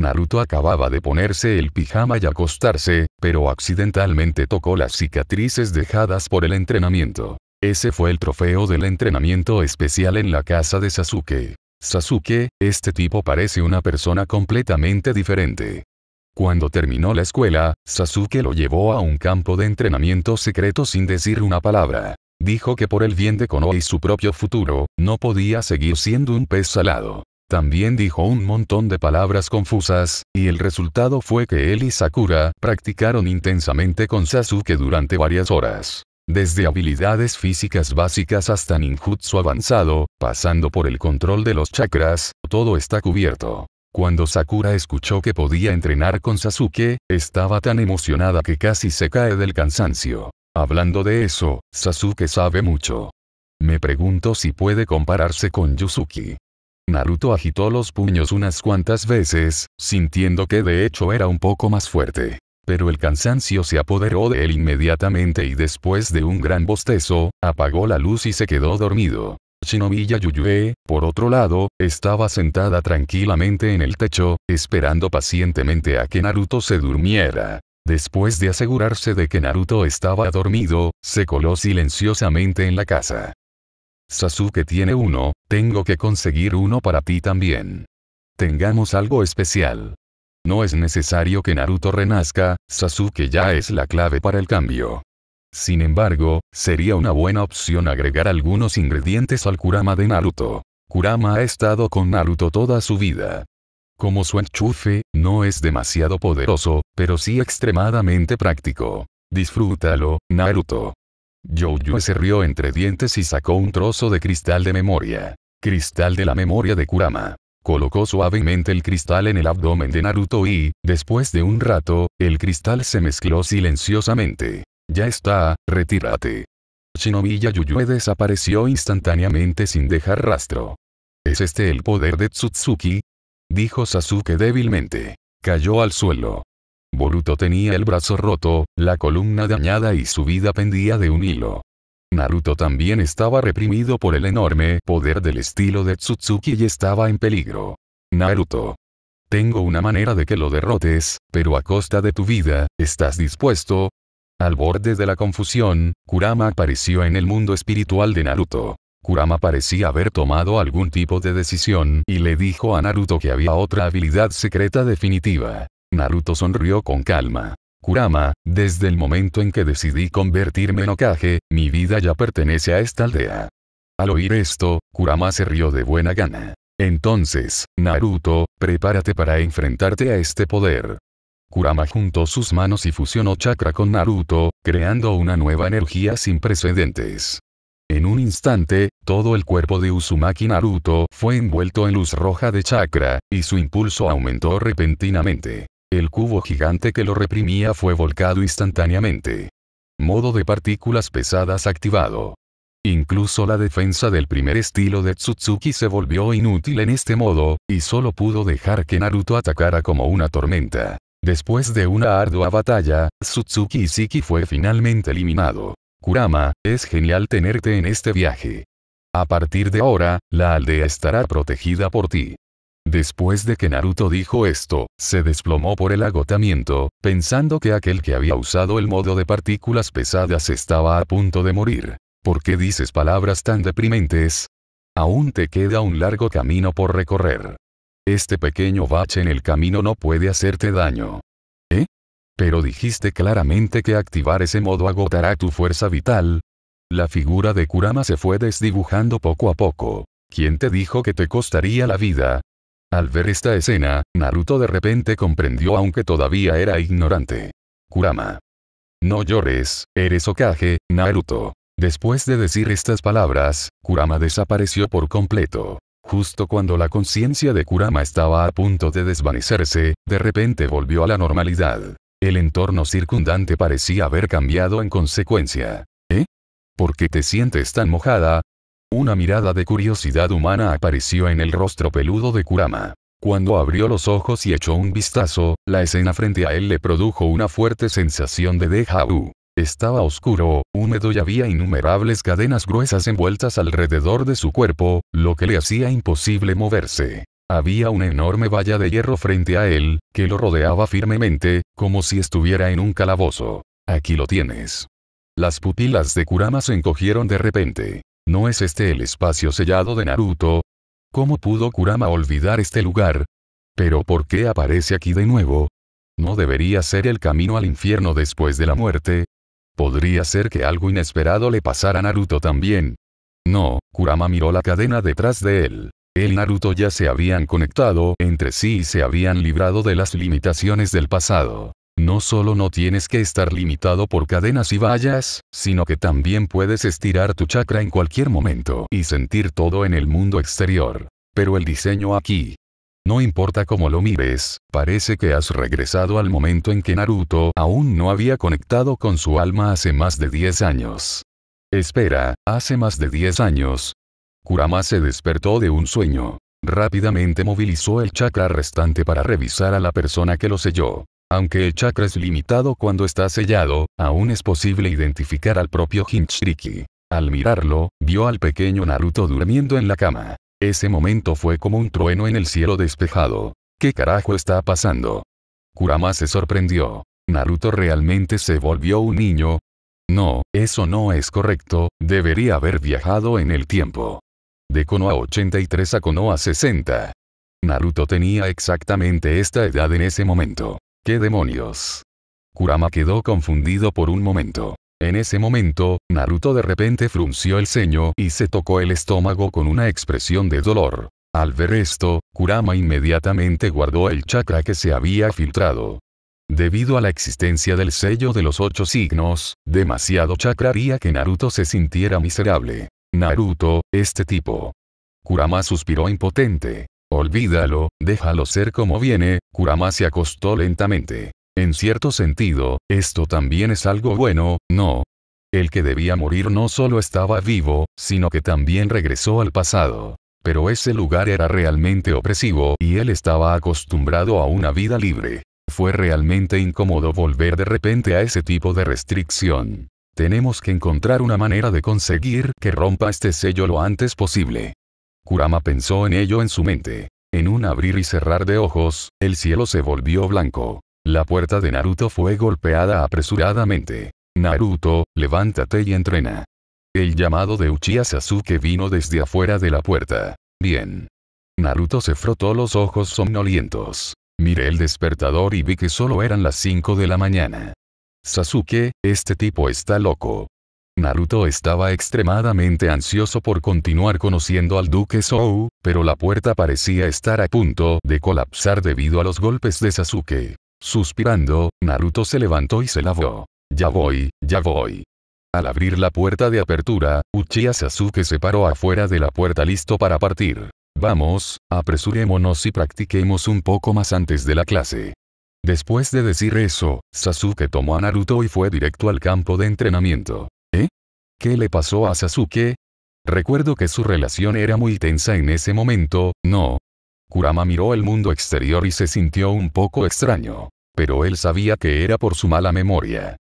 Naruto acababa de ponerse el pijama y acostarse, pero accidentalmente tocó las cicatrices dejadas por el entrenamiento. Ese fue el trofeo del entrenamiento especial en la casa de Sasuke. Sasuke, este tipo parece una persona completamente diferente. Cuando terminó la escuela, Sasuke lo llevó a un campo de entrenamiento secreto sin decir una palabra. Dijo que por el bien de Konoha y su propio futuro, no podía seguir siendo un pez salado. También dijo un montón de palabras confusas, y el resultado fue que él y Sakura practicaron intensamente con Sasuke durante varias horas. Desde habilidades físicas básicas hasta ninjutsu avanzado, pasando por el control de los chakras, todo está cubierto. Cuando Sakura escuchó que podía entrenar con Sasuke, estaba tan emocionada que casi se cae del cansancio. Hablando de eso, Sasuke sabe mucho. Me pregunto si puede compararse con Yuzuki. Naruto agitó los puños unas cuantas veces, sintiendo que de hecho era un poco más fuerte. Pero el cansancio se apoderó de él inmediatamente y después de un gran bostezo, apagó la luz y se quedó dormido. Shinomiya Yuyue, por otro lado, estaba sentada tranquilamente en el techo, esperando pacientemente a que Naruto se durmiera. Después de asegurarse de que Naruto estaba dormido, se coló silenciosamente en la casa. Sasuke tiene uno, tengo que conseguir uno para ti también. Tengamos algo especial. No es necesario que Naruto renazca, Sasuke ya es la clave para el cambio. Sin embargo, sería una buena opción agregar algunos ingredientes al Kurama de Naruto. Kurama ha estado con Naruto toda su vida. Como su enchufe, no es demasiado poderoso, pero sí extremadamente práctico. Disfrútalo, Naruto. Youyue se rió entre dientes y sacó un trozo de cristal de memoria. Cristal de la memoria de Kurama. Colocó suavemente el cristal en el abdomen de Naruto y, después de un rato, el cristal se mezcló silenciosamente. Ya está, retírate. Shinobi Yayuyue desapareció instantáneamente sin dejar rastro. ¿Es este el poder de Tsutsuki? Dijo Sasuke débilmente. Cayó al suelo. Boruto tenía el brazo roto, la columna dañada y su vida pendía de un hilo. Naruto también estaba reprimido por el enorme poder del estilo de Tsutsuki y estaba en peligro. Naruto. Tengo una manera de que lo derrotes, pero a costa de tu vida, ¿estás dispuesto? Al borde de la confusión, Kurama apareció en el mundo espiritual de Naruto. Kurama parecía haber tomado algún tipo de decisión y le dijo a Naruto que había otra habilidad secreta definitiva. Naruto sonrió con calma. Kurama, desde el momento en que decidí convertirme en Okage, mi vida ya pertenece a esta aldea. Al oír esto, Kurama se rió de buena gana. Entonces, Naruto, prepárate para enfrentarte a este poder. Kurama juntó sus manos y fusionó chakra con Naruto, creando una nueva energía sin precedentes. En un instante, todo el cuerpo de Uzumaki Naruto fue envuelto en luz roja de chakra, y su impulso aumentó repentinamente. El cubo gigante que lo reprimía fue volcado instantáneamente. Modo de partículas pesadas activado. Incluso la defensa del primer estilo de Tsutsuki se volvió inútil en este modo, y solo pudo dejar que Naruto atacara como una tormenta. Después de una ardua batalla, Tsutsuki Siki fue finalmente eliminado. Kurama, es genial tenerte en este viaje. A partir de ahora, la aldea estará protegida por ti. Después de que Naruto dijo esto, se desplomó por el agotamiento, pensando que aquel que había usado el modo de partículas pesadas estaba a punto de morir. ¿Por qué dices palabras tan deprimentes? Aún te queda un largo camino por recorrer. Este pequeño bache en el camino no puede hacerte daño. ¿Eh? Pero dijiste claramente que activar ese modo agotará tu fuerza vital. La figura de Kurama se fue desdibujando poco a poco. ¿Quién te dijo que te costaría la vida? Al ver esta escena, Naruto de repente comprendió aunque todavía era ignorante. Kurama. No llores, eres Okage, Naruto. Después de decir estas palabras, Kurama desapareció por completo. Justo cuando la conciencia de Kurama estaba a punto de desvanecerse, de repente volvió a la normalidad. El entorno circundante parecía haber cambiado en consecuencia. ¿Eh? ¿Por qué te sientes tan mojada? Una mirada de curiosidad humana apareció en el rostro peludo de Kurama. Cuando abrió los ojos y echó un vistazo, la escena frente a él le produjo una fuerte sensación de deja vu. Estaba oscuro, húmedo y había innumerables cadenas gruesas envueltas alrededor de su cuerpo, lo que le hacía imposible moverse. Había una enorme valla de hierro frente a él, que lo rodeaba firmemente, como si estuviera en un calabozo. Aquí lo tienes. Las pupilas de Kurama se encogieron de repente. ¿No es este el espacio sellado de Naruto? ¿Cómo pudo Kurama olvidar este lugar? ¿Pero por qué aparece aquí de nuevo? ¿No debería ser el camino al infierno después de la muerte? Podría ser que algo inesperado le pasara a Naruto también. No, Kurama miró la cadena detrás de él. Él y Naruto ya se habían conectado entre sí y se habían librado de las limitaciones del pasado. No solo no tienes que estar limitado por cadenas y vallas, sino que también puedes estirar tu chakra en cualquier momento y sentir todo en el mundo exterior. Pero el diseño aquí. No importa cómo lo mires, parece que has regresado al momento en que Naruto aún no había conectado con su alma hace más de 10 años. Espera, hace más de 10 años. Kurama se despertó de un sueño. Rápidamente movilizó el chakra restante para revisar a la persona que lo selló. Aunque el chakra es limitado cuando está sellado, aún es posible identificar al propio Hinchriki. Al mirarlo, vio al pequeño Naruto durmiendo en la cama. Ese momento fue como un trueno en el cielo despejado. ¿Qué carajo está pasando? Kurama se sorprendió. ¿Naruto realmente se volvió un niño? No, eso no es correcto, debería haber viajado en el tiempo. De Konoha 83 a Konoha 60. Naruto tenía exactamente esta edad en ese momento. ¿Qué demonios? Kurama quedó confundido por un momento. En ese momento, Naruto de repente frunció el ceño y se tocó el estómago con una expresión de dolor. Al ver esto, Kurama inmediatamente guardó el chakra que se había filtrado. Debido a la existencia del sello de los ocho signos, demasiado chakra haría que Naruto se sintiera miserable. Naruto, este tipo. Kurama suspiró impotente. Olvídalo, déjalo ser como viene, Kurama se acostó lentamente. En cierto sentido, esto también es algo bueno, ¿no? El que debía morir no solo estaba vivo, sino que también regresó al pasado. Pero ese lugar era realmente opresivo y él estaba acostumbrado a una vida libre. Fue realmente incómodo volver de repente a ese tipo de restricción. Tenemos que encontrar una manera de conseguir que rompa este sello lo antes posible. Kurama pensó en ello en su mente. En un abrir y cerrar de ojos, el cielo se volvió blanco. La puerta de Naruto fue golpeada apresuradamente. Naruto, levántate y entrena. El llamado de Uchiha Sasuke vino desde afuera de la puerta. Bien. Naruto se frotó los ojos somnolientos. Miré el despertador y vi que solo eran las 5 de la mañana. Sasuke, este tipo está loco. Naruto estaba extremadamente ansioso por continuar conociendo al Duque Sou, pero la puerta parecía estar a punto de colapsar debido a los golpes de Sasuke. Suspirando, Naruto se levantó y se lavó. Ya voy, ya voy. Al abrir la puerta de apertura, Uchiha Sasuke se paró afuera de la puerta listo para partir. Vamos, apresurémonos y practiquemos un poco más antes de la clase. Después de decir eso, Sasuke tomó a Naruto y fue directo al campo de entrenamiento. ¿Qué le pasó a Sasuke? Recuerdo que su relación era muy tensa en ese momento, ¿no? Kurama miró el mundo exterior y se sintió un poco extraño. Pero él sabía que era por su mala memoria.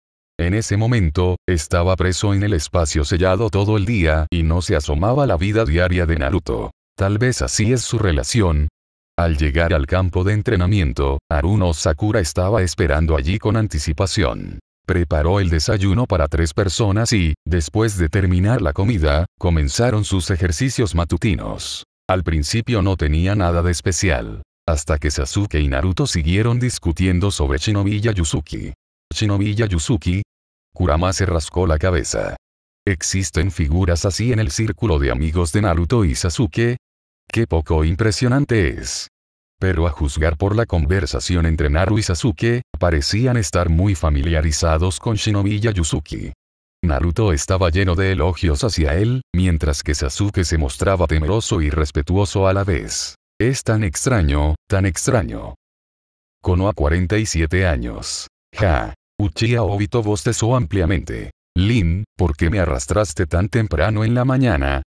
En ese momento, estaba preso en el espacio sellado todo el día y no se asomaba a la vida diaria de Naruto. Tal vez así es su relación. Al llegar al campo de entrenamiento, Aruno Sakura estaba esperando allí con anticipación. Preparó el desayuno para tres personas y, después de terminar la comida, comenzaron sus ejercicios matutinos. Al principio no tenía nada de especial, hasta que Sasuke y Naruto siguieron discutiendo sobre Shinobi Yuzuki. ¿Shinobi Yuzuki? Kurama se rascó la cabeza. ¿Existen figuras así en el círculo de amigos de Naruto y Sasuke? ¡Qué poco impresionante es! pero a juzgar por la conversación entre Naru y Sasuke, parecían estar muy familiarizados con Shinobi Yuzuki. Naruto estaba lleno de elogios hacia él, mientras que Sasuke se mostraba temeroso y respetuoso a la vez. Es tan extraño, tan extraño. Kono a 47 años. Ja. Uchiha Obito bostezó ampliamente. Lin, ¿por qué me arrastraste tan temprano en la mañana?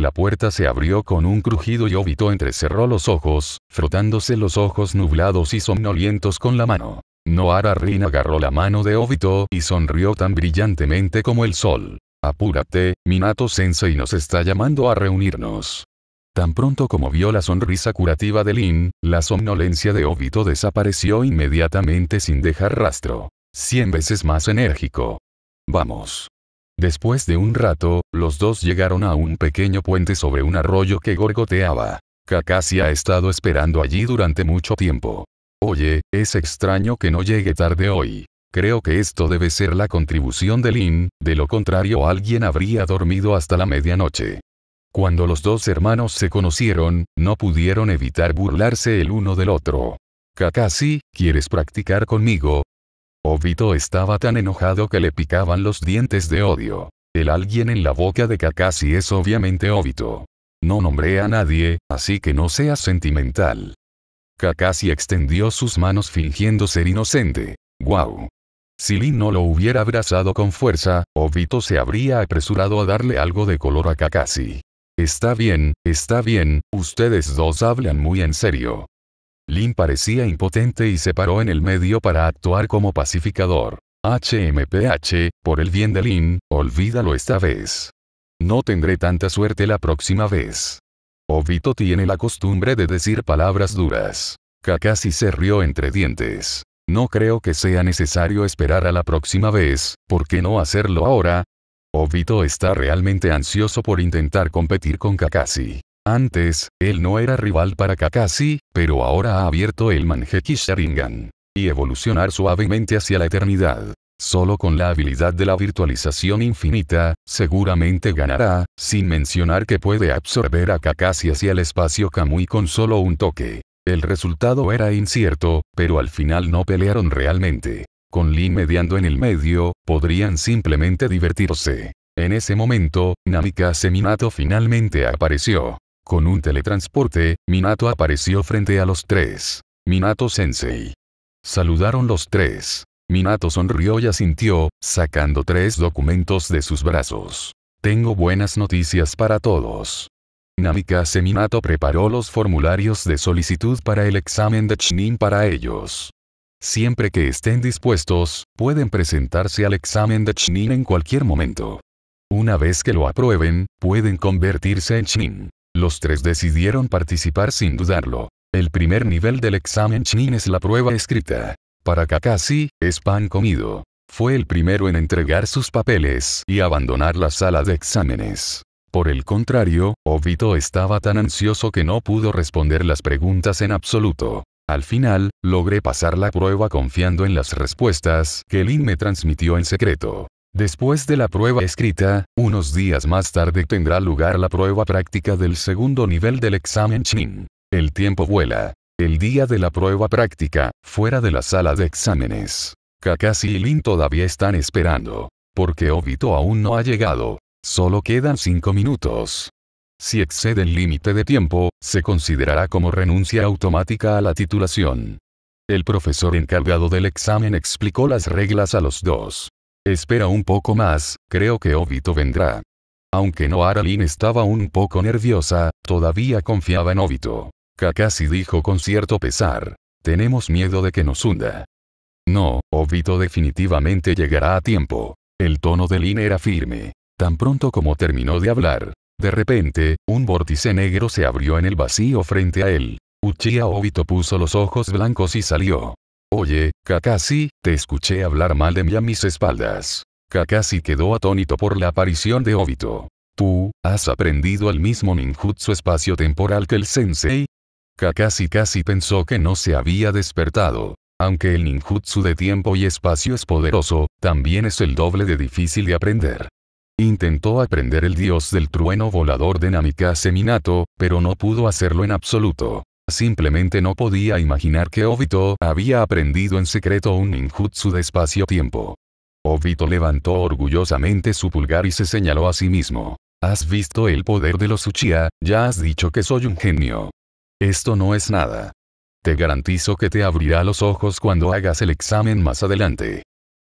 La puerta se abrió con un crujido y Obito entrecerró los ojos, frotándose los ojos nublados y somnolientos con la mano. Noara Rin agarró la mano de Obito y sonrió tan brillantemente como el sol. Apúrate, Minato Sensei nos está llamando a reunirnos. Tan pronto como vio la sonrisa curativa de Lin, la somnolencia de Obito desapareció inmediatamente sin dejar rastro. Cien veces más enérgico. Vamos. Después de un rato, los dos llegaron a un pequeño puente sobre un arroyo que gorgoteaba. Kakasi ha estado esperando allí durante mucho tiempo. Oye, es extraño que no llegue tarde hoy. Creo que esto debe ser la contribución de Lin, de lo contrario alguien habría dormido hasta la medianoche. Cuando los dos hermanos se conocieron, no pudieron evitar burlarse el uno del otro. Kakashi, ¿quieres practicar conmigo? Obito estaba tan enojado que le picaban los dientes de odio. El alguien en la boca de Kakashi es obviamente Obito. No nombré a nadie, así que no seas sentimental. Kakashi extendió sus manos fingiendo ser inocente. ¡Guau! Si Lin no lo hubiera abrazado con fuerza, Obito se habría apresurado a darle algo de color a Kakashi. Está bien, está bien, ustedes dos hablan muy en serio. Lin parecía impotente y se paró en el medio para actuar como pacificador. HMPH, por el bien de Lin, olvídalo esta vez. No tendré tanta suerte la próxima vez. Obito tiene la costumbre de decir palabras duras. Kakashi se rió entre dientes. No creo que sea necesario esperar a la próxima vez, ¿por qué no hacerlo ahora? Obito está realmente ansioso por intentar competir con Kakashi. Antes, él no era rival para Kakashi, pero ahora ha abierto el Manjeki Sharingan. Y evolucionar suavemente hacia la eternidad. Solo con la habilidad de la virtualización infinita, seguramente ganará, sin mencionar que puede absorber a Kakashi hacia el espacio Kamui con solo un toque. El resultado era incierto, pero al final no pelearon realmente. Con Lee mediando en el medio, podrían simplemente divertirse. En ese momento, Namika Seminato finalmente apareció. Con un teletransporte, Minato apareció frente a los tres. Minato Sensei. Saludaron los tres. Minato sonrió y asintió, sacando tres documentos de sus brazos. Tengo buenas noticias para todos. Namikaze Minato preparó los formularios de solicitud para el examen de Chinin para ellos. Siempre que estén dispuestos, pueden presentarse al examen de Chinin en cualquier momento. Una vez que lo aprueben, pueden convertirse en Chunin. Los tres decidieron participar sin dudarlo. El primer nivel del examen Chinin es la prueba escrita. Para Kakashi, es pan comido. Fue el primero en entregar sus papeles y abandonar la sala de exámenes. Por el contrario, Obito estaba tan ansioso que no pudo responder las preguntas en absoluto. Al final, logré pasar la prueba confiando en las respuestas que Lin me transmitió en secreto. Después de la prueba escrita, unos días más tarde tendrá lugar la prueba práctica del segundo nivel del examen Chin. El tiempo vuela. El día de la prueba práctica, fuera de la sala de exámenes. Kakashi y Lin todavía están esperando. Porque Obito aún no ha llegado. Solo quedan 5 minutos. Si excede el límite de tiempo, se considerará como renuncia automática a la titulación. El profesor encargado del examen explicó las reglas a los dos. Espera un poco más, creo que Obito vendrá. Aunque Lin estaba un poco nerviosa, todavía confiaba en Obito. Kakashi dijo con cierto pesar. Tenemos miedo de que nos hunda. No, Obito definitivamente llegará a tiempo. El tono de Lin era firme. Tan pronto como terminó de hablar, de repente, un vórtice negro se abrió en el vacío frente a él. Uchiha Obito puso los ojos blancos y salió. Oye, Kakashi, te escuché hablar mal de mí a mis espaldas. Kakashi quedó atónito por la aparición de Obito. ¿Tú, has aprendido el mismo ninjutsu espacio-temporal que el sensei? Kakashi casi pensó que no se había despertado. Aunque el ninjutsu de tiempo y espacio es poderoso, también es el doble de difícil de aprender. Intentó aprender el dios del trueno volador de Namikaze Minato, pero no pudo hacerlo en absoluto. Simplemente no podía imaginar que Obito había aprendido en secreto un ninjutsu de espacio-tiempo. Obito levantó orgullosamente su pulgar y se señaló a sí mismo. Has visto el poder de los Uchiha, ya has dicho que soy un genio. Esto no es nada. Te garantizo que te abrirá los ojos cuando hagas el examen más adelante.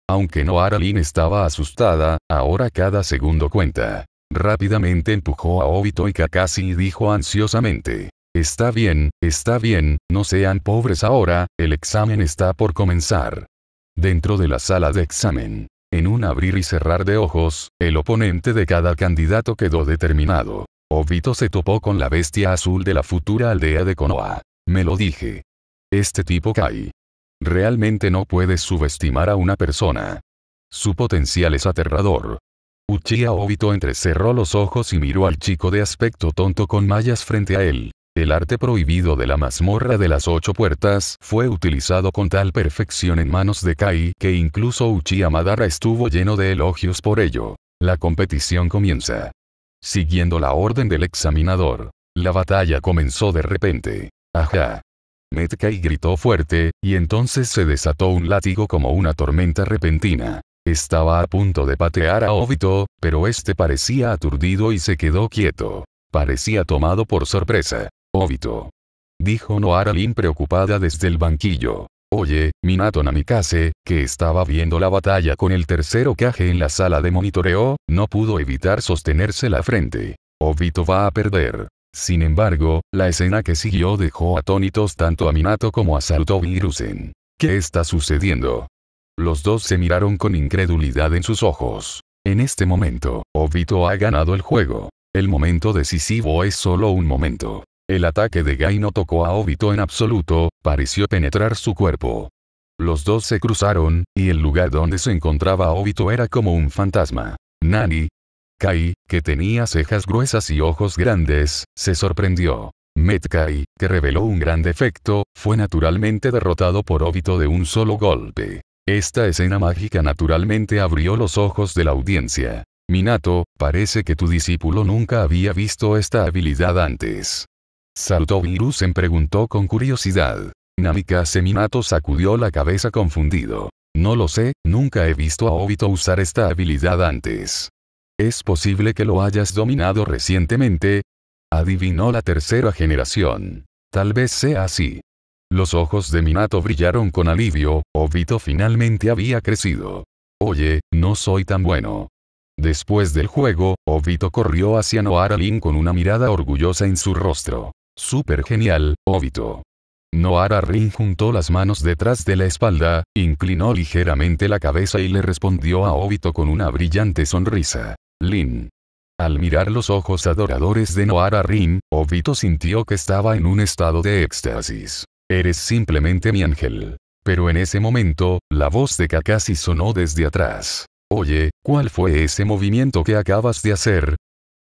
Aunque no Aralin estaba asustada, ahora cada segundo cuenta. Rápidamente empujó a Obito y Kakashi y dijo ansiosamente. Está bien, está bien, no sean pobres ahora, el examen está por comenzar. Dentro de la sala de examen. En un abrir y cerrar de ojos, el oponente de cada candidato quedó determinado. Obito se topó con la bestia azul de la futura aldea de Konoha. Me lo dije. Este tipo cae. Realmente no puedes subestimar a una persona. Su potencial es aterrador. Uchiha Obito entrecerró los ojos y miró al chico de aspecto tonto con mallas frente a él. El arte prohibido de la mazmorra de las ocho puertas fue utilizado con tal perfección en manos de Kai que incluso Uchi Madara estuvo lleno de elogios por ello. La competición comienza. Siguiendo la orden del examinador, la batalla comenzó de repente. Ajá. Metkai gritó fuerte, y entonces se desató un látigo como una tormenta repentina. Estaba a punto de patear a Obito, pero este parecía aturdido y se quedó quieto. Parecía tomado por sorpresa. Obito. Dijo Noara Lin preocupada desde el banquillo. Oye, Minato Namikaze, que estaba viendo la batalla con el tercero caje en la sala de monitoreo, no pudo evitar sostenerse la frente. Obito va a perder. Sin embargo, la escena que siguió dejó atónitos tanto a Minato como a Sarutobi Virusen. ¿Qué está sucediendo? Los dos se miraron con incredulidad en sus ojos. En este momento, Obito ha ganado el juego. El momento decisivo es solo un momento. El ataque de Gai no tocó a Obito en absoluto, pareció penetrar su cuerpo. Los dos se cruzaron, y el lugar donde se encontraba Obito era como un fantasma. Nani. Kai, que tenía cejas gruesas y ojos grandes, se sorprendió. Metkai, que reveló un gran defecto, fue naturalmente derrotado por Obito de un solo golpe. Esta escena mágica naturalmente abrió los ojos de la audiencia. Minato, parece que tu discípulo nunca había visto esta habilidad antes en preguntó con curiosidad. Namika Seminato sacudió la cabeza confundido. No lo sé, nunca he visto a Obito usar esta habilidad antes. Es posible que lo hayas dominado recientemente. Adivinó la tercera generación. Tal vez sea así. Los ojos de Minato brillaron con alivio, Obito finalmente había crecido. Oye, no soy tan bueno. Después del juego, Obito corrió hacia Noara con una mirada orgullosa en su rostro. Super genial, Obito. Noara Rin juntó las manos detrás de la espalda, inclinó ligeramente la cabeza y le respondió a Obito con una brillante sonrisa. Lin. Al mirar los ojos adoradores de Noara Rin, Obito sintió que estaba en un estado de éxtasis. Eres simplemente mi ángel. Pero en ese momento, la voz de Kakashi sonó desde atrás. Oye, ¿cuál fue ese movimiento que acabas de hacer?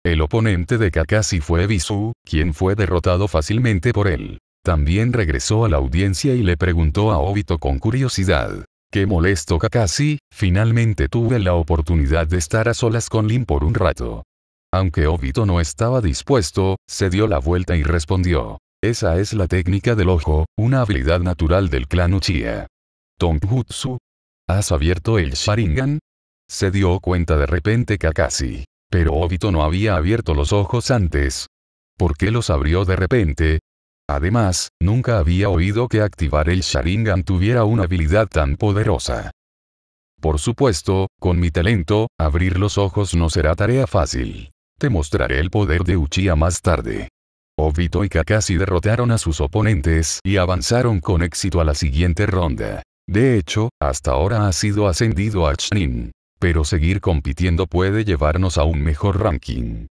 El oponente de Kakashi fue Ebisu, quien fue derrotado fácilmente por él. También regresó a la audiencia y le preguntó a Obito con curiosidad. Qué molesto Kakashi, finalmente tuve la oportunidad de estar a solas con Lin por un rato. Aunque Obito no estaba dispuesto, se dio la vuelta y respondió. Esa es la técnica del ojo, una habilidad natural del clan Uchiha. Tsu. ¿Has abierto el Sharingan? Se dio cuenta de repente Kakashi. Pero Obito no había abierto los ojos antes. ¿Por qué los abrió de repente? Además, nunca había oído que activar el Sharingan tuviera una habilidad tan poderosa. Por supuesto, con mi talento, abrir los ojos no será tarea fácil. Te mostraré el poder de Uchiha más tarde. Obito y Kakashi derrotaron a sus oponentes y avanzaron con éxito a la siguiente ronda. De hecho, hasta ahora ha sido ascendido a Chunin pero seguir compitiendo puede llevarnos a un mejor ranking.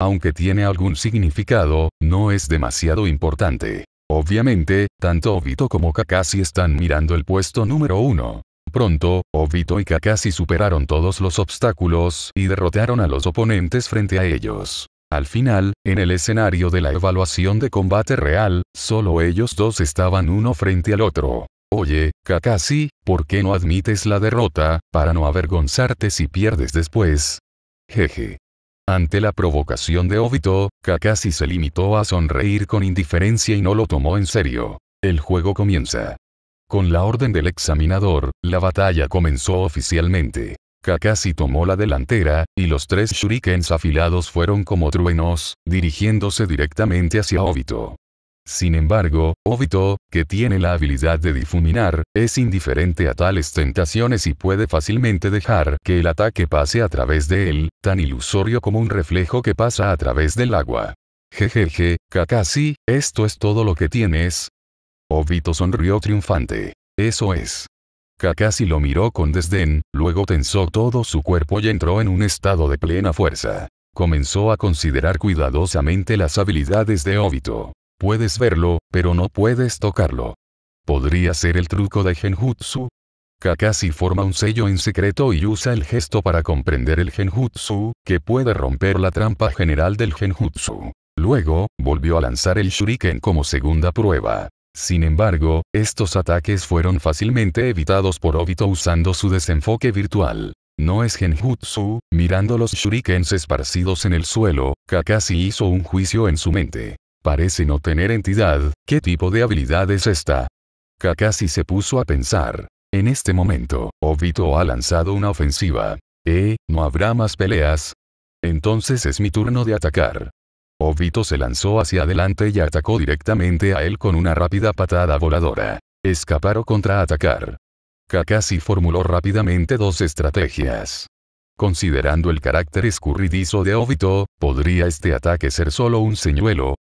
Aunque tiene algún significado, no es demasiado importante. Obviamente, tanto Obito como Kakashi están mirando el puesto número uno. Pronto, Obito y Kakashi superaron todos los obstáculos y derrotaron a los oponentes frente a ellos. Al final, en el escenario de la evaluación de combate real, solo ellos dos estaban uno frente al otro. Oye, Kakashi, ¿por qué no admites la derrota, para no avergonzarte si pierdes después? Jeje. Ante la provocación de Obito, Kakashi se limitó a sonreír con indiferencia y no lo tomó en serio. El juego comienza. Con la orden del examinador, la batalla comenzó oficialmente. Kakashi tomó la delantera, y los tres shurikens afilados fueron como truenos, dirigiéndose directamente hacia Obito. Sin embargo, Obito, que tiene la habilidad de difuminar, es indiferente a tales tentaciones y puede fácilmente dejar que el ataque pase a través de él, tan ilusorio como un reflejo que pasa a través del agua. Jejeje, Kakashi, esto es todo lo que tienes. Obito sonrió triunfante. Eso es. Kakashi lo miró con desdén, luego tensó todo su cuerpo y entró en un estado de plena fuerza. Comenzó a considerar cuidadosamente las habilidades de Obito. Puedes verlo, pero no puedes tocarlo. ¿Podría ser el truco de genjutsu? Kakashi forma un sello en secreto y usa el gesto para comprender el genjutsu, que puede romper la trampa general del genjutsu. Luego, volvió a lanzar el shuriken como segunda prueba. Sin embargo, estos ataques fueron fácilmente evitados por Obito usando su desenfoque virtual. No es genjutsu, mirando los shurikens esparcidos en el suelo, Kakashi hizo un juicio en su mente. Parece no tener entidad, ¿qué tipo de habilidad es esta? Kakashi se puso a pensar. En este momento, Obito ha lanzado una ofensiva. ¿Eh? ¿No habrá más peleas? Entonces es mi turno de atacar. Obito se lanzó hacia adelante y atacó directamente a él con una rápida patada voladora. Escapar o contraatacar. Kakashi formuló rápidamente dos estrategias. Considerando el carácter escurridizo de Obito, podría este ataque ser solo un señuelo,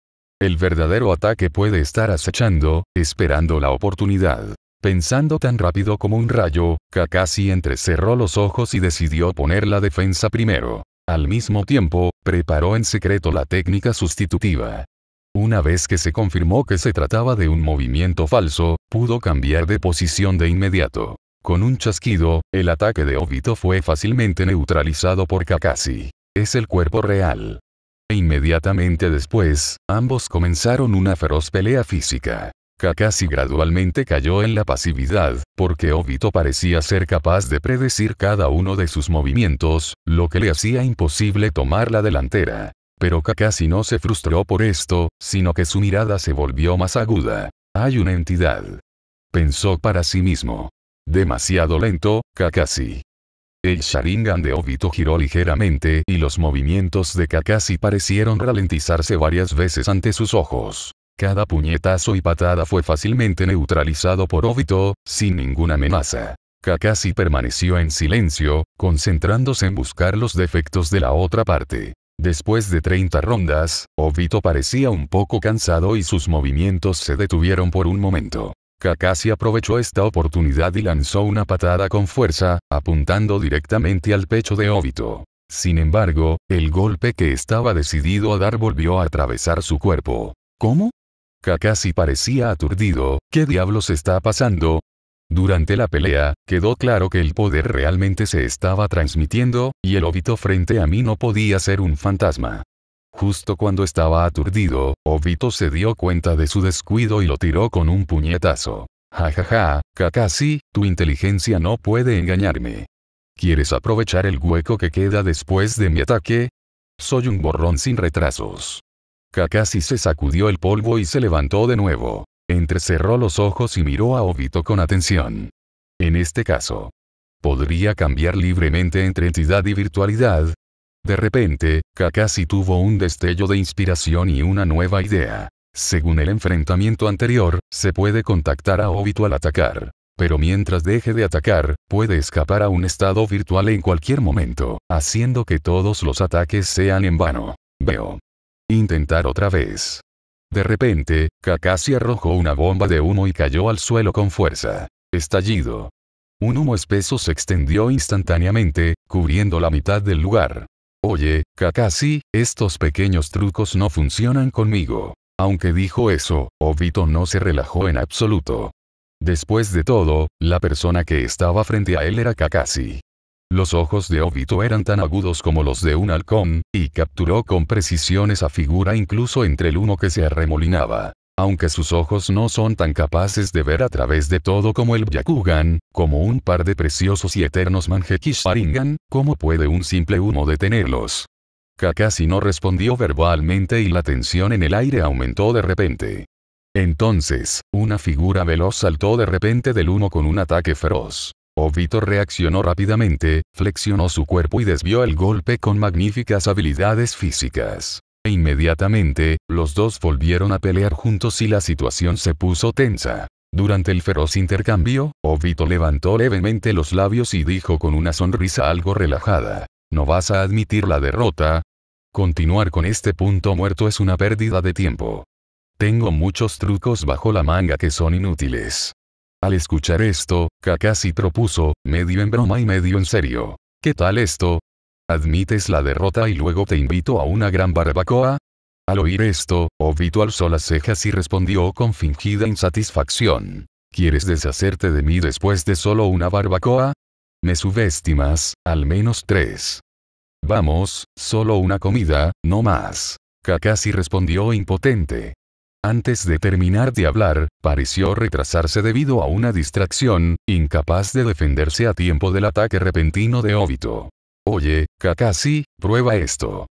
el verdadero ataque puede estar acechando, esperando la oportunidad. Pensando tan rápido como un rayo, Kakashi entrecerró los ojos y decidió poner la defensa primero. Al mismo tiempo, preparó en secreto la técnica sustitutiva. Una vez que se confirmó que se trataba de un movimiento falso, pudo cambiar de posición de inmediato. Con un chasquido, el ataque de Obito fue fácilmente neutralizado por Kakashi. Es el cuerpo real. E inmediatamente después, ambos comenzaron una feroz pelea física. Kakashi gradualmente cayó en la pasividad, porque Obito parecía ser capaz de predecir cada uno de sus movimientos, lo que le hacía imposible tomar la delantera. Pero Kakashi no se frustró por esto, sino que su mirada se volvió más aguda. Hay una entidad. Pensó para sí mismo. Demasiado lento, Kakashi. El Sharingan de Obito giró ligeramente y los movimientos de Kakashi parecieron ralentizarse varias veces ante sus ojos. Cada puñetazo y patada fue fácilmente neutralizado por Obito, sin ninguna amenaza. Kakashi permaneció en silencio, concentrándose en buscar los defectos de la otra parte. Después de 30 rondas, Obito parecía un poco cansado y sus movimientos se detuvieron por un momento. Kakashi aprovechó esta oportunidad y lanzó una patada con fuerza, apuntando directamente al pecho de Obito. Sin embargo, el golpe que estaba decidido a dar volvió a atravesar su cuerpo. ¿Cómo? Kakashi parecía aturdido, ¿qué diablos está pasando? Durante la pelea, quedó claro que el poder realmente se estaba transmitiendo, y el Obito frente a mí no podía ser un fantasma. Justo cuando estaba aturdido, Obito se dio cuenta de su descuido y lo tiró con un puñetazo. Jajaja, ja, ja, Kakashi, tu inteligencia no puede engañarme. ¿Quieres aprovechar el hueco que queda después de mi ataque? Soy un borrón sin retrasos. Kakashi se sacudió el polvo y se levantó de nuevo. Entrecerró los ojos y miró a Obito con atención. En este caso, podría cambiar libremente entre entidad y virtualidad, de repente, Kakashi tuvo un destello de inspiración y una nueva idea. Según el enfrentamiento anterior, se puede contactar a Obito al atacar. Pero mientras deje de atacar, puede escapar a un estado virtual en cualquier momento, haciendo que todos los ataques sean en vano. Veo. Intentar otra vez. De repente, Kakashi arrojó una bomba de humo y cayó al suelo con fuerza. Estallido. Un humo espeso se extendió instantáneamente, cubriendo la mitad del lugar. Oye, Kakashi, estos pequeños trucos no funcionan conmigo. Aunque dijo eso, Obito no se relajó en absoluto. Después de todo, la persona que estaba frente a él era Kakashi. Los ojos de Obito eran tan agudos como los de un halcón, y capturó con precisión esa figura incluso entre el uno que se arremolinaba. Aunque sus ojos no son tan capaces de ver a través de todo como el Byakugan, como un par de preciosos y eternos mangekyo Sharingan, ¿cómo puede un simple humo detenerlos? Kakashi no respondió verbalmente y la tensión en el aire aumentó de repente. Entonces, una figura veloz saltó de repente del humo con un ataque feroz. Obito reaccionó rápidamente, flexionó su cuerpo y desvió el golpe con magníficas habilidades físicas. E Inmediatamente, los dos volvieron a pelear juntos y la situación se puso tensa. Durante el feroz intercambio, Obito levantó levemente los labios y dijo con una sonrisa algo relajada. ¿No vas a admitir la derrota? Continuar con este punto muerto es una pérdida de tiempo. Tengo muchos trucos bajo la manga que son inútiles. Al escuchar esto, Kakashi propuso, medio en broma y medio en serio. ¿Qué tal esto? ¿Admites la derrota y luego te invito a una gran barbacoa? Al oír esto, Obito alzó las cejas y respondió con fingida insatisfacción. ¿Quieres deshacerte de mí después de solo una barbacoa? Me subestimas, al menos tres. Vamos, solo una comida, no más. Kakashi respondió impotente. Antes de terminar de hablar, pareció retrasarse debido a una distracción, incapaz de defenderse a tiempo del ataque repentino de Obito. Oye, Kakashi, prueba esto.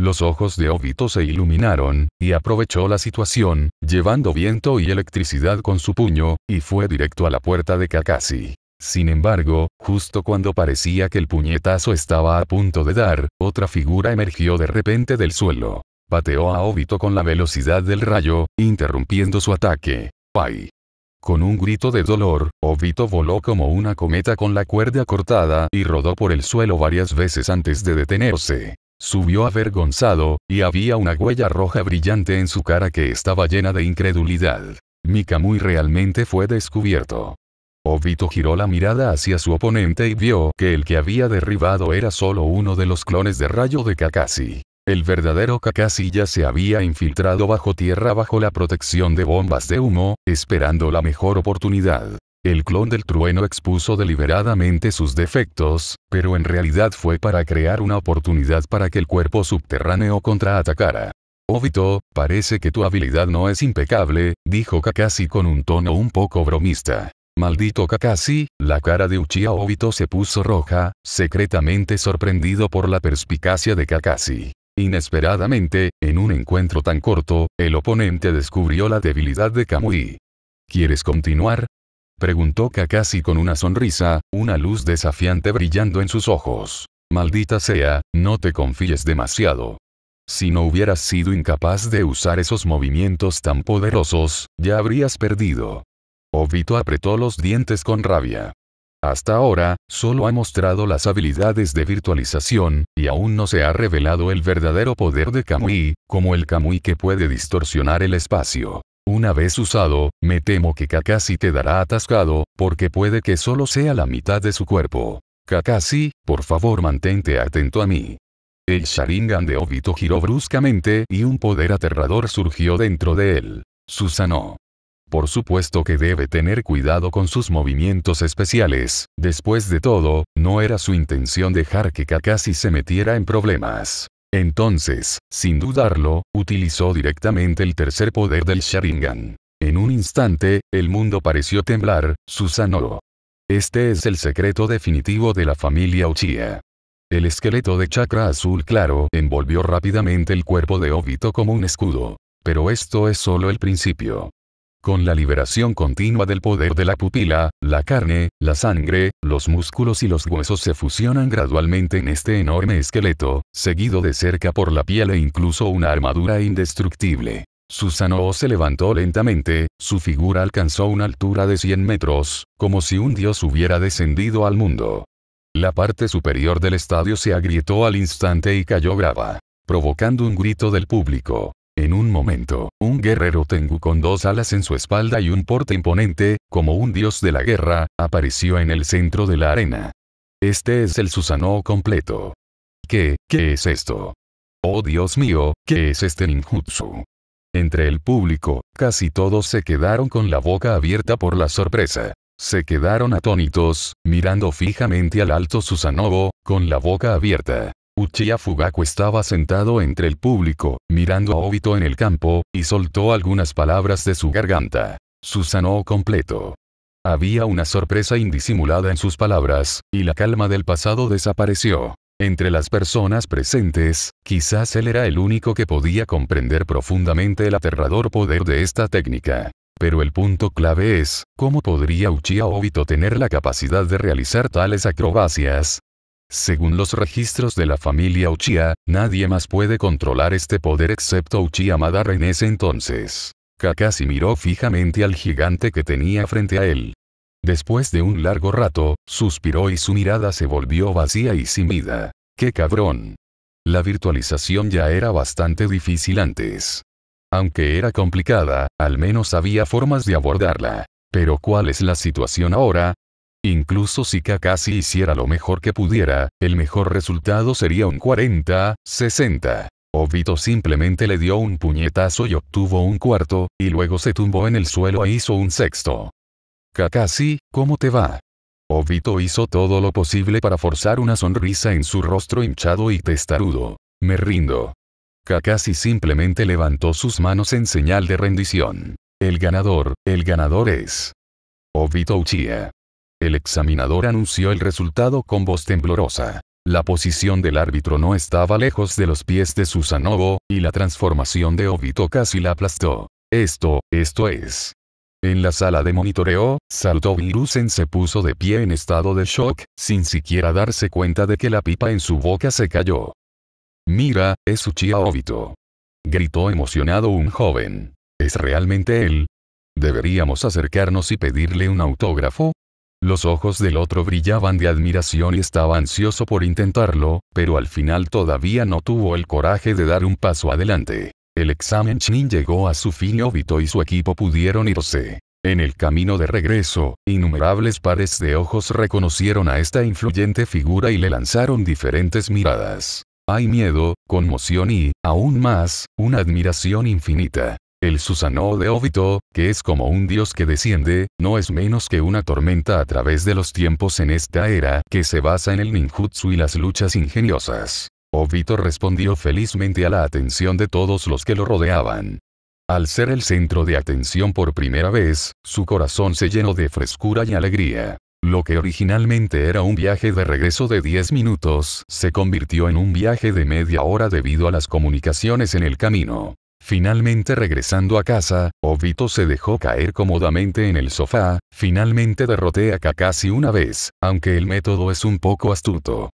Los ojos de Obito se iluminaron, y aprovechó la situación, llevando viento y electricidad con su puño, y fue directo a la puerta de Kakashi. Sin embargo, justo cuando parecía que el puñetazo estaba a punto de dar, otra figura emergió de repente del suelo. Pateó a Obito con la velocidad del rayo, interrumpiendo su ataque. Pai. Con un grito de dolor, Obito voló como una cometa con la cuerda cortada y rodó por el suelo varias veces antes de detenerse. Subió avergonzado, y había una huella roja brillante en su cara que estaba llena de incredulidad. Mikamui realmente fue descubierto. Obito giró la mirada hacia su oponente y vio que el que había derribado era solo uno de los clones de rayo de Kakashi. El verdadero Kakashi ya se había infiltrado bajo tierra bajo la protección de bombas de humo, esperando la mejor oportunidad. El clon del trueno expuso deliberadamente sus defectos, pero en realidad fue para crear una oportunidad para que el cuerpo subterráneo contraatacara. Obito, parece que tu habilidad no es impecable, dijo Kakashi con un tono un poco bromista. Maldito Kakashi, la cara de Uchiha Obito se puso roja, secretamente sorprendido por la perspicacia de Kakashi. Inesperadamente, en un encuentro tan corto, el oponente descubrió la debilidad de Kamui. ¿Quieres continuar? Preguntó Kakashi con una sonrisa, una luz desafiante brillando en sus ojos. Maldita sea, no te confíes demasiado. Si no hubieras sido incapaz de usar esos movimientos tan poderosos, ya habrías perdido. Obito apretó los dientes con rabia. Hasta ahora, solo ha mostrado las habilidades de virtualización, y aún no se ha revelado el verdadero poder de Kamui, como el Kamui que puede distorsionar el espacio. Una vez usado, me temo que Kakashi te dará atascado, porque puede que solo sea la mitad de su cuerpo. Kakashi, por favor mantente atento a mí. El Sharingan de Obito giró bruscamente y un poder aterrador surgió dentro de él. Susano. Por supuesto que debe tener cuidado con sus movimientos especiales, después de todo, no era su intención dejar que Kakashi se metiera en problemas. Entonces, sin dudarlo, utilizó directamente el tercer poder del Sharingan. En un instante, el mundo pareció temblar, Susanoo. Este es el secreto definitivo de la familia Uchiha. El esqueleto de chakra azul claro envolvió rápidamente el cuerpo de Obito como un escudo. Pero esto es solo el principio. Con la liberación continua del poder de la pupila, la carne, la sangre, los músculos y los huesos se fusionan gradualmente en este enorme esqueleto, seguido de cerca por la piel e incluso una armadura indestructible. Susanoo se levantó lentamente, su figura alcanzó una altura de 100 metros, como si un dios hubiera descendido al mundo. La parte superior del estadio se agrietó al instante y cayó grava, provocando un grito del público. En un momento, un guerrero Tengu con dos alas en su espalda y un porte imponente, como un dios de la guerra, apareció en el centro de la arena. Este es el Susanoo completo. ¿Qué, qué es esto? Oh Dios mío, ¿qué es este ninjutsu? Entre el público, casi todos se quedaron con la boca abierta por la sorpresa. Se quedaron atónitos, mirando fijamente al alto Susanoo, con la boca abierta. Uchiha Fugaku estaba sentado entre el público, mirando a Obito en el campo, y soltó algunas palabras de su garganta. Susanoo completo. Había una sorpresa indisimulada en sus palabras, y la calma del pasado desapareció. Entre las personas presentes, quizás él era el único que podía comprender profundamente el aterrador poder de esta técnica. Pero el punto clave es, ¿cómo podría Uchiha Obito tener la capacidad de realizar tales acrobacias? Según los registros de la familia Uchiha, nadie más puede controlar este poder excepto Uchiha Madara en ese entonces. Kakashi miró fijamente al gigante que tenía frente a él. Después de un largo rato, suspiró y su mirada se volvió vacía y sin vida. ¡Qué cabrón! La virtualización ya era bastante difícil antes. Aunque era complicada, al menos había formas de abordarla. Pero ¿cuál es la situación ahora? Incluso si Kakashi hiciera lo mejor que pudiera, el mejor resultado sería un 40, 60. Obito simplemente le dio un puñetazo y obtuvo un cuarto, y luego se tumbó en el suelo e hizo un sexto. Kakashi, ¿cómo te va? Obito hizo todo lo posible para forzar una sonrisa en su rostro hinchado y testarudo. Me rindo. Kakashi simplemente levantó sus manos en señal de rendición. El ganador, el ganador es. Obito Uchiha. El examinador anunció el resultado con voz temblorosa. La posición del árbitro no estaba lejos de los pies de Susanovo, y la transformación de Obito casi la aplastó. Esto, esto es. En la sala de monitoreo, Salto se puso de pie en estado de shock, sin siquiera darse cuenta de que la pipa en su boca se cayó. Mira, es Uchiha Obito. Gritó emocionado un joven. ¿Es realmente él? Deberíamos acercarnos y pedirle un autógrafo, los ojos del otro brillaban de admiración y estaba ansioso por intentarlo, pero al final todavía no tuvo el coraje de dar un paso adelante. El examen chin llegó a su fin y Obito y su equipo pudieron irse. En el camino de regreso, innumerables pares de ojos reconocieron a esta influyente figura y le lanzaron diferentes miradas. Hay miedo, conmoción y, aún más, una admiración infinita. El susano de Obito, que es como un dios que desciende, no es menos que una tormenta a través de los tiempos en esta era que se basa en el ninjutsu y las luchas ingeniosas. Obito respondió felizmente a la atención de todos los que lo rodeaban. Al ser el centro de atención por primera vez, su corazón se llenó de frescura y alegría. Lo que originalmente era un viaje de regreso de 10 minutos, se convirtió en un viaje de media hora debido a las comunicaciones en el camino. Finalmente regresando a casa, Obito se dejó caer cómodamente en el sofá, finalmente derroté a Kakashi una vez, aunque el método es un poco astuto.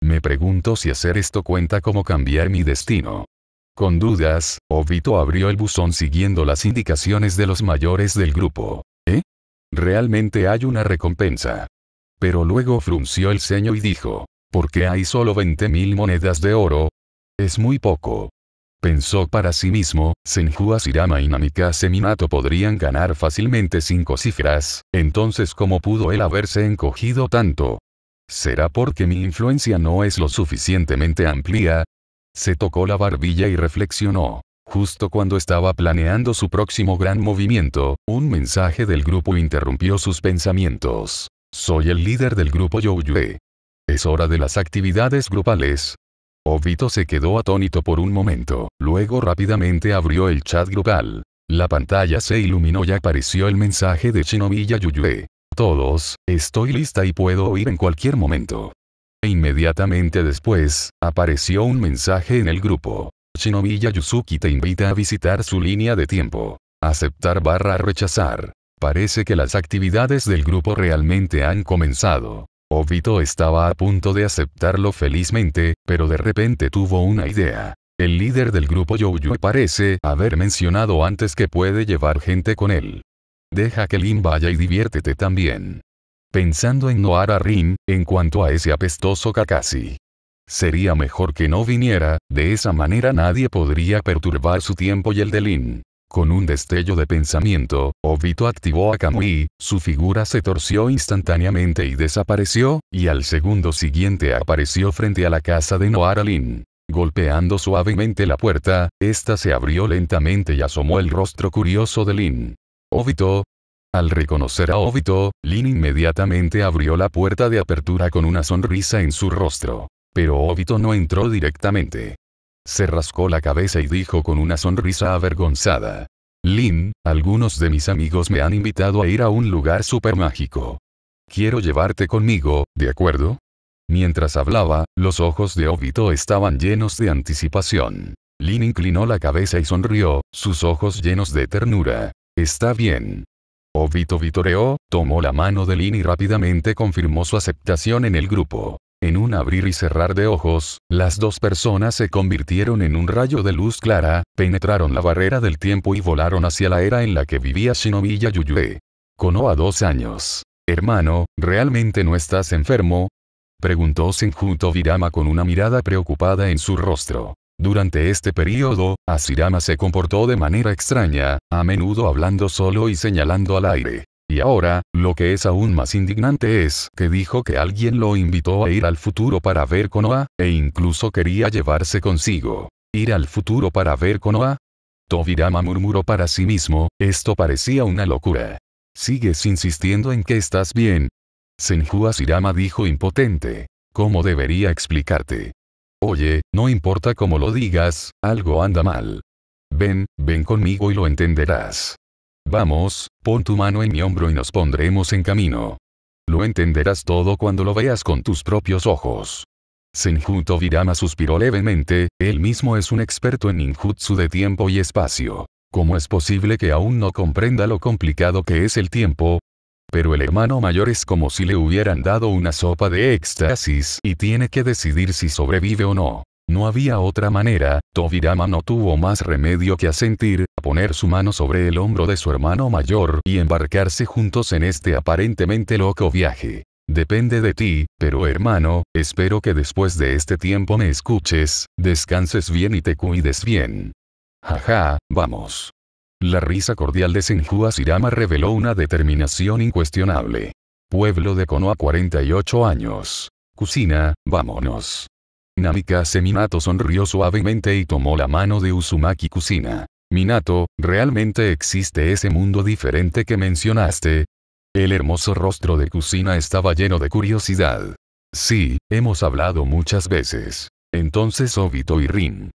Me pregunto si hacer esto cuenta como cambiar mi destino. Con dudas, Obito abrió el buzón siguiendo las indicaciones de los mayores del grupo. ¿Eh? Realmente hay una recompensa. Pero luego frunció el ceño y dijo, ¿por qué hay solo 20.000 monedas de oro? Es muy poco. Pensó para sí mismo, Senju Asirama y Namikaze Minato podrían ganar fácilmente cinco cifras, entonces ¿cómo pudo él haberse encogido tanto? ¿Será porque mi influencia no es lo suficientemente amplia? Se tocó la barbilla y reflexionó. Justo cuando estaba planeando su próximo gran movimiento, un mensaje del grupo interrumpió sus pensamientos. Soy el líder del grupo Youyue. Es hora de las actividades grupales, Obito se quedó atónito por un momento, luego rápidamente abrió el chat grupal. La pantalla se iluminó y apareció el mensaje de Shinobi Yayuyue. Todos, estoy lista y puedo oír en cualquier momento. E Inmediatamente después, apareció un mensaje en el grupo. Shinobi Yuzuki te invita a visitar su línea de tiempo. Aceptar barra rechazar. Parece que las actividades del grupo realmente han comenzado. Obito estaba a punto de aceptarlo felizmente, pero de repente tuvo una idea. El líder del grupo Youyui parece haber mencionado antes que puede llevar gente con él. Deja que Lin vaya y diviértete también. Pensando en Noara Rin, en cuanto a ese apestoso Kakashi. Sería mejor que no viniera, de esa manera nadie podría perturbar su tiempo y el de Lin. Con un destello de pensamiento, Obito activó a Kamui, su figura se torció instantáneamente y desapareció, y al segundo siguiente apareció frente a la casa de Noara Lin. Golpeando suavemente la puerta, esta se abrió lentamente y asomó el rostro curioso de Lin. Obito. Al reconocer a Obito, Lin inmediatamente abrió la puerta de apertura con una sonrisa en su rostro. Pero Obito no entró directamente. Se rascó la cabeza y dijo con una sonrisa avergonzada. Lin, algunos de mis amigos me han invitado a ir a un lugar súper mágico. Quiero llevarte conmigo, ¿de acuerdo? Mientras hablaba, los ojos de Obito estaban llenos de anticipación. Lin inclinó la cabeza y sonrió, sus ojos llenos de ternura. Está bien. Obito vitoreó, tomó la mano de Lin y rápidamente confirmó su aceptación en el grupo. En un abrir y cerrar de ojos, las dos personas se convirtieron en un rayo de luz clara, penetraron la barrera del tiempo y volaron hacia la era en la que vivía Shinobi Cono a dos años. Hermano, ¿realmente no estás enfermo? Preguntó Senjuto Virama con una mirada preocupada en su rostro. Durante este periodo, Asirama se comportó de manera extraña, a menudo hablando solo y señalando al aire. Y ahora, lo que es aún más indignante es que dijo que alguien lo invitó a ir al futuro para ver Konoha, e incluso quería llevarse consigo. ¿Ir al futuro para ver Konoha? Tobirama murmuró para sí mismo, esto parecía una locura. ¿Sigues insistiendo en que estás bien? Senju Asirama dijo impotente. ¿Cómo debería explicarte? Oye, no importa cómo lo digas, algo anda mal. Ven, ven conmigo y lo entenderás. Vamos, pon tu mano en mi hombro y nos pondremos en camino. Lo entenderás todo cuando lo veas con tus propios ojos. Senjuto Virama suspiró levemente, él mismo es un experto en ninjutsu de tiempo y espacio. ¿Cómo es posible que aún no comprenda lo complicado que es el tiempo? Pero el hermano mayor es como si le hubieran dado una sopa de éxtasis y tiene que decidir si sobrevive o no. No había otra manera, Tobirama no tuvo más remedio que asentir, poner su mano sobre el hombro de su hermano mayor y embarcarse juntos en este aparentemente loco viaje. Depende de ti, pero hermano, espero que después de este tiempo me escuches, descanses bien y te cuides bien. Jaja, vamos. La risa cordial de Senju Asirama reveló una determinación incuestionable. Pueblo de Konoha 48 años. Cocina, vámonos. Namika Seminato sonrió suavemente y tomó la mano de Uzumaki Kusina. Minato, ¿realmente existe ese mundo diferente que mencionaste? El hermoso rostro de Kusina estaba lleno de curiosidad. Sí, hemos hablado muchas veces. Entonces Obito y Rin.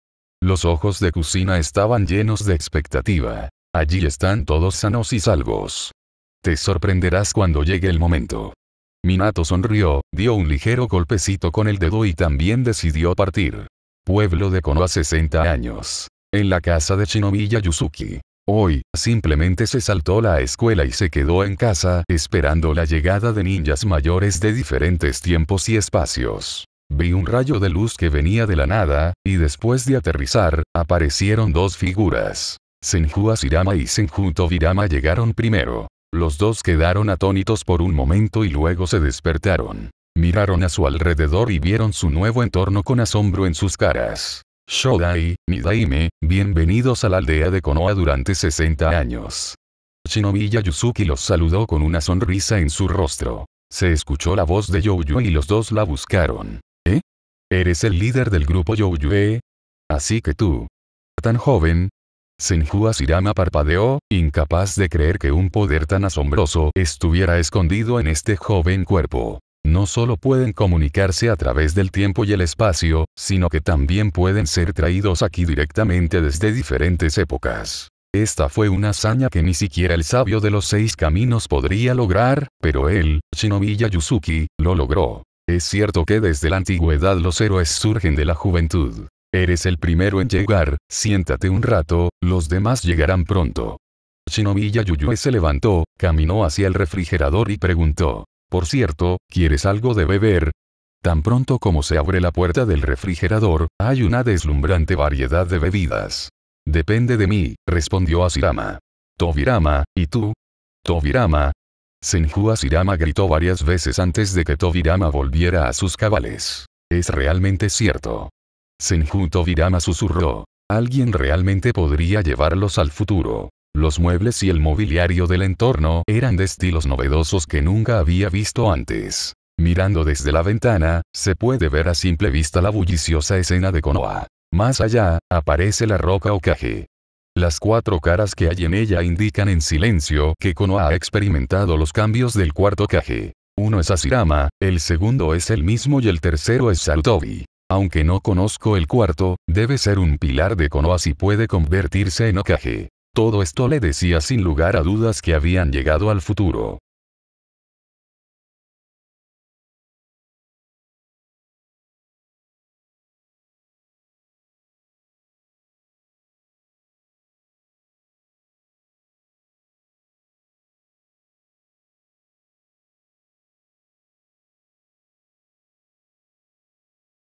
Los ojos de Kusina estaban llenos de expectativa. Allí están todos sanos y salvos. Te sorprenderás cuando llegue el momento. Minato sonrió, dio un ligero golpecito con el dedo y también decidió partir. Pueblo de Konoha 60 años. En la casa de Shinomiya Yuzuki. Hoy, simplemente se saltó la escuela y se quedó en casa, esperando la llegada de ninjas mayores de diferentes tiempos y espacios. Vi un rayo de luz que venía de la nada, y después de aterrizar, aparecieron dos figuras. Senju Asirama y Senju Tobirama llegaron primero. Los dos quedaron atónitos por un momento y luego se despertaron. Miraron a su alrededor y vieron su nuevo entorno con asombro en sus caras. Shodai, Nidaime, bienvenidos a la aldea de Konoha durante 60 años. Shinobi Yuzuki los saludó con una sonrisa en su rostro. Se escuchó la voz de Youyue y los dos la buscaron. ¿Eh? ¿Eres el líder del grupo Youyue? Así que tú. Tan joven, Senju Asirama parpadeó, incapaz de creer que un poder tan asombroso estuviera escondido en este joven cuerpo. No solo pueden comunicarse a través del tiempo y el espacio, sino que también pueden ser traídos aquí directamente desde diferentes épocas. Esta fue una hazaña que ni siquiera el sabio de los seis caminos podría lograr, pero él, Shinobi Yuzuki, lo logró. Es cierto que desde la antigüedad los héroes surgen de la juventud. Eres el primero en llegar, siéntate un rato, los demás llegarán pronto. Shinobi Yuyue se levantó, caminó hacia el refrigerador y preguntó. Por cierto, ¿quieres algo de beber? Tan pronto como se abre la puerta del refrigerador, hay una deslumbrante variedad de bebidas. Depende de mí, respondió Asirama. Tobirama, ¿y tú? Tobirama. Senju Asirama gritó varias veces antes de que Tobirama volviera a sus cabales. Es realmente cierto. Senjuto Virama susurró. Alguien realmente podría llevarlos al futuro. Los muebles y el mobiliario del entorno eran de estilos novedosos que nunca había visto antes. Mirando desde la ventana, se puede ver a simple vista la bulliciosa escena de Konoha. Más allá, aparece la roca Okage. Las cuatro caras que hay en ella indican en silencio que Konoha ha experimentado los cambios del cuarto Okage. Uno es Asirama, el segundo es el mismo y el tercero es Sarutobi. Aunque no conozco el cuarto, debe ser un pilar de Konoha si puede convertirse en Okage. Todo esto le decía sin lugar a dudas que habían llegado al futuro.